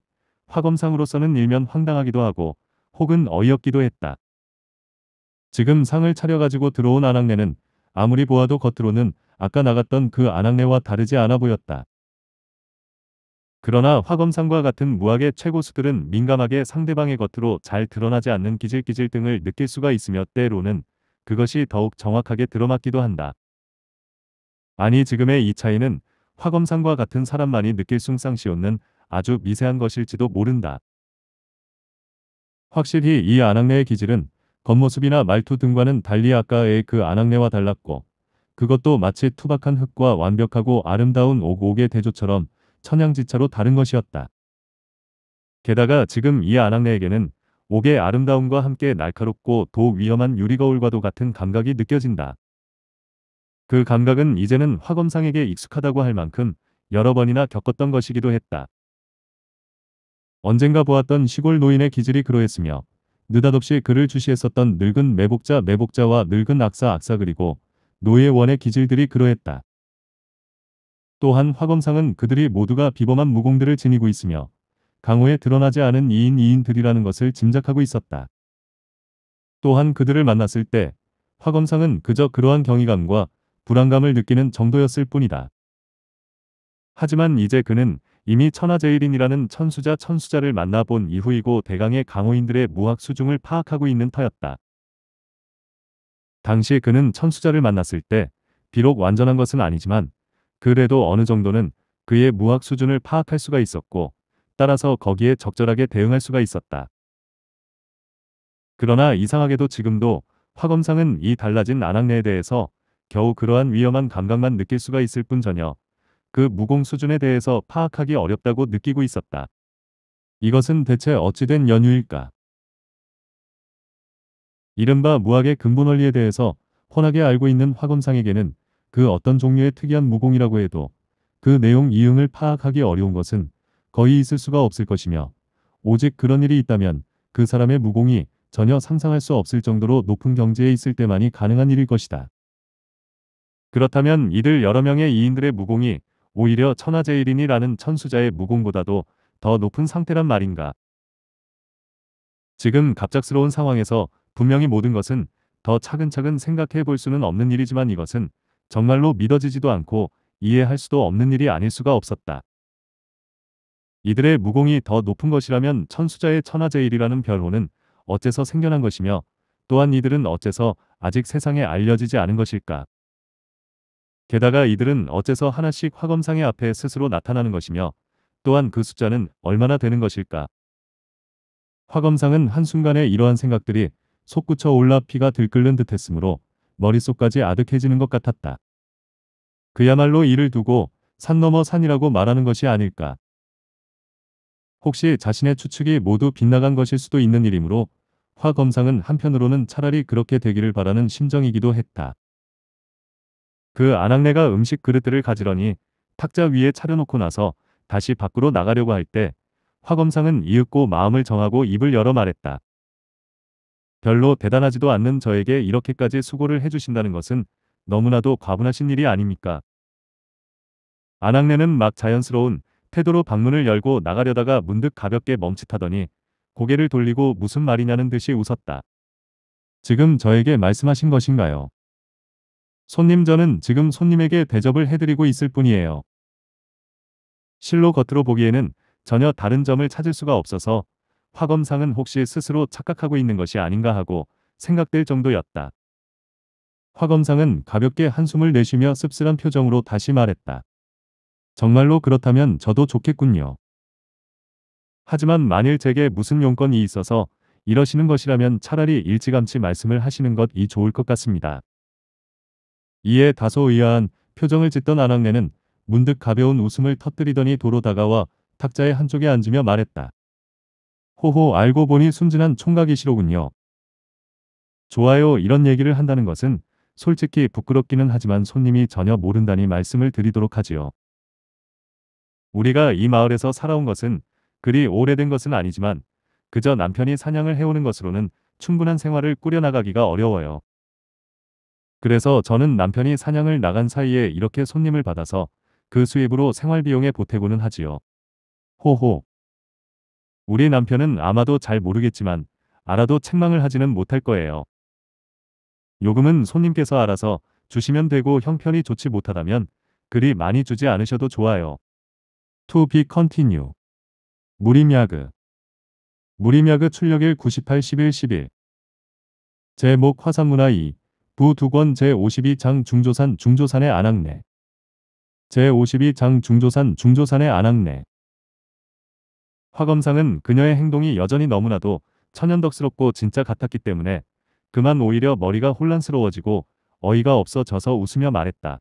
[SPEAKER 1] 화검상으로서는 일면 황당하기도 하고 혹은 어이없기도 했다. 지금 상을 차려가지고 들어온 안학내는 아무리 보아도 겉으로는 아까 나갔던 그 안학내와 다르지 않아 보였다. 그러나 화검상과 같은 무학의 최고수들은 민감하게 상대방의 겉으로 잘 드러나지 않는 기질기질 등을 느낄 수가 있으며 때로는 그것이 더욱 정확하게 들어맞기도 한다. 아니 지금의 이 차이는 화검상과 같은 사람만이 느낄 숭상시없는 아주 미세한 것일지도 모른다. 확실히 이 안악내의 기질은 겉모습이나 말투 등과는 달리 아까의 그 안악내와 달랐고 그것도 마치 투박한 흙과 완벽하고 아름다운 오곡의 대조처럼 천양지차로 다른 것이었다. 게다가 지금 이 아낙네에게는 옥의 아름다움과 함께 날카롭고 도 위험한 유리거울과도 같은 감각이 느껴진다. 그 감각은 이제는 화검상에게 익숙하다고 할 만큼 여러 번이나 겪었던 것이기도 했다. 언젠가 보았던 시골 노인의 기질이 그러했으며 느닷없이 그를 주시했었던 늙은 매복자 매복자와 늙은 악사 악사 그리고 노예원의 기질들이 그러했다. 또한 화검상은 그들이 모두가 비범한 무공들을 지니고 있으며 강호에 드러나지 않은 2인 2인들이라는 것을 짐작하고 있었다. 또한 그들을 만났을 때 화검상은 그저 그러한 경이감과 불안감을 느끼는 정도였을 뿐이다. 하지만 이제 그는 이미 천하제일인이라는 천수자 천수자를 만나본 이후이고 대강의 강호인들의 무학 수중을 파악하고 있는 터였다. 당시 그는 천수자를 만났을 때 비록 완전한 것은 아니지만 그래도 어느 정도는 그의 무학 수준을 파악할 수가 있었고 따라서 거기에 적절하게 대응할 수가 있었다. 그러나 이상하게도 지금도 화검상은 이 달라진 안학내에 대해서 겨우 그러한 위험한 감각만 느낄 수가 있을 뿐 전혀 그 무공 수준에 대해서 파악하기 어렵다고 느끼고 있었다. 이것은 대체 어찌된 연유일까? 이른바 무학의 근본 원리에 대해서 혼하게 알고 있는 화검상에게는 그 어떤 종류의 특이한 무공이라고 해도 그 내용 이응을 파악하기 어려운 것은 거의 있을 수가 없을 것이며 오직 그런 일이 있다면 그 사람의 무공이 전혀 상상할 수 없을 정도로 높은 경지에 있을 때만이 가능한 일일 것이다. 그렇다면 이들 여러 명의 이인들의 무공이 오히려 천하제일인이라는 천수자의 무공보다도 더 높은 상태란 말인가. 지금 갑작스러운 상황에서 분명히 모든 것은 더 차근차근 생각해 볼 수는 없는 일이지만 이것은 정말로 믿어지지도 않고 이해할 수도 없는 일이 아닐 수가 없었다. 이들의 무공이 더 높은 것이라면 천수자의 천하제일이라는 별호는 어째서 생겨난 것이며 또한 이들은 어째서 아직 세상에 알려지지 않은 것일까. 게다가 이들은 어째서 하나씩 화검상의 앞에 스스로 나타나는 것이며 또한 그 숫자는 얼마나 되는 것일까. 화검상은 한순간에 이러한 생각들이 솟구쳐 올라 피가 들끓는 듯 했으므로 머릿속까지 아득해지는 것 같았다. 그야말로 이를 두고 산 넘어 산이라고 말하는 것이 아닐까. 혹시 자신의 추측이 모두 빗나간 것일 수도 있는 일이므로 화 검상은 한편으로는 차라리 그렇게 되기를 바라는 심정이기도 했다. 그 아낙네가 음식 그릇들을 가지러니 탁자 위에 차려놓고 나서 다시 밖으로 나가려고 할 때 화검상은 이윽고 마음을 정하고 입을 열어 말했다. 별로 대단하지도 않는 저에게 이렇게까지 수고를 해주신다는 것은 너무나도 과분하신 일이 아닙니까? 안학내는 막 자연스러운 태도로 방문을 열고 나가려다가 문득 가볍게 멈칫하더니 고개를 돌리고 무슨 말이냐는 듯이 웃었다. 지금 저에게 말씀하신 것인가요? 손님 저는 지금 손님에게 대접을 해드리고 있을 뿐이에요. 실로 겉으로 보기에는 전혀 다른 점을 찾을 수가 없어서 화검상은 혹시 스스로 착각하고 있는 것이 아닌가 하고 생각될 정도였다. 화검상은 가볍게 한숨을 내쉬며 씁쓸한 표정으로 다시 말했다. 정말로 그렇다면 저도 좋겠군요. 하지만 만일 제게 무슨 용건이 있어서 이러시는 것이라면 차라리 일찌감치 말씀을 하시는 것이 좋을 것 같습니다. 이에 다소 의아한 표정을 짓던 안학내는 문득 가벼운 웃음을 터뜨리더니 도로 다가와 탁자의 한쪽에 앉으며 말했다. 호호 알고 보니 순진한 총각이시로군요. 좋아요 이런 얘기를 한다는 것은 솔직히 부끄럽기는 하지만 손님이 전혀 모른다니 말씀을 드리도록 하지요. 우리가 이 마을에서 살아온 것은 그리 오래된 것은 아니지만 그저 남편이 사냥을 해오는 것으로는 충분한 생활을 꾸려나가기가 어려워요. 그래서 저는 남편이 사냥을 나간 사이에 이렇게 손님을 받아서 그 수입으로 생활비용에 보태고는 하지요. 호호. 우리 남편은 아마도 잘 모르겠지만 알아도 책망을 하지는 못할 거예요. 요금은 손님께서 알아서 주시면 되고 형편이 좋지 못하다면 그리 많이 주지 않으셔도 좋아요. To be continue. 무림야그. 무림야그 출력일 98 11 11. 제목 화산문화 2. 부두권 제52장 중조산 중조산의 안악내. 제52장 중조산 중조산의 안악내. 화검상은 그녀의 행동이 여전히 너무나도 천연덕스럽고 진짜 같았기 때문에 그만 오히려 머리가 혼란스러워지고 어이가 없어져서 웃으며 말했다.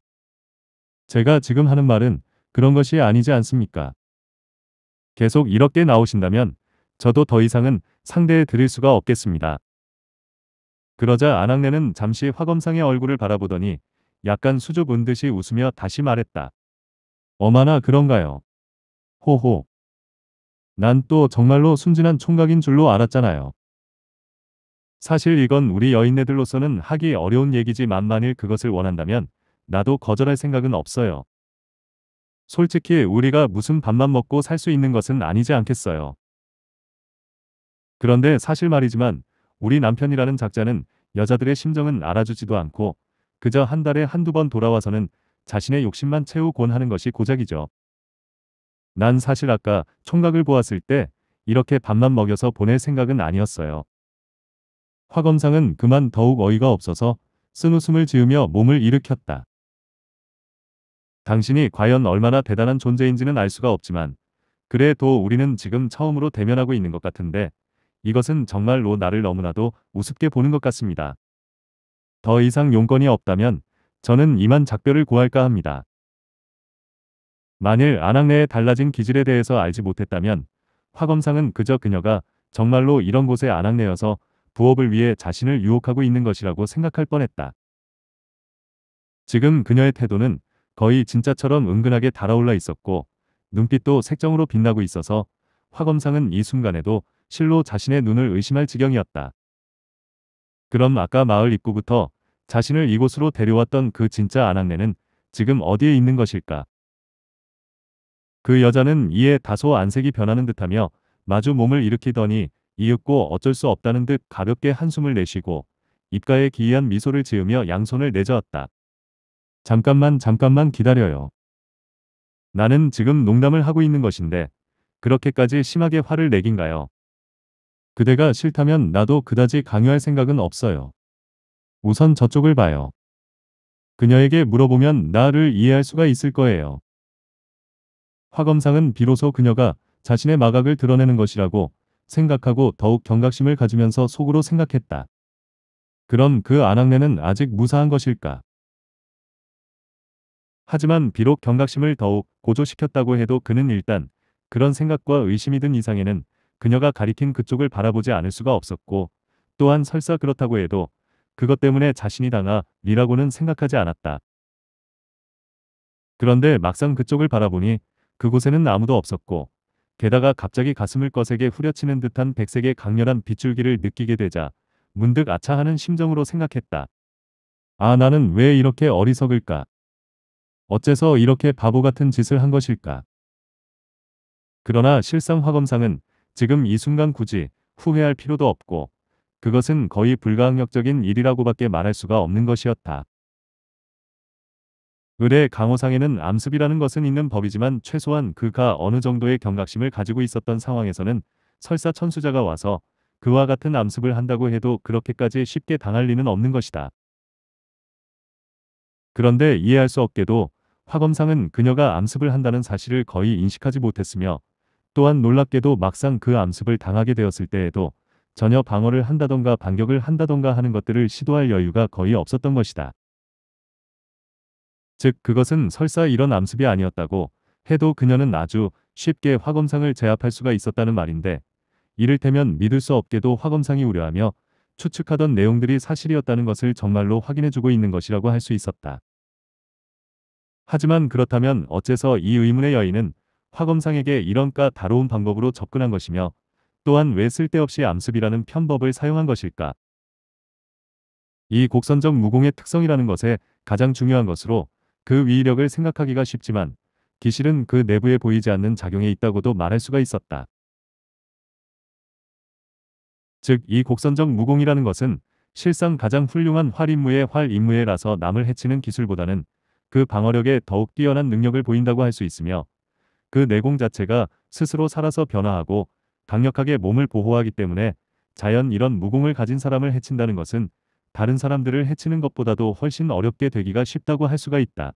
[SPEAKER 1] 제가 지금 하는 말은 그런 것이 아니지 않습니까? 계속 이렇게 나오신다면 저도 더 이상은 상대에 드릴 수가 없겠습니다. 그러자 안학래는 잠시 화검상의 얼굴을 바라보더니 약간 수줍은 듯이 웃으며 다시 말했다. 어마나 그런가요? 호호. 난또 정말로 순진한 총각인 줄로 알았잖아요. 사실 이건 우리 여인네들로서는 하기 어려운 얘기지만 만일 그것을 원한다면 나도 거절할 생각은 없어요. 솔직히 우리가 무슨 밥만 먹고 살 수 있는 것은 아니지 않겠어요. 그런데 사실 말이지만 우리 남편이라는 작자는 여자들의 심정은 알아주지도 않고 그저 한 달에 한두 번 돌아와서는 자신의 욕심만 채우곤 하는 것이 고작이죠. 난 사실 아까 총각을 보았을 때 이렇게 밥만 먹여서 보낼 생각은 아니었어요. 화 검상은 그만 더욱 어이가 없어서 쓴 웃음을 지으며 몸을 일으켰다. 당신이 과연 얼마나 대단한 존재인지는 알 수가 없지만 그래도 우리는 지금 처음으로 대면하고 있는 것 같은데 이것은 정말로 나를 너무나도 우습게 보는 것 같습니다. 더 이상 용건이 없다면 저는 이만 작별을 구할까 합니다. 만일 아낙네의 달라진 기질에 대해서 알지 못했다면 화검상은 그저 그녀가 정말로 이런 곳에 아낙네여서 부업을 위해 자신을 유혹하고 있는 것이라고 생각할 뻔했다. 지금 그녀의 태도는 거의 진짜처럼 은근하게 달아올라 있었고 눈빛도 색정으로 빛나고 있어서 화검상은 이 순간에도 실로 자신의 눈을 의심할 지경이었다. 그럼 아까 마을 입구부터 자신을 이곳으로 데려왔던 그 진짜 아낙네는 지금 어디에 있는 것일까? 그 여자는 이에 다소 안색이 변하는 듯하며 마주 몸을 일으키더니 이윽고 어쩔 수 없다는 듯 가볍게 한숨을 내쉬고 입가에 기이한 미소를 지으며 양손을 내저었다. 잠깐만 잠깐만 기다려요. 나는 지금 농담을 하고 있는 것인데 그렇게까지 심하게 화를 내긴가요? 그대가 싫다면 나도 그다지 강요할 생각은 없어요. 우선 저쪽을 봐요. 그녀에게 물어보면 나를 이해할 수가 있을 거예요. 화검상은 비로소 그녀가 자신의 마각을 드러내는 것이라고 생각하고 더욱 경각심을 가지면서 속으로 생각했다. 그럼 그안악내는 아직 무사한 것일까? 하지만 비록 경각심을 더욱 고조시켰다고 해도 그는 일단 그런 생각과 의심이 든 이상에는 그녀가 가리킨 그쪽을 바라보지 않을 수가 없었고 또한 설사 그렇다고 해도 그것 때문에 자신이 당하 리라고는 생각하지 않았다. 그런데 막상 그쪽을 바라보니 그곳에는 아무도 없었고 게다가 갑자기 가슴을 거세게 후려치는 듯한 백색의 강렬한 빗줄기를 느끼게 되자 문득 아차하는 심정으로 생각했다. 아 나는 왜 이렇게 어리석을까? 어째서 이렇게 바보 같은 짓을 한 것일까? 그러나 실상 화검상은 지금 이 순간 굳이 후회할 필요도 없고 그것은 거의 불가항력적인 일이라고밖에 말할 수가 없는 것이었다. 을의 강호상에는 암습이라는 것은 있는 법이지만 최소한 그가 어느 정도의 경각심을 가지고 있었던 상황에서는 설사 천수자가 와서 그와 같은 암습을 한다고 해도 그렇게까지 쉽게 당할 리는 없는 것이다. 그런데 이해할 수 없게도 화검상은 그녀가 암습을 한다는 사실을 거의 인식하지 못했으며 또한 놀랍게도 막상 그 암습을 당하게 되었을 때에도 전혀 방어를 한다던가 반격을 한다던가 하는 것들을 시도할 여유가 거의 없었던 것이다. 즉 그것은 설사 이런 암습이 아니었다고 해도 그녀는 아주 쉽게 화검상을 제압할 수가 있었다는 말인데 이를테면 믿을 수 없게도 화검상이 우려하며 추측하던 내용들이 사실이었다는 것을 정말로 확인해주고 있는 것이라고 할 수 있었다. 하지만 그렇다면 어째서 이 의문의 여인은 화검상에게 이런까 다로운 방법으로 접근한 것이며 또한 왜 쓸데없이 암습이라는 편법을 사용한 것일까? 이 곡선적 무공의 특성이라는 것에 가장 중요한 것으로 그 위력을 생각하기가 쉽지만 기실은 그 내부에 보이지 않는 작용에 있다고도 말할 수가 있었다. 즉 이 곡선적 무공이라는 것은 실상 가장 훌륭한 활임무의 활임무에라서 남을 해치는 기술보다는 그 방어력에 더욱 뛰어난 능력을 보인다고 할 수 있으며 그 내공 자체가 스스로 살아서 변화하고 강력하게 몸을 보호하기 때문에 자연 이런 무공을 가진 사람을 해친다는 것은 다른 사람들을 해치는 것보다도 훨씬 어렵게 되기가 쉽다고 할 수가 있다.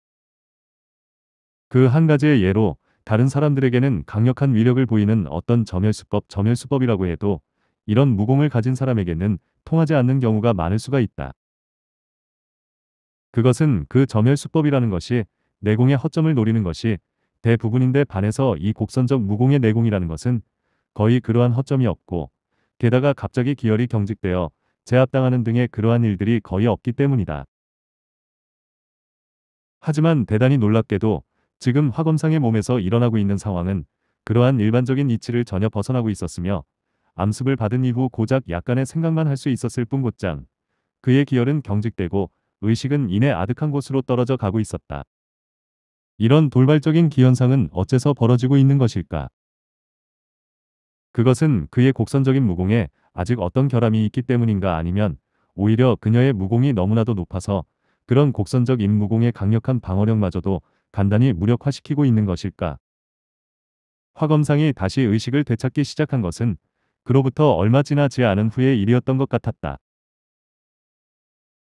[SPEAKER 1] 그 한 가지의 예로 다른 사람들에게는 강력한 위력을 보이는 어떤 점혈수법, 점혈수법이라고 해도 이런 무공을 가진 사람에게는 통하지 않는 경우가 많을 수가 있다. 그것은 그 점혈수법이라는 것이 내공의 허점을 노리는 것이 대부분인데 반해서 이 곡선적 무공의 내공이라는 것은 거의 그러한 허점이 없고 게다가 갑자기 기혈이 경직되어 제압당하는 등의 그러한 일들이 거의 없기 때문이다. 하지만 대단히 놀랍게도 지금 화검상의 몸에서 일어나고 있는 상황은 그러한 일반적인 이치를 전혀 벗어나고 있었으며 암습을 받은 이후 고작 약간의 생각만 할 수 있었을 뿐 곧장 그의 기혈은 경직되고 의식은 이내 아득한 곳으로 떨어져 가고 있었다. 이런 돌발적인 기현상은 어째서 벌어지고 있는 것일까? 그것은 그의 곡선적인 무공에 아직 어떤 결함이 있기 때문인가 아니면 오히려 그녀의 무공이 너무나도 높아서 그런 곡선적 임무공의 강력한 방어력마저도 간단히 무력화시키고 있는 것일까. 화검상이 다시 의식을 되찾기 시작한 것은 그로부터 얼마 지나지 않은 후의 일이었던 것 같았다.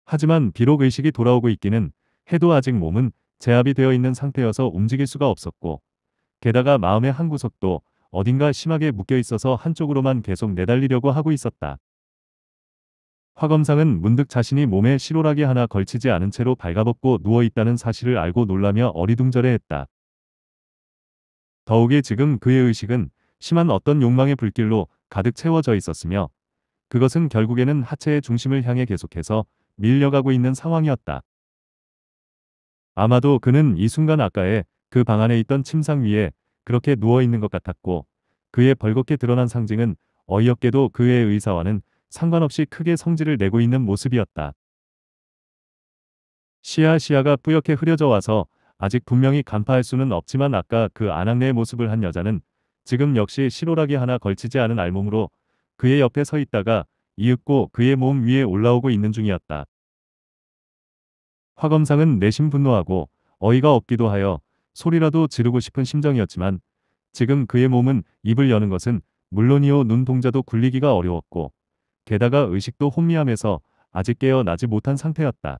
[SPEAKER 1] 하지만 비록 의식이 돌아오고 있기는 해도 아직 몸은 제압이 되어 있는 상태여서 움직일 수가 없었고 게다가 마음의 한 구석도 어딘가 심하게 묶여 있어서 한쪽으로만 계속 내달리려고 하고 있었다. 화검상은 문득 자신이 몸에 실오라기 하나 걸치지 않은 채로 발가벗고 누워 있다는 사실을 알고 놀라며 어리둥절해했다. 더욱이 지금 그의 의식은 심한 어떤 욕망의 불길로 가득 채워져 있었으며 그것은 결국에는 하체의 중심을 향해 계속해서 밀려가고 있는 상황이었다. 아마도 그는 이 순간 아까의 그 방 안에 있던 침상 위에 그렇게 누워있는 것 같았고 그의 벌겋게 드러난 상징은 어이없게도 그의 의사와는 상관없이 크게 성질을 내고 있는 모습이었다. 시야 시야가 뿌옇게 흐려져 와서 아직 분명히 간파할 수는 없지만 아까 그 안악내의 모습을 한 여자는 지금 역시 실오라기 하나 걸치지 않은 알몸으로 그의 옆에 서 있다가 이윽고 그의 몸 위에 올라오고 있는 중이었다. 화검상은 내심 분노하고 어이가 없기도 하여 소리라도 지르고 싶은 심정이었지만 지금 그의 몸은 입을 여는 것은 물론이요 눈동자도 굴리기가 어려웠고 게다가 의식도 혼미함에서 아직 깨어나지 못한 상태였다.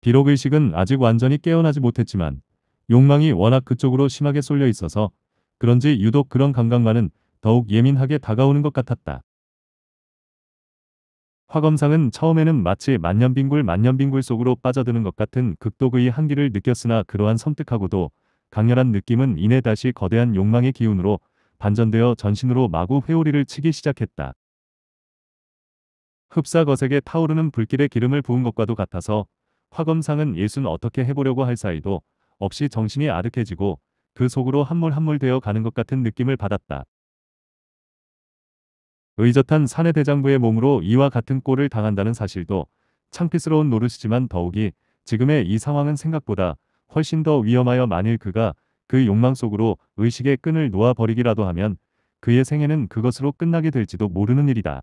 [SPEAKER 1] 비록 의식은 아직 완전히 깨어나지 못했지만 욕망이 워낙 그쪽으로 심하게 쏠려 있어서 그런지 유독 그런 감각만은 더욱 예민하게 다가오는 것 같았다. 화검상은 처음에는 마치 만년빙굴 만년빙굴 속으로 빠져드는 것 같은 극도의 한기를 느꼈으나 그러한 섬뜩하고도 강렬한 느낌은 이내 다시 거대한 욕망의 기운으로 반전되어 전신으로 마구 회오리를 치기 시작했다. 흡사거세게 타오르는 불길의 기름을 부은 것과도 같아서 화검상은 예순 어떻게 해보려고 할 사이도 없이 정신이 아득해지고 그 속으로 한몰 한몰 되어 가는 것 같은 느낌을 받았다. 의젓한 사내 대장부의 몸으로 이와 같은 꼴을 당한다는 사실도 창피스러운 노릇이지만 더욱이 지금의 이 상황은 생각보다 훨씬 더 위험하여 만일 그가 그 욕망 속으로 의식의 끈을 놓아버리기라도 하면 그의 생애는 그것으로 끝나게 될지도 모르는 일이다.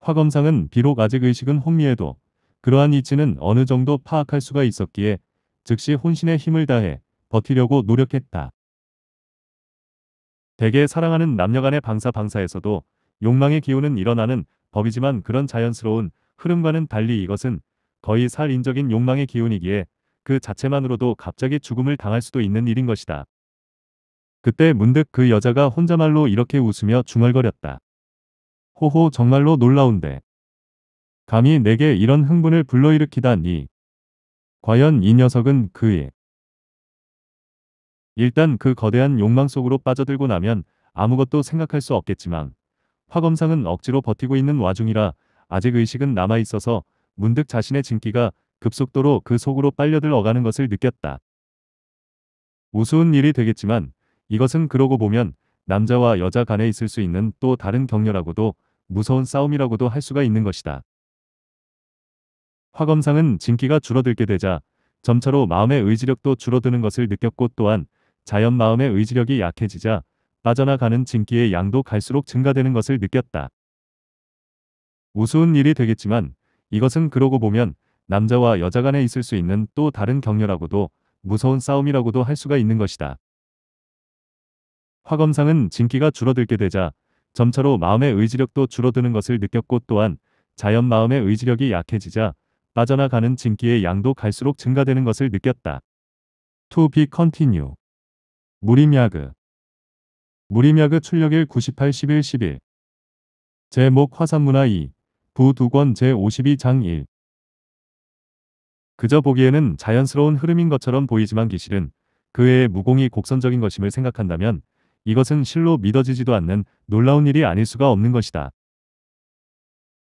[SPEAKER 1] 화검상은 비록 아직 의식은 혼미해도 그러한 이치는 어느 정도 파악할 수가 있었기에 즉시 혼신의 힘을 다해 버티려고 노력했다. 대개 사랑하는 남녀 간의 방사 방사에서도 욕망의 기운은 일어나는 법이지만 그런 자연스러운 흐름과는 달리 이것은 거의 살인적인 욕망의 기운이기에 그 자체만으로도 갑자기 죽음을 당할 수도 있는 일인 것이다. 그때 문득 그 여자가 혼자말로 이렇게 웃으며 중얼거렸다. 호호 정말로 놀라운데. 감히 내게 이런 흥분을 불러일으키다니. 과연 이 녀석은 그의 일단 그 거대한 욕망 속으로 빠져들고 나면 아무것도 생각할 수 없겠지만 화검상은 억지로 버티고 있는 와중이라 아직 의식은 남아있어서 문득 자신의 진기가 급속도로 그 속으로 빨려들 어가는 것을 느꼈다. 우스운 일이 되겠지만 이것은 그러고 보면 남자와 여자 간에 있을 수 있는 또 다른 격렬하고도 무서운 싸움이라고도 할 수가 있는 것이다. 화검상은 진기가 줄어들게 되자 점차로 마음의 의지력도 줄어드는 것을 느꼈고 또한 자연 마음의 의지력이 약해지자 빠져나가는 진기의 양도 갈수록 증가되는 것을 느꼈다. 우스운 일이 되겠지만 이것은 그러고 보면 남자와 여자 간에 있을 수 있는 또 다른 격렬하고도 무서운 싸움이라고도 할 수가 있는 것이다. 화검상은 진기가 줄어들게 되자 점차로 마음의 의지력도 줄어드는 것을 느꼈고 또한 자연 마음의 의지력이 약해지자 빠져나가는 진기의 양도 갈수록 증가되는 것을 느꼈다. To be continue 무림야그 무림야그 출력일 98 11 11 제목 화산문화 2 부두권 제52장 1 그저 보기에는 자연스러운 흐름인 것처럼 보이지만 기실은 그의 무공이 곡선적인 것임을 생각한다면 이것은 실로 믿어지지도 않는 놀라운 일이 아닐 수가 없는 것이다.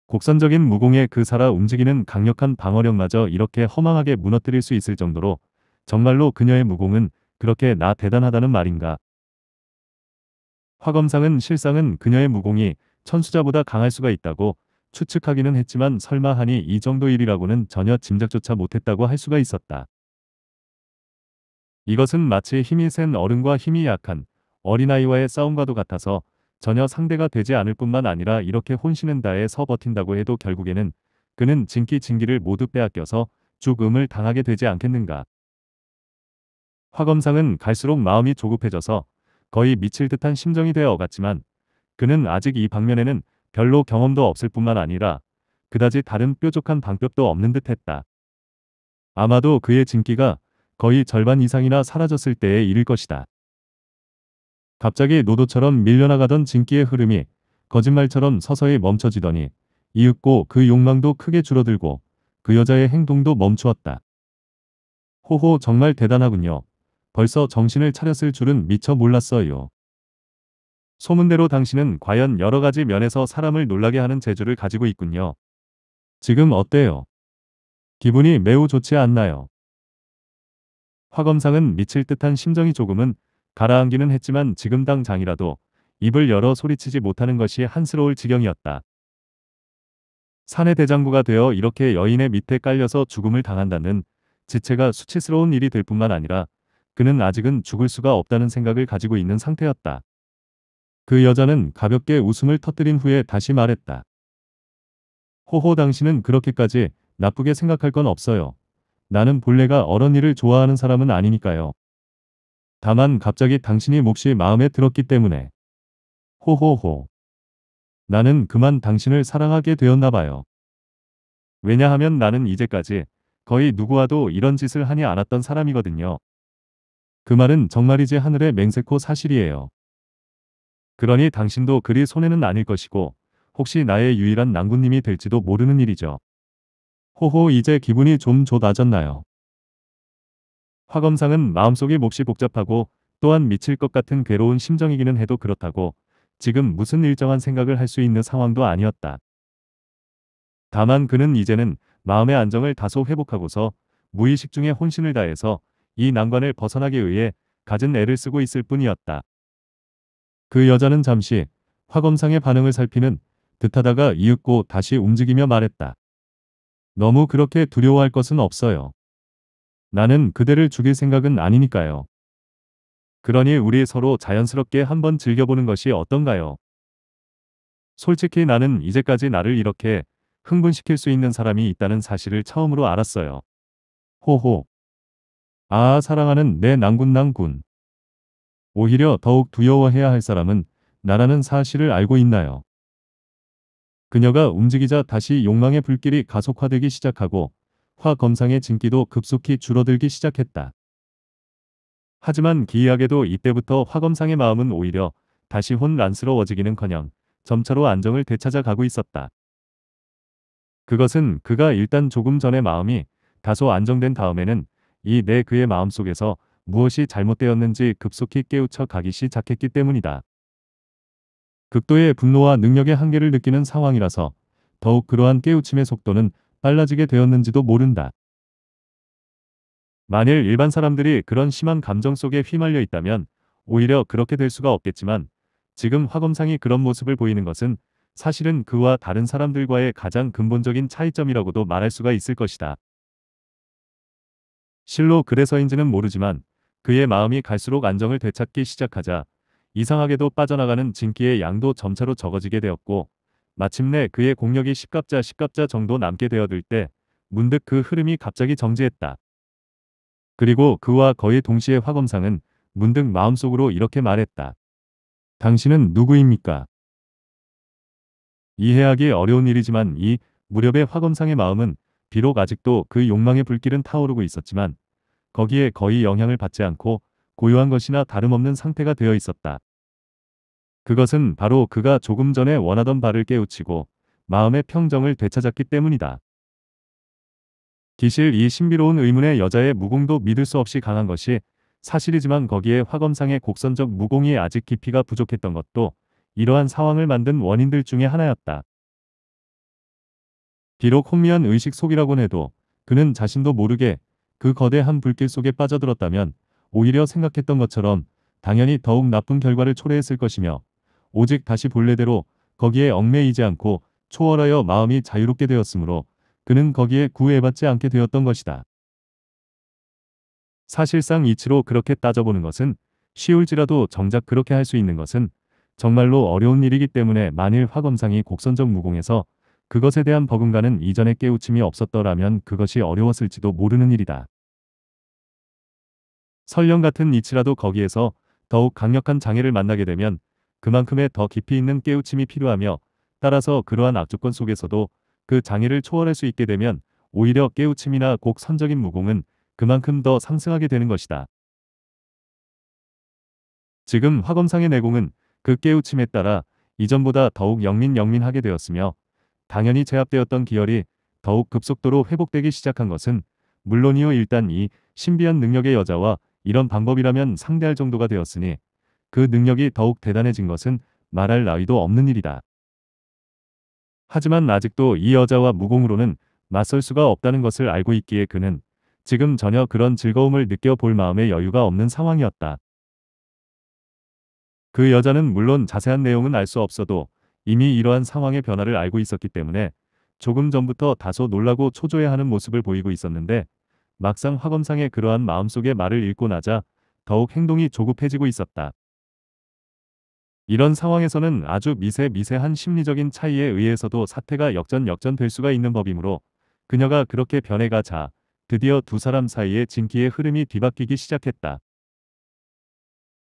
[SPEAKER 1] 곡선적인 무공의 그 살아 움직이는 강력한 방어력마저 이렇게 허망하게 무너뜨릴 수 있을 정도로 정말로 그녀의 무공은 그렇게 나 대단하다는 말인가. 화검상은 실상은 그녀의 무공이 천수자보다 강할 수가 있다고 추측하기는 했지만 설마 하니 이 정도 일이라고는 전혀 짐작조차 못했다고 할 수가 있었다. 이것은 마치 힘이 센 어른과 힘이 약한 어린아이와의 싸움과도 같아서 전혀 상대가 되지 않을 뿐만 아니라 이렇게 혼신은 다해 서 버틴다고 해도 결국에는 그는 진기 진기를 모두 빼앗겨서 죽음을 당하게 되지 않겠는가. 화검상은 갈수록 마음이 조급해져서 거의 미칠 듯한 심정이 되어 갔지만 그는 아직 이 방면에는 별로 경험도 없을 뿐만 아니라 그다지 다른 뾰족한 방법도 없는 듯했다. 아마도 그의 진기가 거의 절반 이상이나 사라졌을 때에 이를 것이다. 갑자기 노도처럼 밀려나가던 진기의 흐름이 거짓말처럼 서서히 멈춰지더니 이윽고 그 욕망도 크게 줄어들고 그 여자의 행동도 멈추었다. 호호 정말 대단하군요. 벌써 정신을 차렸을 줄은 미처 몰랐어요. 소문대로 당신은 과연 여러 가지 면에서 사람을 놀라게 하는 재주를 가지고 있군요. 지금 어때요? 기분이 매우 좋지 않나요? 화검상은 미칠 듯한 심정이 조금은 가라앉기는 했지만 지금 당장이라도 입을 열어 소리치지 못하는 것이 한스러울 지경이었다. 산의 대장부가 되어 이렇게 여인의 밑에 깔려서 죽음을 당한다는 지체가 수치스러운 일이 될 뿐만 아니라 그는 아직은 죽을 수가 없다는 생각을 가지고 있는 상태였다. 그 여자는 가볍게 웃음을 터뜨린 후에 다시 말했다. 호호 당신은 그렇게까지 나쁘게 생각할 건 없어요. 나는 본래가 어른이를 좋아하는 사람은 아니니까요. 다만 갑자기 당신이 몹시 마음에 들었기 때문에. 호호호. 나는 그만 당신을 사랑하게 되었나 봐요. 왜냐하면 나는 이제까지 거의 누구와도 이런 짓을 하니 않았던 사람이거든요. 그 말은 정말이지 하늘의 맹세코 사실이에요. 그러니 당신도 그리 손해는 아닐 것이고 혹시 나의 유일한 낭군님이 될지도 모르는 일이죠. 호호 이제 기분이 좀 좋아졌나요? 화검상은 마음속이 몹시 복잡하고 또한 미칠 것 같은 괴로운 심정이기는 해도 그렇다고 지금 무슨 일정한 생각을 할 수 있는 상황도 아니었다. 다만 그는 이제는 마음의 안정을 다소 회복하고서 무의식 중에 혼신을 다해서 이 난관을 벗어나기 위해 가진 애를 쓰고 있을 뿐이었다. 그 여자는 잠시 화검상의 반응을 살피는 듯하다가 이윽고 다시 움직이며 말했다. 너무 그렇게 두려워할 것은 없어요. 나는 그대를 죽일 생각은 아니니까요. 그러니 우리 서로 자연스럽게 한번 즐겨보는 것이 어떤가요? 솔직히 나는 이제까지 나를 이렇게 흥분시킬 수 있는 사람이 있다는 사실을 처음으로 알았어요. 호호. 아 사랑하는 내 낭군낭군. 오히려 더욱 두려워해야 할 사람은 나라는 사실을 알고 있나요? 그녀가 움직이자 다시 욕망의 불길이 가속화되기 시작하고 화 검상의 진기도 급속히 줄어들기 시작했다. 하지만 기이하게도 이때부터 화 검상의 마음은 오히려 다시 혼란스러워지기는커녕 점차로 안정을 되찾아 가고 있었다. 그것은 그가 일단 조금 전에 마음이 다소 안정된 다음에는 이내 그의 마음속에서 무엇이 잘못되었는지 급속히 깨우쳐 가기 시작했기 때문이다. 극도의 분노와 능력의 한계를 느끼는 상황이라서 더욱 그러한 깨우침의 속도는 빨라지게 되었는지도 모른다. 만일 일반 사람들이 그런 심한 감정 속에 휘말려 있다면 오히려 그렇게 될 수가 없겠지만 지금 화검상이 그런 모습을 보이는 것은 사실은 그와 다른 사람들과의 가장 근본적인 차이점이라고도 말할 수가 있을 것이다. 실로 그래서인지는 모르지만 그의 마음이 갈수록 안정을 되찾기 시작하자 이상하게도 빠져나가는 진기의 양도 점차로 적어지게 되었고 마침내 그의 공력이 10갑자 10갑자 정도 남게 되어들 때 문득 그 흐름이 갑자기 정지했다. 그리고 그와 거의 동시에 화검상은 문득 마음속으로 이렇게 말했다. 당신은 누구입니까? 이해하기 어려운 일이지만 이 무렵의 화검상의 마음은 비록 아직도 그 욕망의 불길은 타오르고 있었지만 거기에 거의 영향을 받지 않고 고요한 것이나 다름없는 상태가 되어 있었다. 그것은 바로 그가 조금 전에 원하던 바를 깨우치고 마음의 평정을 되찾았기 때문이다. 기실 이 신비로운 의문의 여자의 무공도 믿을 수 없이 강한 것이 사실이지만 거기에 화검상의 곡선적 무공이 아직 깊이가 부족했던 것도 이러한 상황을 만든 원인들 중에 하나였다. 비록 혼미한 의식 속이라곤 해도 그는 자신도 모르게 그 거대한 불길 속에 빠져들었다면 오히려 생각했던 것처럼 당연히 더욱 나쁜 결과를 초래했을 것이며 오직 다시 본래대로 거기에 얽매이지 않고 초월하여 마음이 자유롭게 되었으므로 그는 거기에 구애받지 않게 되었던 것이다. 사실상 이치로 그렇게 따져보는 것은 쉬울지라도 정작 그렇게 할 수 있는 것은 정말로 어려운 일이기 때문에 만일 화검상이 곡선적 무공에서 그것에 대한 버금가는 이전에 깨우침이 없었더라면 그것이 어려웠을지도 모르는 일이다. 설령 같은 이치라도 거기에서 더욱 강력한 장애를 만나게 되면 그만큼의 더 깊이 있는 깨우침이 필요하며 따라서 그러한 악조건 속에서도 그 장애를 초월할 수 있게 되면 오히려 깨우침이나 곡 선적인 무공은 그만큼 더 상승하게 되는 것이다. 지금 화검상의 내공은 그 깨우침에 따라 이전보다 더욱 영민영민하게 되었으며 당연히 제압되었던 기열이 더욱 급속도로 회복되기 시작한 것은 물론이요 일단 이 신비한 능력의 여자와 이런 방법이라면 상대할 정도가 되었으니 그 능력이 더욱 대단해진 것은 말할 나위도 없는 일이다. 하지만 아직도 이 여자와 무공으로는 맞설 수가 없다는 것을 알고 있기에 그는 지금 전혀 그런 즐거움을 느껴볼 마음의 여유가 없는 상황이었다. 그 여자는 물론 자세한 내용은 알 수 없어도 이미 이러한 상황의 변화를 알고 있었기 때문에 조금 전부터 다소 놀라고 초조해하는 모습을 보이고 있었는데 막상 화검상의 그러한 마음속의 말을 읽고 나자 더욱 행동이 조급해지고 있었다. 이런 상황에서는 아주 미세미세한 심리적인 차이에 의해서도 사태가 역전 역전될 수가 있는 법이므로 그녀가 그렇게 변해가자 드디어 두 사람 사이의 진기의 흐름이 뒤바뀌기 시작했다.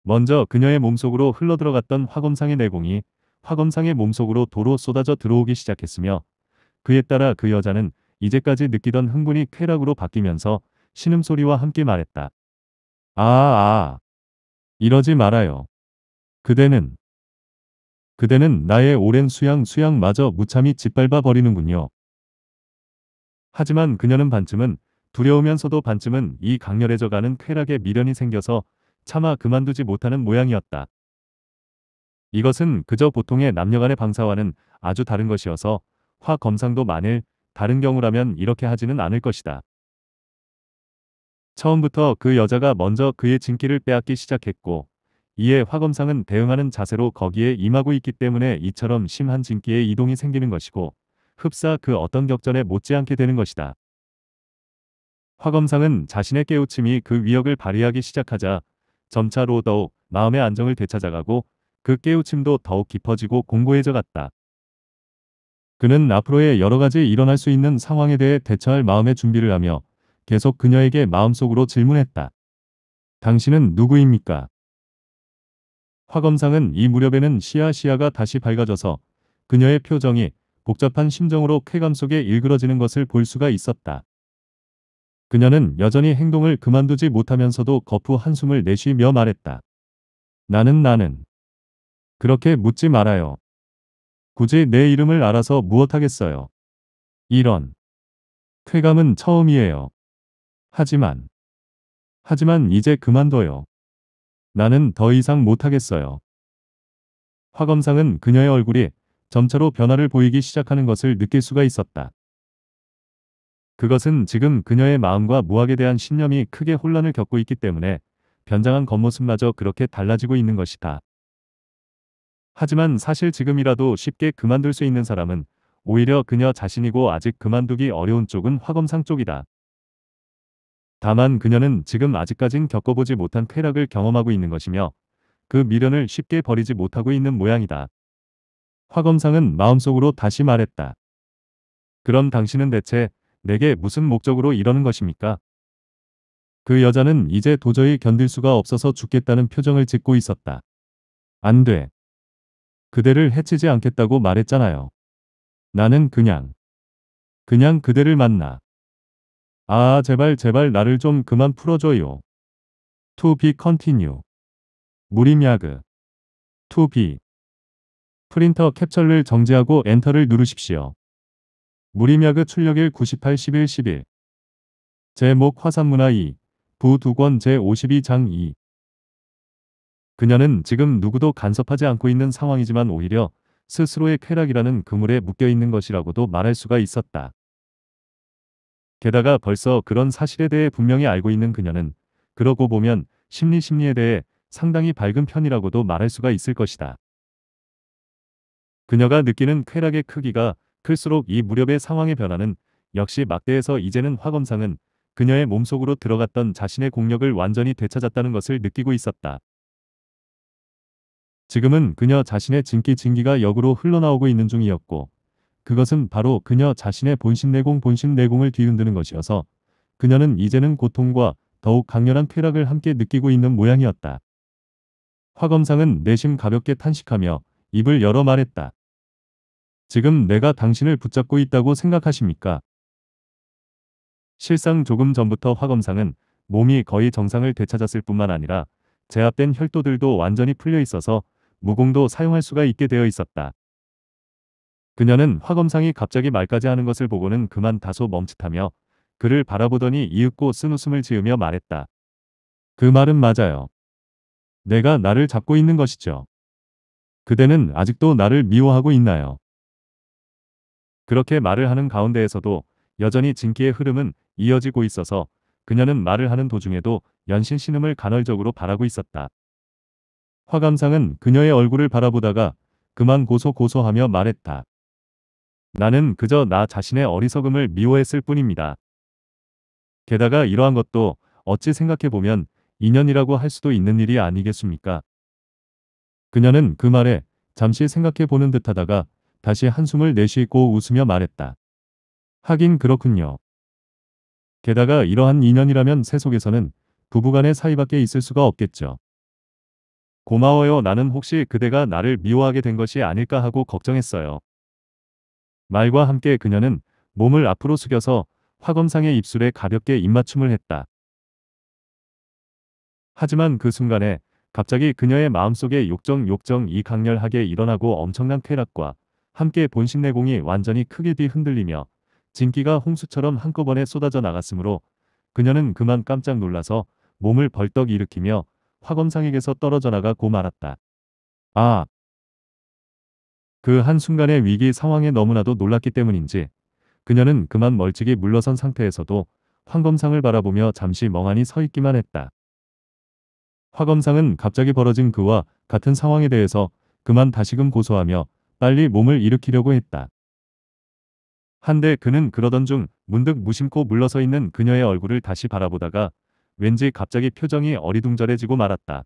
[SPEAKER 1] 먼저 그녀의 몸속으로 흘러들어갔던 화검상의 내공이 화검상의 몸속으로 도로 쏟아져 들어오기 시작했으며 그에 따라 그 여자는 이제까지 느끼던 흥분이 쾌락으로 바뀌면서 신음소리와 함께 말했다. 아, 아. 아, 이러지 말아요. 그대는, 그대는 나의 오랜 수양 수양마저 무참히 짓밟아 버리는군요. 하지만 그녀는 반쯤은 두려우면서도 반쯤은 이 강렬해져가는 쾌락에 미련이 생겨서 차마 그만두지 못하는 모양이었다. 이것은 그저 보통의 남녀간의 방사와는 아주 다른 것이어서 화 검상도 만일 다른 경우라면 이렇게 하지는 않을 것이다. 처음부터 그 여자가 먼저 그의 진기를 빼앗기 시작했고 이에 화검상은 대응하는 자세로 거기에 임하고 있기 때문에 이처럼 심한 진기의 이동이 생기는 것이고 흡사 그 어떤 격전에 못지않게 되는 것이다. 화검상은 자신의 깨우침이 그 위역을 발휘하기 시작하자 점차로 더욱 마음의 안정을 되찾아가고 그 깨우침도 더욱 깊어지고 공고해져 갔다. 그는 앞으로의 여러 가지 일어날 수 있는 상황에 대해 대처할 마음의 준비를 하며 계속 그녀에게 마음속으로 질문했다. 당신은 누구입니까? 화검상은 이 무렵에는 시야 시야가 다시 밝아져서 그녀의 표정이 복잡한 심정으로 쾌감 속에 일그러지는 것을 볼 수가 있었다. 그녀는 여전히 행동을 그만두지 못하면서도 거푸 한숨을 내쉬며 말했다. 나는 나는 그렇게 묻지 말아요. 굳이 내 이름을 알아서 무엇하겠어요. 이런 쾌감은 처음이에요. 하지만 하지만 이제 그만둬요. 나는 더 이상 못하겠어요. 화검상은 그녀의 얼굴이 점차로 변화를 보이기 시작하는 것을 느낄 수가 있었다. 그것은 지금 그녀의 마음과 무학에 대한 신념이 크게 혼란을 겪고 있기 때문에 변장한 겉모습마저 그렇게 달라지고 있는 것이다. 하지만 사실 지금이라도 쉽게 그만둘 수 있는 사람은 오히려 그녀 자신이고 아직 그만두기 어려운 쪽은 화검상 쪽이다. 다만 그녀는 지금 아직까진 겪어보지 못한 쾌락을 경험하고 있는 것이며 그 미련을 쉽게 버리지 못하고 있는 모양이다. 화검상은 마음속으로 다시 말했다. 그럼 당신은 대체 내게 무슨 목적으로 이러는 것입니까? 그 여자는 이제 도저히 견딜 수가 없어서 죽겠다는 표정을 짓고 있었다. 안 돼. 그대를 해치지 않겠다고 말했잖아요. 나는 그냥, 그냥 그대를 만나. 아, 제발 제발 나를 좀 그만 풀어줘요. To be continue. 무림야그. To be. 프린터 캡처를 정지하고 엔터를 누르십시오. 무림야그 출력일 98 11 11. 제목 화산문화 2. 부 두권 제52장 2. 그녀는 지금 누구도 간섭하지 않고 있는 상황이지만 오히려 스스로의 쾌락이라는 그물에 묶여 있는 것이라고도 말할 수가 있었다. 게다가 벌써 그런 사실에 대해 분명히 알고 있는 그녀는 그러고 보면 심리 심리에 대해 상당히 밝은 편이라고도 말할 수가 있을 것이다. 그녀가 느끼는 쾌락의 크기가 클수록 이 무렵의 상황의 변화는 역시 막대에서 이제는 화검상은 그녀의 몸속으로 들어갔던 자신의 공력을 완전히 되찾았다는 것을 느끼고 있었다. 지금은 그녀 자신의 진기 진기가 역으로 흘러나오고 있는 중이었고 그것은 바로 그녀 자신의 본심 내공 본심 내공을 뒤흔드는 것이어서 그녀는 이제는 고통과 더욱 강렬한 쾌락을 함께 느끼고 있는 모양이었다. 화검상은 내심 가볍게 탄식하며 입을 열어 말했다. 지금 내가 당신을 붙잡고 있다고 생각하십니까? 실상 조금 전부터 화검상은 몸이 거의 정상을 되찾았을 뿐만 아니라 제압된 혈도들도 완전히 풀려 있어서 무공도 사용할 수가 있게 되어 있었다. 그녀는 화검상이 갑자기 말까지 하는 것을 보고는 그만 다소 멈칫하며 그를 바라보더니 이윽고 쓴 웃음을 지으며 말했다. 그 말은 맞아요. 내가 나를 잡고 있는 것이죠. 그대는 아직도 나를 미워하고 있나요? 그렇게 말을 하는 가운데에서도 여전히 진기의 흐름은 이어지고 있어서 그녀는 말을 하는 도중에도 연신 신음을 간헐적으로 바라고 있었다. 화감상은 그녀의 얼굴을 바라보다가 그만 고소고소하며 말했다. 나는 그저 나 자신의 어리석음을 미워했을 뿐입니다. 게다가 이러한 것도 어찌 생각해보면 인연이라고 할 수도 있는 일이 아니겠습니까? 그녀는 그 말에 잠시 생각해보는 듯하다가 다시 한숨을 내쉬고 웃으며 말했다. 하긴 그렇군요. 게다가 이러한 인연이라면 세속에서는 부부간의 사이밖에 있을 수가 없겠죠. 고마워요. 나는 혹시 그대가 나를 미워하게 된 것이 아닐까 하고 걱정했어요. 말과 함께 그녀는 몸을 앞으로 숙여서 화검상의 입술에 가볍게 입맞춤을 했다. 하지만 그 순간에 갑자기 그녀의 마음속에 욕정욕정이 강렬하게 일어나고 엄청난 쾌락과 함께 본신내공이 완전히 크게 뒤흔들리며 진기가 홍수처럼 한꺼번에 쏟아져 나갔으므로 그녀는 그만 깜짝 놀라서 몸을 벌떡 일으키며 화검상에게서 떨어져 나가고 말았다. 아! 그 한순간의 위기 상황에 너무나도 놀랐기 때문인지 그녀는 그만 멀찍이 물러선 상태에서도 황검상을 바라보며 잠시 멍하니 서 있기만 했다. 화검상은 갑자기 벌어진 그와 같은 상황에 대해서 그만 다시금 고소하며 빨리 몸을 일으키려고 했다. 한데 그는 그러던 중 문득 무심코 물러서 있는 그녀의 얼굴을 다시 바라보다가 왠지 갑자기 표정이 어리둥절해지고 말았다.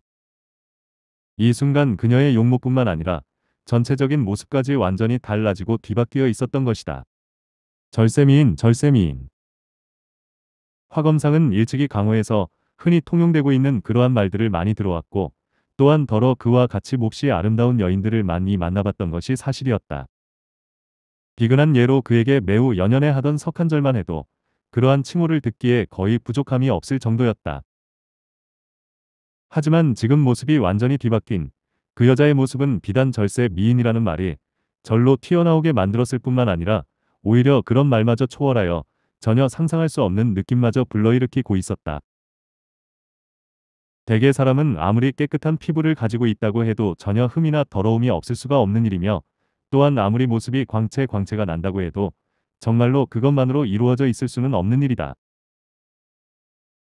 [SPEAKER 1] 이 순간 그녀의 용모뿐만 아니라 전체적인 모습까지 완전히 달라지고 뒤바뀌어 있었던 것이다. 절세미인 절세미인 화검상은 일찍이 강호에서 흔히 통용되고 있는 그러한 말들을 많이 들어왔고 또한 더러 그와 같이 몹시 아름다운 여인들을 많이 만나봤던 것이 사실이었다. 비근한 예로 그에게 매우 연연해 하던 석한절만 해도 그러한 칭호를 듣기에 거의 부족함이 없을 정도였다. 하지만 지금 모습이 완전히 뒤바뀐 그 여자의 모습은 비단 절세 미인이라는 말이 절로 튀어나오게 만들었을 뿐만 아니라 오히려 그런 말마저 초월하여 전혀 상상할 수 없는 느낌마저 불러일으키고 있었다. 대개 사람은 아무리 깨끗한 피부를 가지고 있다고 해도 전혀 흠이나 더러움이 없을 수가 없는 일이며 또한 아무리 모습이 광채 광채가 난다고 해도 정말로 그것만으로 이루어져 있을 수는 없는 일이다.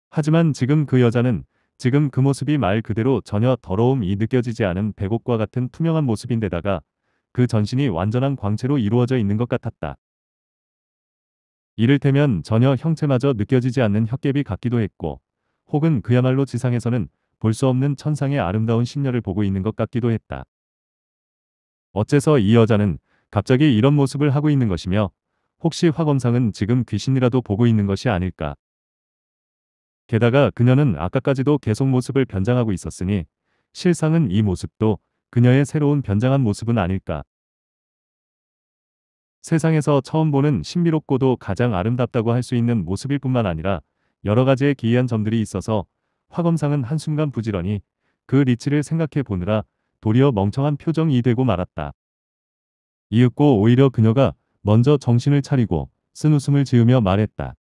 [SPEAKER 1] 하지만 지금 그 여자는 지금 그 모습이 말 그대로 전혀 더러움이 느껴지지 않은 백옥과 같은 투명한 모습인데다가 그 전신이 완전한 광채로 이루어져 있는 것 같았다. 이를테면 전혀 형체마저 느껴지지 않는 헛개비 같기도 했고 혹은 그야말로 지상에서는 볼 수 없는 천상의 아름다운 심려를 보고 있는 것 같기도 했다. 어째서 이 여자는 갑자기 이런 모습을 하고 있는 것이며 혹시 화검상은 지금 귀신이라도 보고 있는 것이 아닐까. 게다가 그녀는 아까까지도 계속 모습을 변장하고 있었으니 실상은 이 모습도 그녀의 새로운 변장한 모습은 아닐까. 세상에서 처음 보는 신비롭고도 가장 아름답다고 할 수 있는 모습일 뿐만 아니라 여러 가지의 기이한 점들이 있어서 화검상은 한순간 부지런히 그 리치를 생각해 보느라 도리어 멍청한 표정이 되고 말았다. 이윽고 오히려 그녀가 먼저 정신을 차리고 쓴 웃음을 지으며 말했다.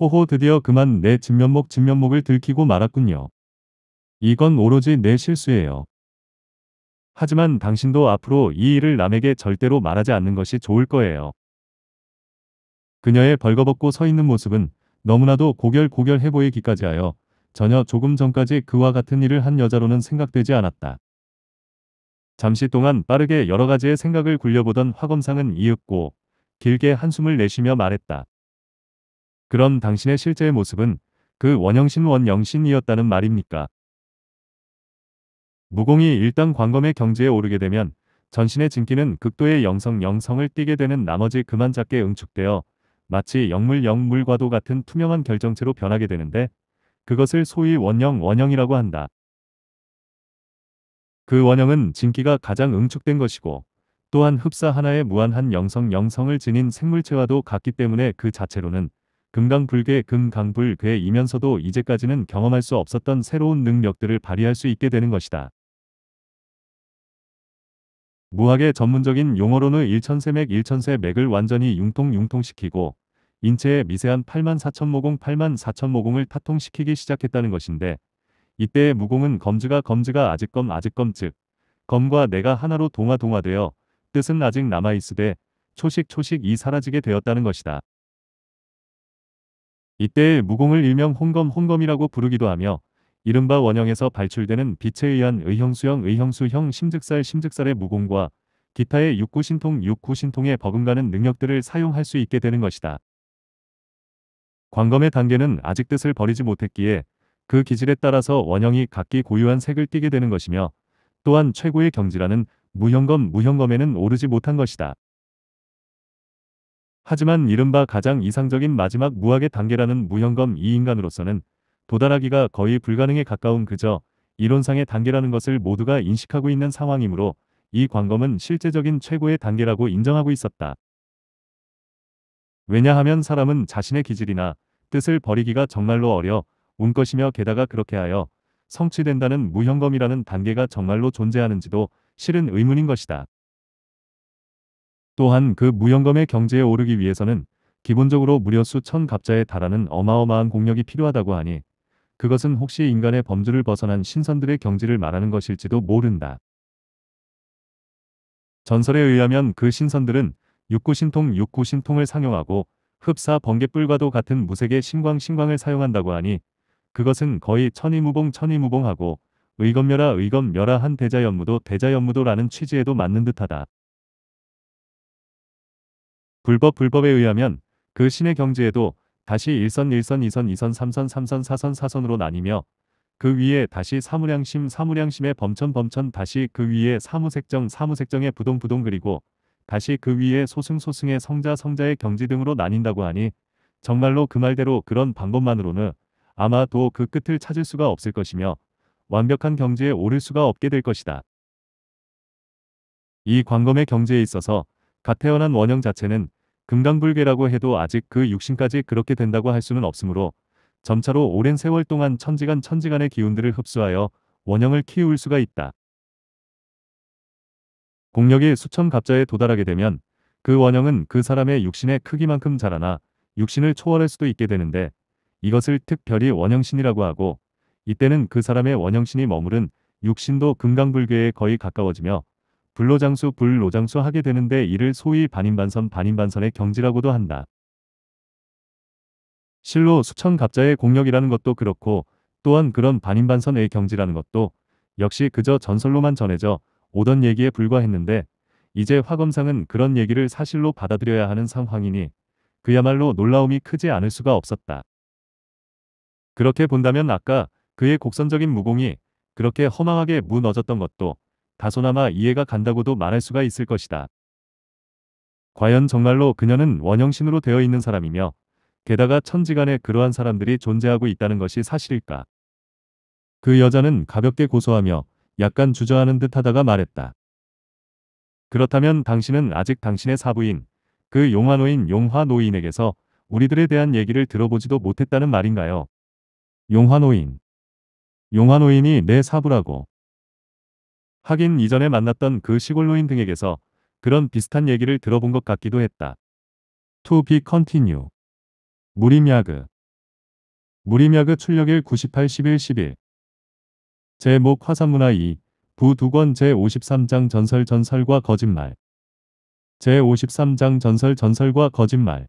[SPEAKER 1] 호호 드디어 그만 내 진면목 진면목을 들키고 말았군요. 이건 오로지 내 실수예요. 하지만 당신도 앞으로 이 일을 남에게 절대로 말하지 않는 것이 좋을 거예요. 그녀의 벌거벗고 서 있는 모습은 너무나도 고결고결해 보이기까지 하여 전혀 조금 전까지 그와 같은 일을 한 여자로는 생각되지 않았다. 잠시 동안 빠르게 여러 가지의 생각을 굴려보던 화검상은 이윽고 길게 한숨을 내쉬며 말했다. 그럼 당신의 실제 모습은 그 원영신 원영신이었다는 말입니까? 무공이 일단 광검의 경지에 오르게 되면 전신의 진기는 극도의 영성 영성을 띠게 되는 나머지 그만잡게 응축되어 마치 영물 영물과도 같은 투명한 결정체로 변하게 되는데 그것을 소위 원영 원형이라고 한다. 그 원형은 진기가 가장 응축된 것이고 또한 흡사 하나의 무한한 영성 영성을 지닌 생물체와도 같기 때문에 그 자체로는 금강불괴 금강불괴이면서도 이제까지는 경험할 수 없었던 새로운 능력들을 발휘할 수 있게 되는 것이다. 무학의 전문적인 용어로는 일천세맥 일천세맥을 완전히 융통융통시키고 인체의 미세한 8만 4천 모공 8만 4천 모공을 타통시키기 시작했다는 것인데 이때의 무공은 검즈가 검즈가 아직검 아직검 즉 검과 내가 하나로 동화동화되어 뜻은 아직 남아있으되 초식 초식이 사라지게 되었다는 것이다. 이때의 무공을 일명 홍검 홍검이라고 부르기도 하며 이른바 원형에서 발출되는 빛에 의한 의형수형 의형수형 심즉살 심즉살의 무공과 기타의 육구신통 육구신통의 버금가는 능력들을 사용할 수 있게 되는 것이다. 광검의 단계는 아직 뜻을 버리지 못했기에 그 기질에 따라서 원형이 각기 고유한 색을 띠게 되는 것이며 또한 최고의 경지라는 무형검 무형검에는 오르지 못한 것이다. 하지만 이른바 가장 이상적인 마지막 무학의 단계라는 무형검 이 인간으로서는 도달하기가 거의 불가능에 가까운 그저 이론상의 단계라는 것을 모두가 인식하고 있는 상황이므로 이 광검은 실제적인 최고의 단계라고 인정하고 있었다. 왜냐하면 사람은 자신의 기질이나 뜻을 버리기가 정말로 어려 운 것이며 게다가 그렇게 하여 성취된다는 무형검이라는 단계가 정말로 존재하는지도 실은 의문인 것이다. 또한 그 무형검의 경지에 오르기 위해서는 기본적으로 무려 수 천 갑자에 달하는 어마어마한 공력이 필요하다고 하니 그것은 혹시 인간의 범주를 벗어난 신선들의 경지를 말하는 것일지도 모른다. 전설에 의하면 그 신선들은 육구신통 육구신통을 상용하고 흡사 번개뿔과도 같은 무색의 신광신광을 사용한다고 하니 그것은 거의 천이무봉 천이무봉하고 의검멸아 의검멸아한 대자연무도 대자연무도라는 취지에도 맞는 듯하다. 불법 불법에 의하면 그 신의 경지에도 다시 1선 1선 2선 2선 3선 3선 4선 4선으로 나뉘며 그 위에 다시 사무량심 사무량심의 범천 범천 다시 그 위에 사무색정 사무색정의 부동부동 그리고 다시 그 위에 소승소승의 성자 성자의 경지 등으로 나뉜다고 하니 정말로 그 말대로 그런 방법만으로는 아마도 그 끝을 찾을 수가 없을 것이며 완벽한 경지에 오를 수가 없게 될 것이다. 이 광검의 경지에 있어서 갓 태어난 원형 자체는 금강불개라고 해도 아직 그 육신까지 그렇게 된다고 할 수는 없으므로 점차로 오랜 세월 동안 천지간 천지간의 기운들을 흡수하여 원형을 키울 수가 있다. 공력이 수천 갑자에 도달하게 되면 그 원형은 그 사람의 육신의 크기만큼 자라나 육신을 초월할 수도 있게 되는데 이것을 특별히 원형신이라고 하고 이때는 그 사람의 원형신이 머무른 육신도 금강불교에 거의 가까워지며 불로장수 불로장수 하게 되는데 이를 소위 반인반선 반인반선의 경지라고도 한다. 실로 수천 갑자의 공력이라는 것도 그렇고 또한 그런 반인반선의 경지라는 것도 역시 그저 전설로만 전해져 오던 얘기에 불과했는데 이제 화검상은 그런 얘기를 사실로 받아들여야 하는 상황이니 그야말로 놀라움이 크지 않을 수가 없었다. 그렇게 본다면 아까 그의 곡선적인 무공이 그렇게 허망하게 무너졌던 것도 다소나마 이해가 간다고도 말할 수가 있을 것이다. 과연 정말로 그녀는 원형신으로 되어 있는 사람이며 게다가 천지간에 그러한 사람들이 존재하고 있다는 것이 사실일까? 그 여자는 가볍게 고소하며 약간 주저하는 듯 하다가 말했다. 그렇다면 당신은 아직 당신의 사부인 그 용화노인 용화노인에게서 우리들에 대한 얘기를 들어보지도 못했다는 말인가요? 용화노인. 용화노인이 내 사부라고. 하긴 이전에 만났던 그 시골노인 등에게서 그런 비슷한 얘기를 들어본 것 같기도 했다. To be continue. 무림야그. 무림야그 출력일 98 11 11. 제목 화산문화 2. 부 두권 제53장 전설 전설과 거짓말. 제53장 전설 전설과 거짓말.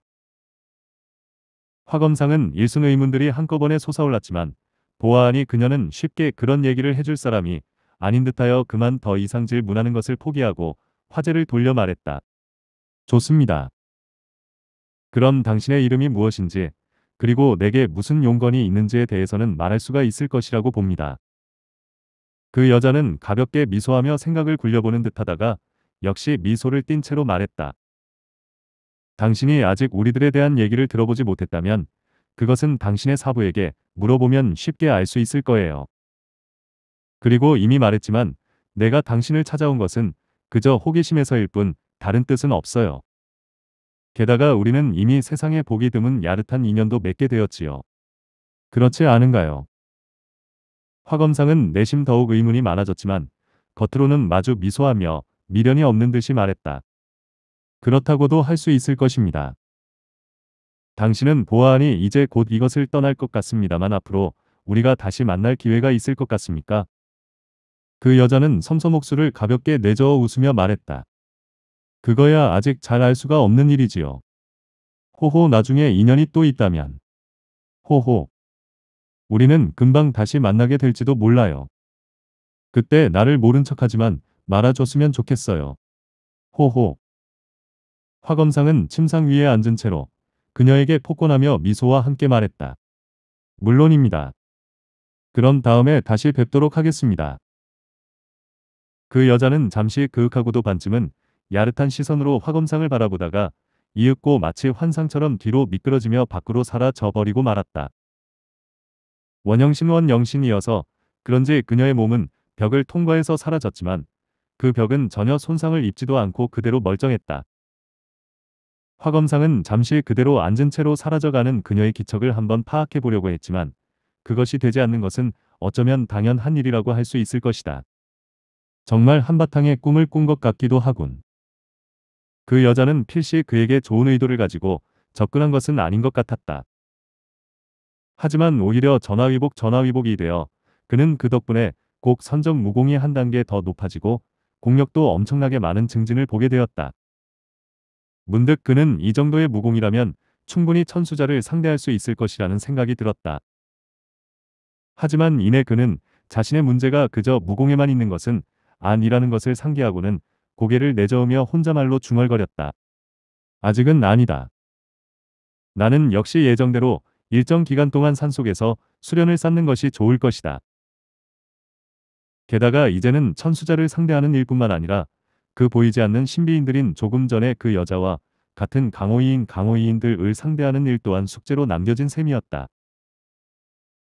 [SPEAKER 1] 화검상은 일순 의문들이 한꺼번에 솟아올랐지만 보아하니 그녀는 쉽게 그런 얘기를 해줄 사람이 아닌 듯하여 그만 더 이상 질문하는 것을 포기하고 화제를 돌려 말했다. 좋습니다. 그럼 당신의 이름이 무엇인지 그리고 내게 무슨 용건이 있는지에 대해서는 말할 수가 있을 것이라고 봅니다. 그 여자는 가볍게 미소하며 생각을 굴려보는 듯하다가 역시 미소를 띤 채로 말했다. 당신이 아직 우리들에 대한 얘기를 들어보지 못했다면 그것은 당신의 사부에게 물어보면 쉽게 알 수 있을 거예요. 그리고 이미 말했지만 내가 당신을 찾아온 것은 그저 호기심에서일 뿐 다른 뜻은 없어요. 게다가 우리는 이미 세상에 보기 드문 야릇한 인연도 맺게 되었지요. 그렇지 않은가요? 화검상은 내심 더욱 의문이 많아졌지만 겉으로는 마주 미소하며 미련이 없는 듯이 말했다. 그렇다고도 할 수 있을 것입니다. 당신은 보아하니 이제 곧 이것을 떠날 것 같습니다만 앞으로 우리가 다시 만날 기회가 있을 것 같습니까? 그 여자는 섬섬 목수를 가볍게 내저어 웃으며 말했다. 그거야 아직 잘 알 수가 없는 일이지요. 호호 나중에 인연이 또 있다면. 호호. 우리는 금방 다시 만나게 될지도 몰라요. 그때 나를 모른 척하지만 말아줬으면 좋겠어요. 호호. 화 검상은 침상 위에 앉은 채로 그녀에게 폭권하며 미소와 함께 말했다. 물론입니다. 그럼 다음에 다시 뵙도록 하겠습니다. 그 여자는 잠시 그윽하고도 반쯤은 야릇한 시선으로 화검상을 바라보다가 이윽고 마치 환상처럼 뒤로 미끄러지며 밖으로 사라져 버리고 말았다. 원형신원 영신이어서 그런지 그녀의 몸은 벽을 통과해서 사라졌지만 그 벽은 전혀 손상을 입지도 않고 그대로 멀쩡했다. 화 검상은 잠시 그대로 앉은 채로 사라져가는 그녀의 기척을 한번 파악해 보려고 했지만 그것이 되지 않는 것은 어쩌면 당연한 일이라고 할 수 있을 것이다. 정말 한바탕의 꿈을 꾼 것 같기도 하군. 그 여자는 필시 그에게 좋은 의도를 가지고 접근한 것은 아닌 것 같았다. 하지만 오히려 전화위복 전화위복이 되어 그는 그 덕분에 곡 선정 무공이 한 단계 더 높아지고 공력도 엄청나게 많은 증진을 보게 되었다. 문득 그는 이 정도의 무공이라면 충분히 천수자를 상대할 수 있을 것이라는 생각이 들었다. 하지만 이내 그는 자신의 문제가 그저 무공에만 있는 것은 아니라는 것을 상기하고는 고개를 내저으며 혼자말로 중얼거렸다. 아직은 아니다. 나는 역시 예정대로 일정 기간 동안 산속에서 수련을 쌓는 것이 좋을 것이다. 게다가 이제는 천수자를 상대하는 일뿐만 아니라 그 보이지 않는 신비인들인 조금 전에 그 여자와 같은 강호이인 강호이인들을 상대하는 일 또한 숙제로 남겨진 셈이었다.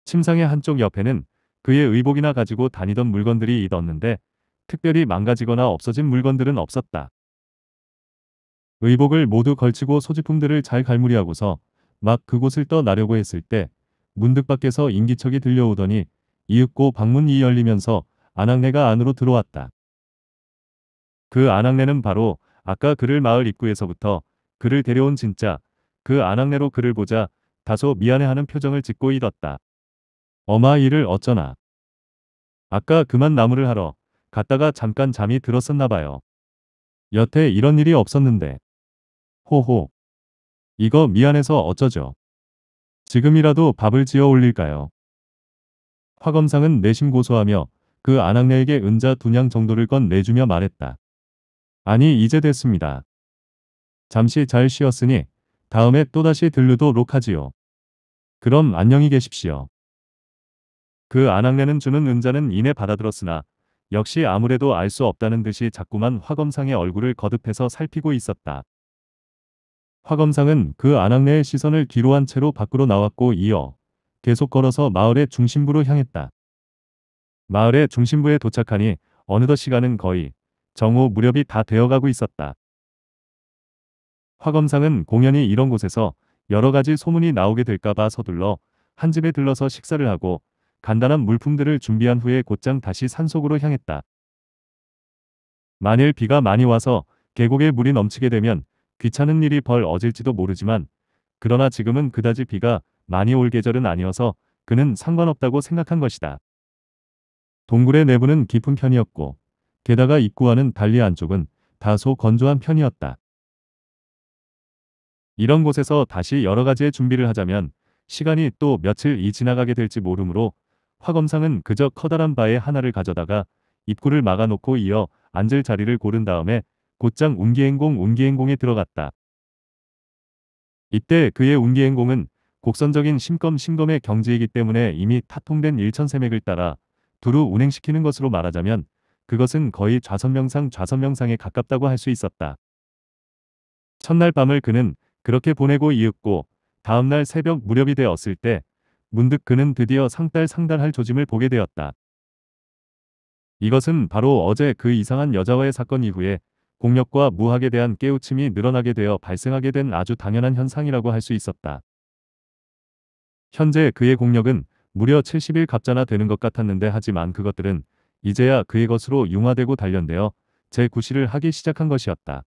[SPEAKER 1] 침상의 한쪽 옆에는 그의 의복이나 가지고 다니던 물건들이 있었는데 특별히 망가지거나 없어진 물건들은 없었다. 의복을 모두 걸치고 소지품들을 잘 갈무리하고서 막 그곳을 떠나려고 했을 때 문득 밖에서 인기척이 들려오더니 이윽고 방문이 열리면서 안악내가 안으로 들어왔다. 그 안악내는 바로 아까 그를 마을 입구에서부터 그를 데려온 진짜 그 안악내로 그를 보자 다소 미안해하는 표정을 짓고 있었다. 어마 이를 어쩌나. 아까 그만 나무를 하러 갔다가 잠깐 잠이 들었었나 봐요. 여태 이런 일이 없었는데. 호호. 이거 미안해서 어쩌죠. 지금이라도 밥을 지어 올릴까요? 화검상은 내심 고소하며 그 안악내에게 은자 두냥 정도를 건 내주며 말했다. 아니 이제 됐습니다. 잠시 잘 쉬었으니 다음에 또다시 들르도록 하지요. 그럼 안녕히 계십시오. 그 안악내는 주는 은자는 이내 받아들었으나 역시 아무래도 알 수 없다는 듯이 자꾸만 화검상의 얼굴을 거듭해서 살피고 있었다. 화검상은 그 안악내의 시선을 뒤로 한 채로 밖으로 나왔고 이어 계속 걸어서 마을의 중심부로 향했다. 마을의 중심부에 도착하니 어느덧 시간은 거의 정오 무렵이 다 되어가고 있었다. 화검상은 공연이 이런 곳에서 여러 가지 소문이 나오게 될까봐 서둘러 한 집에 들러서 식사를 하고 간단한 물품들을 준비한 후에 곧장 다시 산속으로 향했다. 만일 비가 많이 와서 계곡에 물이 넘치게 되면 귀찮은 일이 벌어질지도 모르지만 그러나 지금은 그다지 비가 많이 올 계절은 아니어서 그는 상관없다고 생각한 것이다. 동굴의 내부는 깊은 편이었고 게다가 입구와는 달리 안쪽은 다소 건조한 편이었다. 이런 곳에서 다시 여러 가지의 준비를 하자면 시간이 또 며칠이 지나가게 될지 모르므로 화검상은 그저 커다란 바에 하나를 가져다가 입구를 막아놓고 이어 앉을 자리를 고른 다음에 곧장 운기행공 운기행공에 들어갔다. 이때 그의 운기행공은 곡선적인 심검 심검의 경지이기 때문에 이미 타통된 일천세맥을 따라 두루 운행시키는 것으로 말하자면 그것은 거의 좌선명상 좌선명상에 가깝다고 할 수 있었다. 첫날 밤을 그는 그렇게 보내고 이윽고 다음날 새벽 무렵이 되었을 때 문득 그는 드디어 상달 상달할 조짐을 보게 되었다. 이것은 바로 어제 그 이상한 여자와의 사건 이후에 공력과 무학에 대한 깨우침이 늘어나게 되어 발생하게 된 아주 당연한 현상이라고 할 수 있었다. 현재 그의 공력은 무려 70일 갑자나 되는 것 같았는데 하지만 그것들은 이제야 그의 것으로 융화되고 단련되어 제 구실을 하기 시작한 것이었다.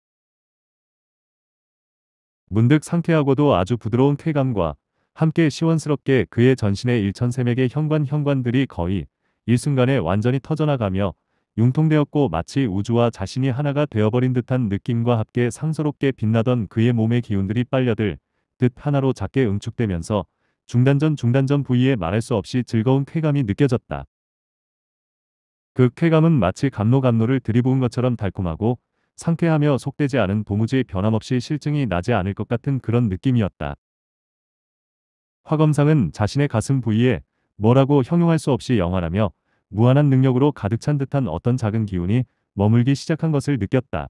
[SPEAKER 1] 문득 상쾌하고도 아주 부드러운 쾌감과 함께 시원스럽게 그의 전신의 일천세맥의 현관 현관들이 거의 일순간에 완전히 터져나가며 융통되었고 마치 우주와 자신이 하나가 되어버린 듯한 느낌과 함께 상서롭게 빛나던 그의 몸의 기운들이 빨려들 듯 하나로 작게 응축되면서 중단전 중단전 부위에 말할 수 없이 즐거운 쾌감이 느껴졌다. 그 쾌감은 마치 감로감로를 들이부은 것처럼 달콤하고 상쾌하며 속되지 않은 도무지 변함없이 실증이 나지 않을 것 같은 그런 느낌이었다. 화검상은 자신의 가슴 부위에 뭐라고 형용할 수 없이 영화라며 무한한 능력으로 가득 찬 듯한 어떤 작은 기운이 머물기 시작한 것을 느꼈다.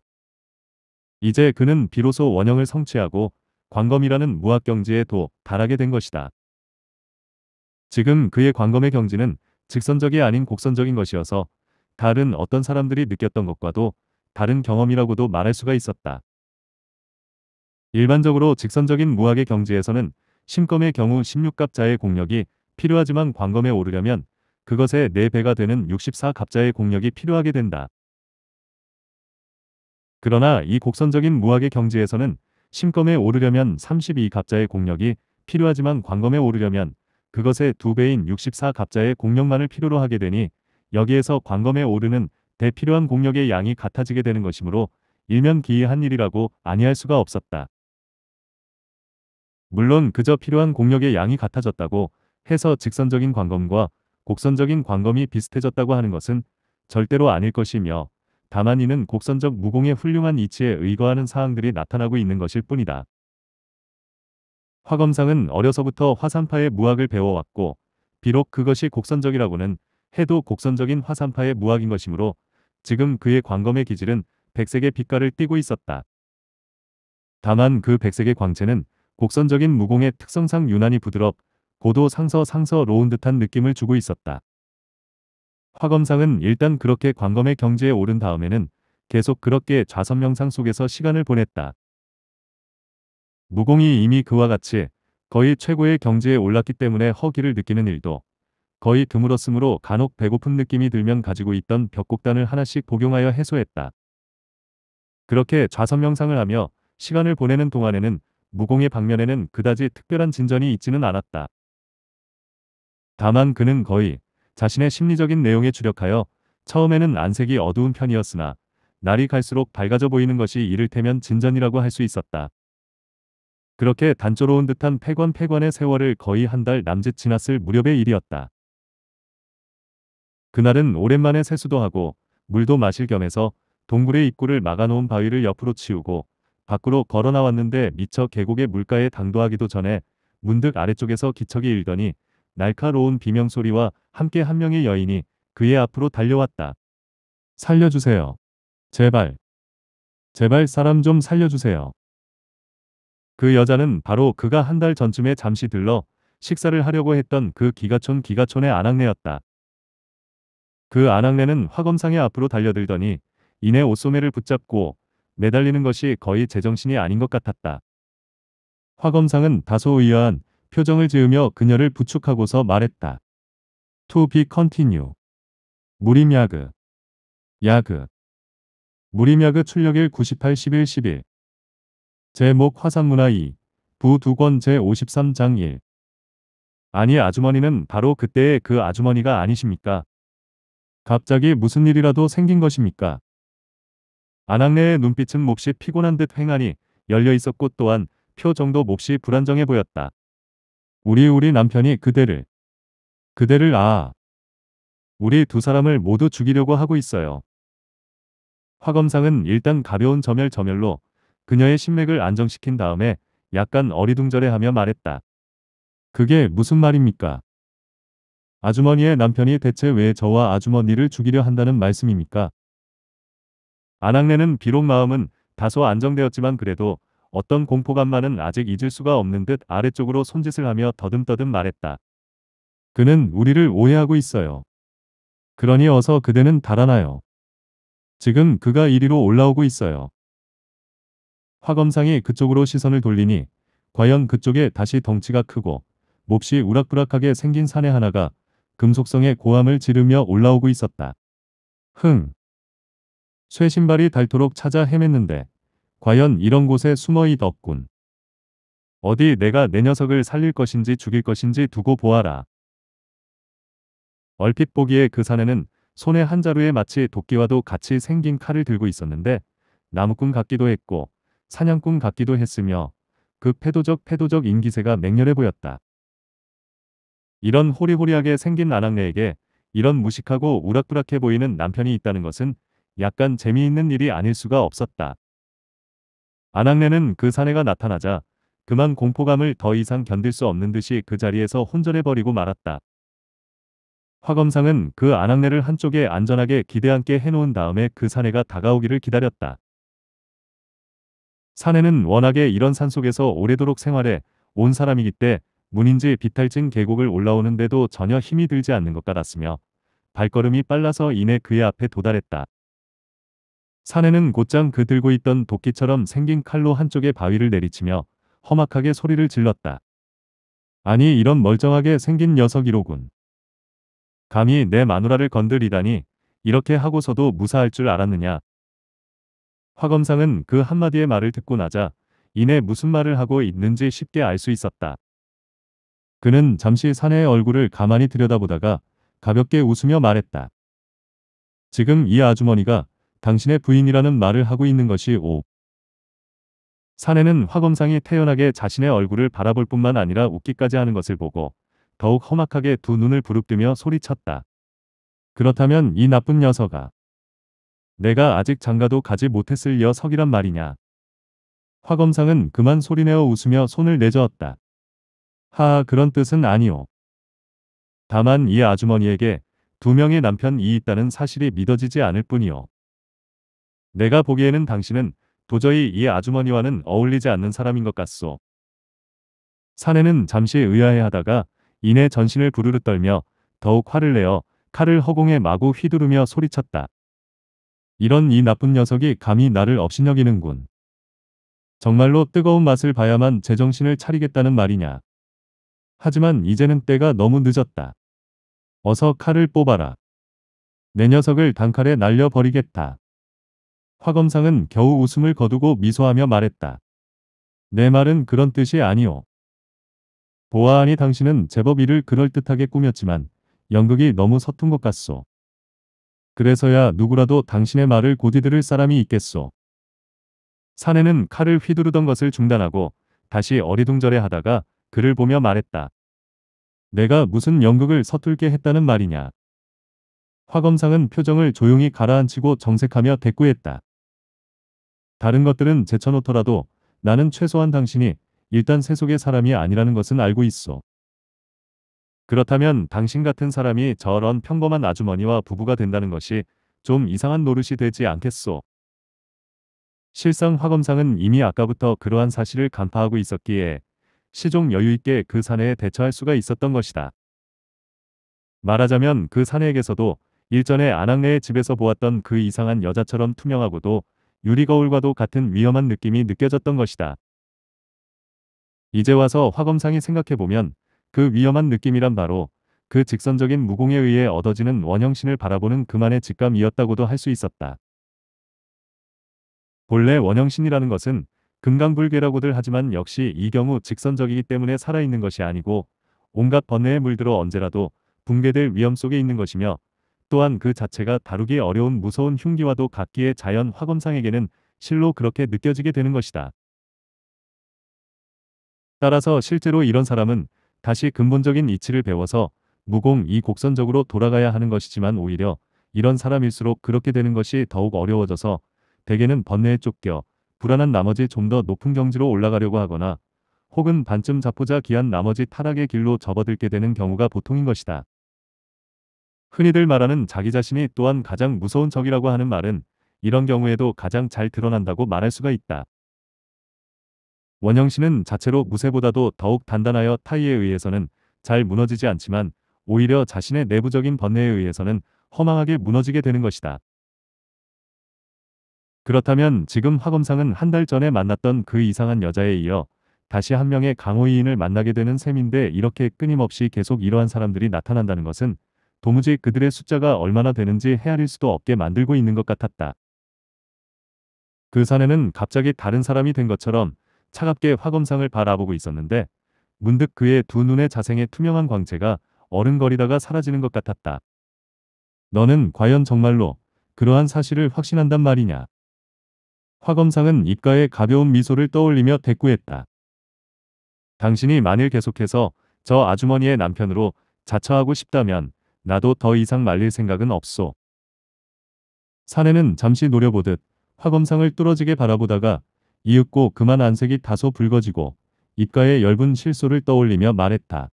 [SPEAKER 1] 이제 그는 비로소 원형을 성취하고 광검이라는 무학 경지에 도 달하게 된 것이다. 지금 그의 광검의 경지는 직선적이 아닌 곡선적인 것이어서 다른 어떤 사람들이 느꼈던 것과도 다른 경험이라고도 말할 수가 있었다. 일반적으로 직선적인 무학의 경지에서는 심검의 경우 16갑자의 공력이 필요하지만 광검에 오르려면 그것의 4배가 되는 64갑자의 공력이 필요하게 된다. 그러나 이 곡선적인 무학의 경지에서는 심검에 오르려면 32갑자의 공력이 필요하지만 광검에 오르려면 그것의 두 배인 64갑자의 공력만을 필요로 하게 되니 여기에서 광검에 오르는 대필요한 공력의 양이 같아지게 되는 것이므로 일면기이한 일이라고 아니할 수가 없었다. 물론 그저 필요한 공력의 양이 같아졌다고 해서 직선적인 광검과 곡선적인 광검이 비슷해졌다고 하는 것은 절대로 아닐 것이며 다만 이는 곡선적 무공의 훌륭한 이치에 의거하는 사항들이 나타나고 있는 것일 뿐이다. 화검상은 어려서부터 화산파의 무학을 배워왔고 비록 그것이 곡선적이라고는 해도 곡선적인 화산파의 무학인 것이므로 지금 그의 광검의 기질은 백색의 빛깔을 띠고 있었다. 다만 그 백색의 광채는 곡선적인 무공의 특성상 유난히 부드럽 고도 상서 상서로운 듯한 느낌을 주고 있었다. 화검상은 일단 그렇게 광검의 경지에 오른 다음에는 계속 그렇게 좌선명상 속에서 시간을 보냈다. 무공이 이미 그와 같이 거의 최고의 경지에 올랐기 때문에 허기를 느끼는 일도 거의 드물었으므로 간혹 배고픈 느낌이 들면 가지고 있던 벽곡단을 하나씩 복용하여 해소했다. 그렇게 좌선명상을 하며 시간을 보내는 동안에는 무공의 방면에는 그다지 특별한 진전이 있지는 않았다. 다만 그는 거의 자신의 심리적인 내용에 주력하여 처음에는 안색이 어두운 편이었으나 날이 갈수록 밝아져 보이는 것이 이를테면 진전이라고 할 수 있었다. 그렇게 단조로운 듯한 패관패관의 세월을 거의 한 달 남짓 지났을 무렵의 일이었다. 그날은 오랜만에 세수도 하고 물도 마실 겸해서 동굴의 입구를 막아놓은 바위를 옆으로 치우고 밖으로 걸어 나왔는데 미처 계곡의 물가에 당도하기도 전에 문득 아래쪽에서 기척이 일더니 날카로운 비명소리와 함께 한 명의 여인이 그의 앞으로 달려왔다. 살려주세요. 제발. 제발 사람 좀 살려주세요. 그 여자는 바로 그가 한 달 전쯤에 잠시 들러 식사를 하려고 했던 그 기가촌 기가촌의 아낙네였다그아낙네는화검상에 앞으로 달려들더니 이내 옷소매를 붙잡고 매달리는 것이 거의 제정신이 아닌 것 같았다. 화검상은 다소 의아한 표정을 지으며 그녀를 부축하고서 말했다. To be continue. 무림야그. 야그. 무림야그 출력일 98, 11, 11. 제목 화산문화 2. 부 두권 제53장 1. 아니 아주머니는 바로 그때의 그 아주머니가 아니십니까? 갑자기 무슨 일이라도 생긴 것입니까? 안학내의 눈빛은 몹시 피곤한 듯 횡하니 열려 있었고 또한 표정도 몹시 불안정해 보였다. 우리 우리 남편이 그대를 그대를 아 우리 두 사람을 모두 죽이려고 하고 있어요. 화검상은 일단 가벼운 점멸점멸로 그녀의 심맥을 안정시킨 다음에 약간 어리둥절해하며 말했다. 그게 무슨 말입니까? 아주머니의 남편이 대체 왜 저와 아주머니를 죽이려 한다는 말씀입니까? 안학래는 비록 마음은 다소 안정되었지만 그래도 어떤 공포감만은 아직 잊을 수가 없는 듯 아래쪽으로 손짓을 하며 더듬더듬 말했다. 그는 우리를 오해하고 있어요. 그러니 어서 그대는 달아나요. 지금 그가 이리로 올라오고 있어요. 화검상이 그쪽으로 시선을 돌리니 과연 그쪽에 다시 덩치가 크고 몹시 우락부락하게 생긴 산내 하나가 금속성의 고함을 지르며 올라오고 있었다. 흥. 쇠 신발이 닳도록 찾아 헤맸는데 과연 이런 곳에 숨어 있었군. 어디 내가 내 녀석을 살릴 것인지 죽일 것인지 두고 보아라. 얼핏 보기에 그산에는 손에 한 자루에 마치 도끼와도 같이 생긴 칼을 들고 있었는데 나무꾼 같기도 했고 사냥꾼 같기도 했으며 그 패도적 패도적 인기세가 맹렬해 보였다. 이런 호리호리하게 생긴 아낙네에게 이런 무식하고 우락부락해 보이는 남편이 있다는 것은 약간 재미있는 일이 아닐 수가 없었다. 아낙네는 그 사내가 나타나자 그만 공포감을 더 이상 견딜 수 없는 듯이 그 자리에서 혼절해버리고 말았다. 화검상은 그 아낙네를 한쪽에 안전하게 기대앉게 해놓은 다음에 그 사내가 다가오기를 기다렸다. 사내는 워낙에 이런 산속에서 오래도록 생활해 온 사람이기 때 문인지 비탈진 계곡을 올라오는데도 전혀 힘이 들지 않는 것 같았으며 발걸음이 빨라서 이내 그의 앞에 도달했다. 사내는 곧장 그 들고 있던 도끼처럼 생긴 칼로 한쪽의 바위를 내리치며 험악하게 소리를 질렀다. 아니 이런 멀쩡하게 생긴 녀석이로군. 감히 내 마누라를 건드리다니 이렇게 하고서도 무사할 줄 알았느냐. 화검상은 그 한마디의 말을 듣고 나자 이내 무슨 말을 하고 있는지 쉽게 알 수 있었다. 그는 잠시 사내의 얼굴을 가만히 들여다보다가 가볍게 웃으며 말했다. 지금 이 아주머니가 당신의 부인이라는 말을 하고 있는 것이 오. 사내는 화검상이 태연하게 자신의 얼굴을 바라볼 뿐만 아니라 웃기까지 하는 것을 보고 더욱 험악하게 두 눈을 부릅뜨며 소리쳤다. 그렇다면 이 나쁜 녀석아. 내가 아직 장가도 가지 못했을 여석이란 말이냐. 화검상은 그만 소리내어 웃으며 손을 내저었다. 하하 그런 뜻은 아니오. 다만 이 아주머니에게 두 명의 남편이 있다는 사실이 믿어지지 않을 뿐이오. 내가 보기에는 당신은 도저히 이 아주머니와는 어울리지 않는 사람인 것 같소. 사내는 잠시 의아해하다가 이내 전신을 부르르 떨며 더욱 화를 내어 칼을 허공에 마구 휘두르며 소리쳤다. 이런 이 나쁜 녀석이 감히 나를 업신여기는군. 정말로 뜨거운 맛을 봐야만 제정신을 차리겠다는 말이냐. 하지만 이제는 때가 너무 늦었다. 어서 칼을 뽑아라. 내 녀석을 단칼에 날려버리겠다. 화검상은 겨우 웃음을 거두고 미소하며 말했다. 내 말은 그런 뜻이 아니오. 보아하니 당신은 제법 이를 그럴듯하게 꾸몄지만 연극이 너무 서툰 것 같소. 그래서야 누구라도 당신의 말을 곧이 들을 사람이 있겠소. 사내는 칼을 휘두르던 것을 중단하고 다시 어리둥절해 하다가 그를 보며 말했다. 내가 무슨 연극을 서툴게 했다는 말이냐. 화검상은 표정을 조용히 가라앉히고 정색하며 대꾸했다. 다른 것들은 제쳐놓더라도 나는 최소한 당신이 일단 세속의 사람이 아니라는 것은 알고 있어. 그렇다면 당신 같은 사람이 저런 평범한 아주머니와 부부가 된다는 것이 좀 이상한 노릇이 되지 않겠소. 실상 화검상은 이미 아까부터 그러한 사실을 간파하고 있었기에 시종 여유있게 그 사내에 대처할 수가 있었던 것이다. 말하자면 그 사내에게서도 일전에 안학래의 집에서 보았던 그 이상한 여자처럼 투명하고도 유리거울과도 같은 위험한 느낌이 느껴졌던 것이다. 이제 와서 화검상이 생각해보면 그 위험한 느낌이란 바로 그 직선적인 무공에 의해 얻어지는 원형신을 바라보는 그만의 직감이었다고도 할 수 있었다. 본래 원형신이라는 것은 금강불괴라고들 하지만 역시 이 경우 직선적이기 때문에 살아있는 것이 아니고 온갖 번뇌에 물들어 언제라도 붕괴될 위험 속에 있는 것이며 또한 그 자체가 다루기 어려운 무서운 흉기와도 같기의 자연 화검상에게는 실로 그렇게 느껴지게 되는 것이다. 따라서 실제로 이런 사람은 다시 근본적인 이치를 배워서 무공 이 곡선적으로 돌아가야 하는 것이지만 오히려 이런 사람일수록 그렇게 되는 것이 더욱 어려워져서 대개는 번뇌에 쫓겨 불안한 나머지 좀 더 높은 경지로 올라가려고 하거나 혹은 반쯤 잡고자 기한 나머지 타락의 길로 접어들게 되는 경우가 보통인 것이다. 흔히들 말하는 자기 자신이 또한 가장 무서운 적이라고 하는 말은 이런 경우에도 가장 잘 드러난다고 말할 수가 있다. 원형 씨는 자체로 무쇠보다도 더욱 단단하여 타이에 의해서는 잘 무너지지 않지만 오히려 자신의 내부적인 번뇌에 의해서는 허망하게 무너지게 되는 것이다. 그렇다면 지금 화검상은 한 달 전에 만났던 그 이상한 여자에 이어 다시 한 명의 강호이인을 만나게 되는 셈인데 이렇게 끊임없이 계속 이러한 사람들이 나타난다는 것은 도무지 그들의 숫자가 얼마나 되는지 헤아릴 수도 없게 만들고 있는 것 같았다. 그 사내는 갑자기 다른 사람이 된 것처럼 차갑게 화검상을 바라보고 있었는데 문득 그의 두 눈의 자생의 투명한 광채가 어른거리다가 사라지는 것 같았다. 너는 과연 정말로 그러한 사실을 확신한단 말이냐. 화검상은 입가에 가벼운 미소를 떠올리며 대꾸했다. 당신이 만일 계속해서 저 아주머니의 남편으로 자처하고 싶다면 나도 더 이상 말릴 생각은 없소. 사내는 잠시 노려보듯 화검상을 뚫어지게 바라보다가 이윽고 그만 안색이 다소 붉어지고 입가에 엷은 실소를 떠올리며 말했다.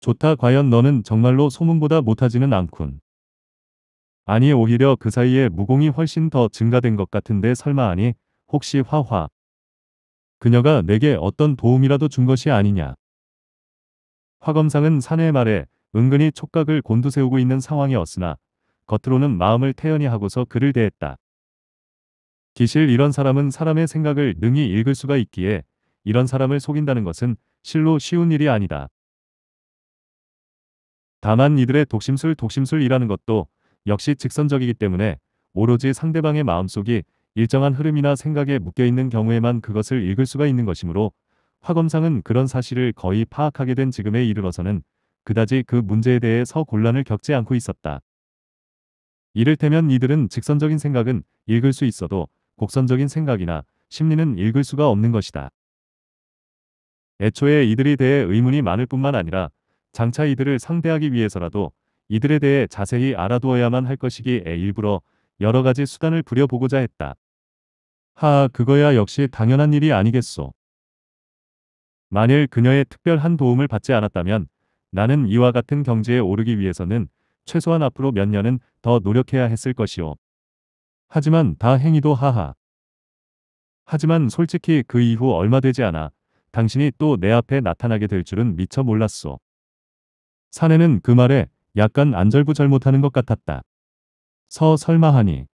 [SPEAKER 1] 좋다 과연 너는 정말로 소문보다 못하지는 않군. 아니 오히려 그 사이에 무공이 훨씬 더 증가된 것 같은데 설마 아니 혹시 화화. 그녀가 내게 어떤 도움이라도 준 것이 아니냐. 화검상은 사내의 말에 은근히 촉각을 곤두세우고 있는 상황이었으나 겉으로는 마음을 태연히 하고서 그를 대했다. 기실 이런 사람은 사람의 생각을 능히 읽을 수가 있기에 이런 사람을 속인다는 것은 실로 쉬운 일이 아니다. 다만 이들의 독심술 독심술이라는 것도 역시 직선적이기 때문에 오로지 상대방의 마음속이 일정한 흐름이나 생각에 묶여있는 경우에만 그것을 읽을 수가 있는 것이므로 화검상은 그런 사실을 거의 파악하게 된 지금에 이르러서는 그다지 그 문제에 대해서 곤란을 겪지 않고 있었다. 이를테면 이들은 직선적인 생각은 읽을 수 있어도 곡선적인 생각이나 심리는 읽을 수가 없는 것이다. 애초에 이들에 대해 의문이 많을 뿐만 아니라 장차 이들을 상대하기 위해서라도 이들에 대해 자세히 알아두어야만 할 것이기에 일부러 여러 가지 수단을 부려보고자 했다. 하, 그거야 역시 당연한 일이 아니겠소. 만일 그녀의 특별한 도움을 받지 않았다면 나는 이와 같은 경지에 오르기 위해서는 최소한 앞으로 몇 년은 더 노력해야 했을 것이오. 하지만 다 행위도 하하. 하지만 솔직히 그 이후 얼마 되지 않아 당신이 또 내 앞에 나타나게 될 줄은 미처 몰랐소. 사내는 그 말에 약간 안절부절 못하는 것 같았다. 서 설마하니.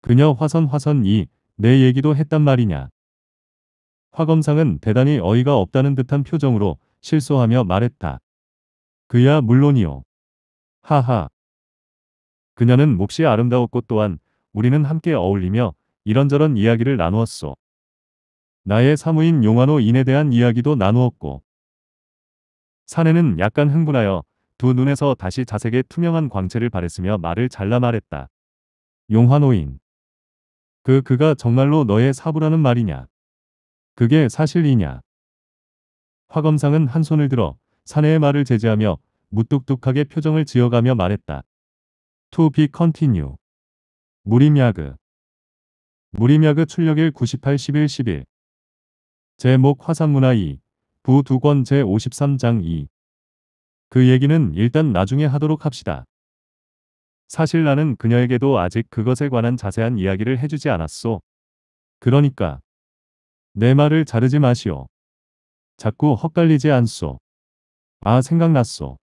[SPEAKER 1] 그녀 화선 화선이 내 얘기도 했단 말이냐. 화검상은 대단히 어이가 없다는 듯한 표정으로 실소하며 말했다. 그야 물론이요. 하하. 그녀는 몹시 아름다웠고 또한 우리는 함께 어울리며 이런저런 이야기를 나누었소. 나의 사무인 용환호 인에 대한 이야기도 나누었고 사내는 약간 흥분하여 두 눈에서 다시 자색의 투명한 광채를 바랬으며 말을 잘라 말했다. 용환호인. 그 그가 정말로 너의 사부라는 말이냐? 그게 사실이냐? 화검상은 한 손을 들어 사내의 말을 제지하며 무뚝뚝하게 표정을 지어가며 말했다. To be continue. 무림야그 무림야그 출력일 98 11 11 제목 화산문화 2부 2권 제53장 2그 얘기는 일단 나중에 하도록 합시다. 사실 나는 그녀에게도 아직 그것에 관한 자세한 이야기를 해주지 않았소. 그러니까 내 말을 자르지 마시오. 자꾸 헛갈리지 않소. 아 생각났소.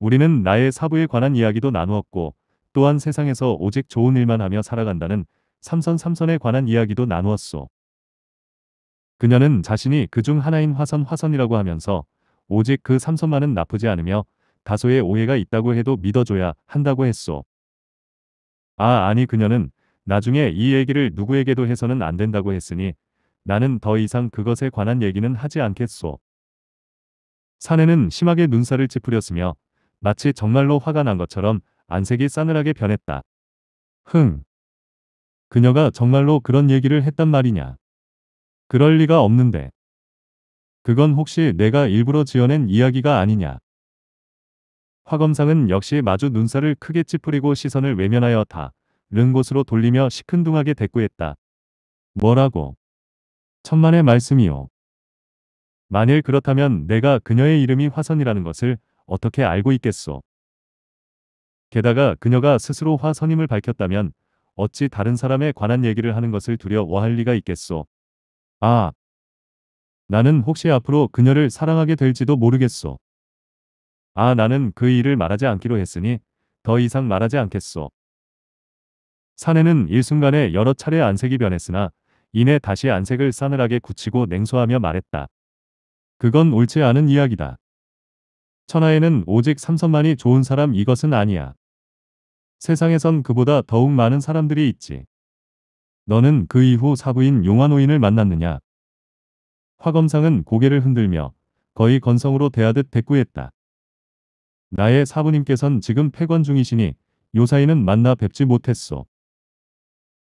[SPEAKER 1] 우리는 나의 사부에 관한 이야기도 나누었고 또한 세상에서 오직 좋은 일만 하며 살아간다는 삼선 삼선에 관한 이야기도 나누었소. 그녀는 자신이 그 중 하나인 화선 화선이라고 하면서 오직 그 삼선만은 나쁘지 않으며 다소의 오해가 있다고 해도 믿어줘야 한다고 했소. 아 아니 그녀는 나중에 이 얘기를 누구에게도 해서는 안 된다고 했으니 나는 더 이상 그것에 관한 얘기는 하지 않겠소. 사내는 심하게 눈살을 찌푸렸으며 마치 정말로 화가 난 것처럼 안색이 싸늘하게 변했다. 흥. 그녀가 정말로 그런 얘기를 했단 말이냐. 그럴 리가 없는데. 그건 혹시 내가 일부러 지어낸 이야기가 아니냐. 화검상은 역시 마주 눈살을 크게 찌푸리고 시선을 외면하여 다. 른 곳으로 돌리며 시큰둥하게 대꾸했다. 뭐라고? 천만의 말씀이요. 만일 그렇다면 내가 그녀의 이름이 화선이라는 것을 어떻게 알고 있겠소? 게다가 그녀가 스스로 화선임을 밝혔다면 어찌 다른 사람에 관한 얘기를 하는 것을 두려워할 리가 있겠소. 아, 나는 혹시 앞으로 그녀를 사랑하게 될지도 모르겠소. 아, 나는 그 일을 말하지 않기로 했으니 더 이상 말하지 않겠소. 사내는 일순간에 여러 차례 안색이 변했으나 이내 다시 안색을 싸늘하게 굳히고 냉소하며 말했다. 그건 옳지 않은 이야기다. 천하에는 오직 삼선만이 좋은 사람 이것은 아니야. 세상에선 그보다 더욱 많은 사람들이 있지. 너는 그 이후 사부인 용화노인을 만났느냐? 화검상은 고개를 흔들며 거의 건성으로 대하듯 대꾸했다. 나의 사부님께선 지금 폐관 중이시니 요사이는 만나 뵙지 못했소.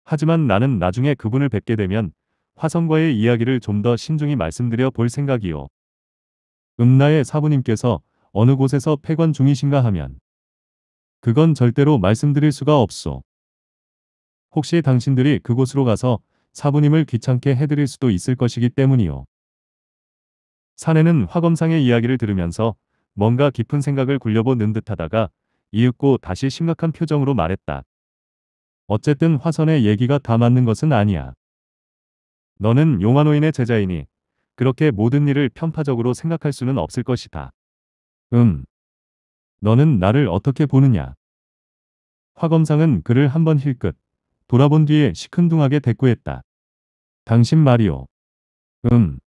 [SPEAKER 1] 하지만 나는 나중에 그분을 뵙게 되면 화성과의 이야기를 좀 더 신중히 말씀드려 볼 생각이오. 음나의 사부님께서 어느 곳에서 폐관 중이신가 하면 그건 절대로 말씀드릴 수가 없소. 혹시 당신들이 그곳으로 가서 사부님을 귀찮게 해드릴 수도 있을 것이기 때문이요. 사내는 화검상의 이야기를 들으면서 뭔가 깊은 생각을 굴려보는 듯하다가 이윽고 다시 심각한 표정으로 말했다. 어쨌든 화선의 얘기가 다 맞는 것은 아니야. 너는 용화노인의 제자이니 그렇게 모든 일을 편파적으로 생각할 수는 없을 것이다. 음. 너는 나를 어떻게 보느냐? 화검상은 그를 한번 힐끗 돌아본 뒤에 시큰둥하게 대꾸했다. 당신 말이오. 음.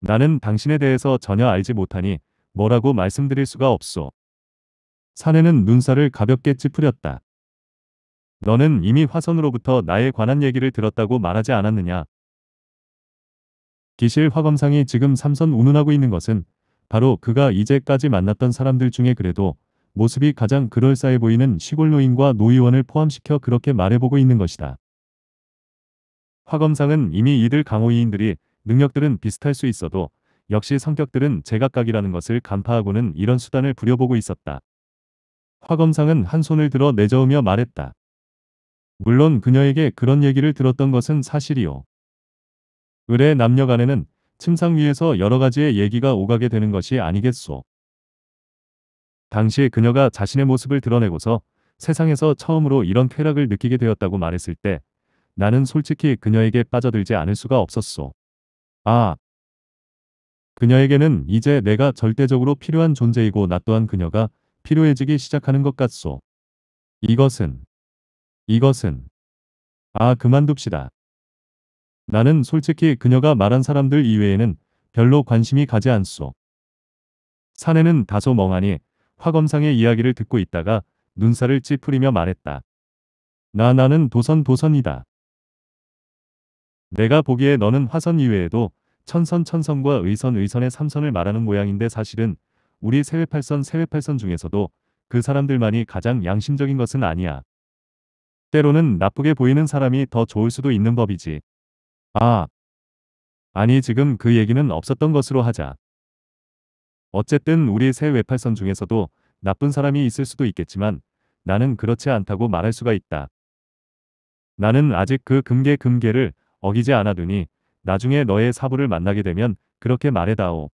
[SPEAKER 1] 나는 당신에 대해서 전혀 알지 못하니 뭐라고 말씀드릴 수가 없소. 사내는 눈살을 가볍게 찌푸렸다. 너는 이미 화선으로부터 나에 관한 얘기를 들었다고 말하지 않았느냐? 기실 화검상이 지금 삼선 운운하고 있는 것은 바로 그가 이제까지 만났던 사람들 중에 그래도 모습이 가장 그럴싸해 보이는 시골 노인과 노의원을 포함시켜 그렇게 말해보고 있는 것이다. 화 검상은 이미 이들 강호이인들이 능력들은 비슷할 수 있어도 역시 성격들은 제각각이라는 것을 간파하고는 이런 수단을 부려보고 있었다. 화 검상은 한 손을 들어 내저으며 말했다. 물론 그녀에게 그런 얘기를 들었던 것은 사실이오 을의 남녀 간에는 침상 위에서 여러 가지의 얘기가 오가게 되는 것이 아니겠소. 당시 그녀가 자신의 모습을 드러내고서 세상에서 처음으로 이런 쾌락을 느끼게 되었다고 말했을 때 나는 솔직히 그녀에게 빠져들지 않을 수가 없었소. 아. 그녀에게는 이제 내가 절대적으로 필요한 존재이고 나 또한 그녀가 필요해지기 시작하는 것 같소. 이것은 이것은 아 그만둡시다. 나는 솔직히 그녀가 말한 사람들 이외에는 별로 관심이 가지 않소. 사내는 다소 멍하니 화검상의 이야기를 듣고 있다가 눈살을 찌푸리며 말했다. 나 나는 도선 도선이다. 내가 보기에 너는 화선 이외에도 천선 천선과 의선 의선의 삼선을 말하는 모양인데 사실은 우리 세외팔선 세외팔선 중에서도 그 사람들만이 가장 양심적인 것은 아니야. 때로는 나쁘게 보이는 사람이 더 좋을 수도 있는 법이지. 아. 아니 지금 그 얘기는 없었던 것으로 하자. 어쨌든 우리 새 외팔선 중에서도 나쁜 사람이 있을 수도 있겠지만 나는 그렇지 않다고 말할 수가 있다. 나는 아직 그 금계 금계를 어기지 않아두니 나중에 너의 사부를 만나게 되면 그렇게 말해다오.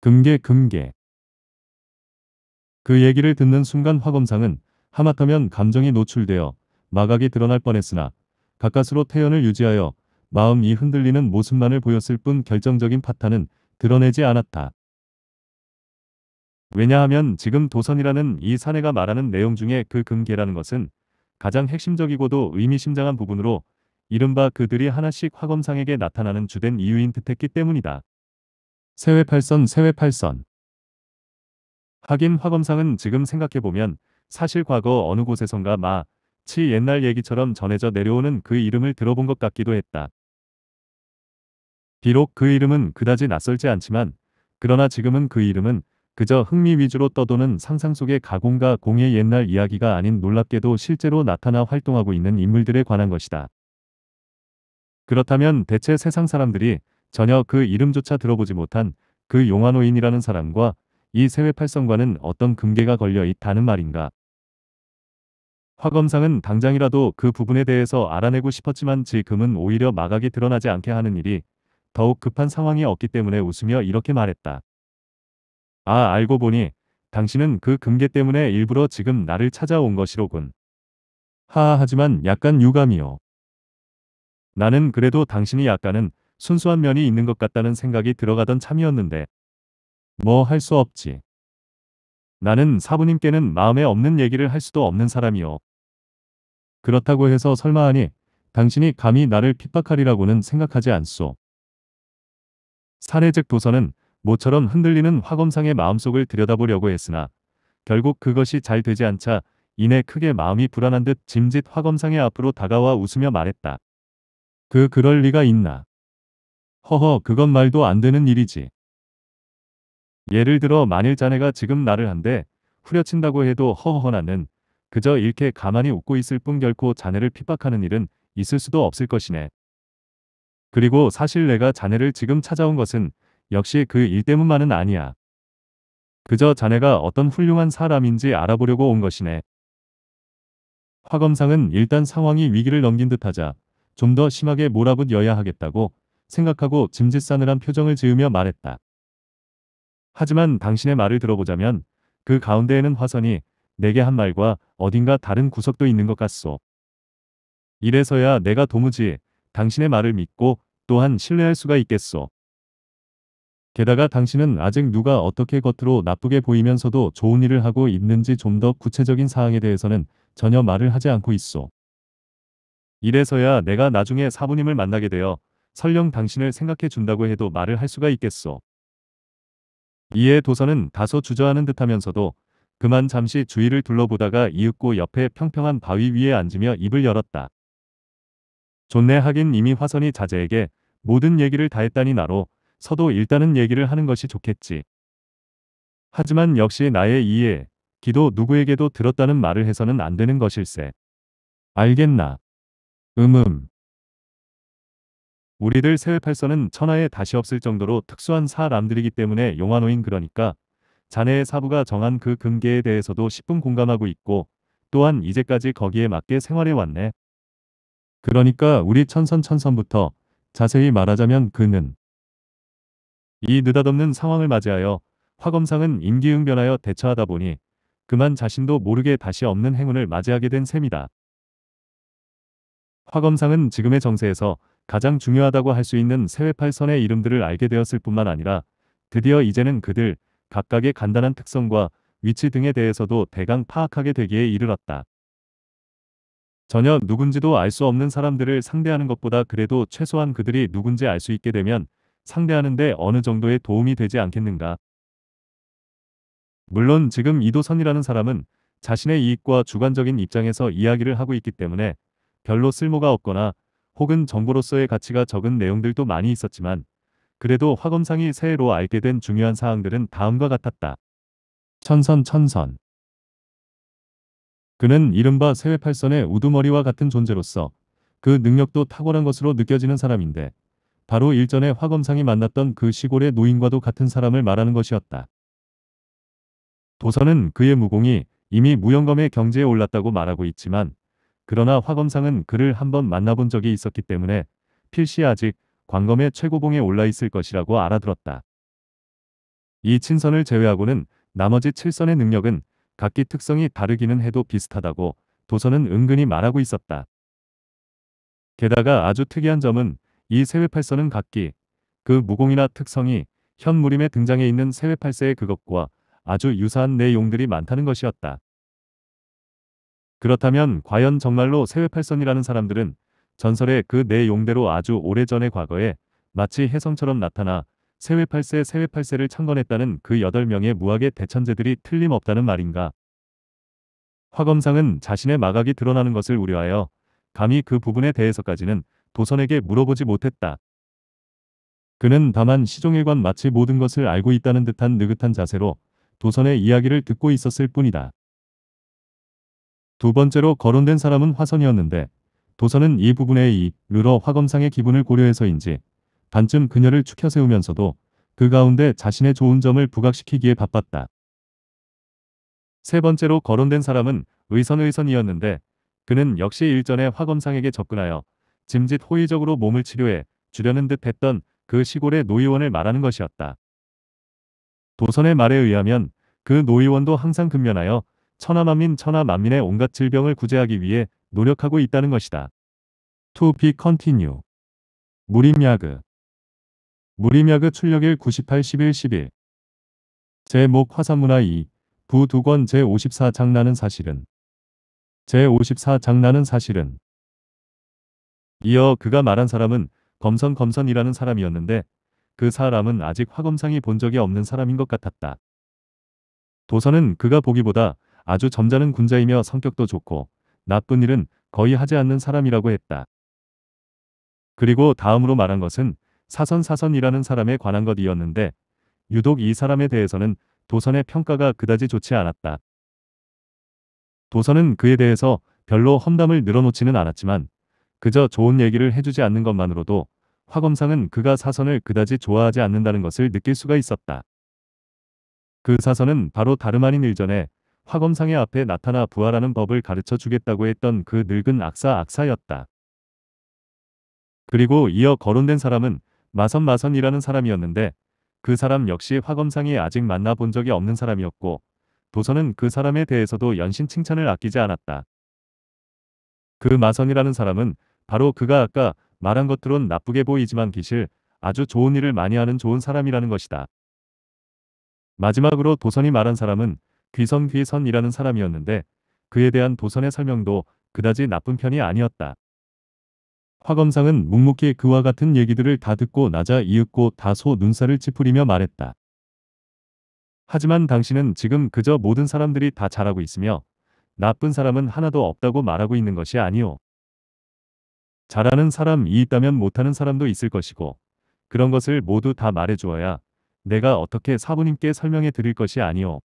[SPEAKER 1] 금계 금계. 그 얘기를 듣는 순간 화검상은 하마터면 감정이 노출되어 마각이 드러날 뻔했으나 가까스로 태연을 유지하여 마음이 흔들리는 모습만을 보였을 뿐 결정적인 파탄은 드러내지 않았다. 왜냐하면 지금 도선이라는 이 사내가 말하는 내용 중에 그 금계라는 것은 가장 핵심적이고도 의미심장한 부분으로 이른바 그들이 하나씩 화검상에게 나타나는 주된 이유인 듯했기 때문이다. 세외팔선 세외팔선 하긴 화검상은 지금 생각해보면 사실 과거 어느 곳에선가 마치 옛날 얘기처럼 전해져 내려오는 그 이름을 들어본 것 같기도 했다. 비록 그 이름은 그다지 낯설지 않지만 그러나 지금은 그 이름은 그저 흥미 위주로 떠도는 상상 속의 가공과 공의 옛날 이야기가 아닌 놀랍게도 실제로 나타나 활동하고 있는 인물들에 관한 것이다. 그렇다면 대체 세상 사람들이 전혀 그 이름조차 들어보지 못한 그 용화노인이라는 사람과 이 세외 팔성과는 어떤 금괴가 걸려 있다는 말인가. 화검상은 당장이라도 그 부분에 대해서 알아내고 싶었지만 지금은 오히려 마각이 드러나지 않게 하는 일이 더욱 급한 상황이 없기 때문에 웃으며 이렇게 말했다. 아 알고 보니 당신은 그 금괴 때문에 일부러 지금 나를 찾아온 것이로군. 하하 하지만 약간 유감이요. 나는 그래도 당신이 약간은 순수한 면이 있는 것 같다는 생각이 들어가던 참이었는데 뭐 할 수 없지. 나는 사부님께는 마음에 없는 얘기를 할 수도 없는 사람이요. 그렇다고 해서 설마하니 당신이 감히 나를 핍박하리라고는 생각하지 않소. 사례즉 도서는 모처럼 흔들리는 화검상의 마음속을 들여다보려고 했으나 결국 그것이 잘 되지 않자 이내 크게 마음이 불안한 듯 짐짓 화검상의 앞으로 다가와 웃으며 말했다. 그 그럴 리가 있나. 허허 그건 말도 안 되는 일이지. 예를 들어 만일 자네가 지금 나를 한데 후려친다고 해도 허허 나는 그저 이렇게 가만히 웃고 있을 뿐 결코 자네를 핍박하는 일은 있을 수도 없을 것이네. 그리고 사실 내가 자네를 지금 찾아온 것은 역시 그 일 때문만은 아니야. 그저 자네가 어떤 훌륭한 사람인지 알아보려고 온 것이네. 화 검상은 일단 상황이 위기를 넘긴 듯하자 좀 더 심하게 몰아붙여야 하겠다고 생각하고 짐짓싸늘한 표정을 지으며 말했다. 하지만 당신의 말을 들어보자면 그 가운데에는 화선이 내게 한 말과 어딘가 다른 구석도 있는 것 같소. 이래서야 내가 도무지 당신의 말을 믿고 또한 신뢰할 수가 있겠소. 게다가 당신은 아직 누가 어떻게 겉으로 나쁘게 보이면서도 좋은 일을 하고 있는지 좀 더 구체적인 사항에 대해서는 전혀 말을 하지 않고 있소. 이래서야 내가 나중에 사부님을 만나게 되어 설령 당신을 생각해 준다고 해도 말을 할 수가 있겠소. 이에 도서는 다소 주저하는 듯하면서도 그만 잠시 주위를 둘러보다가 이윽고 옆에 평평한 바위 위에 앉으며 입을 열었다. 좋내 하긴 이미 화선이 자제에게 모든 얘기를 다 했다니 나로 서도 일단은 얘기를 하는 것이 좋겠지. 하지만 역시 나의 이해, 기도 누구에게도 들었다는 말을 해서는 안 되는 것일세. 알겠나? 음음. 우리들 세외팔선은 천하에 다시 없을 정도로 특수한 사람들이기 때문에 용화노인 그러니까 자네의 사부가 정한 그 금계에 대해서도 십분 공감하고 있고 또한 이제까지 거기에 맞게 생활해 왔네. 그러니까 우리 천선천선부터 자세히 말하자면 그는 이 느닷없는 상황을 맞이하여 화검상은 임기응변하여 대처하다 보니 그만 자신도 모르게 다시 없는 행운을 맞이하게 된 셈이다. 화검상은 지금의 정세에서 가장 중요하다고 할 수 있는 세외팔선의 이름들을 알게 되었을 뿐만 아니라 드디어 이제는 그들 각각의 간단한 특성과 위치 등에 대해서도 대강 파악하게 되기에 이르렀다. 전혀 누군지도 알 수 없는 사람들을 상대하는 것보다 그래도 최소한 그들이 누군지 알 수 있게 되면 상대하는데 어느 정도의 도움이 되지 않겠는가. 물론 지금 이도선이라는 사람은 자신의 이익과 주관적인 입장에서 이야기를 하고 있기 때문에 별로 쓸모가 없거나 혹은 정보로서의 가치가 적은 내용들도 많이 있었지만 그래도 화검상이 새해로 알게 된 중요한 사항들은 다음과 같았다. 천선 천선 그는 이른바 세외팔선의 우두머리와 같은 존재로서 그 능력도 탁월한 것으로 느껴지는 사람인데 바로 일전에 화검상이 만났던 그 시골의 노인과도 같은 사람을 말하는 것이었다. 도선은 그의 무공이 이미 무영검의 경지에 올랐다고 말하고 있지만 그러나 화검상은 그를 한번 만나본 적이 있었기 때문에 필시 아직 광검의 최고봉에 올라있을 것이라고 알아들었다. 이 친선을 제외하고는 나머지 7선의 능력은 각기 특성이 다르기는 해도 비슷하다고 도서는 은근히 말하고 있었다. 게다가 아주 특이한 점은 이 세외팔서는 각기 그 무공이나 특성이 현 무림에 등장해 있는 세외팔서의 그것과 아주 유사한 내용들이 많다는 것이었다. 그렇다면 과연 정말로 세외팔선이라는 사람들은 전설의 그 내용대로 아주 오래전의 과거에 마치 혜성처럼 나타나 세회팔세 세회팔세를 창건했다는 그 8명의 무학의 대천재들이 틀림없다는 말인가. 화검상은 자신의 마각이 드러나는 것을 우려하여 감히 그 부분에 대해서까지는 도선에게 물어보지 못했다. 그는 다만 시종일관 마치 모든 것을 알고 있다는 듯한 느긋한 자세로 도선의 이야기를 듣고 있었을 뿐이다. 두 번째로 거론된 사람은 화선이었는데 도선은 이 부분에 이 르러 화검상의 기분을 고려해서인지 반쯤 그녀를 축혀세우면서도그 가운데 자신의 좋은 점을 부각시키기에 바빴다. 세 번째로 거론된 사람은 의선의선이었는데 그는 역시 일전에 화검상에게 접근하여 짐짓 호의적으로 몸을 치료해 주려는 듯 했던 그 시골의 노의원을 말하는 것이었다. 도선의 말에 의하면 그 노의원도 항상 근면하여 천하만민 천하만민의 온갖 질병을 구제하기 위해 노력하고 있다는 것이다. To be continue. 무림야그 무림야그 출력일 98 11 11 제목 화산문화 2 부두권 제54 장나는 사실은 제54 장나는 사실은 이어 그가 말한 사람은 검선검선이라는 사람이었는데 그 사람은 아직 화검상이 본 적이 없는 사람인 것 같았다. 도선은 그가 보기보다 아주 점잖은 군자이며 성격도 좋고 나쁜 일은 거의 하지 않는 사람이라고 했다. 그리고 다음으로 말한 것은 사선사선이라는 사람에 관한 것이었는데 유독 이 사람에 대해서는 도선의 평가가 그다지 좋지 않았다. 도선은 그에 대해서 별로 험담을 늘어놓지는 않았지만 그저 좋은 얘기를 해주지 않는 것만으로도 화검상은 그가 사선을 그다지 좋아하지 않는다는 것을 느낄 수가 있었다. 그 사선은 바로 다름 아닌 일전에 화검상의 앞에 나타나 부활하는 법을 가르쳐 주겠다고 했던 그 늙은 악사 악사였다. 그리고 이어 거론된 사람은 마선마선이라는 사람이었는데 그 사람 역시 화검상이 아직 만나본 적이 없는 사람이었고 도선은 그 사람에 대해서도 연신 칭찬을 아끼지 않았다. 그 마선이라는 사람은 바로 그가 아까 말한 것들은 나쁘게 보이지만 기실 아주 좋은 일을 많이 하는 좋은 사람이라는 것이다. 마지막으로 도선이 말한 사람은 귀선 귀선이라는 사람이었는데 그에 대한 도선의 설명도 그다지 나쁜 편이 아니었다. 화검상은 묵묵히 그와 같은 얘기들을 다 듣고 낮아 이윽고 다소 눈살을 찌푸리며 말했다. 하지만 당신은 지금 그저 모든 사람들이 다 잘하고 있으며 나쁜 사람은 하나도 없다고 말하고 있는 것이 아니오. 잘하는 사람이 있다면 못하는 사람도 있을 것이고 그런 것을 모두 다 말해주어야 내가 어떻게 사부님께 설명해 드릴 것이 아니오.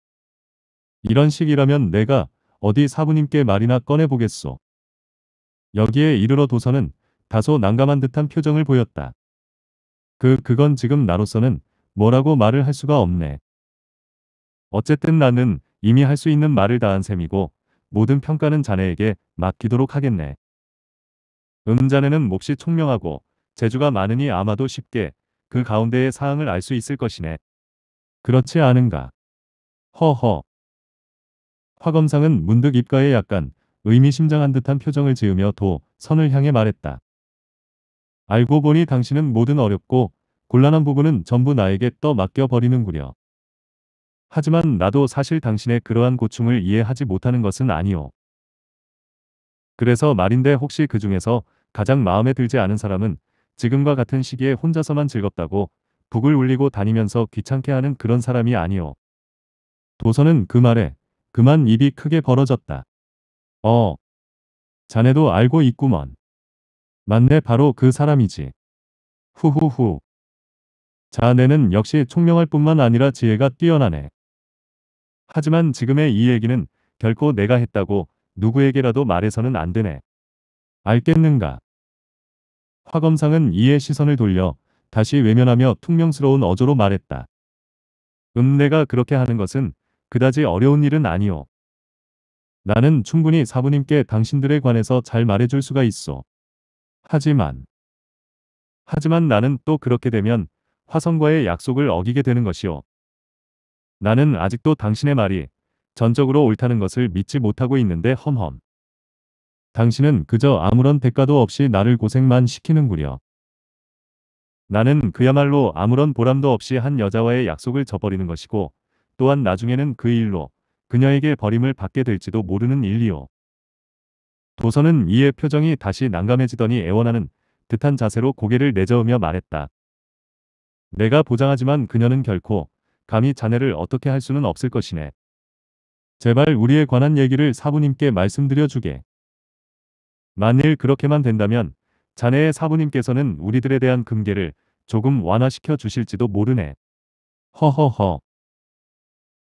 [SPEAKER 1] 이런 식이라면 내가 어디 사부님께 말이나 꺼내보겠소. 여기에 이르러 도서는 다소 난감한 듯한 표정을 보였다. 그, 그건 지금 나로서는 뭐라고 말을 할 수가 없네. 어쨌든 나는 이미 할 수 있는 말을 다한 셈이고 모든 평가는 자네에게 맡기도록 하겠네. 음 자네는 몹시 총명하고 재주가 많으니 아마도 쉽게 그 가운데의 사항을 알 수 있을 것이네. 그렇지 않은가? 허허. 화검상은 문득 입가에 약간 의미심장한 듯한 표정을 지으며 도 선을 향해 말했다. 알고 보니 당신은 뭐든 어렵고 곤란한 부분은 전부 나에게 떠맡겨 버리는구려. 하지만 나도 사실 당신의 그러한 고충을 이해하지 못하는 것은 아니오. 그래서 말인데 혹시 그 중에서 가장 마음에 들지 않은 사람은 지금과 같은 시기에 혼자서만 즐겁다고 북을 울리고 다니면서 귀찮게 하는 그런 사람이 아니오. 도서는그 말에 그만 입이 크게 벌어졌다. 어. 자네도 알고 있구먼. 맞네 바로 그 사람이지. 후후후. 자네는 역시 총명할 뿐만 아니라 지혜가 뛰어나네. 하지만 지금의 이 얘기는 결코 내가 했다고 누구에게라도 말해서는 안 되네. 알겠는가? 화검상은 이의 시선을 돌려 다시 외면하며 퉁명스러운 어조로 말했다. 음 내가 그렇게 하는 것은 그다지 어려운 일은 아니오. 나는 충분히 사부님께 당신들에 관해서 잘 말해줄 수가 있어. 하지만 하지만 나는 또 그렇게 되면 화성과의 약속을 어기게 되는 것이요. 나는 아직도 당신의 말이 전적으로 옳다는 것을 믿지 못하고 있는데 험험. 당신은 그저 아무런 대가도 없이 나를 고생만 시키는구려. 나는 그야말로 아무런 보람도 없이 한 여자와의 약속을 저버리는 것이고 또한 나중에는 그 일로 그녀에게 버림을 받게 될지도 모르는 일이요. 도선은 이의 표정이 다시 난감해지더니 애원하는 듯한 자세로 고개를 내저으며 말했다. 내가 보장하지만 그녀는 결코 감히 자네를 어떻게 할 수는 없을 것이네. 제발 우리에 관한 얘기를 사부님께 말씀드려 주게. 만일 그렇게만 된다면 자네의 사부님께서는 우리들에 대한 금계를 조금 완화시켜 주실지도 모르네. 허허허.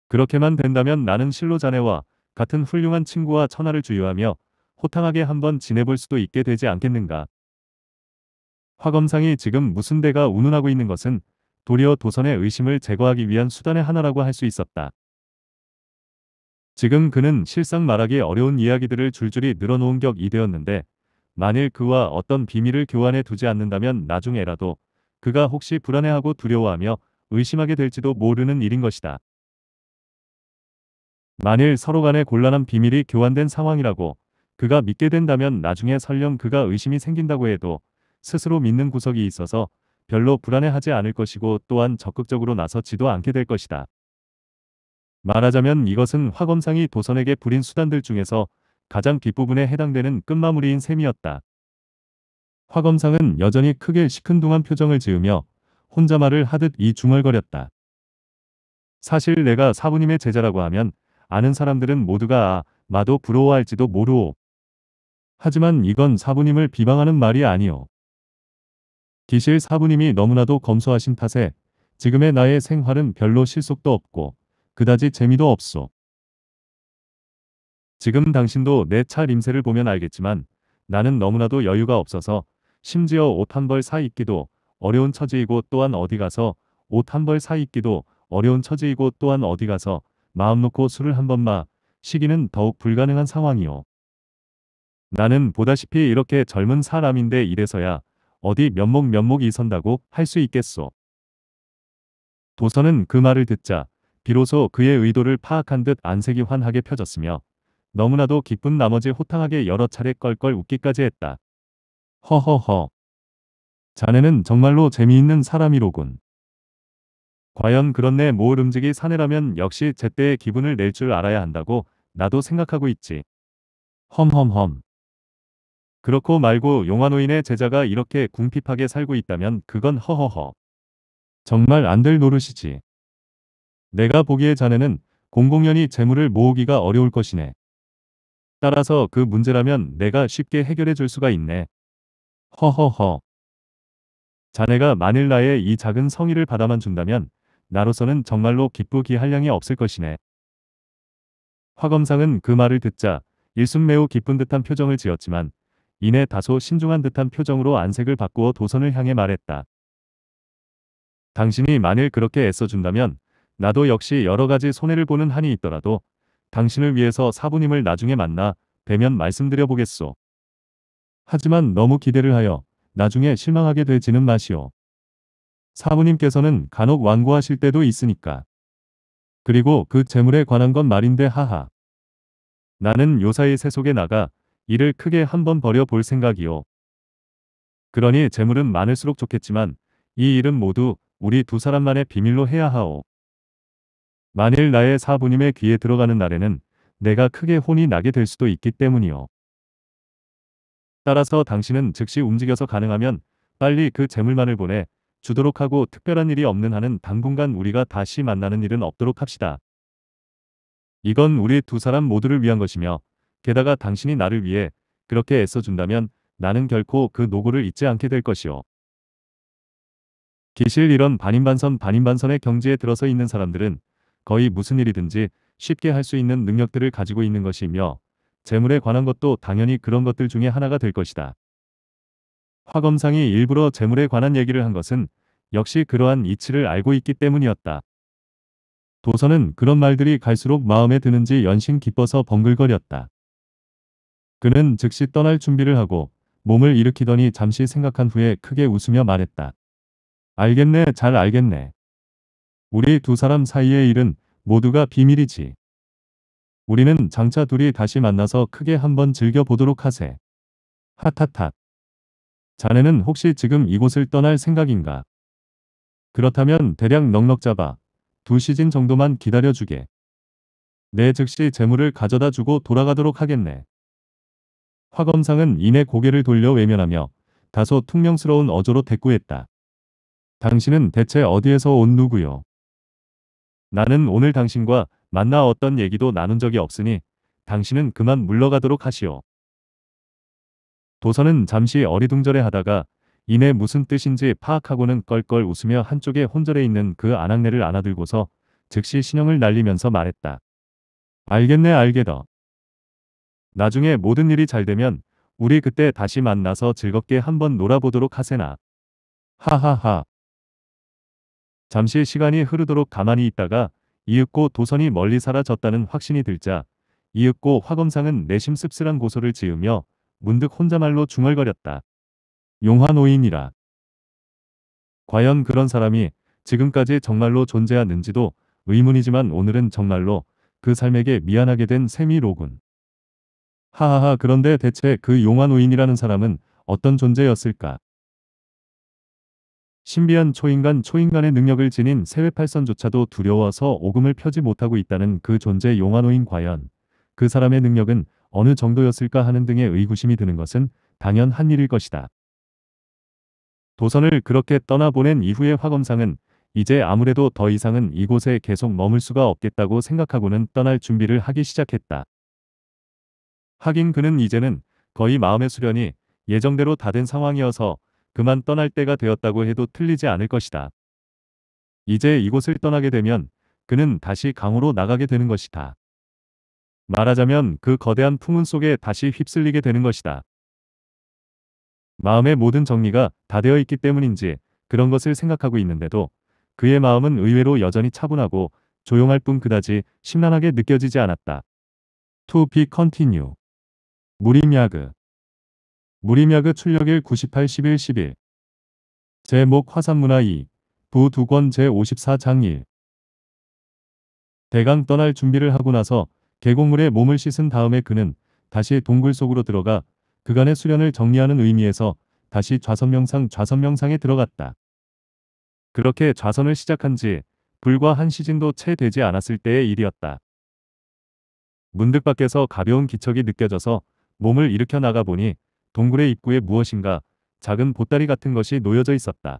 [SPEAKER 1] 그렇게만 된다면 나는 실로 자네와 같은 훌륭한 친구와 천하를 주유하며 호탕하게 한번 지내볼 수도 있게 되지 않겠는가. 화검상이 지금 무슨 대가 운운하고 있는 것은 도리어 도선의 의심을 제거하기 위한 수단의 하나라고 할 수 있었다. 지금 그는 실상 말하기 어려운 이야기들을 줄줄이 늘어놓은 격이 되었는데 만일 그와 어떤 비밀을 교환해 두지 않는다면 나중에라도 그가 혹시 불안해하고 두려워하며 의심하게 될지도 모르는 일인 것이다. 만일 서로 간의 곤란한 비밀이 교환된 상황이라고 그가 믿게 된다면 나중에 설령 그가 의심이 생긴다고 해도 스스로 믿는 구석이 있어서 별로 불안해하지 않을 것이고 또한 적극적으로 나서지도 않게 될 것이다. 말하자면 이것은 화검상이 도선에게 부린 수단들 중에서 가장 뒷부분에 해당되는 끝마무리인 셈이었다. 화검상은 여전히 크게 시큰둥한 표정을 지으며 혼자 말을 하듯 이 중얼거렸다. 사실 내가 사부님의 제자라고 하면 아는 사람들은 모두가 아, 마도 부러워할지도 모르오. 하지만 이건 사부님을 비방하는 말이 아니오. 기실 사부님이 너무나도 검소하신 탓에 지금의 나의 생활은 별로 실속도 없고 그다지 재미도 없소. 지금 당신도 내 차 림새를 보면 알겠지만 나는 너무나도 여유가 없어서 심지어 옷 한 벌 사 입기도 어려운 처지이고 또한 어디 가서 옷 한 벌 사 입기도 어려운 처지이고 또한 어디 가서 마음 놓고 술을 한 번 마 시기는 더욱 불가능한 상황이오. 나는 보다시피 이렇게 젊은 사람인데 이래서야 어디 면목 면목이 선다고 할 수 있겠소. 도선은 그 말을 듣자 비로소 그의 의도를 파악한 듯 안색이 환하게 펴졌으며 너무나도 기쁜 나머지 호탕하게 여러 차례 껄껄 웃기까지 했다. 허허허. 자네는 정말로 재미있는 사람이로군. 과연 그런내 모을 움직이 사내라면 역시 제때의 기분을 낼 줄 알아야 한다고 나도 생각하고 있지. 험험험. 그렇고 말고 용화노인의 제자가 이렇게 궁핍하게 살고 있다면 그건 허허허. 정말 안 될 노릇이지. 내가 보기에 자네는 공공연히 재물을 모으기가 어려울 것이네. 따라서 그 문제라면 내가 쉽게 해결해 줄 수가 있네. 허허허. 자네가 만일 나의 이 작은 성의를 받아만 준다면 나로서는 정말로 기쁘기할 양이 없을 것이네. 화검상은 그 말을 듣자 일순 매우 기쁜 듯한 표정을 지었지만 이내 다소 신중한 듯한 표정으로 안색을 바꾸어 도선을 향해 말했다. 당신이 만일 그렇게 애써준다면 나도 역시 여러 가지 손해를 보는 한이 있더라도 당신을 위해서 사부님을 나중에 만나 뵈면 말씀드려 보겠소. 하지만 너무 기대를 하여 나중에 실망하게 되지는 마시오. 사부님께서는 간혹 완고하실 때도 있으니까. 그리고 그 재물에 관한 건 말인데 하하. 나는 요사이 세속에 나가 이를 크게 한번 버려 볼 생각이요. 그러니 재물은 많을수록 좋겠지만 이 일은 모두 우리 두 사람만의 비밀로 해야 하오. 만일 나의 사부님의 귀에 들어가는 날에는 내가 크게 혼이 나게 될 수도 있기 때문이요. 따라서 당신은 즉시 움직여서 가능하면 빨리 그 재물만을 보내 주도록 하고 특별한 일이 없는 한은 당분간 우리가 다시 만나는 일은 없도록 합시다. 이건 우리 두 사람 모두를 위한 것이며 게다가 당신이 나를 위해 그렇게 애써준다면 나는 결코 그 노고를 잊지 않게 될 것이오. 기실 이런 반인반선 반인반선의 경지에 들어서 있는 사람들은 거의 무슨 일이든지 쉽게 할 수 있는 능력들을 가지고 있는 것이며 재물에 관한 것도 당연히 그런 것들 중에 하나가 될 것이다. 화검상이 일부러 재물에 관한 얘기를 한 것은 역시 그러한 이치를 알고 있기 때문이었다. 도서는 그런 말들이 갈수록 마음에 드는지 연신 기뻐서 번글거렸다. 그는 즉시 떠날 준비를 하고 몸을 일으키더니 잠시 생각한 후에 크게 웃으며 말했다. 알겠네, 잘 알겠네. 우리 두 사람 사이의 일은 모두가 비밀이지. 우리는 장차 둘이 다시 만나서 크게 한번 즐겨보도록 하세. 핫핫핫. 자네는 혹시 지금 이곳을 떠날 생각인가? 그렇다면 대략 넉넉 잡아 두 시즌 정도만 기다려주게. 내 즉시 재물을 가져다 주고 돌아가도록 하겠네. 화 검상은 이내 고개를 돌려 외면하며 다소 퉁명스러운 어조로 대꾸했다. 당신은 대체 어디에서 온 누구요? 나는 오늘 당신과 만나 어떤 얘기도 나눈 적이 없으니 당신은 그만 물러가도록 하시오. 도선은 잠시 어리둥절해 하다가 이내 무슨 뜻인지 파악하고는 껄껄 웃으며 한쪽에 혼절해 있는 그 안악내를 안아들고서 즉시 신형을 날리면서 말했다. 알겠네 알게더. 나중에 모든 일이 잘 되면 우리 그때 다시 만나서 즐겁게 한번 놀아보도록 하세나. 하하하. 잠시 시간이 흐르도록 가만히 있다가 이윽고 도선이 멀리 사라졌다는 확신이 들자 이윽고 화검상은 내심 씁쓸한 고소를 지으며 문득 혼자말로 중얼거렸다. 용화노인이라. 과연 그런 사람이 지금까지 정말로 존재하는지도 의문이지만 오늘은 정말로 그 삶에게 미안하게 된 셈이로군. 하하하 그런데 대체 그 용한 우인이라는 사람은 어떤 존재였을까? 신비한 초인간 초인간의 능력을 지닌 세외팔선조차도 두려워서 오금을 펴지 못하고 있다는 그 존재 용한우인 과연 그 사람의 능력은 어느 정도였을까 하는 등의 의구심이 드는 것은 당연한 일일 것이다. 도선을 그렇게 떠나보낸 이후의 화검상은 이제 아무래도 더 이상은 이곳에 계속 머물 수가 없겠다고 생각하고는 떠날 준비를 하기 시작했다. 하긴 그는 이제는 거의 마음의 수련이 예정대로 다 된 상황이어서 그만 떠날 때가 되었다고 해도 틀리지 않을 것이다. 이제 이곳을 떠나게 되면 그는 다시 강으로 나가게 되는 것이다. 말하자면 그 거대한 풍운 속에 다시 휩쓸리게 되는 것이다. 마음의 모든 정리가 다 되어 있기 때문인지 그런 것을 생각하고 있는데도 그의 마음은 의외로 여전히 차분하고 조용할 뿐 그다지 심란하게 느껴지지 않았다. To be continue 무림야그 무림야그 출력일 98 11 11 제목 화산문화 2 부두권 제54장 1 대강 떠날 준비를 하고 나서 계곡물에 몸을 씻은 다음에 그는 다시 동굴 속으로 들어가 그간의 수련을 정리하는 의미에서 다시 좌선명상 좌선명상에 들어갔다. 그렇게 좌선을 시작한 지 불과 한 시즌도 채 되지 않았을 때의 일이었다. 문득 밖에서 가벼운 기척이 느껴져서 몸을 일으켜 나가 보니 동굴의 입구에 무엇인가 작은 보따리 같은 것이 놓여져 있었다.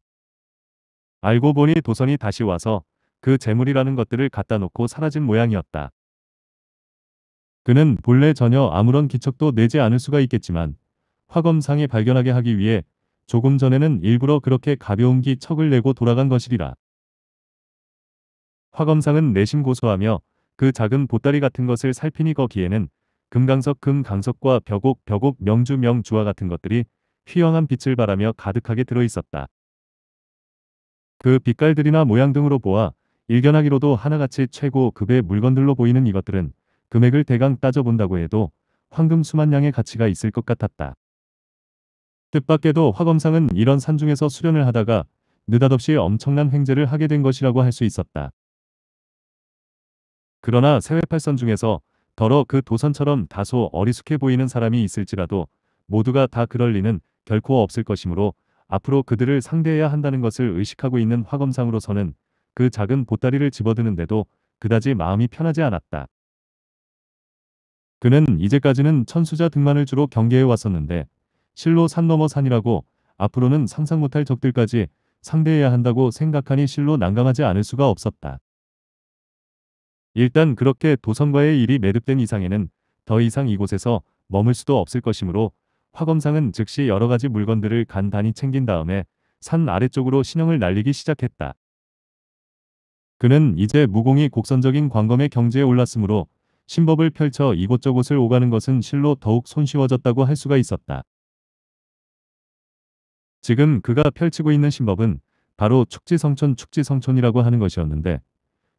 [SPEAKER 1] 알고 보니 도선이 다시 와서 그 재물이라는 것들을 갖다 놓고 사라진 모양이었다. 그는 본래 전혀 아무런 기척도 내지 않을 수가 있겠지만 화검상에 발견하게 하기 위해 조금 전에는 일부러 그렇게 가벼운 기척을 내고 돌아간 것이리라. 화검상은 내심 고소하며 그 작은 보따리 같은 것을 살피니 거기에는 금강석 금강석과 벽옥 벽옥 명주 명주와 같은 것들이 휘황한 빛을 발하며 가득하게 들어있었다. 그 빛깔들이나 모양 등으로 보아 일견하기로도 하나같이 최고 급의 물건들로 보이는 이것들은 금액을 대강 따져본다고 해도 황금 수만 양의 가치가 있을 것 같았다. 뜻밖에도 화검상은 이런 산중에서 수련을 하다가 느닷없이 엄청난 횡재를 하게 된 것이라고 할 수 있었다. 그러나 세회팔선 중에서 더러 그 도선처럼 다소 어리숙해 보이는 사람이 있을지라도 모두가 다 그럴 리는 결코 없을 것이므로 앞으로 그들을 상대해야 한다는 것을 의식하고 있는 화검상으로서는 그 작은 보따리를 집어드는데도 그다지 마음이 편하지 않았다. 그는 이제까지는 천수자 등만을 주로 경계해 왔었는데 실로 산 넘어 산이라고 앞으로는 상상 못할 적들까지 상대해야 한다고 생각하니 실로 난감하지 않을 수가 없었다. 일단 그렇게 도선과의 일이 매듭된 이상에는 더 이상 이곳에서 머물 수도 없을 것이므로 화검상은 즉시 여러가지 물건들을 간단히 챙긴 다음에 산 아래쪽으로 신형을 날리기 시작했다. 그는 이제 무공이 곡선적인 광검의 경지에 올랐으므로 신법을 펼쳐 이곳저곳을 오가는 것은 실로 더욱 손쉬워졌다고 할 수가 있었다. 지금 그가 펼치고 있는 신법은 바로 축지성촌 축지성촌이라고 하는 것이었는데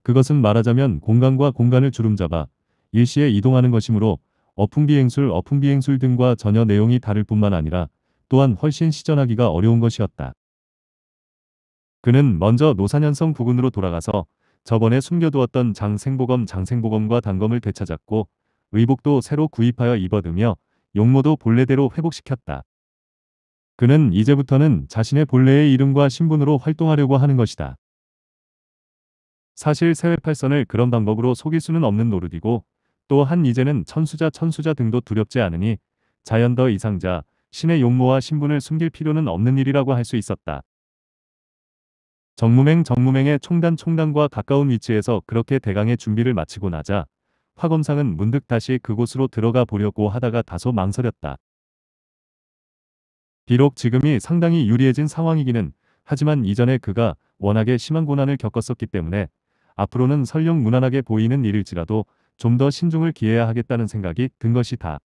[SPEAKER 1] 그것은 말하자면 공간과 공간을 주름잡아 일시에 이동하는 것이므로 어풍비행술 어풍비행술 등과 전혀 내용이 다를 뿐만 아니라 또한 훨씬 시전하기가 어려운 것이었다. 그는 먼저 노산현성 부근으로 돌아가서 저번에 숨겨두었던 장생보검 장생보검과 단검을 되찾았고 의복도 새로 구입하여 입어두며 용모도 본래대로 회복시켰다. 그는 이제부터는 자신의 본래의 이름과 신분으로 활동하려고 하는 것이다. 사실 세외 팔선을 그런 방법으로 속일 수는 없는 노릇이고 또 한 이제는 천수자 천수자 등도 두렵지 않으니 자연더 이상자 신의 용모와 신분을 숨길 필요는 없는 일이라고 할 수 있었다. 정무맹 정무맹의 총단 총단과 가까운 위치에서 그렇게 대강의 준비를 마치고 나자 화검상은 문득 다시 그곳으로 들어가 보려고 하다가 다소 망설였다. 비록 지금이 상당히 유리해진 상황이기는 하지만 이전에 그가 워낙에 심한 고난을 겪었었기 때문에 앞으로는 설령 무난하게 보이는 일일지라도 좀 더 신중을 기해야 하겠다는 생각이 든 것이다.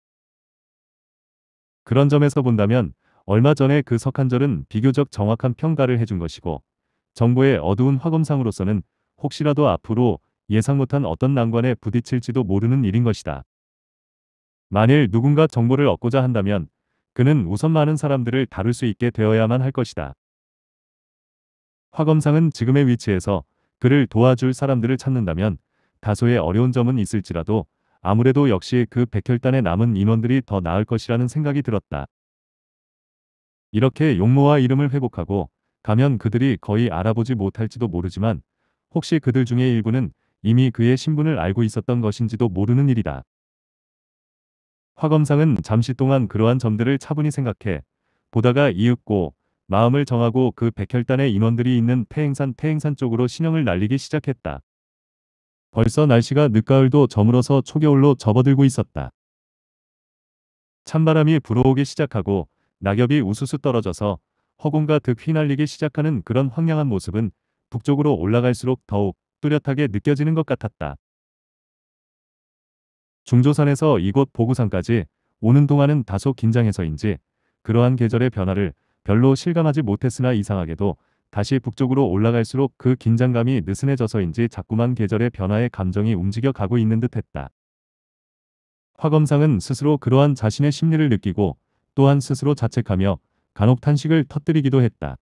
[SPEAKER 1] 그런 점에서 본다면 얼마 전에 그 석한절은 비교적 정확한 평가를 해준 것이고 정보의 어두운 화검상으로서는 혹시라도 앞으로 예상 못한 어떤 난관에 부딪힐지도 모르는 일인 것이다. 만일 누군가 정보를 얻고자 한다면 그는 우선 많은 사람들을 다룰 수 있게 되어야만 할 것이다. 화검상은 지금의 위치에서 그를 도와줄 사람들을 찾는다면 다소의 어려운 점은 있을지라도 아무래도 역시 그 백혈단에 남은 인원들이 더 나을 것이라는 생각이 들었다. 이렇게 용모와 이름을 회복하고 가면 그들이 거의 알아보지 못할지도 모르지만 혹시 그들 중에 일부는 이미 그의 신분을 알고 있었던 것인지도 모르는 일이다. 화검상은 잠시 동안 그러한 점들을 차분히 생각해 보다가 이윽고 마음을 정하고 그 백혈단의 인원들이 있는 태행산 태행산 쪽으로 신형을 날리기 시작했다. 벌써 날씨가 늦가을도 저물어서 초겨울로 접어들고 있었다. 찬바람이 불어오기 시작하고 낙엽이 우수수 떨어져서 허공과 득 휘날리기 시작하는 그런 황량한 모습은 북쪽으로 올라갈수록 더욱 뚜렷하게 느껴지는 것 같았다. 중조산에서 이곳 보구산까지 오는 동안은 다소 긴장해서인지 그러한 계절의 변화를 별로 실감하지 못했으나 이상하게도 다시 북쪽으로 올라갈수록 그 긴장감이 느슨해져서인지 자꾸만 계절의 변화에 감정이 움직여 가고 있는 듯했다. 화검상은 스스로 그러한 자신의 심리를 느끼고 또한 스스로 자책하며 간혹 탄식을 터뜨리기도 했다.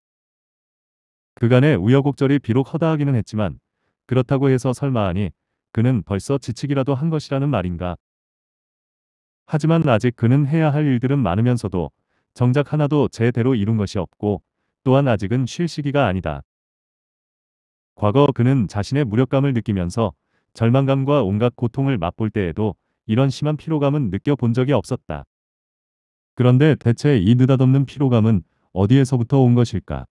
[SPEAKER 1] 그간의 우여곡절이 비록 허다하기는 했지만 그렇다고 해서 설마하니 그는 벌써 지치기라도 한 것이라는 말인가. 하지만 아직 그는 해야 할 일들은 많으면서도 정작 하나도 제대로 이룬 것이 없고 또한 아직은 쉴 시기가 아니다. 과거 그는 자신의 무력감을 느끼면서 절망감과 온갖 고통을 맛볼 때에도 이런 심한 피로감은 느껴본 적이 없었다. 그런데 대체 이 느닷없는 피로감은 어디에서부터 온 것일까?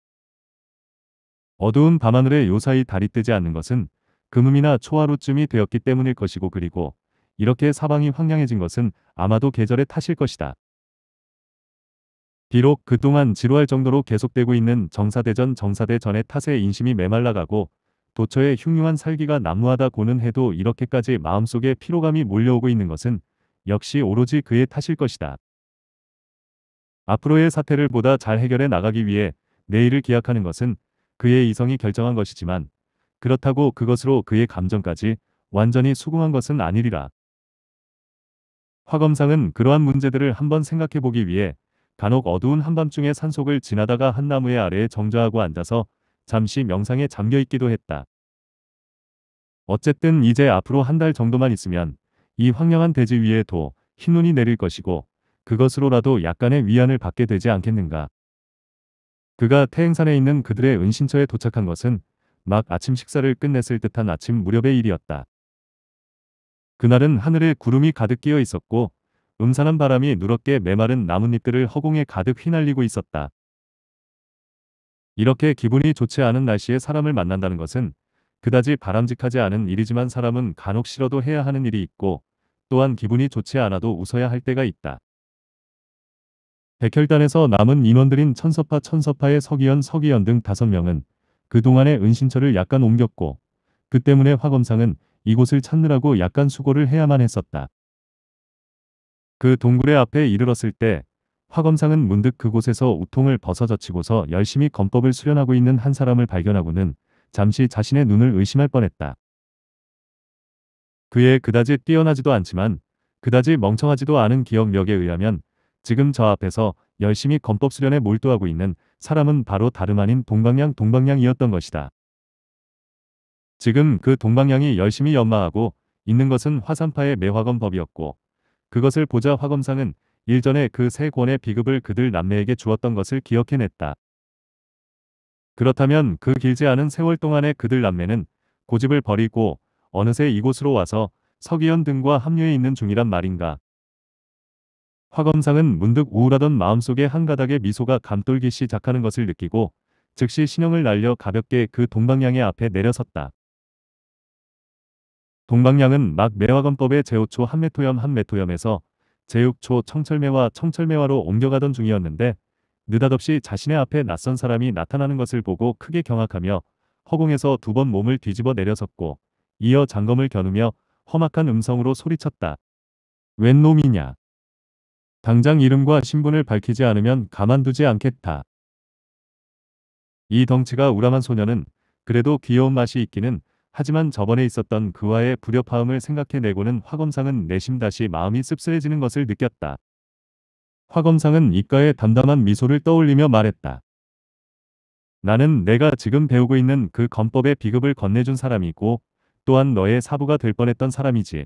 [SPEAKER 1] 어두운 밤하늘에 요사이 달이 뜨지 않는 것은 금음이나 초하루쯤이 되었기 때문일 것이고 그리고 이렇게 사방이 황량해진 것은 아마도 계절의 탓일 것이다. 비록 그동안 지루할 정도로 계속되고 있는 정사대전 정사대전의 탓에 인심이 메말라가고 도처의 흉흉한 살기가 난무하다고는 해도 이렇게까지 마음속에 피로감이 몰려오고 있는 것은 역시 오로지 그의 탓일 것이다. 앞으로의 사태를 보다 잘 해결해 나가기 위해 내일을 기약하는 것은 그의 이성이 결정한 것이지만 그렇다고 그것으로 그의 감정까지 완전히 수긍한 것은 아니리라. 화검상은 그러한 문제들을 한번 생각해 보기 위해 간혹 어두운 한밤중에 산속을 지나다가 한 나무의 아래에 정좌하고 앉아서 잠시 명상에 잠겨 있기도 했다. 어쨌든 이제 앞으로 한 달 정도만 있으면 이 황량한 대지 위에 도 흰눈이 내릴 것이고 그것으로라도 약간의 위안을 받게 되지 않겠는가. 그가 태행산에 있는 그들의 은신처에 도착한 것은 막 아침 식사를 끝냈을 듯한 아침 무렵의 일이었다. 그날은 하늘에 구름이 가득 끼어 있었고 음산한 바람이 누렇게 메마른 나뭇잎들을 허공에 가득 휘날리고 있었다. 이렇게 기분이 좋지 않은 날씨에 사람을 만난다는 것은 그다지 바람직하지 않은 일이지만 사람은 간혹 싫어도 해야 하는 일이 있고 또한 기분이 좋지 않아도 웃어야 할 때가 있다. 백혈단에서 남은 인원들인 천서파 천서파의 서기현 서기현 등 다섯 명은 그동안의 은신처를 약간 옮겼고 그 때문에 화검상은 이곳을 찾느라고 약간 수고를 해야만 했었다. 그 동굴의 앞에 이르렀을 때 화검상은 문득 그곳에서 우통을 벗어젖히고서 열심히 검법을 수련하고 있는 한 사람을 발견하고는 잠시 자신의 눈을 의심할 뻔했다. 그의 그다지 뛰어나지도 않지만 그다지 멍청하지도 않은 기억력에 의하면 지금 저 앞에서 열심히 검법 수련에 몰두하고 있는 사람은 바로 다름 아닌 동방량 동방량이었던 것이다. 지금 그 동방량이 열심히 연마하고 있는 것은 화산파의 매화검법이었고 그것을 보자 화검상은 일전에 그 세 권의 비급을 그들 남매에게 주었던 것을 기억해냈다. 그렇다면 그 길지 않은 세월 동안에 그들 남매는 고집을 버리고 어느새 이곳으로 와서 석이현 등과 합류해 있는 중이란 말인가. 화검상은 문득 우울하던 마음속에 한 가닥의 미소가 감돌기 시작하는 것을 느끼고 즉시 신형을 날려 가볍게 그 동방향의 앞에 내려섰다. 동방량은 막 매화건법의 제오초 한매토염 한매토염에서 제육초 청철매화 청철매화로 옮겨가던 중이었는데 느닷없이 자신의 앞에 낯선 사람이 나타나는 것을 보고 크게 경악하며 허공에서 두 번 몸을 뒤집어 내려섰고 이어 장검을 겨누며 험악한 음성으로 소리쳤다. 웬 놈이냐. 당장 이름과 신분을 밝히지 않으면 가만두지 않겠다. 이 덩치가 우람한 소녀는 그래도 귀여운 맛이 있기는 하지만 저번에 있었던 그와의 불협화음을 생각해내고는 화검상은 내심 다시 마음이 씁쓸해지는 것을 느꼈다. 화검상은 입가에 담담한 미소를 떠올리며 말했다. 나는 내가 지금 배우고 있는 그 검법의 비급을 건네준 사람이고 또한 너의 사부가 될 뻔했던 사람이지.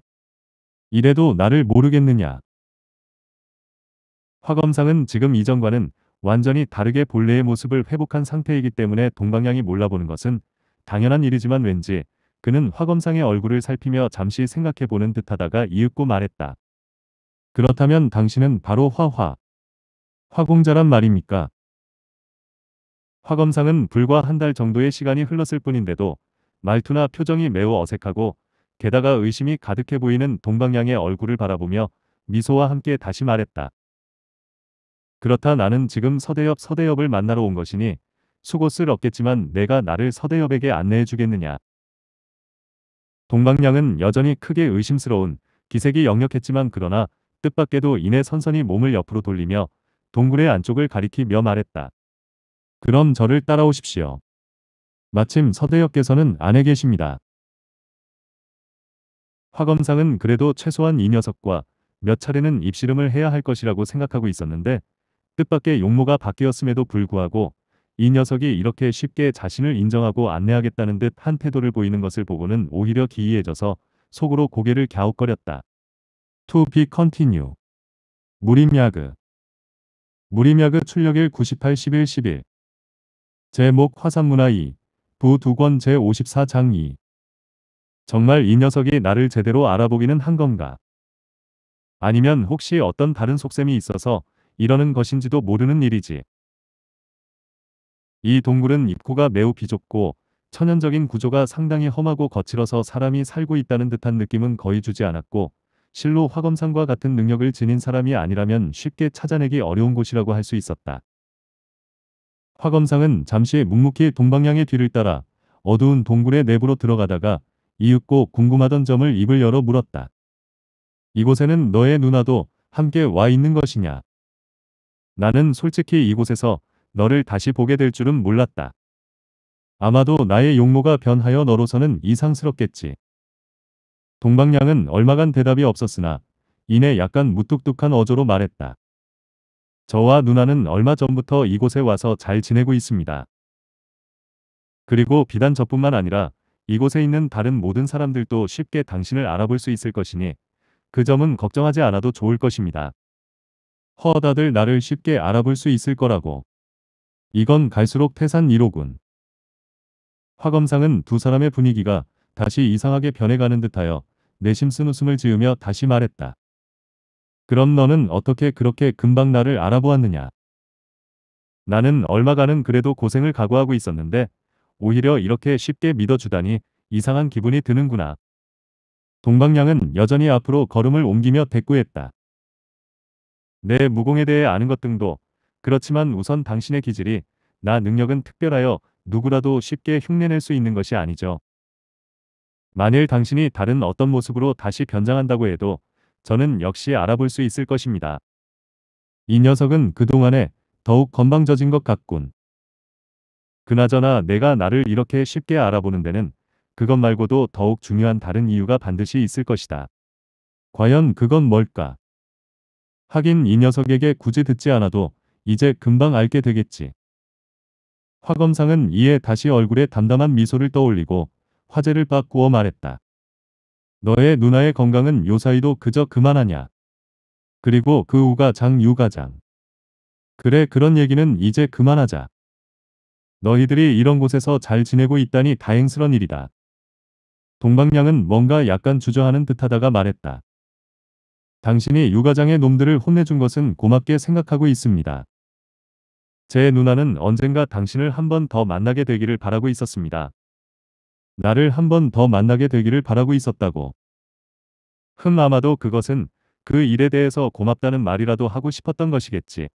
[SPEAKER 1] 이래도 나를 모르겠느냐. 화검상은 지금 이전과는 완전히 다르게 본래의 모습을 회복한 상태이기 때문에 동방향이 몰라보는 것은 당연한 일이지만 왠지 그는 화검상의 얼굴을 살피며 잠시 생각해보는 듯하다가 이윽고 말했다. 그렇다면 당신은 바로 화화. 화공자란 말입니까? 화검상은 불과 한 달 정도의 시간이 흘렀을 뿐인데도 말투나 표정이 매우 어색하고 게다가 의심이 가득해 보이는 동방양의 얼굴을 바라보며 미소와 함께 다시 말했다. 그렇다 나는 지금 서대엽 서대엽을 만나러 온 것이니 수고 스럽겠지만 내가 나를 서대엽에게 안내해 주겠느냐. 동방량은 여전히 크게 의심스러운 기색이 역력했지만 그러나 뜻밖에도 이내 선선히 몸을 옆으로 돌리며 동굴의 안쪽을 가리키며 말했다. 그럼 저를 따라오십시오. 마침 서대역께서는 안에 계십니다. 화검상은 그래도 최소한 이 녀석과 몇 차례는 입씨름을 해야 할 것이라고 생각하고 있었는데 뜻밖의 용모가 바뀌었음에도 불구하고 이 녀석이 이렇게 쉽게 자신을 인정하고 안내하겠다는 듯 한 태도를 보이는 것을 보고는 오히려 기이해져서 속으로 고개를 갸웃거렸다. To be continue. 무림야그. 무림야그 출력일 98 11 11. 제목 화산문화 2. 부 두권 제54장 2. 정말 이 녀석이 나를 제대로 알아보기는 한 건가? 아니면 혹시 어떤 다른 속셈이 있어서 이러는 것인지도 모르는 일이지. 이 동굴은 입구가 매우 비좁고 천연적인 구조가 상당히 험하고 거칠어서 사람이 살고 있다는 듯한 느낌은 거의 주지 않았고 실로 화검상과 같은 능력을 지닌 사람이 아니라면 쉽게 찾아내기 어려운 곳이라고 할 수 있었다. 화검상은 잠시 묵묵히 동방향의 뒤를 따라 어두운 동굴의 내부로 들어가다가 이윽고 궁금하던 점을 입을 열어 물었다. 이곳에는 너의 누나도 함께 와 있는 것이냐? 나는 솔직히 이곳에서 너를 다시 보게 될 줄은 몰랐다. 아마도 나의 용모가 변하여 너로서는 이상스럽겠지. 동방량은 얼마간 대답이 없었으나 이내 약간 무뚝뚝한 어조로 말했다. 저와 누나는 얼마 전부터 이곳에 와서 잘 지내고 있습니다. 그리고 비단 저뿐만 아니라 이곳에 있는 다른 모든 사람들도 쉽게 당신을 알아볼 수 있을 것이니 그 점은 걱정하지 않아도 좋을 것입니다. 허다들 나를 쉽게 알아볼 수 있을 거라고. 이건 갈수록 태산 1호군. 화검상은 두 사람의 분위기가 다시 이상하게 변해가는 듯하여 내심 쓴 웃음을 지으며 다시 말했다. 그럼 너는 어떻게 그렇게 금방 나를 알아보았느냐? 나는 얼마간은 그래도 고생을 각오하고 있었는데 오히려 이렇게 쉽게 믿어주다니 이상한 기분이 드는구나. 동방량은 여전히 앞으로 걸음을 옮기며 대꾸했다. 내 무공에 대해 아는 것 등도 그렇지만 우선 당신의 기질이 나 능력은 특별하여 누구라도 쉽게 흉내낼 수 있는 것이 아니죠. 만일 당신이 다른 어떤 모습으로 다시 변장한다고 해도 저는 역시 알아볼 수 있을 것입니다. 이 녀석은 그동안에 더욱 건방져진 것 같군. 그나저나 내가 나를 이렇게 쉽게 알아보는 데는 그것 말고도 더욱 중요한 다른 이유가 반드시 있을 것이다. 과연 그건 뭘까? 하긴 이 녀석에게 굳이 듣지 않아도 이제 금방 알게 되겠지. 화검상은 이에 다시 얼굴에 담담한 미소를 떠올리고 화제를 바꾸어 말했다. 너의 누나의 건강은 요사이도 그저 그만하냐. 그리고 그 우가 장 유가장. 그래 그런 얘기는 이제 그만하자. 너희들이 이런 곳에서 잘 지내고 있다니 다행스런 일이다. 동방량은 뭔가 약간 주저하는 듯하다가 말했다. 당신이 유가장의 놈들을 혼내준 것은 고맙게 생각하고 있습니다. 제 누나는 언젠가 당신을 한 번 더 만나게 되기를 바라고 있었습니다. 나를 한 번 더 만나게 되기를 바라고 있었다고. 흠 아마도 그것은 그 일에 대해서 고맙다는 말이라도 하고 싶었던 것이겠지.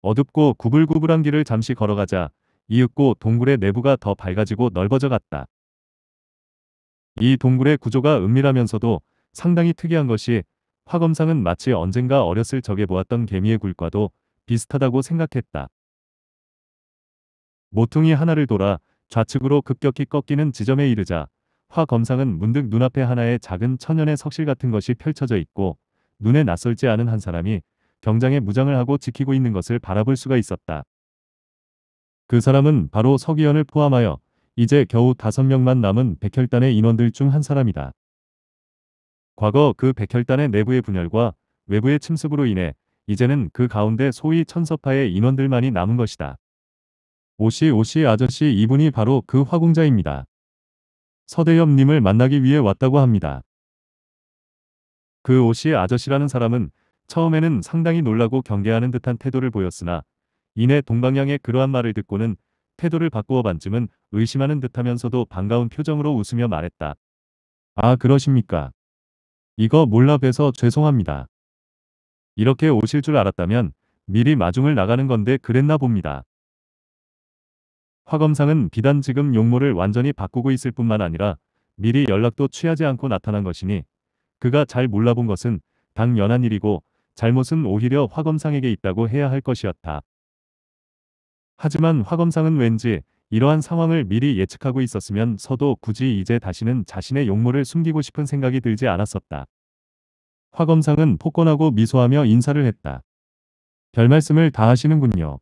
[SPEAKER 1] 어둡고 구불구불한 길을 잠시 걸어가자 이윽고 동굴의 내부가 더 밝아지고 넓어져 갔다. 이 동굴의 구조가 은밀하면서도 상당히 특이한 것이 화검상은 마치 언젠가 어렸을 적에 보았던 개미의 굴과도 비슷하다고 생각했다. 모퉁이 하나를 돌아 좌측으로 급격히 꺾이는 지점에 이르자 화 검상은 문득 눈앞에 하나의 작은 천연의 석실 같은 것이 펼쳐져 있고 눈에 낯설지 않은 한 사람이 경장에 무장을 하고 지키고 있는 것을 바라볼 수가 있었다. 그 사람은 바로 석기현을 포함하여 이제 겨우 다섯 명만 남은 백혈단의 인원들 중 한 사람이다. 과거 그 백혈단의 내부의 분열과 외부의 침습으로 인해 이제는 그 가운데 소위 천서파의 인원들만이 남은 것이다. 오씨 오씨 아저씨 이분이 바로 그 화공자입니다. 서대엽님을 만나기 위해 왔다고 합니다. 그 오씨 아저씨라는 사람은 처음에는 상당히 놀라고 경계하는 듯한 태도를 보였으나 이내 동방향의 그러한 말을 듣고는 태도를 바꾸어 반쯤은 의심하는 듯하면서도 반가운 표정으로 웃으며 말했다. 아 그러십니까? 이거 몰라 뵈서 죄송합니다. 이렇게 오실 줄 알았다면 미리 마중을 나가는 건데 그랬나 봅니다. 화검상은 비단 지금 용모를 완전히 바꾸고 있을 뿐만 아니라 미리 연락도 취하지 않고 나타난 것이니 그가 잘 몰라본 것은 당연한 일이고 잘못은 오히려 화검상에게 있다고 해야 할 것이었다. 하지만 화검상은 왠지 이러한 상황을 미리 예측하고 있었으면 서도 굳이 이제 다시는 자신의 용모를 숨기고 싶은 생각이 들지 않았었다. 화 검상은 폭건하고 미소하며 인사를 했다. 별 말씀을 다 하시는군요.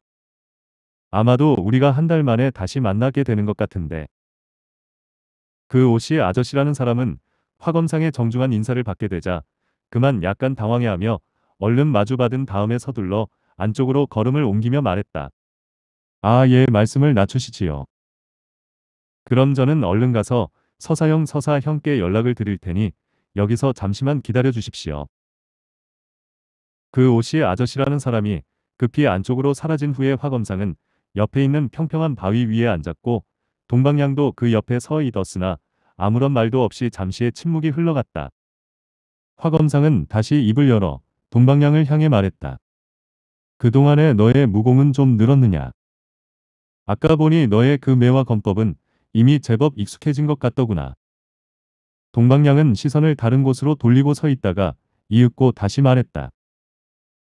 [SPEAKER 1] 아마도 우리가 한 달 만에 다시 만나게 되는 것 같은데. 그 옷이 아저씨라는 사람은 화 검상의 정중한 인사를 받게 되자 그만 약간 당황해하며 얼른 마주받은 다음에 서둘러 안쪽으로 걸음을 옮기며 말했다. 아, 예, 말씀을 낮추시지요. 그럼 저는 얼른 가서 서사형 서사형께 연락을 드릴 테니 여기서 잠시만 기다려 주십시오. 그 옷이 아저씨라는 사람이 급히 안쪽으로 사라진 후에 화검상은 옆에 있는 평평한 바위 위에 앉았고 동방양도 그 옆에 서 있었으나 아무런 말도 없이 잠시의 침묵이 흘러갔다. 화검상은 다시 입을 열어 동방양을 향해 말했다. 그동안에 너의 무공은 좀 늘었느냐? 아까 보니 너의 그 매화 검법은 이미 제법 익숙해진 것 같더구나. 동방량은 시선을 다른 곳으로 돌리고 서 있다가 이윽고 다시 말했다.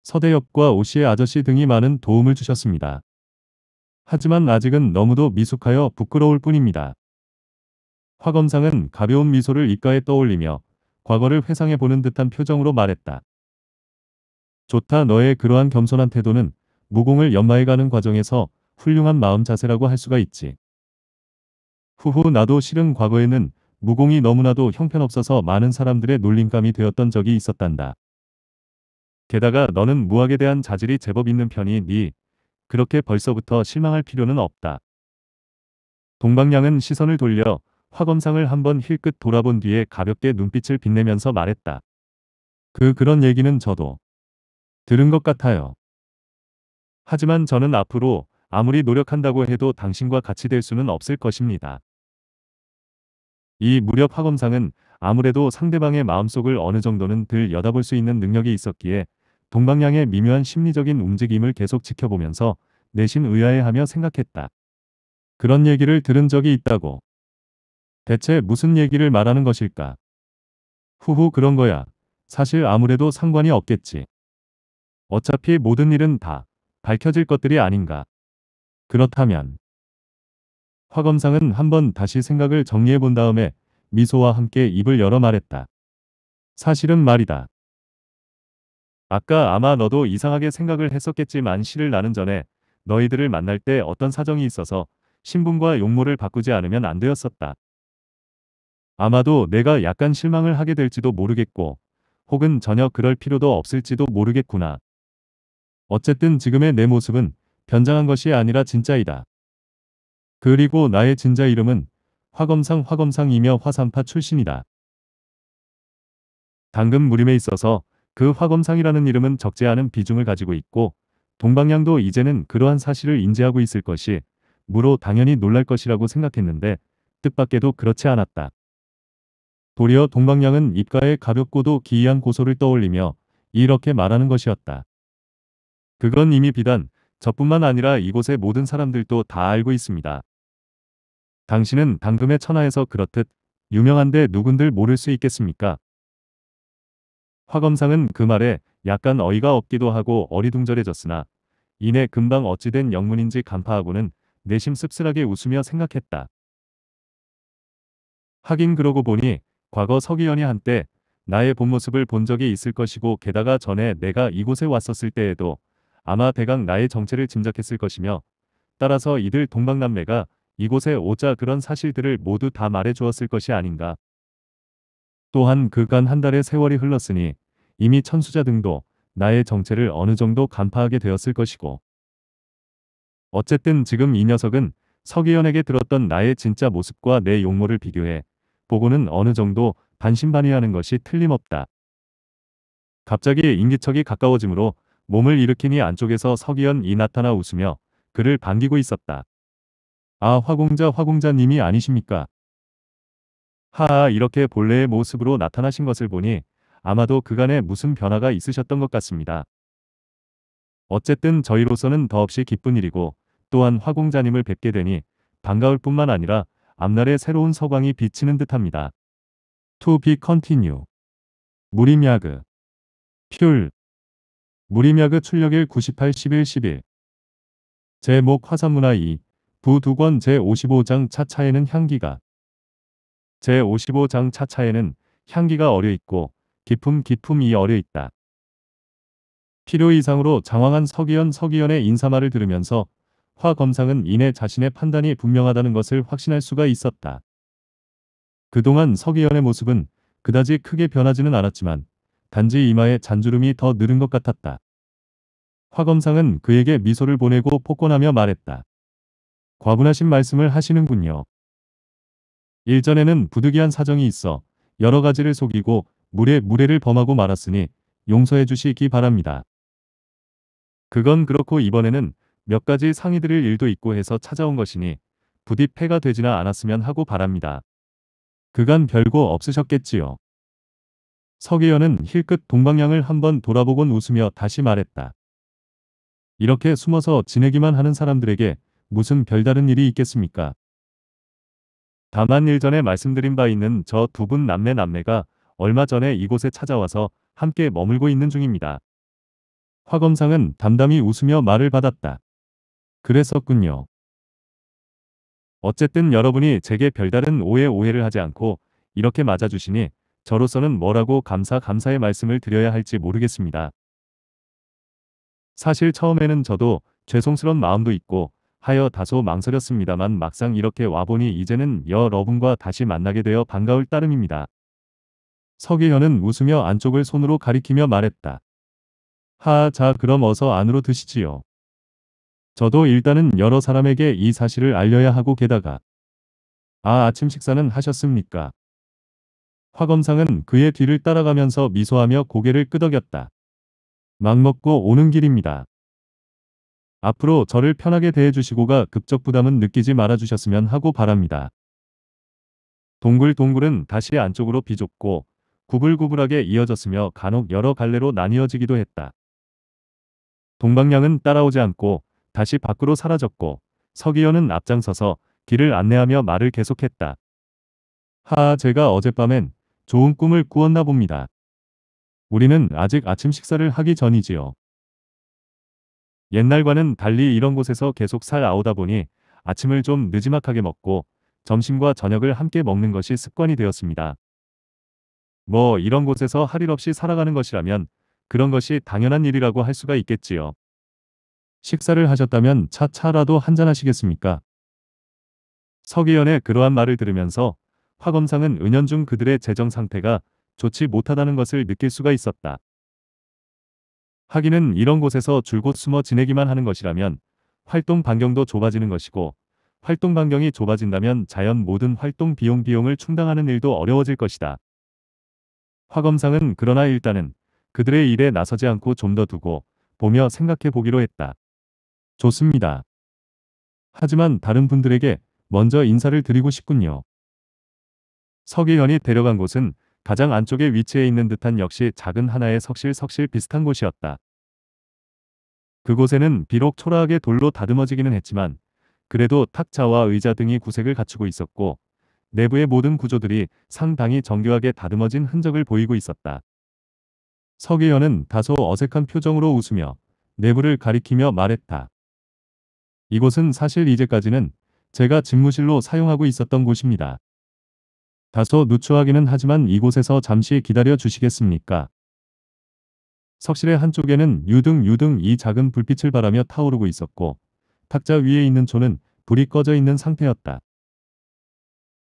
[SPEAKER 1] 서대엽과 오씨의 아저씨 등이 많은 도움을 주셨습니다. 하지만 아직은 너무도 미숙하여 부끄러울 뿐입니다. 화 검상은 가벼운 미소를 입가에 떠올리며 과거를 회상해 보는 듯한 표정으로 말했다. 좋다 너의 그러한 겸손한 태도는 무공을 연마해가는 과정에서 훌륭한 마음 자세라고 할 수가 있지. 후후 나도 실은 과거에는 무공이 너무나도 형편없어서 많은 사람들의 놀림감이 되었던 적이 있었단다. 게다가 너는 무학에 대한 자질이 제법 있는 편이니 그렇게 벌써부터 실망할 필요는 없다. 동방량은 시선을 돌려 화검상을 한번 힐끗 돌아본 뒤에 가볍게 눈빛을 빛내면서 말했다. 그 그런 얘기는 저도 들은 것 같아요. 하지만 저는 앞으로 아무리 노력한다고 해도 당신과 같이 될 수는 없을 것입니다. 이 무렵 하검상은 아무래도 상대방의 마음속을 어느 정도는 들 여다볼 수 있는 능력이 있었기에 동방양의 미묘한 심리적인 움직임을 계속 지켜보면서 내심 의아해하며 생각했다. 그런 얘기를 들은 적이 있다고. 대체 무슨 얘기를 말하는 것일까? 후후 그런 거야. 사실 아무래도 상관이 없겠지. 어차피 모든 일은 다 밝혀질 것들이 아닌가. 그렇다면 화 검상은 한번 다시 생각을 정리해 본 다음에 미소와 함께 입을 열어 말했다. 사실은 말이다. 아까 아마 너도 이상하게 생각을 했었겠지만 시를 나는 전에 너희들을 만날 때 어떤 사정이 있어서 신분과 용모를 바꾸지 않으면 안 되었었다. 아마도 내가 약간 실망을 하게 될지도 모르겠고 혹은 전혀 그럴 필요도 없을지도 모르겠구나. 어쨌든 지금의 내 모습은 변장한 것이 아니라 진짜이다. 그리고 나의 진짜 이름은 화검상 화검상이며 화산파 출신이다. 당금 무림에 있어서 그 화검상이라는 이름은 적지 않은 비중을 가지고 있고 동방향도 이제는 그러한 사실을 인지하고 있을 것이 무로 당연히 놀랄 것이라고 생각했는데 뜻밖에도 그렇지 않았다. 도리어 동방향은 입가에 가볍고도 기이한 고소를 떠올리며 이렇게 말하는 것이었다. 그건 이미 비단 저뿐만 아니라 이곳의 모든 사람들도 다 알고 있습니다. 당신은 방금의 천하에서 그렇듯 유명한데 누군들 모를 수 있겠습니까? 화검상은 그 말에 약간 어이가 없기도 하고 어리둥절해졌으나 이내 금방 어찌된 영문인지 간파하고는 내심 씁쓸하게 웃으며 생각했다. 하긴 그러고 보니 과거 서기현이 한때 나의 본 모습을 본 적이 있을 것이고 게다가 전에 내가 이곳에 왔었을 때에도 아마 대강 나의 정체를 짐작했을 것이며 따라서 이들 동방남매가 이곳에 오자 그런 사실들을 모두 다 말해주었을 것이 아닌가. 또한 그간 한 달의 세월이 흘렀으니 이미 천수자 등도 나의 정체를 어느 정도 간파하게 되었을 것이고. 어쨌든 지금 이 녀석은 서기현에게 들었던 나의 진짜 모습과 내 용모를 비교해 보고는 어느 정도 반신반의하는 것이 틀림없다. 갑자기 인기척이 가까워지므로 몸을 일으키니 안쪽에서 서기현이 나타나 웃으며 그를 반기고 있었다. 아 화공자 화공자님이 아니십니까? 하아 이렇게 본래의 모습으로 나타나신 것을 보니 아마도 그간에 무슨 변화가 있으셨던 것 같습니다. 어쨌든 저희로서는 더없이 기쁜 일이고 또한 화공자님을 뵙게 되니 반가울 뿐만 아니라 앞날에 새로운 서광이 비치는 듯합니다. To be continue. 무림야그. 퓨 무림야그 출력일 98 11 11. 제목 화산문화 2. 부두권 제55장 차차에는 향기가 제55장 차차에는 향기가 어려있고 기품 기품이 어려있다. 필요 이상으로 장황한 서기현 서기현의 인사말을 들으면서 화 검상은 이내 자신의 판단이 분명하다는 것을 확신할 수가 있었다. 그동안 서기현의 모습은 그다지 크게 변하지는 않았지만 단지 이마에 잔주름이 더 늘은 것 같았다. 화 검상은 그에게 미소를 보내고 폭권하며 말했다. 과분하신 말씀을 하시는군요. 일전에는 부득이한 사정이 있어 여러 가지를 속이고 물에 무례를 범하고 말았으니 용서해 주시기 바랍니다. 그건 그렇고 이번에는 몇 가지 상의들을 일도 있고 해서 찾아온 것이니 부디 폐가 되지나 않았으면 하고 바랍니다. 그간 별거 없으셨겠지요. 서계연은 힐끗 동방향을 한번 돌아보곤 웃으며 다시 말했다. 이렇게 숨어서 지내기만 하는 사람들에게 무슨 별다른 일이 있겠습니까? 다만 일전에 말씀드린 바 있는 저 두 분 남매 남매가 얼마 전에 이곳에 찾아와서 함께 머물고 있는 중입니다. 화 검상은 담담히 웃으며 말을 받았다. 그랬었군요. 어쨌든 여러분이 제게 별다른 오해 오해를 하지 않고 이렇게 맞아주시니 저로서는 뭐라고 감사 감사의 말씀을 드려야 할지 모르겠습니다. 사실 처음에는 저도 죄송스런 마음도 있고 하여 다소 망설였습니다만 막상 이렇게 와보니 이제는 여러분과 다시 만나게 되어 반가울 따름입니다. 서계현은 웃으며 안쪽을 손으로 가리키며 말했다. 하, 자 그럼 어서 안으로 드시지요. 저도 일단은 여러 사람에게 이 사실을 알려야 하고 게다가 아 아침 식사는 하셨습니까? 화검상은 그의 뒤를 따라가면서 미소하며 고개를 끄덕였다. 막 먹고 오는 길입니다. 앞으로 저를 편하게 대해주시고가 급적 부담은 느끼지 말아주셨으면 하고 바랍니다. 동글동글은 다시 안쪽으로 비좁고 구불구불하게 이어졌으며 간혹 여러 갈래로 나뉘어지기도 했다. 동방량은 따라오지 않고 다시 밖으로 사라졌고 서기현은 앞장서서 길을 안내하며 말을 계속했다. 하 제가 어젯밤엔 좋은 꿈을 꾸었나 봅니다. 우리는 아직 아침 식사를 하기 전이지요. 옛날과는 달리 이런 곳에서 계속 살 아오다 보니 아침을 좀느지막하게 먹고 점심과 저녁을 함께 먹는 것이 습관이 되었습니다. 뭐 이런 곳에서 할 일 없이 살아가는 것이라면 그런 것이 당연한 일이라고 할 수가 있겠지요. 식사를 하셨다면 차차라도 한잔 하시겠습니까? 서기현의 그러한 말을 들으면서 화검상은 은연중 그들의 재정 상태가 좋지 못하다는 것을 느낄 수가 있었다. 하기는 이런 곳에서 줄곧 숨어 지내기만 하는 것이라면 활동 반경도 좁아지는 것이고 활동 반경이 좁아진다면 자연 모든 활동 비용 비용을 충당하는 일도 어려워질 것이다. 화검상은 그러나 일단은 그들의 일에 나서지 않고 좀 더 두고 보며 생각해 보기로 했다. 좋습니다. 하지만 다른 분들에게 먼저 인사를 드리고 싶군요. 서기현이 데려간 곳은 가장 안쪽에 위치해 있는 듯한 역시 작은 하나의 석실석실 비슷한 곳이었다. 그곳에는 비록 초라하게 돌로 다듬어지기는 했지만 그래도 탁자와 의자 등이 구색을 갖추고 있었고 내부의 모든 구조들이 상당히 정교하게 다듬어진 흔적을 보이고 있었다. 서기현은 다소 어색한 표정으로 웃으며 내부를 가리키며 말했다. 이곳은 사실 이제까지는 제가 집무실로 사용하고 있었던 곳입니다. 다소 누추하기는 하지만 이곳에서 잠시 기다려 주시겠습니까? 석실의 한쪽에는 유등 유등 이 작은 불빛을 바라며 타오르고 있었고 탁자 위에 있는 초는 불이 꺼져 있는 상태였다.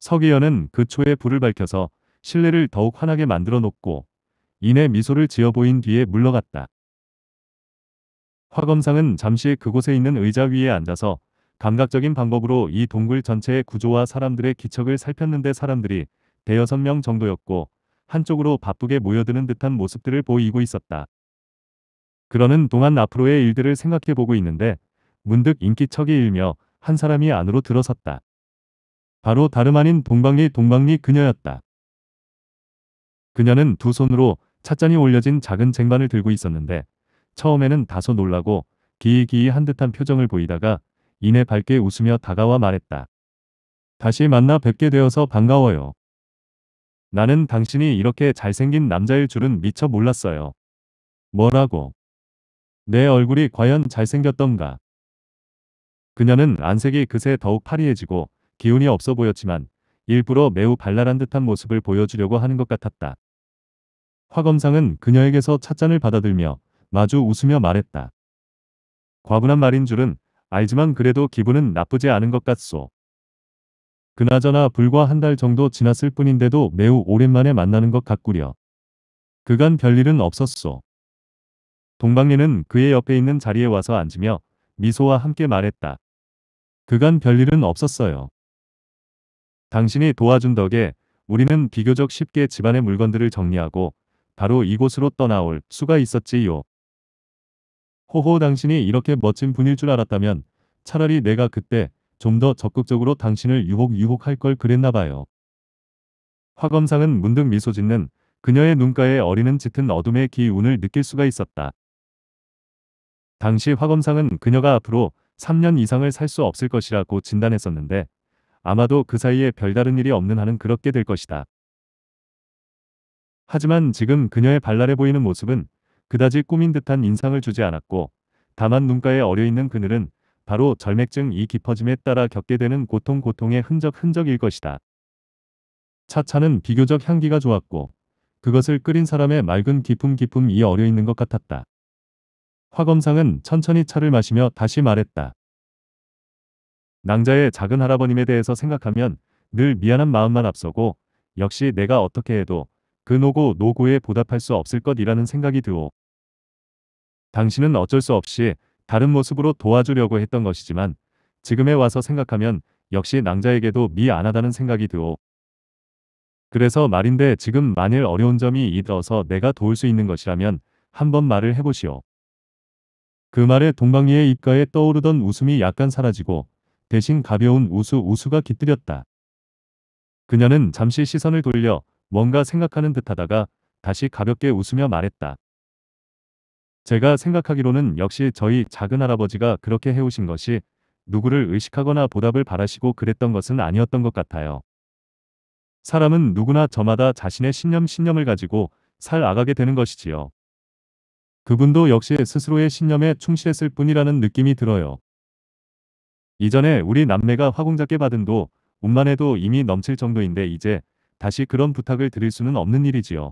[SPEAKER 1] 석이현은그 초에 불을 밝혀서 실내를 더욱 환하게 만들어 놓고 이내 미소를 지어 보인 뒤에 물러갔다. 화검상은 잠시 그곳에 있는 의자 위에 앉아서 감각적인 방법으로 이 동굴 전체의 구조와 사람들의 기척을 살폈는데 사람들이 대여섯 명 정도였고 한쪽으로 바쁘게 모여드는 듯한 모습들을 보이고 있었다. 그러는 동안 앞으로의 일들을 생각해보고 있는데 문득 인기척이 일며 한 사람이 안으로 들어섰다. 바로 다름 아닌 동방리 동방리 그녀였다. 그녀는 두 손으로 찻잔이 올려진 작은 쟁반을 들고 있었는데 처음에는 다소 놀라고 기이기이 한 듯한 표정을 보이다가 이내 밝게 웃으며 다가와 말했다. 다시 만나 뵙게 되어서 반가워요. 나는 당신이 이렇게 잘생긴 남자일 줄은 미처 몰랐어요. 뭐라고? 내 얼굴이 과연 잘생겼던가? 그녀는 안색이 그새 더욱 파리해지고 기운이 없어 보였지만 일부러 매우 발랄한 듯한 모습을 보여주려고 하는 것 같았다. 화검상은 그녀에게서 찻잔을 받아들며 마주 웃으며 말했다. 과분한 말인 줄은 알지만 그래도 기분은 나쁘지 않은 것 같소. 그나저나 불과 한 달 정도 지났을 뿐인데도 매우 오랜만에 만나는 것 같구려. 그간 별일은 없었소. 동방리는 그의 옆에 있는 자리에 와서 앉으며 미소와 함께 말했다. 그간 별일은 없었어요. 당신이 도와준 덕에 우리는 비교적 쉽게 집안의 물건들을 정리하고 바로 이곳으로 떠나올 수가 있었지요. 호호 당신이 이렇게 멋진 분일 줄 알았다면 차라리 내가 그때 좀더 적극적으로 당신을 유혹 유혹할 걸 그랬나 봐요. 화검상은 문득 미소 짓는 그녀의 눈가에 어리는 짙은 어둠의 기운을 느낄 수가 있었다. 당시 화검상은 그녀가 앞으로 3년 이상을 살 수 없을 것이라고 진단했었는데 아마도 그 사이에 별다른 일이 없는 한은 그렇게 될 것이다. 하지만 지금 그녀의 발랄해 보이는 모습은 그다지 꾸민 듯한 인상을 주지 않았고 다만 눈가에 어려있는 그늘은 바로 절맥증 이 깊어짐에 따라 겪게 되는 고통 고통의 흔적 흔적일 것이다. 차차는 비교적 향기가 좋았고 그것을 끓인 사람의 맑은 기품 기품 이 어려 있는 것 같았다. 화검상은 천천히 차를 마시며 다시 말했다. 낭자의 작은 할아버님에 대해서 생각하면 늘 미안한 마음만 앞서고 역시 내가 어떻게 해도 그 노고 노고에 보답할 수 없을 것이라는 생각이 드오. 당신은 어쩔 수 없이 다른 모습으로 도와주려고 했던 것이지만 지금에 와서 생각하면 역시 낭자에게도 미안하다는 생각이 드오. 그래서 말인데 지금 만일 어려운 점이 있어서 내가 도울 수 있는 것이라면 한번 말을 해보시오. 그 말에 동방리의 입가에 떠오르던 웃음이 약간 사라지고 대신 가벼운 우수 우수가 깃들였다. 그녀는 잠시 시선을 돌려 뭔가 생각하는 듯하다가 다시 가볍게 웃으며 말했다. 제가 생각하기로는 역시 저희 작은 할아버지가 그렇게 해오신 것이 누구를 의식하거나 보답을 바라시고 그랬던 것은 아니었던 것 같아요. 사람은 누구나 저마다 자신의 신념 신념을 가지고 살아가게 되는 것이지요. 그분도 역시 스스로의 신념에 충실했을 뿐이라는 느낌이 들어요. 이전에 우리 남매가 화공작게 받은 도 운만 해도 이미 넘칠 정도인데 이제 다시 그런 부탁을 드릴 수는 없는 일이지요.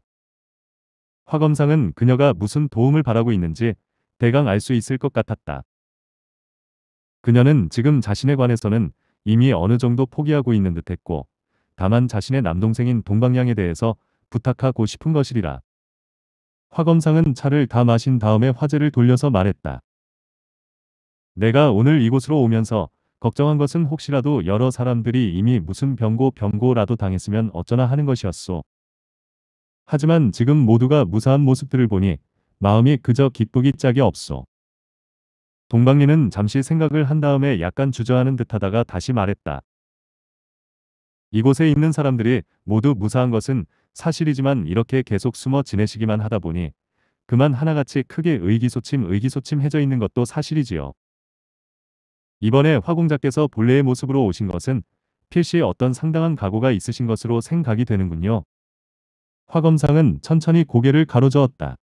[SPEAKER 1] 화 검상은 그녀가 무슨 도움을 바라고 있는지 대강 알 수 있을 것 같았다. 그녀는 지금 자신에 관해서는 이미 어느 정도 포기하고 있는 듯했고 다만 자신의 남동생인 동방양에 대해서 부탁하고 싶은 것이리라. 화 검상은 차를 다 마신 다음에 화제를 돌려서 말했다. 내가 오늘 이곳으로 오면서 걱정한 것은 혹시라도 여러 사람들이 이미 무슨 병고 병고라도 당했으면 어쩌나 하는 것이었소. 하지만 지금 모두가 무사한 모습들을 보니 마음이 그저 기쁘기 짝이 없소. 동방리는 잠시 생각을 한 다음에 약간 주저하는 듯하다가 다시 말했다. 이곳에 있는 사람들이 모두 무사한 것은 사실이지만 이렇게 계속 숨어 지내시기만 하다 보니 그만 하나같이 크게 의기소침 의기소침해져 있는 것도 사실이지요. 이번에 화공자께서 본래의 모습으로 오신 것은 필시 어떤 상당한 각오가 있으신 것으로 생각이 되는군요. 화검상은 천천히 고개를 가로저었다.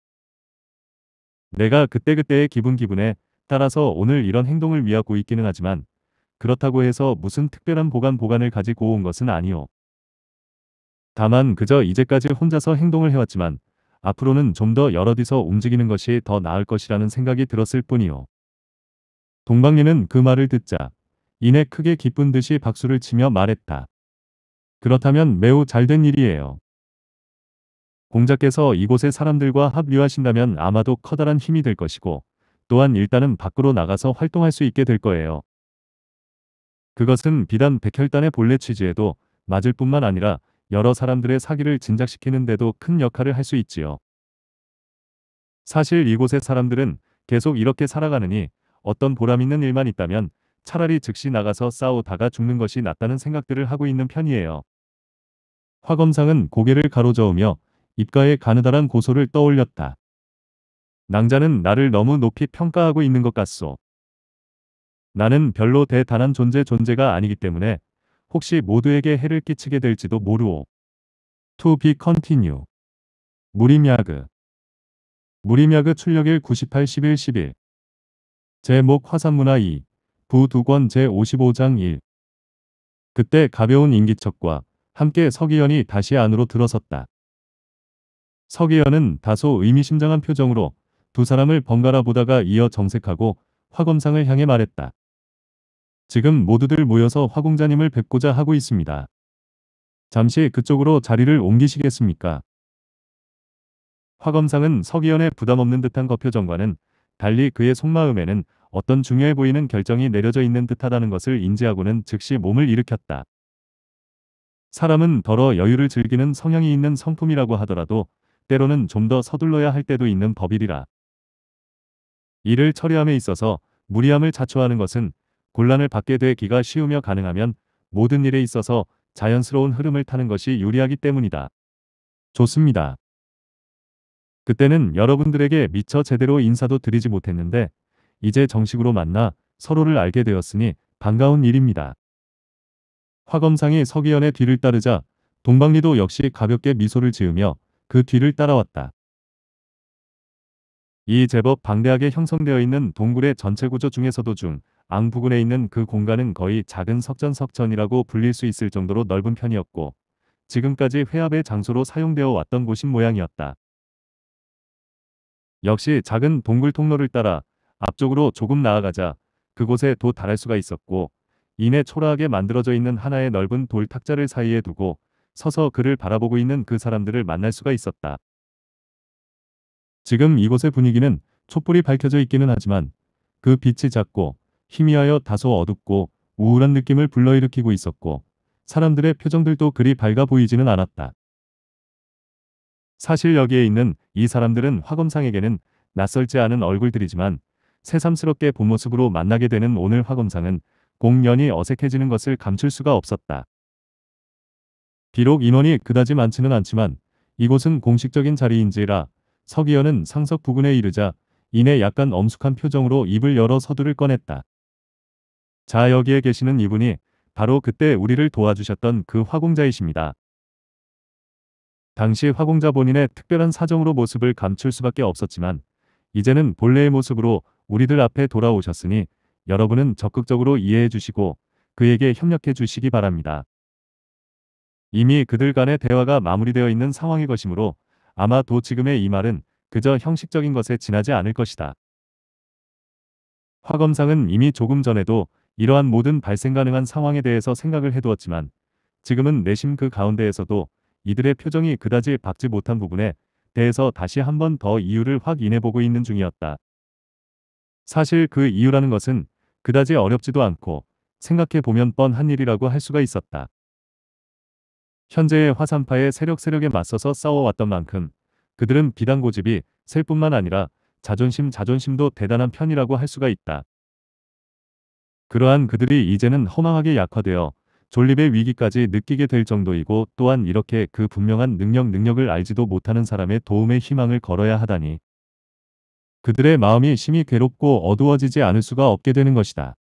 [SPEAKER 1] 내가 그때그때의 기분 기분에 따라서 오늘 이런 행동을 위하고 있기는 하지만 그렇다고 해서 무슨 특별한 보관 보관을 가지고 온 것은 아니오. 다만 그저 이제까지 혼자서 행동을 해왔지만 앞으로는 좀 더 여러 뒤서 움직이는 것이 더 나을 것이라는 생각이 들었을 뿐이오. 동방리는 그 말을 듣자 이내 크게 기쁜 듯이 박수를 치며 말했다. 그렇다면 매우 잘된 일이에요. 공자께서 이곳의 사람들과 합류하신다면 아마도 커다란 힘이 될 것이고 또한 일단은 밖으로 나가서 활동할 수 있게 될 거예요. 그것은 비단 백혈단의 본래 취지에도 맞을 뿐만 아니라 여러 사람들의 사기를 진작시키는데도 큰 역할을 할 수 있지요. 사실 이곳의 사람들은 계속 이렇게 살아가느니 어떤 보람있는 일만 있다면 차라리 즉시 나가서 싸우다가 죽는 것이 낫다는 생각들을 하고 있는 편이에요. 화검상은 고개를 가로저으며 입가에 가느다란 고소를 떠올렸다. 낭자는 나를 너무 높이 평가하고 있는 것 같소. 나는 별로 대단한 존재 존재가 아니기 때문에 혹시 모두에게 해를 끼치게 될지도 모르오. To be continue. 무림야그. 무림야그 출력일 98 11 11. 제목 화산문화 2. 부두권 제55장 1. 그때 가벼운 인기척과 함께 서기현이 다시 안으로 들어섰다. 서기현은 다소 의미심장한 표정으로 두 사람을 번갈아 보다가 이어 정색하고 화검상을 향해 말했다. 지금 모두들 모여서 화공자님을 뵙고자 하고 있습니다. 잠시 그쪽으로 자리를 옮기시겠습니까? 화검상은 서기현의 부담없는 듯한 거표정과는 달리 그의 속마음에는 어떤 중요해 보이는 결정이 내려져 있는 듯하다는 것을 인지하고는 즉시 몸을 일으켰다. 사람은 더러 여유를 즐기는 성향이 있는 성품이라고 하더라도 때로는 좀 더 서둘러야 할 때도 있는 법이라 이를 처리함에 있어서 무리함을 자초하는 것은 곤란을 받게 되기가 쉬우며 가능하면 모든 일에 있어서 자연스러운 흐름을 타는 것이 유리하기 때문이다. 좋습니다. 그때는 여러분들에게 미처 제대로 인사도 드리지 못했는데 이제 정식으로 만나 서로를 알게 되었으니 반가운 일입니다. 화검상이 서기현의 뒤를 따르자 동방리도 역시 가볍게 미소를 지으며 그 뒤를 따라왔다. 이 제법 방대하게 형성되어 있는 동굴의 전체 구조 중에서도 중 앙부근에 있는 그 공간은 거의 작은 석전석전이라고 불릴 수 있을 정도로 넓은 편이었고 지금까지 회합의 장소로 사용되어 왔던 곳인 모양이었다. 역시 작은 동굴 통로를 따라 앞쪽으로 조금 나아가자 그곳에 도 달할 수가 있었고 이내 초라하게 만들어져 있는 하나의 넓은 돌 탁자를 사이에 두고 서서 그를 바라보고 있는 그 사람들을 만날 수가 있었다. 지금 이곳의 분위기는 촛불이 밝혀져 있기는 하지만 그 빛이 작고 희미하여 다소 어둡고 우울한 느낌을 불러일으키고 있었고 사람들의 표정들도 그리 밝아 보이지는 않았다. 사실 여기에 있는 이 사람들은 화검상에게는 낯설지 않은 얼굴들이지만 새삼스럽게 본 모습으로 만나게 되는 오늘 화검상은 공연히 어색해지는 것을 감출 수가 없었다. 비록 인원이 그다지 많지는 않지만 이곳은 공식적인 자리인지라 서기현은 상석 부근에 이르자 이내 약간 엄숙한 표정으로 입을 열어 서두를 꺼냈다. 자 여기에 계시는 이분이 바로 그때 우리를 도와주셨던 그 화공자이십니다. 당시 화공자 본인의 특별한 사정으로 모습을 감출 수밖에 없었지만 이제는 본래의 모습으로 우리들 앞에 돌아오셨으니 여러분은 적극적으로 이해해 주시고 그에게 협력해 주시기 바랍니다. 이미 그들 간의 대화가 마무리되어 있는 상황일 것이므로 아마도 지금의 이 말은 그저 형식적인 것에 지나지 않을 것이다. 화검상은 이미 조금 전에도 이러한 모든 발생 가능한 상황에 대해서 생각을 해두었지만 지금은 내심 그 가운데에서도 이들의 표정이 그다지 박지 못한 부분에 대해서 다시 한 번 더 이유를 확인해보고 있는 중이었다. 사실 그 이유라는 것은 그다지 어렵지도 않고 생각해보면 뻔한 일이라고 할 수가 있었다. 현재의 화산파의 세력 세력에 맞서서 싸워왔던 만큼 그들은 비단 고집이 셀 뿐만 아니라 자존심 자존심도 대단한 편이라고 할 수가 있다. 그러한 그들이 이제는 허망하게 약화되어 졸립의 위기까지 느끼게 될 정도이고 또한 이렇게 그 분명한 능력 능력을 알지도 못하는 사람의 도움에 희망을 걸어야 하다니 그들의 마음이 심히 괴롭고 어두워지지 않을 수가 없게 되는 것이다.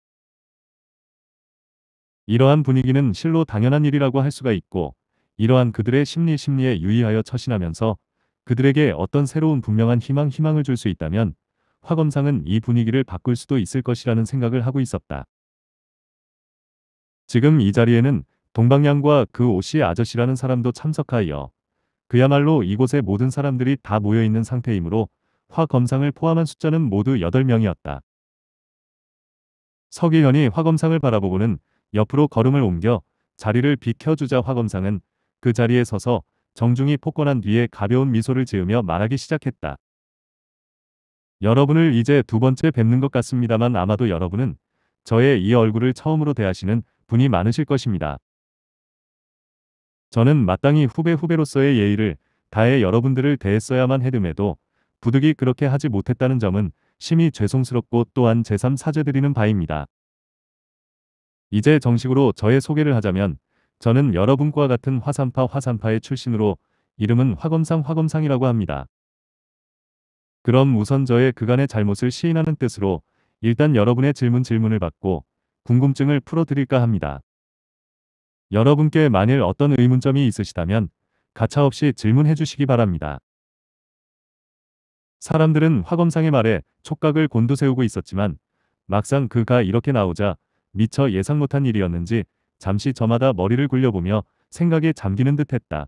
[SPEAKER 1] 이러한 분위기는 실로 당연한 일이라고 할 수가 있고 이러한 그들의 심리 심리에 유의하여 처신하면서 그들에게 어떤 새로운 분명한 희망 희망을 줄 수 있다면 화검상은 이 분위기를 바꿀 수도 있을 것이라는 생각을 하고 있었다. 지금 이 자리에는 동방양과 그 오씨 아저씨라는 사람도 참석하여 그야말로 이곳의 모든 사람들이 다 모여있는 상태이므로 화검상을 포함한 숫자는 모두 8명이었다. 서기현이 화검상을 바라보고는 옆으로 걸음을 옮겨 자리를 비켜주자 화검상은 그 자리에 서서 정중히 폭권한 뒤에 가벼운 미소를 지으며 말하기 시작했다. 여러분을 이제 두 번째 뵙는 것 같습니다만 아마도 여러분은 저의 이 얼굴을 처음으로 대하시는 분이 많으실 것입니다. 저는 마땅히 후배 후배로서의 예의를 다해 여러분들을 대했어야만 해듬에도 부득이 그렇게 하지 못했다는 점은 심히 죄송스럽고 또한 제3 사죄드리는 바입니다. 이제 정식으로 저의 소개를 하자면 저는 여러분과 같은 화산파 화산파의 출신으로 이름은 화검상 화검상이라고 합니다. 그럼 우선 저의 그간의 잘못을 시인하는 뜻으로 일단 여러분의 질문 질문을 받고 궁금증을 풀어드릴까 합니다. 여러분께 만일 어떤 의문점이 있으시다면 가차없이 질문해 주시기 바랍니다. 사람들은 화검상의 말에 촉각을 곤두세우고 있었지만 막상 그가 이렇게 나오자 미처 예상 못한 일이었는지 잠시 저마다 머리를 굴려보며 생각에 잠기는 듯했다.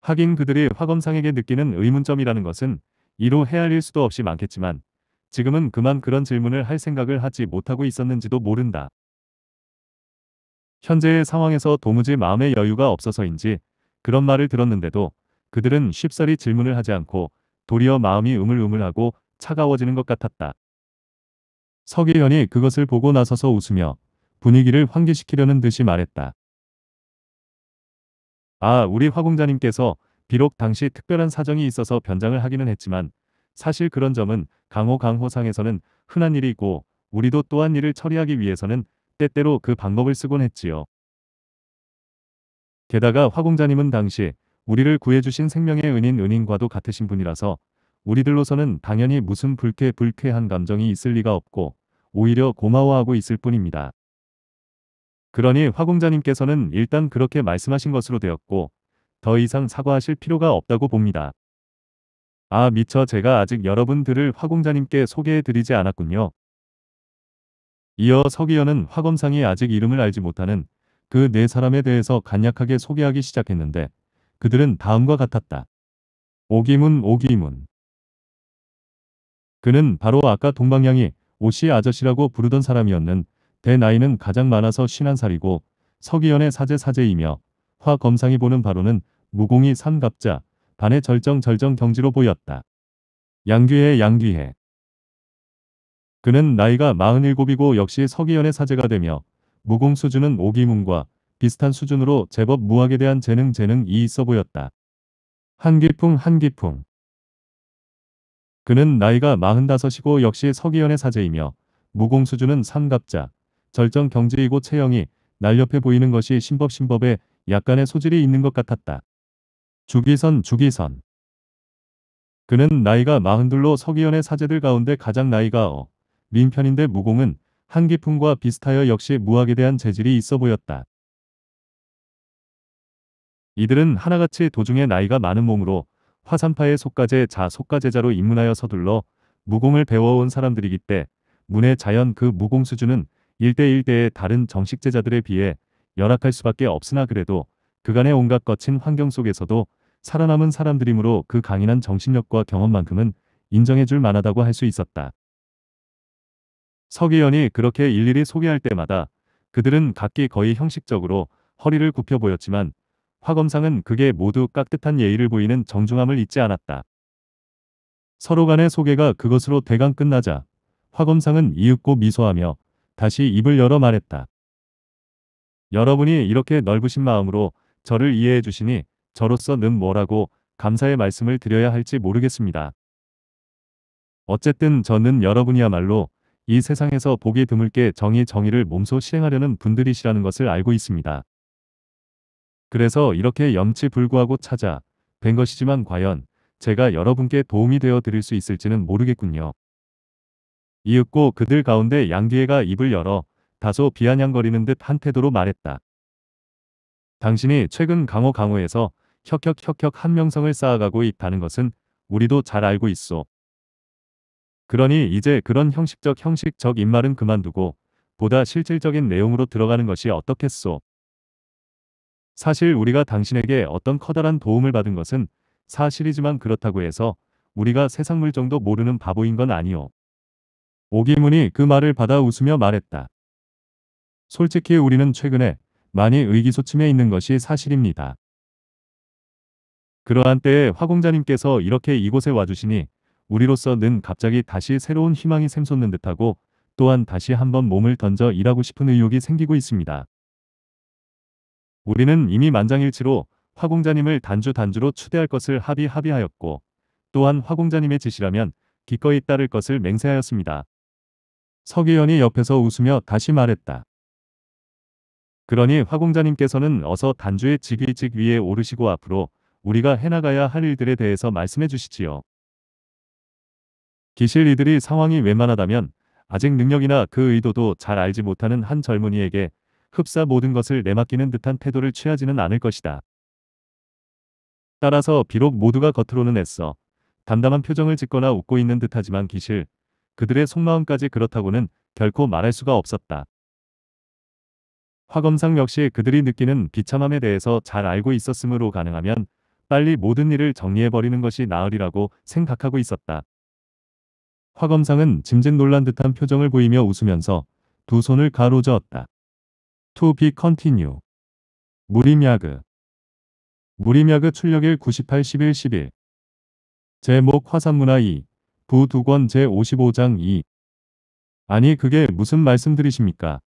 [SPEAKER 1] 하긴 그들이 화검상에게 느끼는 의문점이라는 것은 이로 헤아릴 수도 없이 많겠지만 지금은 그만 그런 질문을 할 생각을 하지 못하고 있었는지도 모른다. 현재의 상황에서 도무지 마음의 여유가 없어서인지 그런 말을 들었는데도 그들은 쉽사리 질문을 하지 않고 도리어 마음이 우물우물하고 차가워지는 것 같았다. 서계현이 그것을 보고 나서서 웃으며 분위기를 환기시키려는 듯이 말했다. 아, 우리 화공자님께서 비록 당시 특별한 사정이 있어서 변장을 하기는 했지만 사실 그런 점은 강호 강호상에서는 흔한 일이 있고 우리도 또한 일을 처리하기 위해서는 때때로 그 방법을 쓰곤 했지요. 게다가 화공자님은 당시 우리를 구해주신 생명의 은인 은인과도 같으신 분이라서 우리들로서는 당연히 무슨 불쾌 불쾌한 감정이 있을 리가 없고 오히려 고마워하고 있을 뿐입니다. 그러니 화공자님께서는 일단 그렇게 말씀하신 것으로 되었고 더 이상 사과하실 필요가 없다고 봅니다. 아 미처 제가 아직 여러분들을 화공자님께 소개해드리지 않았군요. 이어 서기현은 화검상이 아직 이름을 알지 못하는 그 네 사람에 대해서 간략하게 소개하기 시작했는데 그들은 다음과 같았다. 오기문 오기문 그는 바로 아까 동방향이 오씨 아저씨라고 부르던 사람이었는 대 나이는 가장 많아서 51살이고 서기현의 사제 사제이며 화 검상이 보는 바로는 무공이 삼갑자 반의 절정 절정 경지로 보였다. 양귀해 양귀해 그는 나이가 47이고 역시 서기현의 사제가 되며 무공 수준은 오기문과 비슷한 수준으로 제법 무학에 대한 재능 재능이 있어 보였다. 한기풍 한기풍 그는 나이가 45이고 역시 서기현의 사제이며 무공 수준은 삼갑자 절정 경제이고 체형이 날렵해 보이는 것이 신법신법에 약간의 소질이 있는 것 같았다. 주기선 주기선 그는 나이가 마흔둘로 서기현의 사제들 가운데 가장 나이가 어 민편인데 무공은 한기풍과 비슷하여 역시 무학에 대한 재질이 있어 보였다. 이들은 하나같이 도중에 나이가 많은 몸으로 화산파의 속가제자 속가제자로 입문하여 서둘러 무공을 배워온 사람들이기 때 문의 자연 그 무공 수준은 일대일대의 다른 정식제자들에 비해 열악할 수밖에 없으나 그래도 그간의 온갖 거친 환경 속에서도 살아남은 사람들이므로 그 강인한 정신력과 경험만큼은 인정해줄 만하다고 할 수 있었다. 서기현이 그렇게 일일이 소개할 때마다 그들은 각기 거의 형식적으로 허리를 굽혀 보였지만 화검상은 그게 모두 깍듯한 예의를 보이는 정중함을 잊지 않았다. 서로 간의 소개가 그것으로 대강 끝나자 화검상은 이윽고 미소하며 다시 입을 열어 말했다. 여러분이 이렇게 넓으신 마음으로 저를 이해해 주시니 저로서 는 뭐라고 감사의 말씀을 드려야 할지 모르겠습니다. 어쨌든 저는 여러분이야말로 이 세상에서 보기 드물게 정의 정의를 몸소 실행하려는 분들이시라는 것을 알고 있습니다. 그래서 이렇게 염치 불구하고 찾아 뵌 것이지만 과연 제가 여러분께 도움이 되어 드릴 수 있을지는 모르겠군요. 이윽고 그들 가운데 양뒤애가 입을 열어 다소 비아냥거리는 듯한 태도로 말했다. 당신이 최근 강호 강호에서 혁혁혁혁 한 명성을 쌓아가고 있다는 것은 우리도 잘 알고 있어. 그러니 이제 그런 형식적 형식적 입말은 그만두고 보다 실질적인 내용으로 들어가는 것이 어떻겠소. 사실 우리가 당신에게 어떤 커다란 도움을 받은 것은 사실이지만 그렇다고 해서 우리가 세상 물정도 모르는 바보인 건 아니오. 오기문이 그 말을 받아 웃으며 말했다. 솔직히 우리는 최근에 많이 의기소침해 있는 것이 사실입니다. 그러한 때에 화공자님께서 이렇게 이곳에 와주시니 우리로서 는 갑자기 다시 새로운 희망이 샘솟는 듯하고 또한 다시 한번 몸을 던져 일하고 싶은 의욕이 생기고 있습니다. 우리는 이미 만장일치로 화공자님을 단주 단주로 추대할 것을 합의 합의하였고 또한 화공자님의 지시라면 기꺼이 따를 것을 맹세하였습니다. 서기현이 옆에서 웃으며 다시 말했다. 그러니 화공자님께서는 어서 단주의 직위직 위에 오르시고 앞으로 우리가 해나가야 할 일들에 대해서 말씀해 주시지요. 기실 이들이 상황이 웬만하다면 아직 능력이나 그 의도도 잘 알지 못하는 한 젊은이에게 흡사 모든 것을 내맡기는 듯한 태도를 취하지는 않을 것이다. 따라서 비록 모두가 겉으로는 애써 담담한 표정을 짓거나 웃고 있는 듯하지만 기실, 그들의 속마음까지 그렇다고는 결코 말할 수가 없었다. 화검상 역시 그들이 느끼는 비참함에 대해서 잘 알고 있었으므로 가능하면 빨리 모든 일을 정리해버리는 것이 나으리라고 생각하고 있었다. 화검상은 짐작 놀란 듯한 표정을 보이며 웃으면서 두 손을 가로저었다. To be continue. 무림야그. 무림야그 출력일 98, 11, 11. 제목 화산문화 2. 부두권 제55장 2 아니 그게 무슨 말씀들이십니까?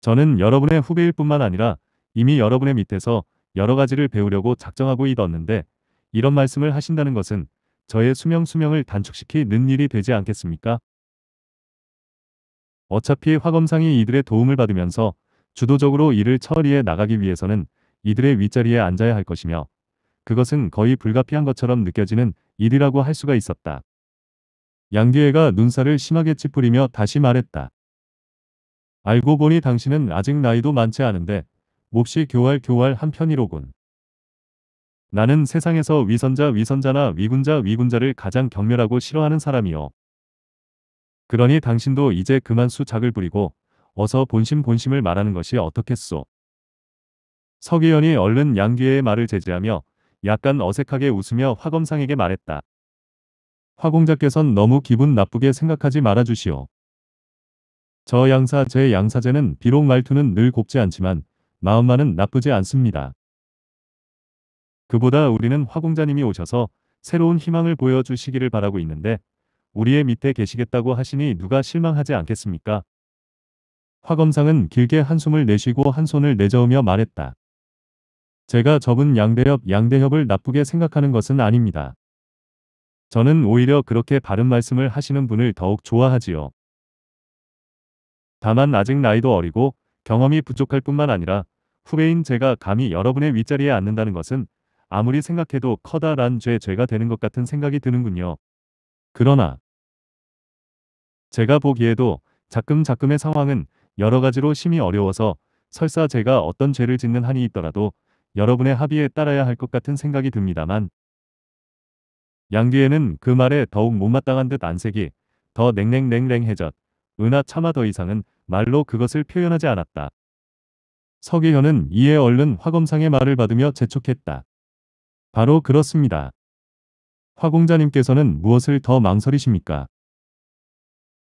[SPEAKER 1] 저는 여러분의 후배일 뿐만 아니라 이미 여러분의 밑에서 여러 가지를 배우려고 작정하고 있었는데 이런 말씀을 하신다는 것은 저의 수명 수명을 단축시키는 일이 되지 않겠습니까? 어차피 화검상이 이들의 도움을 받으면서 주도적으로 일을 처리해 나가기 위해서는 이들의 윗자리에 앉아야 할 것이며 그것은 거의 불가피한 것처럼 느껴지는 일이라고 할 수가 있었다. 양기애가 눈살을 심하게 찌푸리며 다시 말했다. 알고 보니 당신은 아직 나이도 많지 않은데 몹시 교활교활 한 편이로군. 나는 세상에서 위선자 위선자나 위군자 위군자를 가장 경멸하고 싫어하는 사람이요. 그러니 당신도 이제 그만 수작을 부리고 어서 본심 본심을 말하는 것이 어떻겠소. 서기연이 얼른 양애의 말을 제지하며 약간 어색하게 웃으며 화검상에게 말했다. 화공자께선 너무 기분 나쁘게 생각하지 말아주시오. 저 양사 제 양사제는 비록 말투는 늘 곱지 않지만 마음만은 나쁘지 않습니다. 그보다 우리는 화공자님이 오셔서 새로운 희망을 보여주시기를 바라고 있는데 우리의 밑에 계시겠다고 하시니 누가 실망하지 않겠습니까? 화검상은 길게 한숨을 내쉬고 한 손을 내저으며 말했다. 제가 접은 양대협, 양대협을 나쁘게 생각하는 것은 아닙니다. 저는 오히려 그렇게 바른 말씀을 하시는 분을 더욱 좋아하지요. 다만 아직 나이도 어리고 경험이 부족할 뿐만 아니라 후배인 제가 감히 여러분의 윗자리에 앉는다는 것은 아무리 생각해도 커다란 죄 죄가 되는 것 같은 생각이 드는군요. 그러나 제가 보기에도 자금자금의 상황은 여러 가지로 심히 어려워서 설사 제가 어떤 죄를 짓는 한이 있더라도 여러분의 합의에 따라야 할 것 같은 생각이 듭니다만 양귀에는 그 말에 더욱 못마땅한 듯 안색이 더 냉랭냉랭해졌 은하 차마 더 이상은 말로 그것을 표현하지 않았다. 서계현은 이에 얼른 화검상의 말을 받으며 재촉했다. 바로 그렇습니다. 화공자님께서는 무엇을 더 망설이십니까?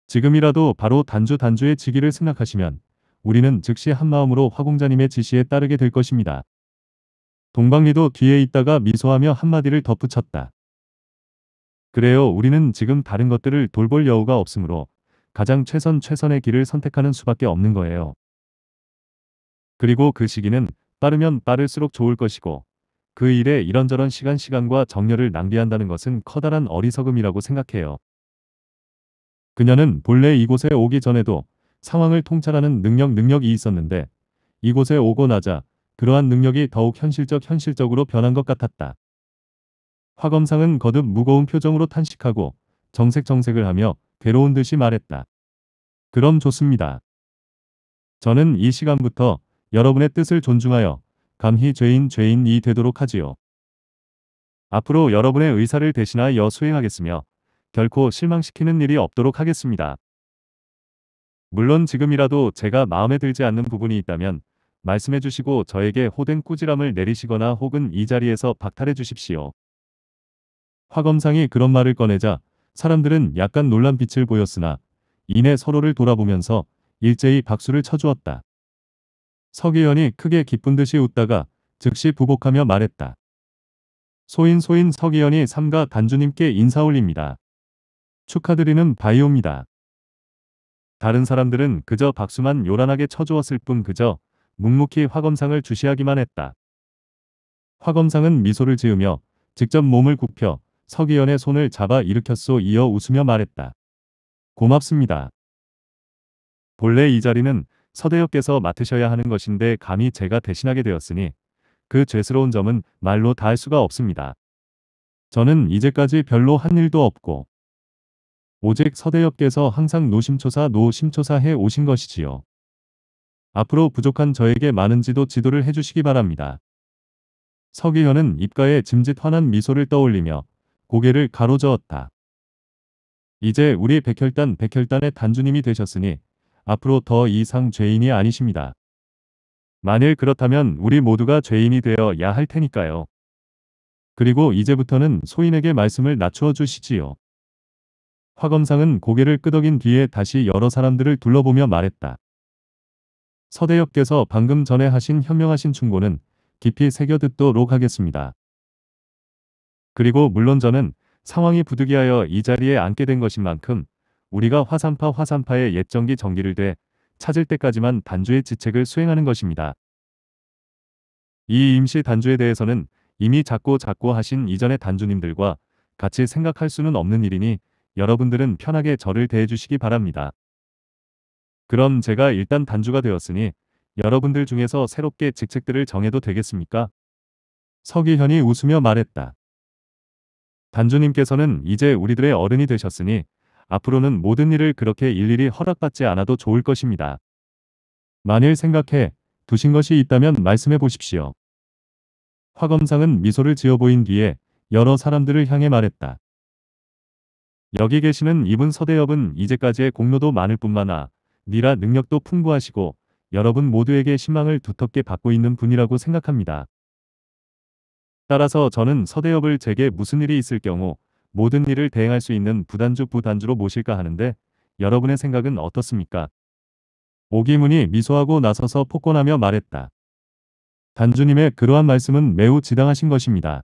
[SPEAKER 1] 지금이라도 바로 단주 단주의 직위를 승낙하시면 우리는 즉시 한마음으로 화공자님의 지시에 따르게 될 것입니다. 동방리도 뒤에 있다가 미소하며 한마디를 덧붙였다. 그래요 우리는 지금 다른 것들을 돌볼 여우가 없으므로 가장 최선 최선의 길을 선택하는 수밖에 없는 거예요. 그리고 그 시기는 빠르면 빠를수록 좋을 것이고 그 일에 이런저런 시간 시간과 정열을 낭비한다는 것은 커다란 어리석음이라고 생각해요. 그녀는 본래 이곳에 오기 전에도 상황을 통찰하는 능력 능력이 있었는데 이곳에 오고 나자 그러한 능력이 더욱 현실적 현실적으로 변한 것 같았다. 화검상은 거듭 무거운 표정으로 탄식하고 정색정색을 하며 괴로운 듯이 말했다. 그럼 좋습니다. 저는 이 시간부터 여러분의 뜻을 존중하여 감히 죄인 죄인이 되도록 하지요. 앞으로 여러분의 의사를 대신하여 수행하겠으며 결코 실망시키는 일이 없도록 하겠습니다. 물론 지금이라도 제가 마음에 들지 않는 부분이 있다면 말씀해 주시고 저에게 호된 꾸지람을 내리시거나 혹은 이 자리에서 박탈해 주십시오. 화검상이 그런 말을 꺼내자 사람들은 약간 놀란 빛을 보였으나 이내 서로를 돌아보면서 일제히 박수를 쳐주었다. 서기현이 크게 기쁜 듯이 웃다가 즉시 부복하며 말했다. 소인 소인 서기현이 삼가 단주님께 인사 올립니다. 축하드리는 바이오입니다. 다른 사람들은 그저 박수만 요란하게 쳐주었을 뿐 그저 묵묵히 화검상을 주시하기만 했다. 화검상은 미소를 지으며 직접 몸을 굽혀 서기현의 손을 잡아 일으켰소 이어 웃으며 말했다. 고맙습니다. 본래 이 자리는 서대역께서 맡으셔야 하는 것인데 감히 제가 대신하게 되었으니 그 죄스러운 점은 말로 다할 수가 없습니다. 저는 이제까지 별로 한 일도 없고 오직 서대역께서 항상 노심초사 노심초사 해 오신 것이지요. 앞으로 부족한 저에게 많은 지도 지도를 해주시기 바랍니다. 서기현은 입가에 짐짓 환한 미소를 떠올리며 고개를 가로저었다. 이제 우리 백혈단 백혈단의 단주님이 되셨으니 앞으로 더 이상 죄인이 아니십니다. 만일 그렇다면 우리 모두가 죄인이 되어야 할 테니까요. 그리고 이제부터는 소인에게 말씀을 낮추어 주시지요. 화검상은 고개를 끄덕인 뒤에 다시 여러 사람들을 둘러보며 말했다. 서대엽께서 방금 전에 하신 현명하신 충고는 깊이 새겨듣도록 하겠습니다. 그리고 물론 저는 상황이 부득이하여 이 자리에 앉게 된 것인 만큼 우리가 화산파 화산파의 옛정기정기를돼 찾을 때까지만 단주의 지책을 수행하는 것입니다. 이 임시 단주에 대해서는 이미 작고 작고 하신 이전의 단주님들과 같이 생각할 수는 없는 일이니 여러분들은 편하게 저를 대해주시기 바랍니다. 그럼 제가 일단 단주가 되었으니 여러분들 중에서 새롭게 직책들을 정해도 되겠습니까? 서기현이 웃으며 말했다. 단주님께서는 이제 우리들의 어른이 되셨으니 앞으로는 모든 일을 그렇게 일일이 허락받지 않아도 좋을 것입니다. 만일 생각해 두신 것이 있다면 말씀해 보십시오. 화검상은 미소를 지어 보인 뒤에 여러 사람들을 향해 말했다. 여기 계시는 이분 서대엽은 이제까지의 공로도 많을 뿐만 아 니라 능력도 풍부하시고 여러분 모두에게 신망을 두텁게 받고 있는 분이라고 생각합니다. 따라서 저는 서대엽을 제게 무슨 일이 있을 경우 모든 일을 대행할 수 있는 부단주 부단주로 모실까 하는데 여러분의 생각은 어떻습니까? 오기문이 미소하고 나서서 폭권하며 말했다. 단주님의 그러한 말씀은 매우 지당하신 것입니다.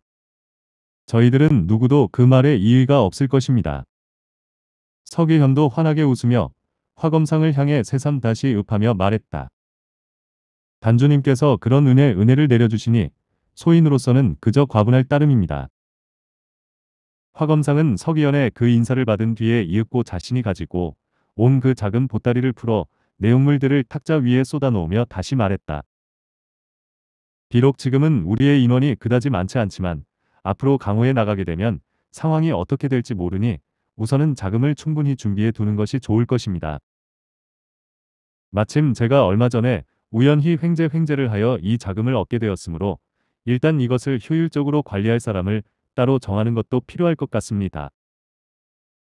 [SPEAKER 1] 저희들은 누구도 그 말에 이의가 없을 것입니다. 서계현도 환하게 웃으며 화검상을 향해 새삼 다시 읍하며 말했다. 단주님께서 그런 은혜 은혜를 내려주시니 소인으로서는 그저 과분할 따름입니다. 화검상은 서기연의그 인사를 받은 뒤에 이윽고 자신이 가지고 온 그 작은 보따리를 풀어 내용물들을 탁자 위에 쏟아놓으며 다시 말했다. 비록 지금은 우리의 인원이 그다지 많지 않지만 앞으로 강호에 나가게 되면 상황이 어떻게 될지 모르니 우선은 자금을 충분히 준비해 두는 것이 좋을 것입니다. 마침 제가 얼마 전에 우연히 횡재 횡재를 하여 이 자금을 얻게 되었으므로 일단 이것을 효율적으로 관리할 사람을 따로 정하는 것도 필요할 것 같습니다.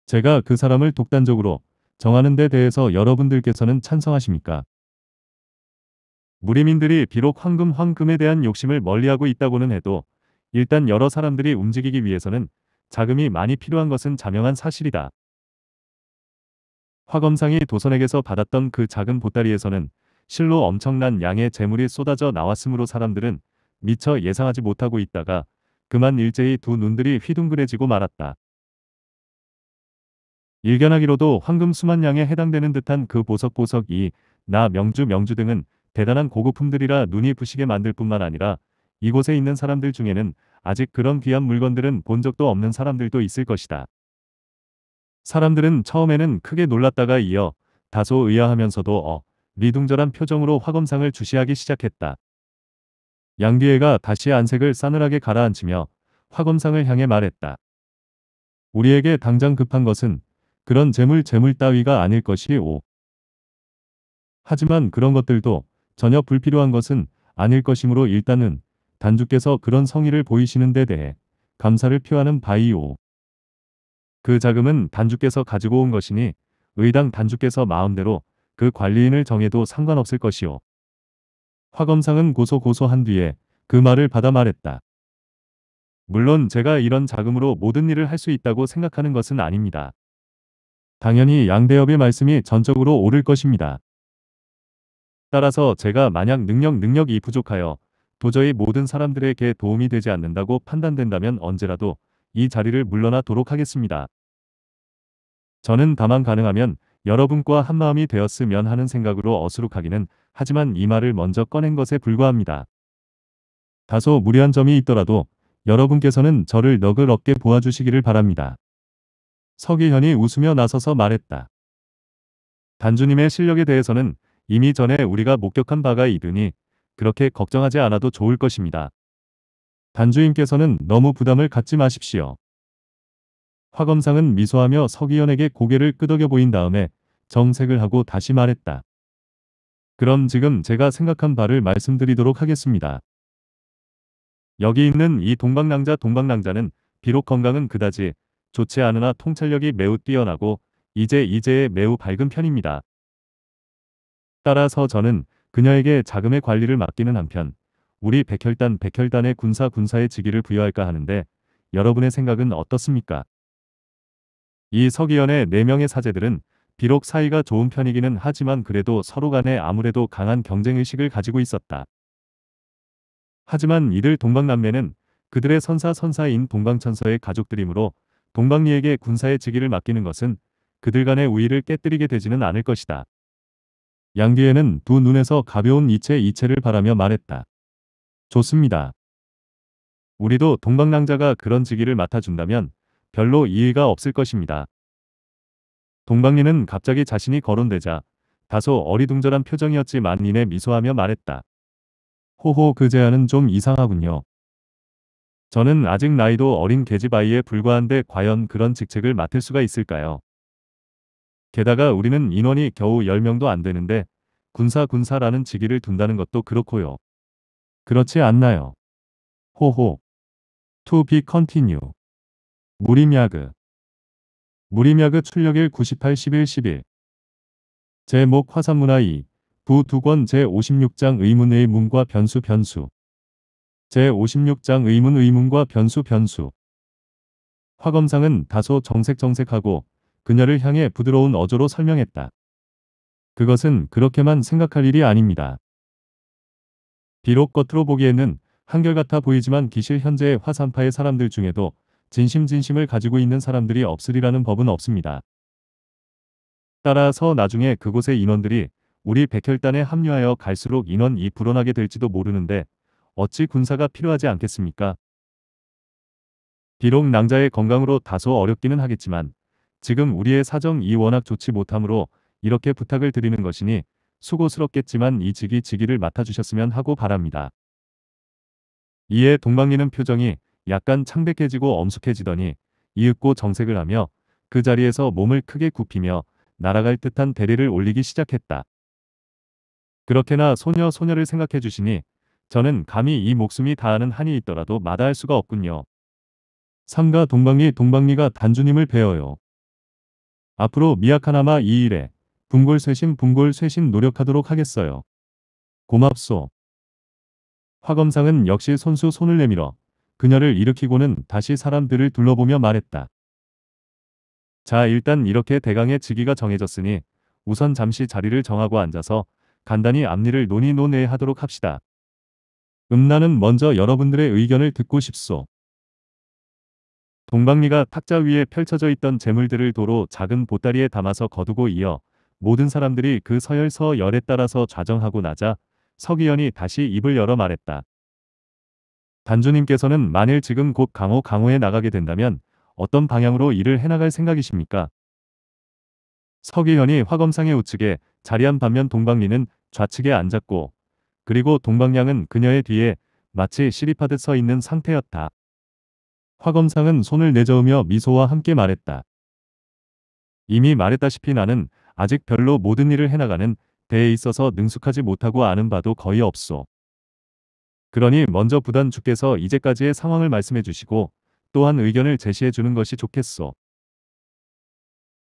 [SPEAKER 1] 제가 그 사람을 독단적으로 정하는 데 대해서 여러분들께서는 찬성하십니까? 무리민들이 비록 황금 황금에 대한 욕심을 멀리하고 있다고는 해도 일단 여러 사람들이 움직이기 위해서는 자금이 많이 필요한 것은 자명한 사실이다. 화검상이 도선에게서 받았던 그 작은 보따리에서는 실로 엄청난 양의 재물이 쏟아져 나왔으므로 사람들은 미처 예상하지 못하고 있다가 그만 일제히 두 눈들이 휘둥그레지고 말았다. 일견하기로도 황금 수만 양에 해당되는 듯한 그 보석 보석 이, 나 명주 명주 등은 대단한 고급품들이라 눈이 부시게 만들 뿐만 아니라 이곳에 있는 사람들 중에는 아직 그런 귀한 물건들은 본 적도 없는 사람들도 있을 것이다. 사람들은 처음에는 크게 놀랐다가 이어 다소 의아하면서도 어, 리둥절한 표정으로 화검상을 주시하기 시작했다. 양비애가 다시 안색을 싸늘하게 가라앉히며 화검상을 향해 말했다. 우리에게 당장 급한 것은 그런 재물 재물 따위가 아닐 것이오. 하지만 그런 것들도 전혀 불필요한 것은 아닐 것이므로 일단은 단주께서 그런 성의를 보이시는 데 대해 감사를 표하는 바이오. 그 자금은 단주께서 가지고 온 것이니 의당 단주께서 마음대로 그 관리인을 정해도 상관없을 것이오. 화검상은 고소고소한 뒤에 그 말을 받아 말했다. 물론 제가 이런 자금으로 모든 일을 할 수 있다고 생각하는 것은 아닙니다. 당연히 양대협의 말씀이 전적으로 오를 것입니다. 따라서 제가 만약 능력 능력이 부족하여 도저히 모든 사람들에게 도움이 되지 않는다고 판단된다면 언제라도 이 자리를 물러나도록 하겠습니다. 저는 다만 가능하면 여러분과 한마음이 되었으면 하는 생각으로 어수룩하기는 하지만 이 말을 먼저 꺼낸 것에 불과합니다. 다소 무례한 점이 있더라도 여러분께서는 저를 너그럽게 보아주시기를 바랍니다. 서기현이 웃으며 나서서 말했다. 단주님의 실력에 대해서는 이미 전에 우리가 목격한 바가 있으니 그렇게 걱정하지 않아도 좋을 것입니다. 단주님께서는 너무 부담을 갖지 마십시오. 화 검상은 미소하며 서기현에게 고개를 끄덕여 보인 다음에 정색을 하고 다시 말했다. 그럼 지금 제가 생각한 바를 말씀드리도록 하겠습니다. 여기 있는 이동방낭자동방낭자는 비록 건강은 그다지 좋지 않으나 통찰력이 매우 뛰어나고 이제 이제에 매우 밝은 편입니다. 따라서 저는 그녀에게 자금의 관리를 맡기는 한편 우리 백혈단 백혈단의 군사 군사의 직위를 부여할까 하는데 여러분의 생각은 어떻습니까? 이 서기현의 4명의 사제들은 비록 사이가 좋은 편이기는 하지만 그래도 서로 간에 아무래도 강한 경쟁의식을 가지고 있었다. 하지만 이들 동방남매는 그들의 선사 선사인 동방천서의 가족들이므로 동방리에게 군사의 직위를 맡기는 것은 그들 간의 우위를 깨뜨리게 되지는 않을 것이다. 양귀에는 두 눈에서 가벼운 이체 이체를 바라며 말했다. 좋습니다. 우리도 동방낭자가 그런 직위를 맡아준다면 별로 이의가 없을 것입니다. 동방리는 갑자기 자신이 거론되자 다소 어리둥절한 표정이었지만 이내 미소하며 말했다. 호호 그 제안은 좀 이상하군요. 저는 아직 나이도 어린 계집아이에 불과한데 과연 그런 직책을 맡을 수가 있을까요? 게다가 우리는 인원이 겨우 10명도 안 되는데 군사 군사라는 직위를 둔다는 것도 그렇고요. 그렇지 않나요? 호호. To be continue. 무림야그 무림야그 출력일 98 11 11 제목 화산문화 2부 2권 제56장 의문의 문과 변수 변수 제56장 의문 의문과 변수 변수 화검상은 다소 정색정색하고 그녀를 향해 부드러운 어조로 설명했다. 그것은 그렇게만 생각할 일이 아닙니다. 비록 겉으로 보기에는 한결같아 보이지만 기실 현재의 화산파의 사람들 중에도 진심 진심을 가지고 있는 사람들이 없으리라는 법은 없습니다. 따라서 나중에 그곳의 인원들이 우리 백혈단에 합류하여 갈수록 인원이 불어나게 될지도 모르는데 어찌 군사가 필요하지 않겠습니까? 비록 낭자의 건강으로 다소 어렵기는 하겠지만 지금 우리의 사정이 워낙 좋지 못하므로 이렇게 부탁을 드리는 것이니 수고스럽겠지만 이 직위 직위를 맡아주셨으면 하고 바랍니다. 이에 동방이는 표정이 약간 창백해지고 엄숙해지더니 이윽고 정색을 하며 그 자리에서 몸을 크게 굽히며 날아갈 듯한 대리를 올리기 시작했다. 그렇게나 소녀 소녀를 생각해 주시니 저는 감히 이 목숨이 다하는 한이 있더라도 마다할 수가 없군요. 삼가 동방리 동방리가 단주님을 배워요. 앞으로 미약하나마 이 일에 분골쇄신 분골쇄신 노력하도록 하겠어요. 고맙소. 화검상은 역시 손수 손을 내밀어 그녀를 일으키고는 다시 사람들을 둘러보며 말했다. 자 일단 이렇게 대강의 직위가 정해졌으니 우선 잠시 자리를 정하고 앉아서 간단히 앞니를 논의논의하도록 합시다. 음란은 먼저 여러분들의 의견을 듣고 싶소. 동방리가 탁자 위에 펼쳐져 있던 재물들을 도로 작은 보따리에 담아서 거두고 이어 모든 사람들이 그 서열서 열에 따라서 좌정하고 나자 서기연이 다시 입을 열어 말했다. 단주님께서는 만일 지금 곧 강호 강호에 나가게 된다면 어떤 방향으로 일을 해나갈 생각이십니까? 서기현이 화검상의 우측에 자리한 반면 동방리는 좌측에 앉았고 그리고 동방량은 그녀의 뒤에 마치 시립하듯 서 있는 상태였다. 화검상은 손을 내저으며 미소와 함께 말했다. 이미 말했다시피 나는 아직 별로 모든 일을 해나가는 대에 있어서 능숙하지 못하고 아는 바도 거의 없소. 그러니 먼저 부단주께서 이제까지의 상황을 말씀해 주시고 또한 의견을 제시해 주는 것이 좋겠소.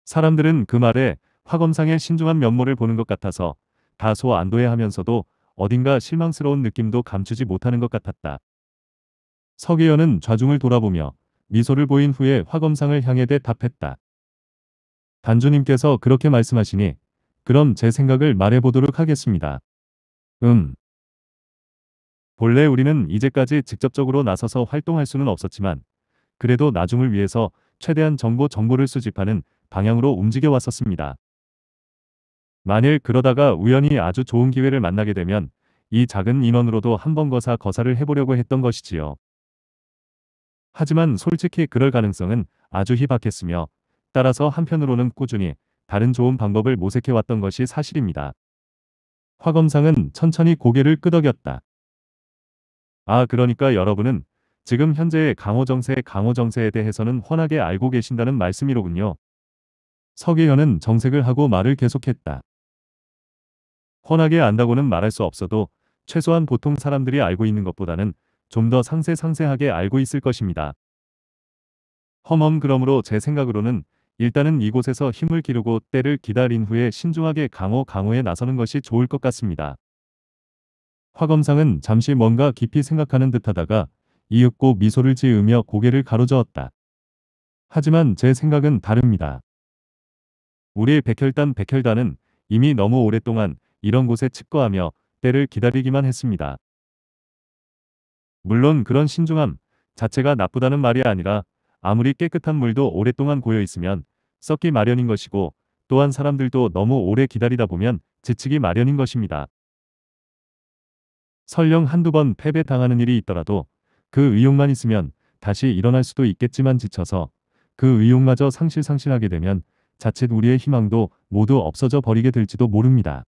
[SPEAKER 1] 사람들은 그 말에 화검상의 신중한 면모를 보는 것 같아서 다소 안도해하면서도 어딘가 실망스러운 느낌도 감추지 못하는 것 같았다. 서계현은 좌중을 돌아보며 미소를 보인 후에 화검상을 향해 대답했다. 단주님께서 그렇게 말씀하시니 그럼 제 생각을 말해보도록 하겠습니다. 음, 본래 우리는 이제까지 직접적으로 나서서 활동할 수는 없었지만 그래도 나중을 위해서 최대한 정보 정보를 수집하는 방향으로 움직여 왔었습니다. 만일 그러다가 우연히 아주 좋은 기회를 만나게 되면 이 작은 인원으로도 한번 거사 거사를 해보려고 했던 것이지요. 하지만 솔직히 그럴 가능성은 아주 희박했으며 따라서 한편으로는 꾸준히 다른 좋은 방법을 모색해왔던 것이 사실입니다. 화검상은 천천히 고개를 끄덕였다. 아 그러니까 여러분은 지금 현재의 강호정세의 강호정세에 대해서는 훤하게 알고 계신다는 말씀이로군요. 서계현은 정색을 하고 말을 계속했다. 훤하게 안다고는 말할 수 없어도 최소한 보통 사람들이 알고 있는 것보다는 좀 더 상세상세하게 알고 있을 것입니다. 험험 그러므로 제 생각으로는 일단은 이곳에서 힘을 기르고 때를 기다린 후에 신중하게 강호 강호에 나서는 것이 좋을 것 같습니다. 화검상은 잠시 뭔가 깊이 생각하는 듯하다가 이윽고 미소를 지으며 고개를 가로저었다. 하지만 제 생각은 다릅니다. 우리 백혈단 백혈단은 이미 너무 오랫동안 이런 곳에 칩거하며 때를 기다리기만 했습니다. 물론 그런 신중함 자체가 나쁘다는 말이 아니라 아무리 깨끗한 물도 오랫동안 고여 있으면 썩기 마련인 것이고 또한 사람들도 너무 오래 기다리다 보면 지치기 마련인 것입니다. 설령 한두 번 패배당하는 일이 있더라도 그 의욕만 있으면 다시 일어날 수도 있겠지만 지쳐서 그 의욕마저 상실상실하게 되면 자칫 우리의 희망도 모두 없어져 버리게 될지도 모릅니다.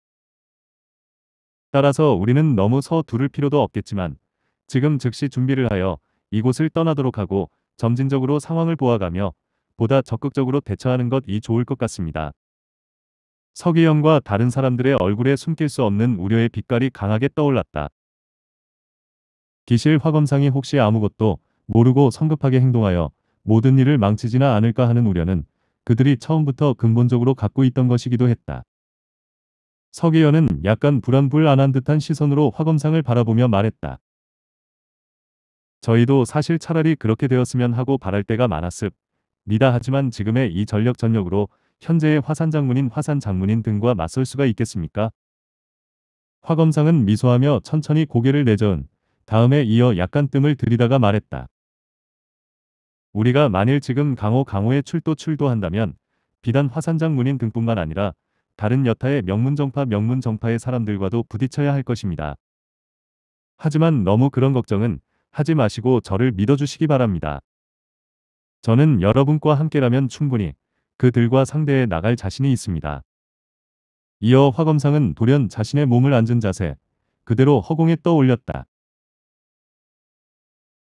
[SPEAKER 1] 따라서 우리는 너무 서두를 필요도 없겠지만 지금 즉시 준비를 하여 이곳을 떠나도록 하고 점진적으로 상황을 보아가며 보다 적극적으로 대처하는 것이 좋을 것 같습니다. 서기영과 다른 사람들의 얼굴에 숨길 수 없는 우려의 빛깔이 강하게 떠올랐다. 기실 화검상이 혹시 아무것도 모르고 성급하게 행동하여 모든 일을 망치지나 않을까 하는 우려는 그들이 처음부터 근본적으로 갖고 있던 것이기도 했다. 서계현은 약간 불안불안한 듯한 시선으로 화검상을 바라보며 말했다. 저희도 사실 차라리 그렇게 되었으면 하고 바랄 때가 많았습. 니다 하지만 지금의 이 전력 전력으로 현재의 화산 장문인 화산 장문인 등과 맞설 수가 있겠습니까? 화검상은 미소하며 천천히 고개를 내저은 다음에 이어 약간 뜸을 들이다가 말했다. 우리가 만일 지금 강호 강호에 출도 출도한다면 비단 화산장 문인 등뿐만 아니라 다른 여타의 명문정파 명문정파의 사람들과도 부딪혀야 할 것입니다. 하지만 너무 그런 걱정은 하지 마시고 저를 믿어주시기 바랍니다. 저는 여러분과 함께라면 충분히 그들과 상대해 나갈 자신이 있습니다. 이어 화검상은 돌연 자신의 몸을 앉은 자세 그대로 허공에 떠올렸다.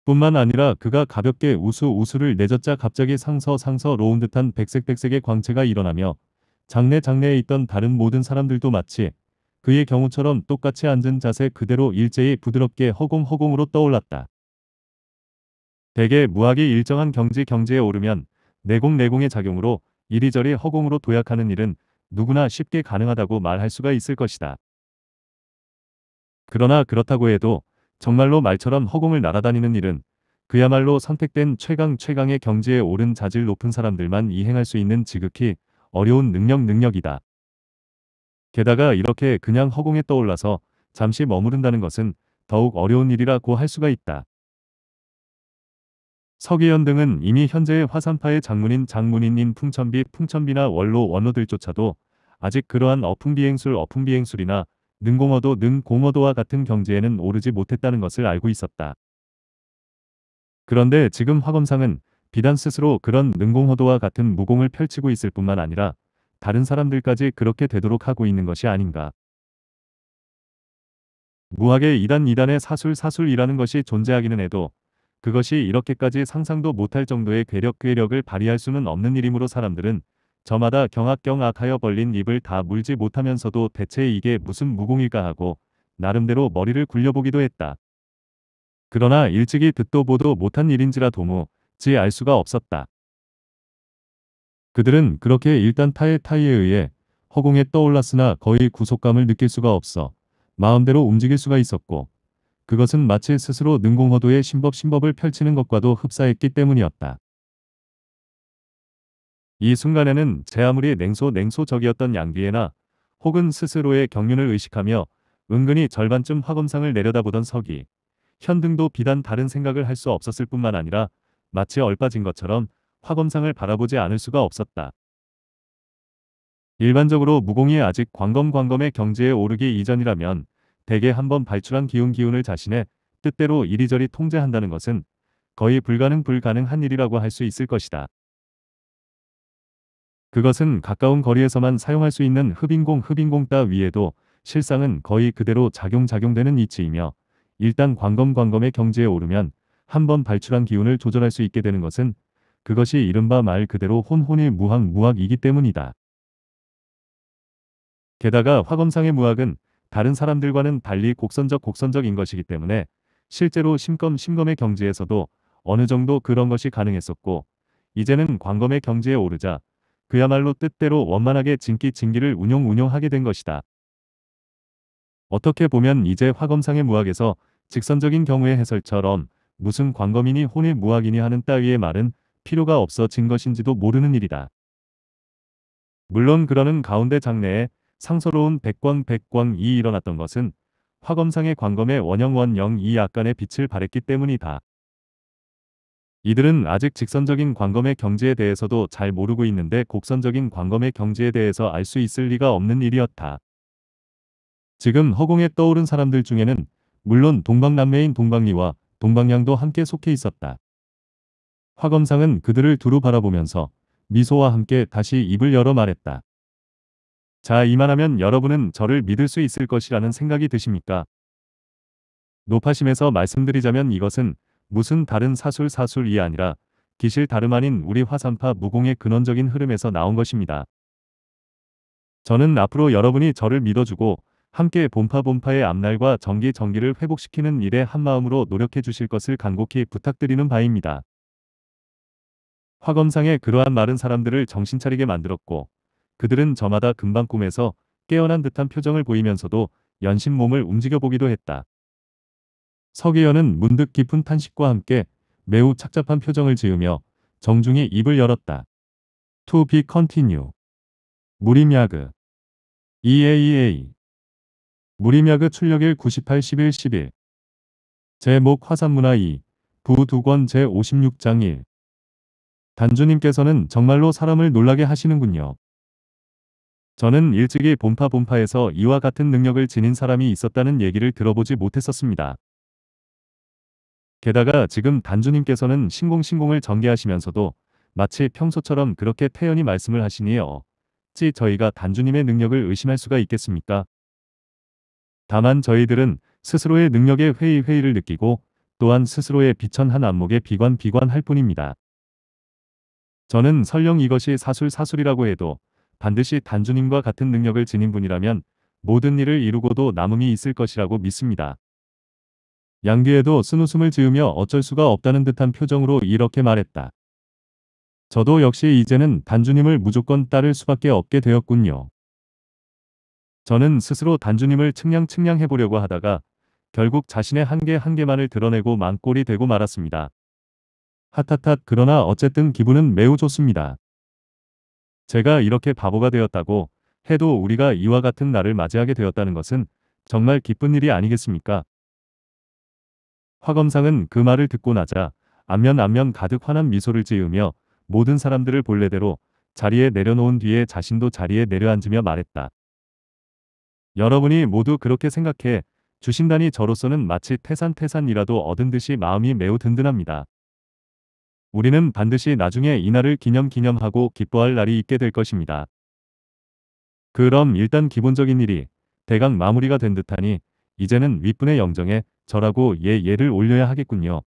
[SPEAKER 1] 뿐만 아니라 그가 가볍게 우수 우수를 내젓자 갑자기 상서 상서로운 듯한 백색백색의 광채가 일어나며 장내장내에 있던 다른 모든 사람들도 마치 그의 경우처럼 똑같이 앉은 자세 그대로 일제히 부드럽게 허공허공으로 떠올랐다. 대개 무학이 일정한 경지 경지에 오르면 내공내공의 작용으로 이리저리 허공으로 도약하는 일은 누구나 쉽게 가능하다고 말할 수가 있을 것이다. 그러나 그렇다고 해도 정말로 말처럼 허공을 날아다니는 일은 그야말로 선택된 최강 최강의 경지에 오른 자질 높은 사람들만 이행할 수 있는 지극히 어려운 능력 능력이다. 게다가 이렇게 그냥 허공에 떠올라서 잠시 머무른다는 것은 더욱 어려운 일이라고 할 수가 있다. 서기현 등은 이미 현재의 화산파의 장문인 장문인인 풍천비 풍천비나 원로 원로들조차도 아직 그러한 어풍비행술 어풍비행술이나 능공어도 능공어도와 같은 경지에는 오르지 못했다는 것을 알고 있었다. 그런데 지금 화검상은 비단 스스로 그런 능공허도와 같은 무공을 펼치고 있을 뿐만 아니라 다른 사람들까지 그렇게 되도록 하고 있는 것이 아닌가. 무학의 이단 이단의 사술 사술이라는 것이 존재하기는 해도 그것이 이렇게까지 상상도 못할 정도의 괴력 괴력을 발휘할 수는 없는 일이므로 사람들은 저마다 경악경악하여 벌린 입을 다 물지 못하면서도 대체 이게 무슨 무공일까 하고 나름대로 머리를 굴려보기도 했다. 그러나 일찍이 듣도 보도 못한 일인지라 도무지 알 수가 없었다. 그들은 그렇게 일단 타의 타이에 의해 허공에 떠올랐으나 거의 구속감을 느낄 수가 없어 마음대로 움직일 수가 있었고 그것은 마치 스스로 능공허도의 심법심법을 펼치는 것과도 흡사했기 때문이었다. 이 순간에는 제 아무리 냉소 냉소적이었던 양비에나 혹은 스스로의 경륜을 의식하며 은근히 절반쯤 화검상을 내려다보던 석이 현등도 비단 다른 생각을 할 수 없었을 뿐만 아니라 마치 얼빠진 것처럼 화검상을 바라보지 않을 수가 없었다. 일반적으로 무공이 아직 광검광검의 경지에 오르기 이전이라면 대개 한번 발출한 기운기운을 자신의 뜻대로 이리저리 통제한다는 것은 거의 불가능 불가능한 일이라고 할 수 있을 것이다. 그것은 가까운 거리에서만 사용할 수 있는 흡인공 흡인공 따 위에도 실상은 거의 그대로 작용작용되는 이치이며 일단 광검 광검의 경지에 오르면 한번 발출한 기운을 조절할 수 있게 되는 것은 그것이 이른바 말 그대로 혼혼의 무학 무학이기 때문이다. 게다가 화검상의 무학은 다른 사람들과는 달리 곡선적 곡선적인 것이기 때문에 실제로 심검 심검의 경지에서도 어느 정도 그런 것이 가능했었고 이제는 광검의 경지에 오르자 그야말로 뜻대로 원만하게 진기 진기를 운용 운용하게 된 것이다. 어떻게 보면 이제 화검상의 무학에서 직선적인 경우의 해설처럼 무슨 광검이니 혼의 무학이니 하는 따위의 말은 필요가 없어진 것인지도 모르는 일이다. 물론 그러는 가운데 장래에 상서로운 백광 백광이 일어났던 것은 화검상의 광검의 원형원영 이 약간의 빛을 발했기 때문이다. 이들은 아직 직선적인 광검의 경지에 대해서도 잘 모르고 있는데 곡선적인 광검의 경지에 대해서 알 수 있을 리가 없는 일이었다. 지금 허공에 떠오른 사람들 중에는 물론 동방남매인 동방리와 동방양도 함께 속해 있었다. 화검상은 그들을 두루 바라보면서 미소와 함께 다시 입을 열어 말했다. 자 이만하면 여러분은 저를 믿을 수 있을 것이라는 생각이 드십니까? 노파심에서 말씀드리자면 이것은 무슨 다른 사술 사술이 아니라 기실 다름 아닌 우리 화산파 무공의 근원적인 흐름에서 나온 것입니다. 저는 앞으로 여러분이 저를 믿어주고 함께 본파 본파의 앞날과 정기 정기를 회복시키는 일에 한마음으로 노력해 주실 것을 간곡히 부탁드리는 바입니다. 화검상의 그러한 마른 사람들을 정신 차리게 만들었고 그들은 저마다 금방 꿈에서 깨어난 듯한 표정을 보이면서도 연신 몸을 움직여 보기도 했다. 서계현은 문득 깊은 탄식과 함께 매우 착잡한 표정을 지으며 정중히 입을 열었다. To be continue. 무림야그. EAEA. 무림야그 출력일 98 11 11. 제목 화산문화 2. 부두권 제56장 1. 단주님께서는 정말로 사람을 놀라게 하시는군요. 저는 일찍이 본파 본파에서 이와 같은 능력을 지닌 사람이 있었다는 얘기를 들어보지 못했었습니다. 게다가 지금 단주님께서는 신공신공을 전개하시면서도 마치 평소처럼 그렇게 태연히 말씀을 하시니요. 찌 저희가 단주님의 능력을 의심할 수가 있겠습니까? 다만 저희들은 스스로의 능력의 회의 회의를 느끼고 또한 스스로의 비천한 안목에 비관 비관할 뿐입니다. 저는 설령 이것이 사술 사술이라고 해도 반드시 단주님과 같은 능력을 지닌 분이라면 모든 일을 이루고도 남음이 있을 것이라고 믿습니다. 양귀에도 쓴웃음을 지으며 어쩔 수가 없다는 듯한 표정으로 이렇게 말했다. 저도 역시 이제는 단주님을 무조건 따를 수밖에 없게 되었군요. 저는 스스로 단주님을 측량측량 해보려고 하다가 결국 자신의 한계 한계만을 드러내고 망골이 되고 말았습니다. 핫핫핫 그러나 어쨌든 기분은 매우 좋습니다. 제가 이렇게 바보가 되었다고 해도 우리가 이와 같은 날을 맞이하게 되었다는 것은 정말 기쁜 일이 아니겠습니까? 화검상은 그 말을 듣고 나자 안면 안면 가득 환한 미소를 지으며 모든 사람들을 본래대로 자리에 내려놓은 뒤에 자신도 자리에 내려앉으며 말했다. 여러분이 모두 그렇게 생각해 주신다니 저로서는 마치 태산태산이라도 얻은 듯이 마음이 매우 든든합니다. 우리는 반드시 나중에 이날을 기념기념하고 기뻐할 날이 있게 될 것입니다. 그럼 일단 기본적인 일이 대강 마무리가 된 듯하니 이제는 윗분의 영정에 저라고 예 예를 올려야 하겠군요.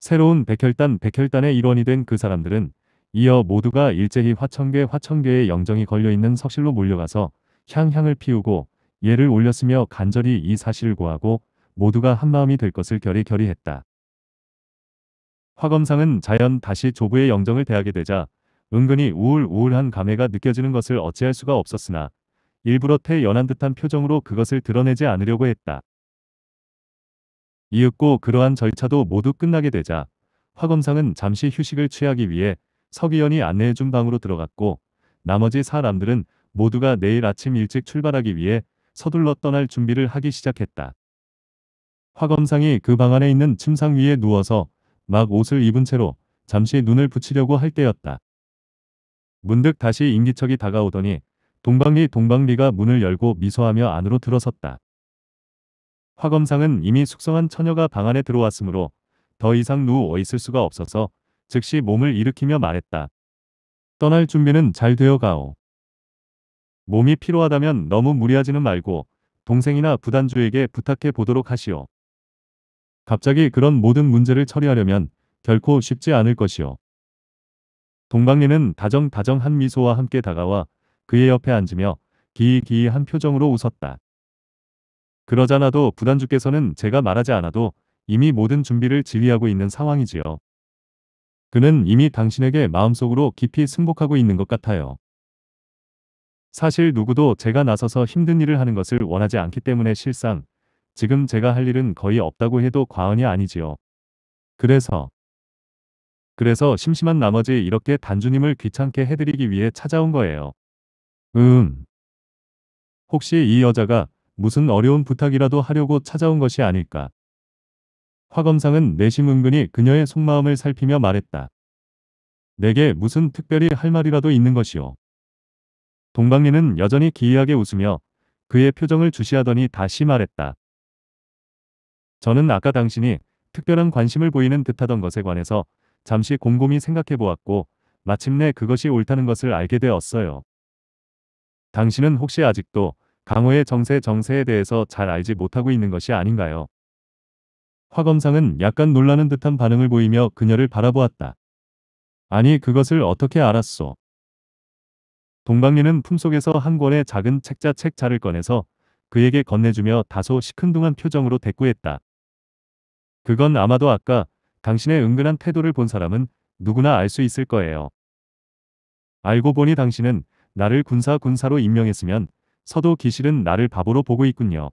[SPEAKER 1] 새로운 백혈단 백혈단의 일원이 된 그 사람들은 이어 모두가 일제히 화천계 화천계의 영정이 걸려있는 석실로 몰려가서 향향을 피우고 예를 올렸으며 간절히 이 사실을 구하고 모두가 한마음이 될 것을 결의결의했다. 화검상은 자연 다시 조부의 영정을 대하게 되자 은근히 우울우울한 감회가 느껴지는 것을 어찌할 수가 없었으나 일부러 태연한 듯한 표정으로 그것을 드러내지 않으려고 했다. 이윽고 그러한 절차도 모두 끝나게 되자 화검상은 잠시 휴식을 취하기 위해 서기현이 안내해준 방으로 들어갔고 나머지 사람들은 모두가 내일 아침 일찍 출발하기 위해 서둘러 떠날 준비를 하기 시작했다. 화검상이 그 방 안에 있는 침상 위에 누워서 막 옷을 입은 채로 잠시 눈을 붙이려고 할 때였다. 문득 다시 인기척이 다가오더니 동방리 동방리가 문을 열고 미소하며 안으로 들어섰다. 화검상은 이미 숙성한 처녀가 방 안에 들어왔으므로 더 이상 누워 있을 수가 없어서 즉시 몸을 일으키며 말했다. 떠날 준비는 잘 되어 가오. 몸이 필요하다면 너무 무리하지는 말고 동생이나 부단주에게 부탁해 보도록 하시오. 갑자기 그런 모든 문제를 처리하려면 결코 쉽지 않을 것이오. 동방리는 다정다정한 미소와 함께 다가와 그의 옆에 앉으며 기이기이한 표정으로 웃었다. 그러자나도 부단주께서는 제가 말하지 않아도 이미 모든 준비를 지휘하고 있는 상황이지요. 그는 이미 당신에게 마음속으로 깊이 승복하고 있는 것 같아요. 사실 누구도 제가 나서서 힘든 일을 하는 것을 원하지 않기 때문에 실상 지금 제가 할 일은 거의 없다고 해도 과언이 아니지요. 그래서 그래서 심심한 나머지 이렇게 단주님을 귀찮게 해드리기 위해 찾아온 거예요. 음. 혹시 이 여자가 무슨 어려운 부탁이라도 하려고 찾아온 것이 아닐까. 화 검상은 내심 은근히 그녀의 속마음을 살피며 말했다. 내게 무슨 특별히 할 말이라도 있는 것이오. 동방리는 여전히 기이하게 웃으며 그의 표정을 주시하더니 다시 말했다. 저는 아까 당신이 특별한 관심을 보이는 듯하던 것에 관해서 잠시 곰곰이 생각해 보았고 마침내 그것이 옳다는 것을 알게 되었어요. 당신은 혹시 아직도 강호의 정세 정세에 대해서 잘 알지 못하고 있는 것이 아닌가요? 화 검상은 약간 놀라는 듯한 반응을 보이며 그녀를 바라보았다. 아니 그것을 어떻게 알았소? 동방리는 품속에서 한 권의 작은 책자 책자를 꺼내서 그에게 건네주며 다소 시큰둥한 표정으로 대꾸했다. 그건 아마도 아까 당신의 은근한 태도를 본 사람은 누구나 알 수 있을 거예요. 알고 보니 당신은 나를 군사 군사로 임명했으면 서도 기실은 나를 바보로 보고 있군요.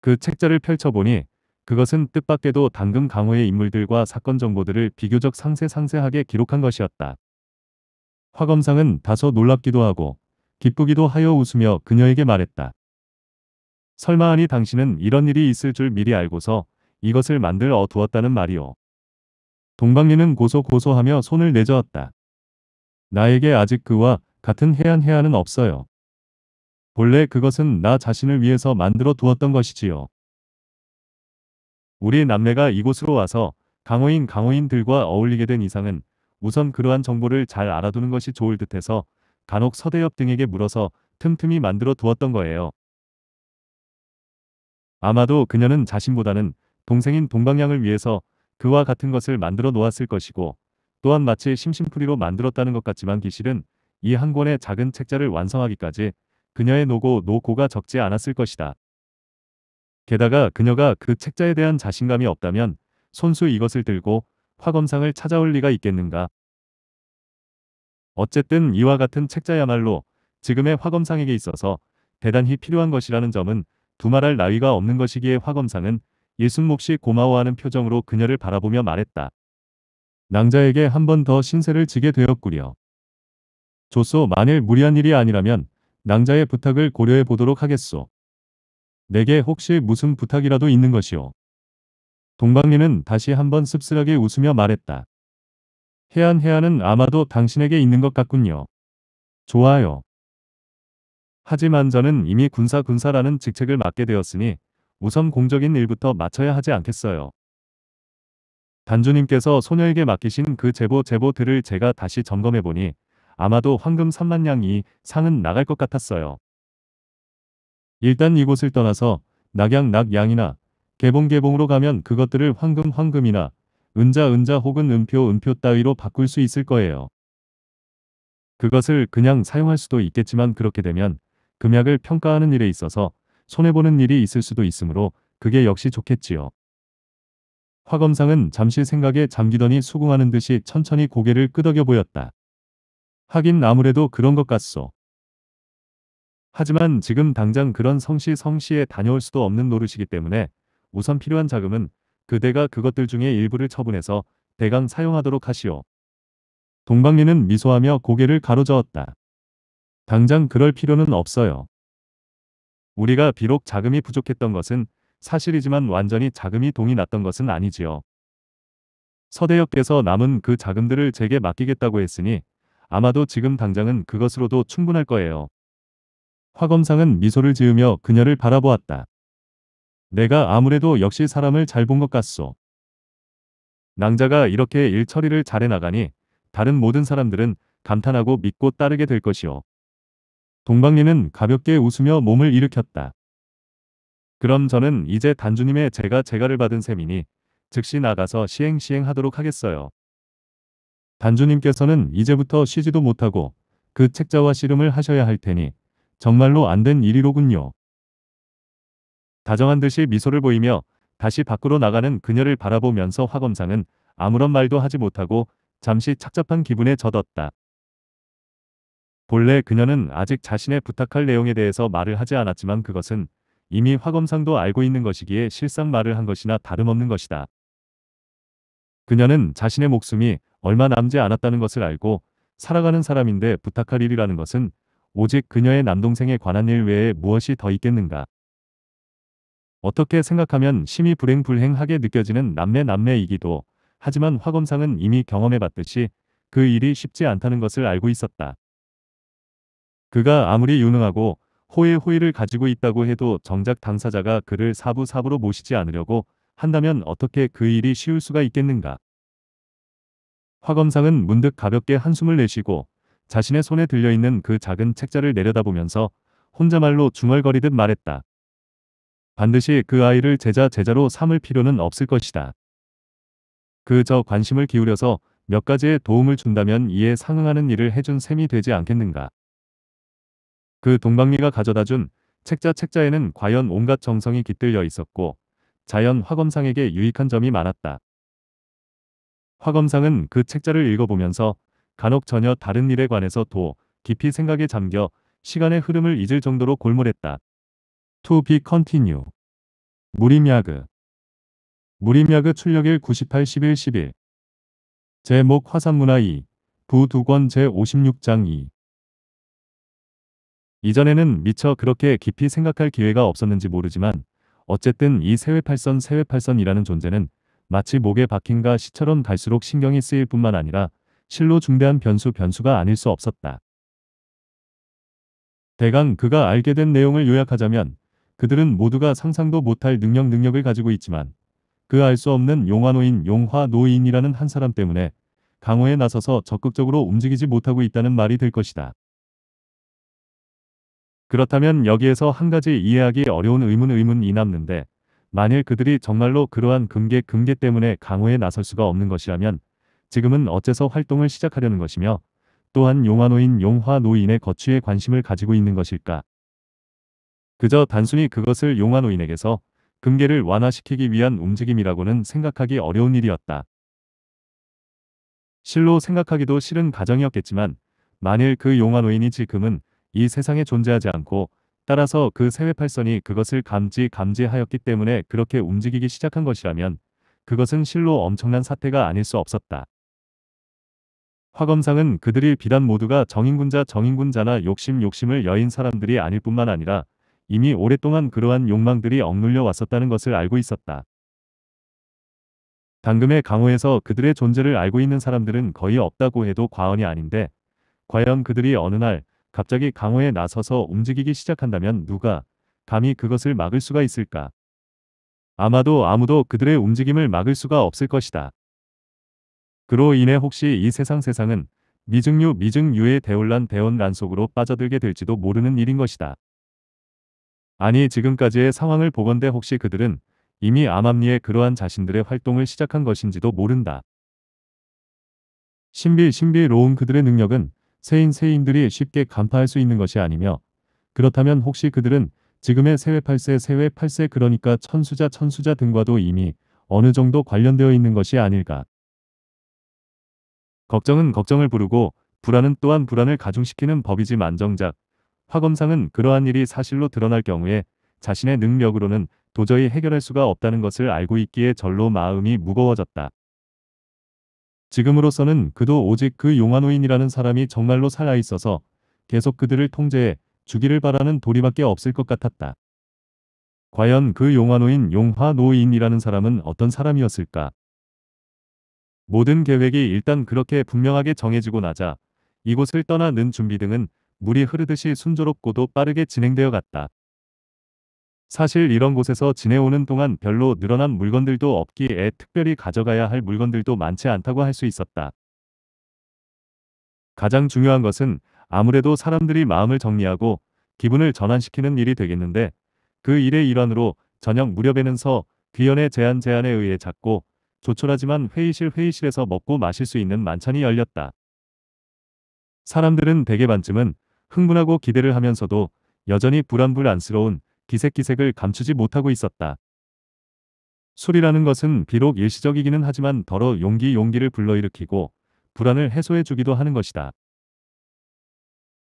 [SPEAKER 1] 그 책자를 펼쳐보니 그것은 뜻밖에도 당근 강호의 인물들과 사건 정보들을 비교적 상세상세하게 기록한 것이었다. 화 검상은 다소 놀랍기도 하고 기쁘기도 하여 웃으며 그녀에게 말했다. 설마 하니 당신은 이런 일이 있을 줄 미리 알고서 이것을 만들어 두었다는 말이오. 동방리는 고소고소하며 손을 내저었다. 나에게 아직 그와 같은 해안 해안은 없어요. 본래 그것은 나 자신을 위해서 만들어 두었던 것이지요. 우리 남매가 이곳으로 와서 강호인 강호인들과 어울리게 된 이상은 우선 그러한 정보를 잘 알아두는 것이 좋을 듯해서 간혹 서대엽 등에게 물어서 틈틈이 만들어 두었던 거예요. 아마도 그녀는 자신보다는 동생인 동방향을 위해서 그와 같은 것을 만들어 놓았을 것이고 또한 마치 심심풀이로 만들었다는 것 같지만 기실은 이 한 권의 작은 책자를 완성하기까지 그녀의 노고 노고가 적지 않았을 것이다. 게다가 그녀가 그 책자에 대한 자신감이 없다면 손수 이것을 들고 화검상을 찾아올 리가 있겠는가. 어쨌든 이와 같은 책자야말로 지금의 화검상에게 있어서 대단히 필요한 것이라는 점은 두말할 나위가 없는 것이기에 화검상은 예순몹시 고마워하는 표정으로 그녀를 바라보며 말했다. 낭자에게 한 번 더 신세를 지게 되었구려. 조소 만일 무리한 일이 아니라면 낭자의 부탁을 고려해 보도록 하겠소. 내게 혹시 무슨 부탁이라도 있는 것이오. 동방리는 다시 한번 씁쓸하게 웃으며 말했다. 해안 해안은 아마도 당신에게 있는 것 같군요. 좋아요. 하지만 저는 이미 군사 군사라는 직책을 맡게 되었으니 우선 공적인 일부터 마쳐야 하지 않겠어요. 단주님께서 소녀에게 맡기신 그 제보 제보들을 제가 다시 점검해보니 아마도 황금 3만냥이 상은 나갈 것 같았어요. 일단 이곳을 떠나서 낙양 낙양이나 개봉 개봉으로 가면 그것들을 황금 황금이나 은자 은자 혹은 은표은표 따위로 바꿀 수 있을 거예요. 그것을 그냥 사용할 수도 있겠지만 그렇게 되면 금약을 평가하는 일에 있어서 손해보는 일이 있을 수도 있으므로 그게 역시 좋겠지요. 화검상은 잠시 생각에 잠기더니 수긍하는 듯이 천천히 고개를 끄덕여 보였다. 하긴 아무래도 그런 것 같소. 하지만 지금 당장 그런 성시 성시에 다녀올 수도 없는 노릇이기 때문에 우선 필요한 자금은 그대가 그것들 중에 일부를 처분해서 대강 사용하도록 하시오. 동방리는 미소하며 고개를 가로저었다. 당장 그럴 필요는 없어요. 우리가 비록 자금이 부족했던 것은 사실이지만 완전히 자금이 동이 났던 것은 아니지요. 서대역께서 남은 그 자금들을 제게 맡기겠다고 했으니 아마도 지금 당장은 그것으로도 충분할 거예요. 화검상은 미소를 지으며 그녀를 바라보았다. 내가 아무래도 역시 사람을 잘 본 것 같소. 낭자가 이렇게 일 처리를 잘해 나가니 다른 모든 사람들은 감탄하고 믿고 따르게 될 것이오. 동방리는 가볍게 웃으며 몸을 일으켰다. 그럼 저는 이제 단주님의 제가 제가를 받은 셈이니 즉시 나가서 시행시행하도록 하겠어요. 단주님께서는 이제부터 쉬지도 못하고 그 책자와 씨름을 하셔야 할 테니 정말로 안된 일이로군요. 다정한 듯이 미소를 보이며 다시 밖으로 나가는 그녀를 바라보면서 화검상은 아무런 말도 하지 못하고 잠시 착잡한 기분에 젖었다. 본래 그녀는 아직 자신의 부탁할 내용에 대해서 말을 하지 않았지만 그것은 이미 화검상도 알고 있는 것이기에 실상 말을 한 것이나 다름없는 것이다. 그녀는 자신의 목숨이 얼마 남지 않았다는 것을 알고 살아가는 사람인데 부탁할 일이라는 것은 오직 그녀의 남동생에 관한 일 외에 무엇이 더 있겠는가. 어떻게 생각하면 심히 불행불행하게 느껴지는 남매 남매이기도 하지만 화 검상은 이미 경험해봤듯이 그 일이 쉽지 않다는 것을 알고 있었다. 그가 아무리 유능하고 호의 호의를 가지고 있다고 해도 정작 당사자가 그를 사부사부로 모시지 않으려고 한다면 어떻게 그 일이 쉬울 수가 있겠는가. 화 검상은 문득 가볍게 한숨을 내쉬고 자신의 손에 들려있는 그 작은 책자를 내려다보면서 혼자말로 중얼거리듯 말했다. 반드시 그 아이를 제자 제자로 삼을 필요는 없을 것이다. 그저 관심을 기울여서 몇 가지의 도움을 준다면 이에 상응하는 일을 해준 셈이 되지 않겠는가. 그 동방리가 가져다준 책자 책자에는 과연 온갖 정성이 깃들여 있었고 자연 화검상에게 유익한 점이 많았다. 화검상은 그 책자를 읽어보면서 간혹 전혀 다른 일에 관해서 도 깊이 생각에 잠겨 시간의 흐름을 잊을 정도로 골몰했다. To be continue. 무림야그. 무림야그 출력일 98 11 11. 제목 화산문화 2. 부 두권 제56장 2. 이전에는 미처 그렇게 깊이 생각할 기회가 없었는지 모르지만 어쨌든 이 세외팔선 세외팔선이라는 존재는 마치 목에 박힌가 시처럼 갈수록 신경이 쓰일 뿐만 아니라 실로 중대한 변수 변수가 아닐 수 없었다. 대강 그가 알게 된 내용을 요약하자면 그들은 모두가 상상도 못할 능력 능력을 가지고 있지만 그 알 수 없는 용화노인 용화노인이라는 한 사람 때문에 강호에 나서서 적극적으로 움직이지 못하고 있다는 말이 될 것이다. 그렇다면 여기에서 한 가지 이해하기 어려운 의문 의문이 남는데 만일 그들이 정말로 그러한 금괴금괴 때문에 강호에 나설 수가 없는 것이라면 지금은 어째서 활동을 시작하려는 것이며 또한 용화노인 용화노인의 거취에 관심을 가지고 있는 것일까. 그저 단순히 그것을 용화노인에게서 금괴를 완화시키기 위한 움직임이라고는 생각하기 어려운 일이었다. 실로 생각하기도 싫은 가정이었겠지만 만일 그 용화노인이 지금은 이 세상에 존재하지 않고 따라서 그 세회팔선이 그것을 감지 감지하였기 때문에 그렇게 움직이기 시작한 것이라면 그것은 실로 엄청난 사태가 아닐 수 없었다. 화검상은 그들이 비단 모두가 정인군자 정인군자나 욕심 욕심을 여인 사람들이 아닐 뿐만 아니라 이미 오랫동안 그러한 욕망들이 억눌려 왔었다는 것을 알고 있었다. 당금의 강호에서 그들의 존재를 알고 있는 사람들은 거의 없다고 해도 과언이 아닌데 과연 그들이 어느 날 갑자기 강호에 나서서 움직이기 시작한다면 누가 감히 그것을 막을 수가 있을까? 아마도 아무도 그들의 움직임을 막을 수가 없을 것이다. 그로 인해 혹시 이 세상 세상은 미증류 미증류의 대혼란 대혼란 속으로 빠져들게 될지도 모르는 일인 것이다. 아니 지금까지의 상황을 보건대 혹시 그들은 이미 암암리에 그러한 자신들의 활동을 시작한 것인지도 모른다. 신비 신비로운 그들의 능력은 세인 세인들이 쉽게 간파할 수 있는 것이 아니며 그렇다면 혹시 그들은 지금의 세외 팔세 세외 팔세 그러니까 천수자 천수자 등과도 이미 어느 정도 관련되어 있는 것이 아닐까. 걱정은 걱정을 부르고 불안은 또한 불안을 가중시키는 법이지 만정작 화검상은 그러한 일이 사실로 드러날 경우에 자신의 능력으로는 도저히 해결할 수가 없다는 것을 알고 있기에 절로 마음이 무거워졌다. 지금으로서는 그도 오직 그 용화노인이라는 사람이 정말로 살아있어서 계속 그들을 통제해 주기를 바라는 도리밖에 없을 것 같았다. 과연 그 용화노인 용화노인이라는 사람은 어떤 사람이었을까? 모든 계획이 일단 그렇게 분명하게 정해지고 나자 이곳을 떠나는 준비 등은 물이 흐르듯이 순조롭고도 빠르게 진행되어 갔다. 사실 이런 곳에서 지내오는 동안 별로 늘어난 물건들도 없기에 특별히 가져가야 할 물건들도 많지 않다고 할 수 있었다. 가장 중요한 것은 아무래도 사람들이 마음을 정리하고 기분을 전환시키는 일이 되겠는데 그 일의 일환으로 저녁 무렵에는 서 귀연의 제안 제안에 의해 작고 조촐하지만 회의실 회의실에서 먹고 마실 수 있는 만찬이 열렸다. 사람들은 대개 반쯤은 흥분하고 기대를 하면서도 여전히 불안불안스러운 기색기색을 감추지 못하고 있었다. 술이라는 것은 비록 일시적이기는 하지만 더러 용기 용기를 불러일으키고 불안을 해소해주기도 하는 것이다.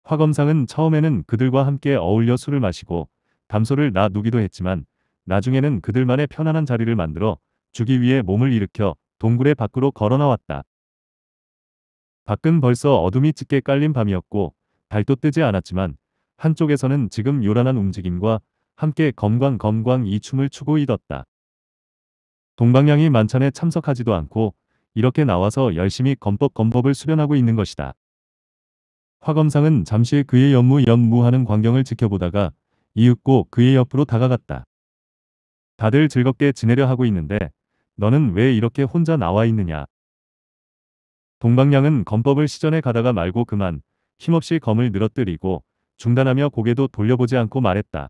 [SPEAKER 1] 화검상은 처음에는 그들과 함께 어울려 술을 마시고 담소를 놔두기도 했지만 나중에는 그들만의 편안한 자리를 만들어 주기 위해 몸을 일으켜 동굴의 밖으로 걸어나왔다. 밖은 벌써 어둠이 짙게 깔린 밤이었고 달도 뜨지 않았지만 한쪽에서는 지금 요란한 움직임과 함께 검광 검광 이 춤을 추고 있었다. 동방양이 만찬에 참석하지도 않고 이렇게 나와서 열심히 검법 검법을 수련하고 있는 것이다. 화검상은 잠시 그의 연무 연무하는 광경을 지켜보다가 이윽고 그의 옆으로 다가갔다. 다들 즐겁게 지내려 하고 있는데 너는 왜 이렇게 혼자 나와 있느냐. 동방양은 검법을 시전에 가다가 말고 그만 힘없이 검을 늘어뜨리고 중단하며 고개도 돌려보지 않고 말했다.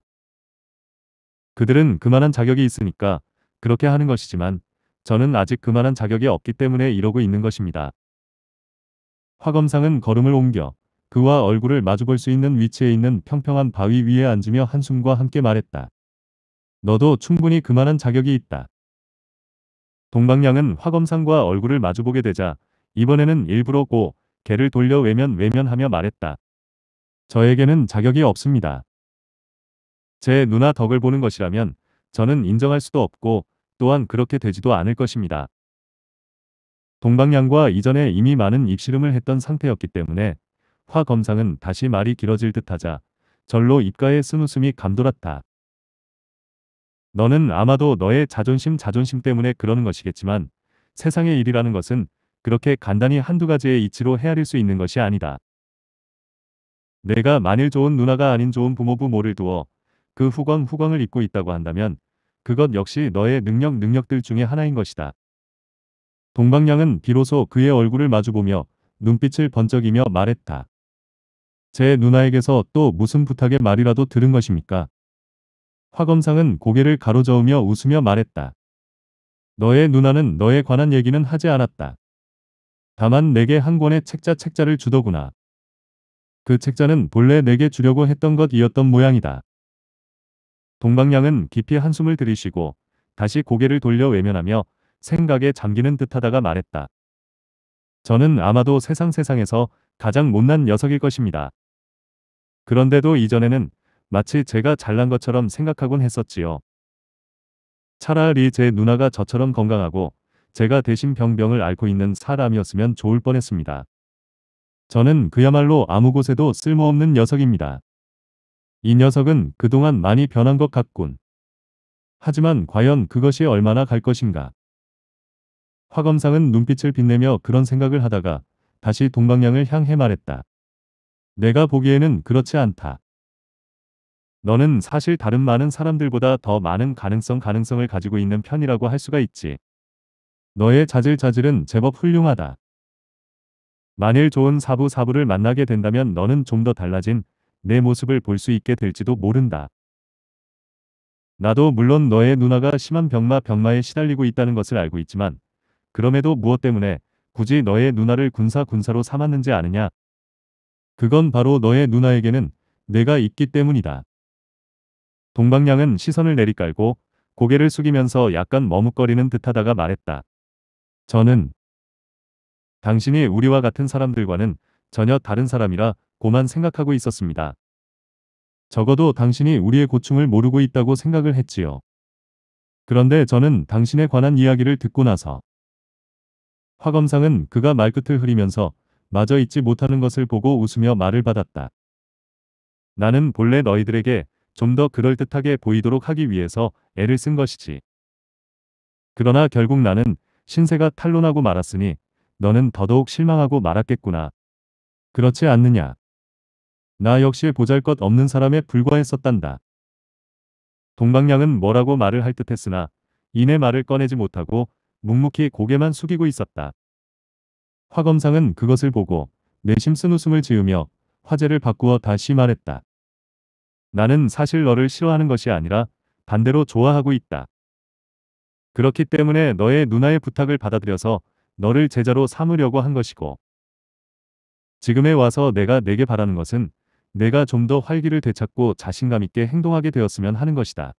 [SPEAKER 1] 그들은 그만한 자격이 있으니까 그렇게 하는 것이지만 저는 아직 그만한 자격이 없기 때문에 이러고 있는 것입니다. 화검상은 걸음을 옮겨 그와 얼굴을 마주볼 수 있는 위치에 있는 평평한 바위 위에 앉으며 한숨과 함께 말했다. 너도 충분히 그만한 자격이 있다. 동방량은 화검상과 얼굴을 마주보게 되자 이번에는 일부러 고 개를 돌려 외면 외면하며 말했다. 저에게는 자격이 없습니다. 제 누나 덕을 보는 것이라면 저는 인정할 수도 없고 또한 그렇게 되지도 않을 것입니다. 동방양과 이전에 이미 많은 입씨름을 했던 상태였기 때문에 화 검상은 다시 말이 길어질 듯하자 절로 입가에 쓴 웃음이 감돌았다. 너는 아마도 너의 자존심 자존심 때문에 그러는 것이겠지만 세상의 일이라는 것은 그렇게 간단히 한두 가지의 이치로 헤아릴 수 있는 것이 아니다. 내가 만일 좋은 누나가 아닌 좋은 부모부모를 두어 그 후광 후광을 입고 있다고 한다면 그것 역시 너의 능력 능력들 중의 하나인 것이다. 동방량은 비로소 그의 얼굴을 마주보며 눈빛을 번쩍이며 말했다. 제 누나에게서 또 무슨 부탁의 말이라도 들은 것입니까? 화검상은 고개를 가로저으며 웃으며 말했다. 너의 누나는 너에 관한 얘기는 하지 않았다. 다만 내게 한 권의 책자 책자를 주더구나. 그 책자는 본래 내게 주려고 했던 것이었던 모양이다. 동방량은 깊이 한숨을 들이쉬고 다시 고개를 돌려 외면하며 생각에 잠기는 듯하다가 말했다. 저는 아마도 세상 세상에서 가장 못난 녀석일 것입니다. 그런데도 이전에는 마치 제가 잘난 것처럼 생각하곤 했었지요. 차라리 제 누나가 저처럼 건강하고 제가 대신 병병을 앓고 있는 사람이었으면 좋을 뻔했습니다. 저는 그야말로 아무 곳에도 쓸모없는 녀석입니다. 이 녀석은 그동안 많이 변한 것 같군. 하지만 과연 그것이 얼마나 갈 것인가. 화검상은 눈빛을 빛내며 그런 생각을 하다가 다시 동방향을 향해 말했다. 내가 보기에는 그렇지 않다. 너는 사실 다른 많은 사람들보다 더 많은 가능성 가능성을 가지고 있는 편이라고 할 수가 있지. 너의 자질 자질은 제법 훌륭하다. 만일 좋은 사부 사부를 만나게 된다면 너는 좀 더 달라진 내 모습을 볼 수 있게 될지도 모른다. 나도 물론 너의 누나가 심한 병마 병마에 시달리고 있다는 것을 알고 있지만 그럼에도 무엇 때문에 굳이 너의 누나를 군사 군사로 삼았는지 아느냐? 그건 바로 너의 누나에게는 내가 있기 때문이다. 동방량은 시선을 내리깔고 고개를 숙이면서 약간 머뭇거리는 듯하다가 말했다. 저는 당신이 우리와 같은 사람들과는 전혀 다른 사람이라 고만 생각하고 있었습니다. 적어도 당신이 우리의 고충을 모르고 있다고 생각을 했지요. 그런데 저는 당신에 관한 이야기를 듣고 나서 화검상은 그가 말끝을 흐리면서 마저 잊지 못하는 것을 보고 웃으며 말을 받았다. 나는 본래 너희들에게 좀 더 그럴듯하게 보이도록 하기 위해서 애를 쓴 것이지. 그러나 결국 나는 신세가 탄로나고 말았으니 너는 더더욱 실망하고 말았겠구나. 그렇지 않느냐. 나 역시 보잘것 없는 사람에 불과했었단다. 동방량은 뭐라고 말을 할 듯했으나 이내 말을 꺼내지 못하고 묵묵히 고개만 숙이고 있었다. 화검상은 그것을 보고 내심 쓴 웃음을 지으며 화제를 바꾸어 다시 말했다. 나는 사실 너를 싫어하는 것이 아니라 반대로 좋아하고 있다. 그렇기 때문에 너의 누나의 부탁을 받아들여서 너를 제자로 삼으려고 한 것이고 지금에 와서 내가 내게 바라는 것은 내가 좀 더 활기를 되찾고 자신감 있게 행동하게 되었으면 하는 것이다.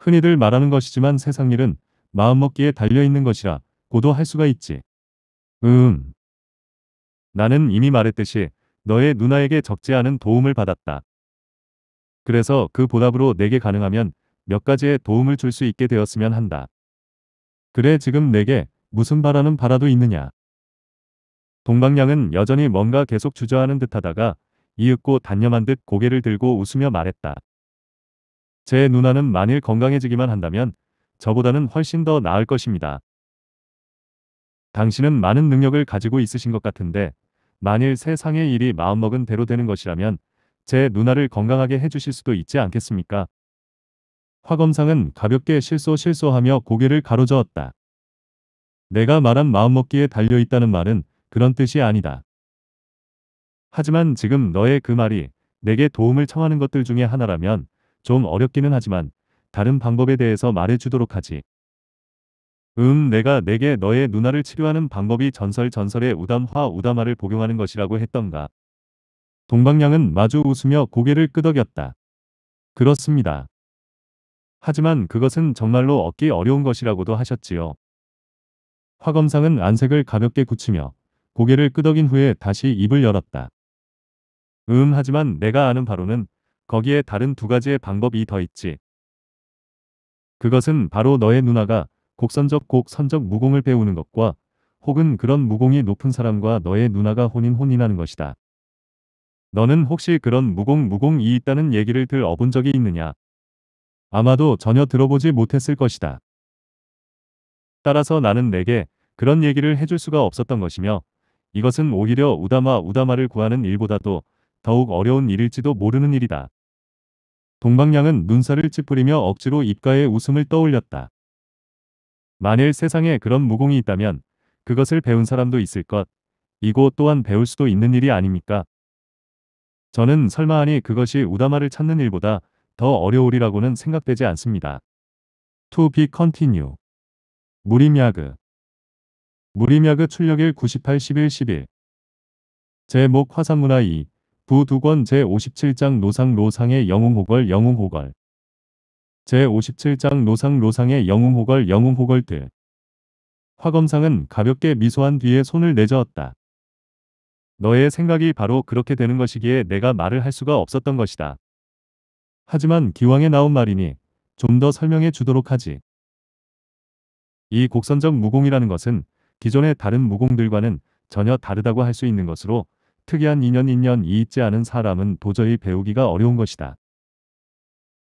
[SPEAKER 1] 흔히들 말하는 것이지만 세상 일은 마음먹기에 달려있는 것이라 고도 할 수가 있지. 음. 나는 이미 말했듯이 너의 누나에게 적지 않은 도움을 받았다. 그래서 그 보답으로 내게 가능하면 몇 가지의 도움을 줄 수 있게 되었으면 한다. 그래 지금 내게 무슨 바라는 바라도 있느냐. 동방량은 여전히 뭔가 계속 주저하는 듯하다가 이윽고 단념한 듯 고개를 들고 웃으며 말했다. 제 누나는 만일 건강해지기만 한다면 저보다는 훨씬 더 나을 것입니다. 당신은 많은 능력을 가지고 있으신 것 같은데 만일 세상의 일이 마음먹은 대로 되는 것이라면 제 누나를 건강하게 해주실 수도 있지 않겠습니까? 화검상은 가볍게 실소 실소하며 고개를 가로저었다. 내가 말한 마음먹기에 달려있다는 말은 그런 뜻이 아니다. 하지만 지금 너의 그 말이 내게 도움을 청하는 것들 중에 하나라면 좀 어렵기는 하지만 다른 방법에 대해서 말해주도록 하지. 음 내가 내게 너의 누나를 치료하는 방법이 전설 전설의 우담화 우담화를 복용하는 것이라고 했던가. 동방양은 마주 웃으며 고개를 끄덕였다. 그렇습니다. 하지만 그것은 정말로 얻기 어려운 것이라고도 하셨지요. 화검상은 안색을 가볍게 굳히며 고개를 끄덕인 후에 다시 입을 열었다. 음 하지만 내가 아는 바로는 거기에 다른 두 가지의 방법이 더 있지. 그것은 바로 너의 누나가 곡선적 곡선적 무공을 배우는 것과 혹은 그런 무공이 높은 사람과 너의 누나가 혼인 혼인하는 것이다. 너는 혹시 그런 무공 무공이 있다는 얘기를 들어본 적이 있느냐? 아마도 전혀 들어보지 못했을 것이다. 따라서 나는 내게 그런 얘기를 해줄 수가 없었던 것이며 이것은 오히려 우다마 우다마를 구하는 일보다도 더욱 어려운 일일지도 모르는 일이다. 동방량은 눈살을 찌푸리며 억지로 입가에 웃음을 떠올렸다. 만일 세상에 그런 무공이 있다면 그것을 배운 사람도 있을 것, 이고 또한 배울 수도 있는 일이 아닙니까? 저는 설마 하니 그것이 우다마를 찾는 일보다 더 어려우리라고는 생각되지 않습니다. To be continue. 무림야그. 무림야그 출력일 98, 11, 11. 제목 화산문화 2. 부두권 제57장 노상 노상의 영웅호걸 영웅호걸 제57장 노상 노상의 영웅호걸 영웅호걸들 화검상은 가볍게 미소한 뒤에 손을 내저었다. 너의 생각이 바로 그렇게 되는 것이기에 내가 말을 할 수가 없었던 것이다. 하지만 기왕에 나온 말이니 좀 더 설명해 주도록 하지. 이 곡선적 무공이라는 것은 기존의 다른 무공들과는 전혀 다르다고 할 수 있는 것으로 특이한 인연 인연이 있지 않은 사람은 도저히 배우기가 어려운 것이다.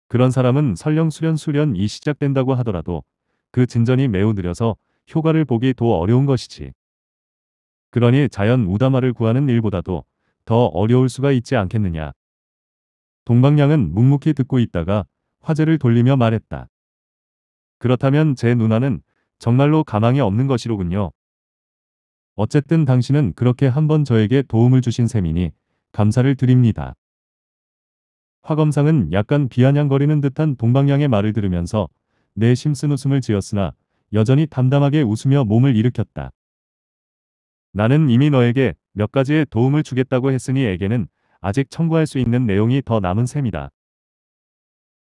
[SPEAKER 1] 그런 사람은 설령 수련 수련이 시작된다고 하더라도 그 진전이 매우 느려서 효과를 보기 더 어려운 것이지. 그러니 자연 우다마를 구하는 일보다도 더 어려울 수가 있지 않겠느냐. 동방량은 묵묵히 듣고 있다가 화제를 돌리며 말했다. 그렇다면 제 누나는 정말로 가망이 없는 것이로군요. 어쨌든 당신은 그렇게 한 번 저에게 도움을 주신 셈이니 감사를 드립니다. 화검상은 약간 비아냥거리는 듯한 동방양의 말을 들으면서 내심쓴 웃음을 지었으나 여전히 담담하게 웃으며 몸을 일으켰다. 나는 이미 너에게 몇 가지의 도움을 주겠다고 했으니 에게는 아직 청구할 수 있는 내용이 더 남은 셈이다.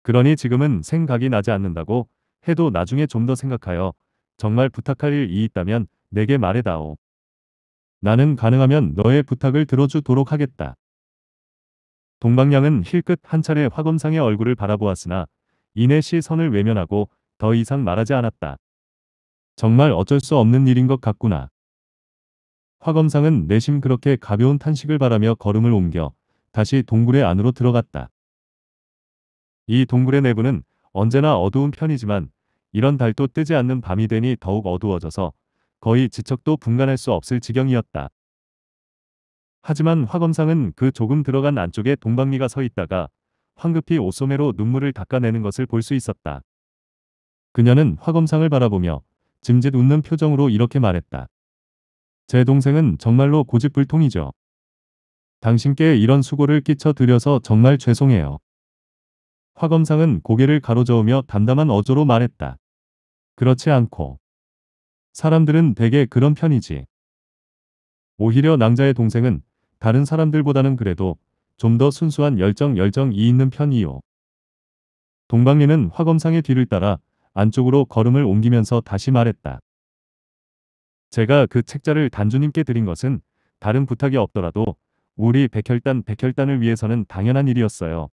[SPEAKER 1] 그러니 지금은 생각이 나지 않는다고 해도 나중에 좀 더 생각하여 정말 부탁할 일이 있다면 내게 말해다오. 나는 가능하면 너의 부탁을 들어주도록 하겠다. 동방량은 힐끗 한 차례 화검상의 얼굴을 바라보았으나 이내 시선을 외면하고 더 이상 말하지 않았다. 정말 어쩔 수 없는 일인 것 같구나. 화검상은 내심 그렇게 가벼운 탄식을 바라며 걸음을 옮겨 다시 동굴의 안으로 들어갔다. 이 동굴의 내부는 언제나 어두운 편이지만 이런 달도 뜨지 않는 밤이 되니 더욱 어두워져서 거의 지척도 분간할 수 없을 지경이었다. 하지만 화검상은 그 조금 들어간 안쪽에 동방미가 서 있다가 황급히 옷소매로 눈물을 닦아내는 것을 볼 수 있었다. 그녀는 화검상을 바라보며 짐짓 웃는 표정으로 이렇게 말했다. 제 동생은 정말로 고집불통이죠. 당신께 이런 수고를 끼쳐드려서 정말 죄송해요. 화검상은 고개를 가로저으며 담담한 어조로 말했다. 그렇지 않고 사람들은 대개 그런 편이지. 오히려 낭자의 동생은 다른 사람들보다는 그래도 좀 더 순수한 열정 열정이 있는 편이요. 동방리는 화검상의 뒤를 따라 안쪽으로 걸음을 옮기면서 다시 말했다. 제가 그 책자를 단주님께 드린 것은 다른 부탁이 없더라도 우리 백혈단 백혈단을 위해서는 당연한 일이었어요.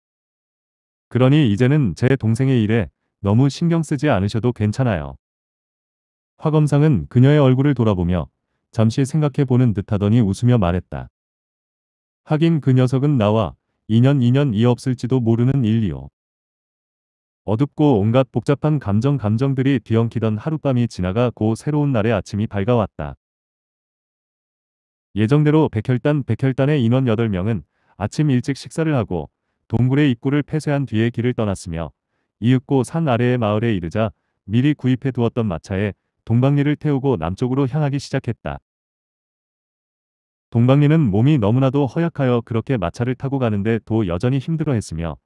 [SPEAKER 1] 그러니 이제는 제 동생의 일에 너무 신경 쓰지 않으셔도 괜찮아요. 화 검상은 그녀의 얼굴을 돌아보며 잠시 생각해보는 듯하더니 웃으며 말했다. 하긴 그 녀석은 나와 2년 2년 이 없을지도 모르는 일이오. 어둡고 온갖 복잡한 감정 감정들이 뒤엉키던 하룻밤이 지나가 고 새로운 날의 아침이 밝아왔다. 예정대로 백혈단 백혈단의 인원 8명은 아침 일찍 식사를 하고 동굴의 입구를 폐쇄한 뒤에 길을 떠났으며 이윽고 산 아래의 마을에 이르자 미리 구입해 두었던 마차에 동방리를 태우고 남쪽으로 향하기 시작했다. 동방리는 몸이 너무나도 허약하여 그렇게 마차를 타고 가는데 도 여전히 힘들어했으며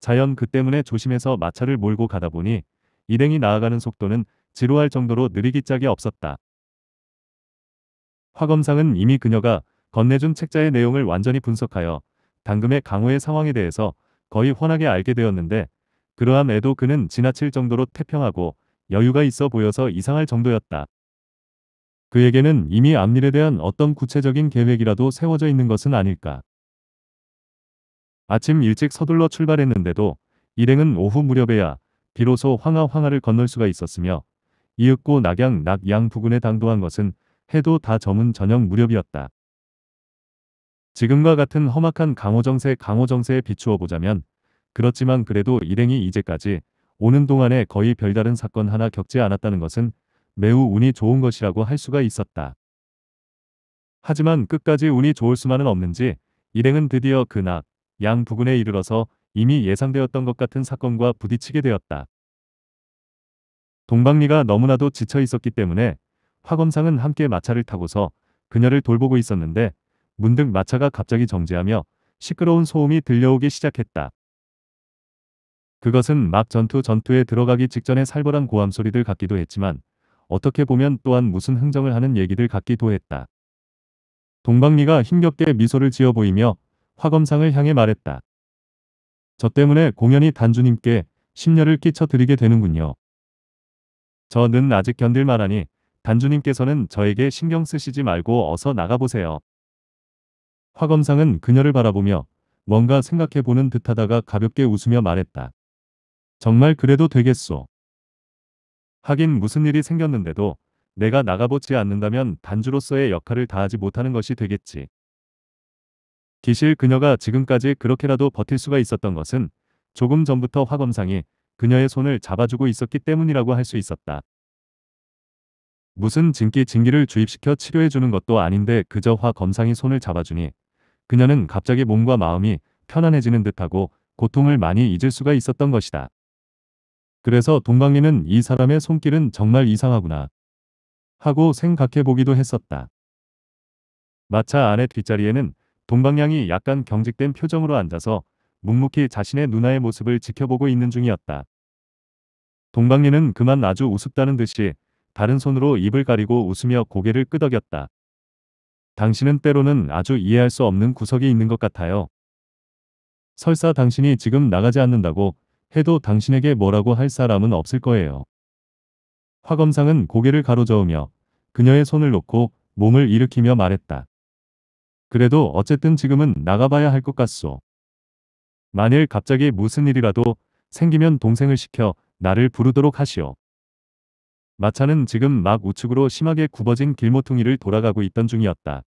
[SPEAKER 1] 자연 그 때문에 조심해서 마차를 몰고 가다 보니 일행이 나아가는 속도는 지루할 정도로 느리기 짝이 없었다. 화검상은 이미 그녀가 건네준 책자의 내용을 완전히 분석하여 당금의 강호의 상황에 대해서 거의 훤하게 알게 되었는데 그러함에도 그는 지나칠 정도로 태평하고 여유가 있어 보여서 이상할 정도였다. 그에게는 이미 앞일에 대한 어떤 구체적인 계획이라도 세워져 있는 것은 아닐까. 아침 일찍 서둘러 출발했는데도 일행은 오후 무렵에야 비로소 황하 황하를 건널 수가 있었으며 이윽고 낙양 낙양 부근에 당도한 것은 해도 다 저문 저녁 무렵이었다. 지금과 같은 험악한 강호정세 강호정세에 비추어 보자면 그렇지만 그래도 일행이 이제까지 오는 동안에 거의 별다른 사건 하나 겪지 않았다는 것은 매우 운이 좋은 것이라고 할 수가 있었다. 하지만 끝까지 운이 좋을 수만은 없는지 일행은 드디어 그낮 양 부근에 이르러서 이미 예상되었던 것 같은 사건과 부딪히게 되었다. 동방리가 너무나도 지쳐 있었기 때문에 화검상은 함께 마차를 타고서 그녀를 돌보고 있었는데 문득 마차가 갑자기 정지하며 시끄러운 소음이 들려오기 시작했다. 그것은 막 전투 전투에 들어가기 직전의 살벌한 고함소리들 같기도 했지만 어떻게 보면 또한 무슨 흥정을 하는 얘기들 같기도 했다. 동방미가 힘겹게 미소를 지어 보이며 화검상을 향해 말했다. 저 때문에 공연이 단주님께 심려를 끼쳐드리게 되는군요. 저는 아직 견딜만하니 단주님께서는 저에게 신경 쓰시지 말고 어서 나가보세요. 화검상은 그녀를 바라보며 뭔가 생각해보는 듯하다가 가볍게 웃으며 말했다. 정말 그래도 되겠소. 하긴 무슨 일이 생겼는데도 내가 나가보지 않는다면 단주로서의 역할을 다하지 못하는 것이 되겠지. 기실 그녀가 지금까지 그렇게라도 버틸 수가 있었던 것은 조금 전부터 화 검상이 그녀의 손을 잡아주고 있었기 때문이라고 할 수 있었다. 무슨 진기 진기를 주입시켜 치료해주는 것도 아닌데 그저 화 검상이 손을 잡아주니 그녀는 갑자기 몸과 마음이 편안해지는 듯하고 고통을 많이 잊을 수가 있었던 것이다. 그래서 동방리는 이 사람의 손길은 정말 이상하구나 하고 생각해보기도 했었다. 마차 안의 뒷자리에는 동방량이 약간 경직된 표정으로 앉아서 묵묵히 자신의 누나의 모습을 지켜보고 있는 중이었다. 동방리는 그만 아주 우습다는 듯이 다른 손으로 입을 가리고 웃으며 고개를 끄덕였다. 당신은 때로는 아주 이해할 수 없는 구석이 있는 것 같아요. 설사 당신이 지금 나가지 않는다고 해도 당신에게 뭐라고 할 사람은 없을 거예요. 화검상은 고개를 가로저으며 그녀의 손을 놓고 몸을 일으키며 말했다. 그래도 어쨌든 지금은 나가봐야 할 것 같소. 만일 갑자기 무슨 일이라도 생기면 동생을 시켜 나를 부르도록 하시오. 마차는 지금 막 우측으로 심하게 굽어진 길모퉁이를 돌아가고 있던 중이었다.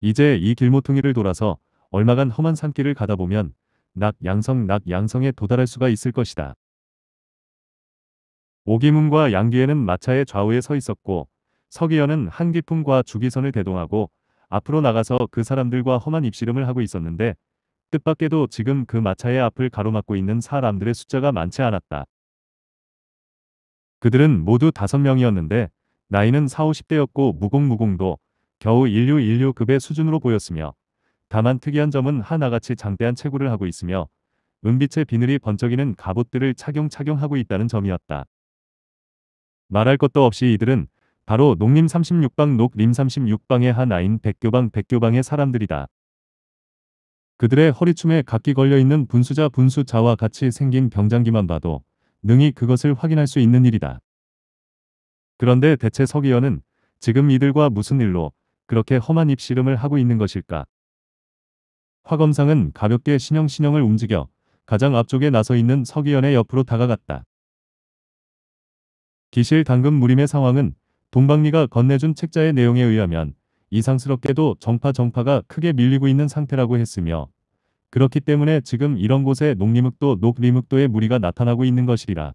[SPEAKER 1] 이제 이 길모퉁이를 돌아서 얼마간 험한 산길을 가다 보면 낙 양성 낙 양성에 도달할 수가 있을 것이다. 오기문과 양기에는 마차의 좌우에 서 있었고 서기현은 한기품과 주기선을 대동하고 앞으로 나가서 그 사람들과 험한 입씨름을 하고 있었는데 뜻밖에도 지금 그 마차의 앞을 가로막고 있는 사람들의 숫자가 많지 않았다. 그들은 모두 다섯 명이었는데 나이는 4, 50대였고 무공무공도 겨우 인류 인류급의 수준으로 보였으며 다만 특이한 점은 하나같이 장대한 체구를 하고 있으며 은빛의 비늘이 번쩍이는 갑옷들을 착용착용하고 있다는 점이었다. 말할 것도 없이 이들은 바로 농림 36방 녹림 36방의 한 아인 백교방 백교방의 사람들이다. 그들의 허리춤에 각기 걸려있는 분수자 분수자와 같이 생긴 병장기만 봐도 능히 그것을 확인할 수 있는 일이다. 그런데 대체 서기현은 지금 이들과 무슨 일로 그렇게 험한 입씨름을 하고 있는 것일까? 화검상은 가볍게 신형신형을 움직여 가장 앞쪽에 나서 있는 서기현의 옆으로 다가갔다. 기실 당근 무림의 상황은 동방리가 건네준 책자의 내용에 의하면 이상스럽게도 정파 정파가 크게 밀리고 있는 상태라고 했으며 그렇기 때문에 지금 이런 곳에 녹리묵도 녹리묵도의 무리가 나타나고 있는 것이리라.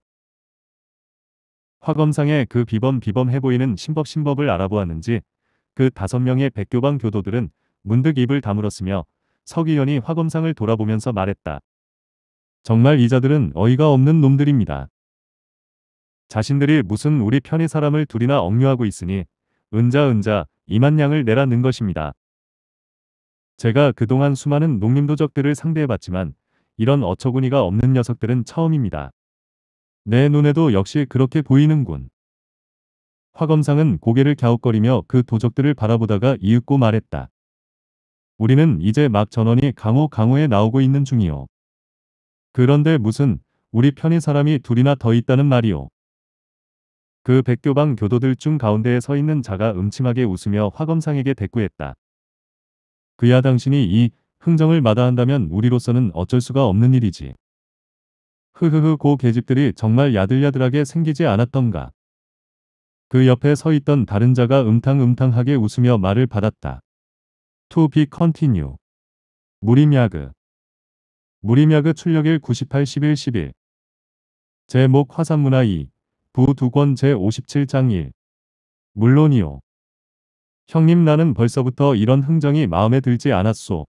[SPEAKER 1] 화검상의 그 비범 비범해 보이는 신법 신법을 알아보았는지 그 다섯 명의 백교방 교도들은 문득 입을 다물었으며 석 의원이 화검상을 돌아보면서 말했다. 정말 이자들은 어이가 없는 놈들입니다. 자신들이 무슨 우리 편의 사람을 둘이나 억류하고 있으니 은자 은자 이만냥을 내라는 것입니다. 제가 그동안 수많은 농림도적들을 상대해봤지만 이런 어처구니가 없는 녀석들은 처음입니다. 내 눈에도 역시 그렇게 보이는군. 화검상은 고개를 갸웃거리며 그 도적들을 바라보다가 이윽고 말했다. 우리는 이제 막 전원이 강호 강호에 나오고 있는 중이요. 그런데 무슨 우리 편의 사람이 둘이나 더 있다는 말이오그 백교방 교도들 중 가운데에 서 있는 자가 음침하게 웃으며 화검상에게 대꾸했다. 그야 당신이 이 흥정을 마다한다면 우리로서는 어쩔 수가 없는 일이지. 흐흐흐 고 계집들이 정말 야들야들하게 생기지 않았던가. 그 옆에 서 있던 다른 자가 음탕음탕하게 웃으며 말을 받았다. To be continue. 무림야그. 무림야그 출력일 98 11 11. 제목 화산문화 2. 부 두권 제57장 1. 물론이요. 형님 나는 벌써부터 이런 흥정이 마음에 들지 않았소.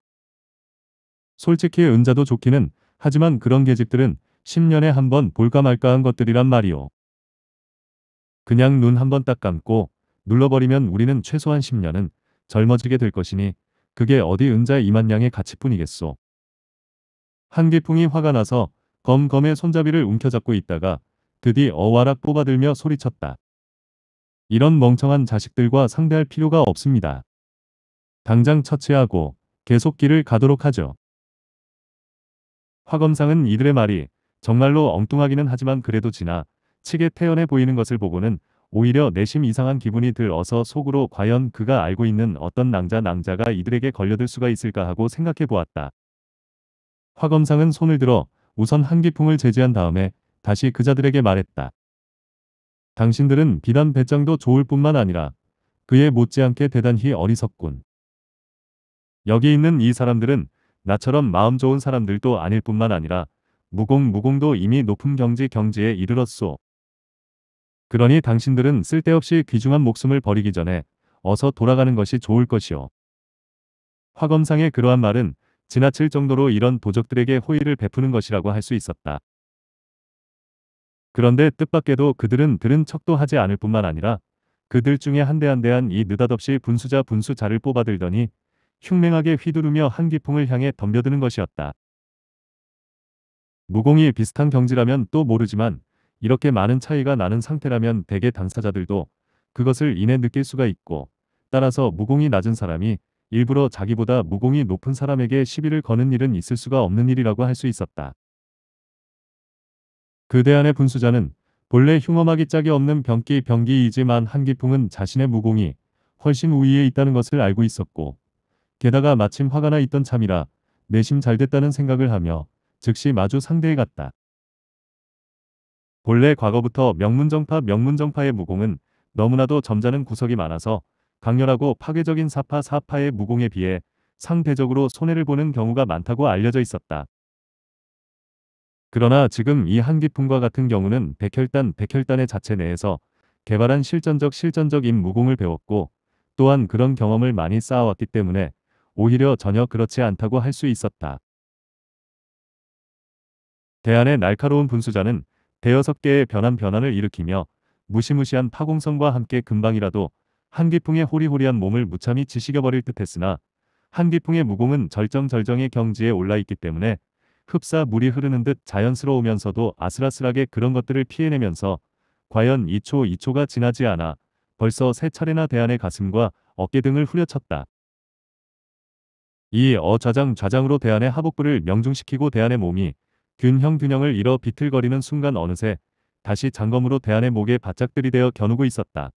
[SPEAKER 1] 솔직히 은자도 좋기는 하지만 그런 계집들은 10년에 한 번 볼까 말까 한 것들이란 말이오. 그냥 눈한번딱 감고 눌러버리면 우리는 최소한 10년은 젊어지게 될 것이니 그게 어디 은자 이만냥의 가치뿐이겠소. 한기풍이 화가 나서 검검의 손잡이를 움켜잡고 있다가 드디 어와락 뽑아들며 소리쳤다. 이런 멍청한 자식들과 상대할 필요가 없습니다. 당장 처치하고 계속 길을 가도록 하죠. 화검상은 이들의 말이 정말로 엉뚱하기는 하지만 그래도 지나 치게 태연해 보이는 것을 보고는 오히려 내심 이상한 기분이 들어서 속으로 과연 그가 알고 있는 어떤 낭자 낭자가 이들에게 걸려들 수가 있을까 하고 생각해 보았다. 화검상은 손을 들어 우선 한기풍을 제지한 다음에 다시 그자들에게 말했다. 당신들은 비단 배짱도 좋을 뿐만 아니라 그에 못지않게 대단히 어리석군. 여기 있는 이 사람들은 나처럼 마음 좋은 사람들도 아닐 뿐만 아니라 무공 무공도 이미 높은 경지 경지에 이르렀소. 그러니 당신들은 쓸데없이 귀중한 목숨을 버리기 전에 어서 돌아가는 것이 좋을 것이요. 화검상의 그러한 말은 지나칠 정도로 이런 도적들에게 호의를 베푸는 것이라고 할 수 있었다. 그런데 뜻밖에도 그들은 들은 척도 하지 않을 뿐만 아니라 그들 중에 한 대 한 대한 이 느닷없이 분수자 분수자를 뽑아들더니 흉맹하게 휘두르며 한기풍을 향해 덤벼드는 것이었다. 무공이 비슷한 경지라면 또 모르지만 이렇게 많은 차이가 나는 상태라면 대개 당사자들도 그것을 인해 느낄 수가 있고 따라서 무공이 낮은 사람이 일부러 자기보다 무공이 높은 사람에게 시비를 거는 일은 있을 수가 없는 일이라고 할 수 있었다. 그대안의 분수자는 본래 흉엄하기 짝이 없는 병기 병기이지만 한기풍은 자신의 무공이 훨씬 우위에 있다는 것을 알고 있었고 게다가 마침 화가 나 있던 참이라 내심 잘됐다는 생각을 하며 즉시 마주 상대해 갔다. 본래 과거부터 명문정파 명문정파의 무공은 너무나도 점잖은 구석이 많아서 강렬하고 파괴적인 사파 사파의 무공에 비해 상대적으로 손해를 보는 경우가 많다고 알려져 있었다. 그러나 지금 이 한기품과 같은 경우는 백혈단 백혈단의 자체 내에서 개발한 실전적 실전적인 무공을 배웠고 또한 그런 경험을 많이 쌓아왔기 때문에 오히려 전혀 그렇지 않다고 할 수 있었다. 대안의 날카로운 분수자는 대여섯 개의 변한 변환을 일으키며 무시무시한 파공성과 함께 금방이라도 한기풍의 호리호리한 몸을 무참히 지식여버릴 듯했으나 한기풍의 무공은 절정절정의 경지에 올라있기 때문에 흡사 물이 흐르는 듯 자연스러우면서도 아슬아슬하게 그런 것들을 피해내면서 과연 2초 2초가 지나지 않아 벌써 세 차례나 대안의 가슴과 어깨 등을 후려쳤다. 이 어좌장 좌장으로 대안의 하복부를 명중시키고 대안의 몸이 균형 균형을 잃어 비틀거리는 순간 어느새 다시 장검으로 대안의 목에 바짝 들이대어 겨누고 있었다.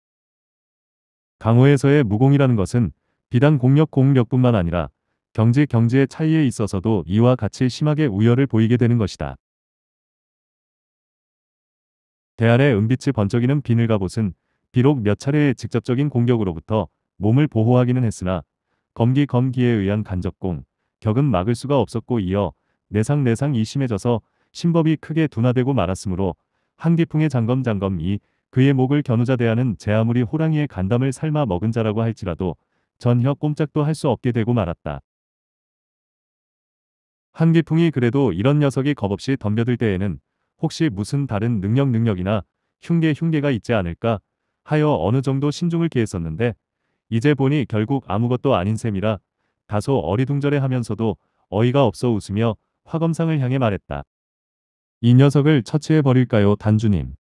[SPEAKER 1] 강호에서의 무공이라는 것은 비단 공력 공력뿐만 아니라 경지 경지의 차이에 있어서도 이와 같이 심하게 우열을 보이게 되는 것이다. 대안의 은빛이 번쩍이는 비늘 갑옷은 비록 몇 차례의 직접적인 공격으로부터 몸을 보호하기는 했으나 검기 검기에 의한 간접공, 격은 막을 수가 없었고 이어 내상내상이 심해져서 신법이 크게 둔화되고 말았으므로 한기풍의 장검장검이 그의 목을 겨누자 대하는 제 아무리 호랑이의 간담을 삶아 먹은 자라고 할지라도 전혀 꼼짝도 할 수 없게 되고 말았다. 한기풍이 그래도 이런 녀석이 겁없이 덤벼들 때에는 혹시 무슨 다른 능력 능력이나 흉계 흉계가 있지 않을까 하여 어느 정도 신중을 기했었는데 이제 보니 결국 아무것도 아닌 셈이라 다소 어리둥절해 하면서도 어이가 없어 웃으며 화검상을 향해 말했다. 이 녀석을 처치해버릴까요 단주님.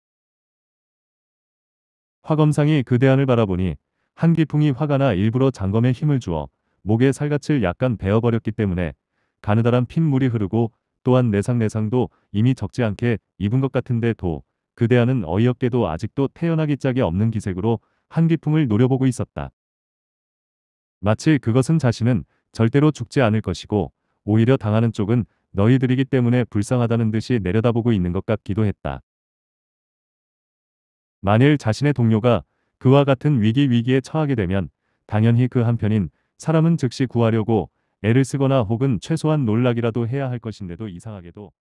[SPEAKER 1] 화검상이 그 대안을 바라보니 한기풍이 화가 나 일부러 장검에 힘을 주어 목에 살갗을 약간 베어버렸기 때문에 가느다란 핏물이 흐르고 또한 내상내상도 이미 적지 않게 입은 것 같은데 도 그대안은 어이없게도 아직도 태어나기 짝이 없는 기색으로 한기풍을 노려보고 있었다. 마치 그것은 자신은 절대로 죽지 않을 것이고 오히려 당하는 쪽은 너희들이기 때문에 불쌍하다는 듯이 내려다보고 있는 것 같기도 했다. 만일 자신의 동료가 그와 같은 위기 위기에 처하게 되면 당연히 그 한편인 사람은 즉시 구하려고 애를 쓰거나 혹은 최소한 놀라기라도 해야 할 것인데도 이상하게도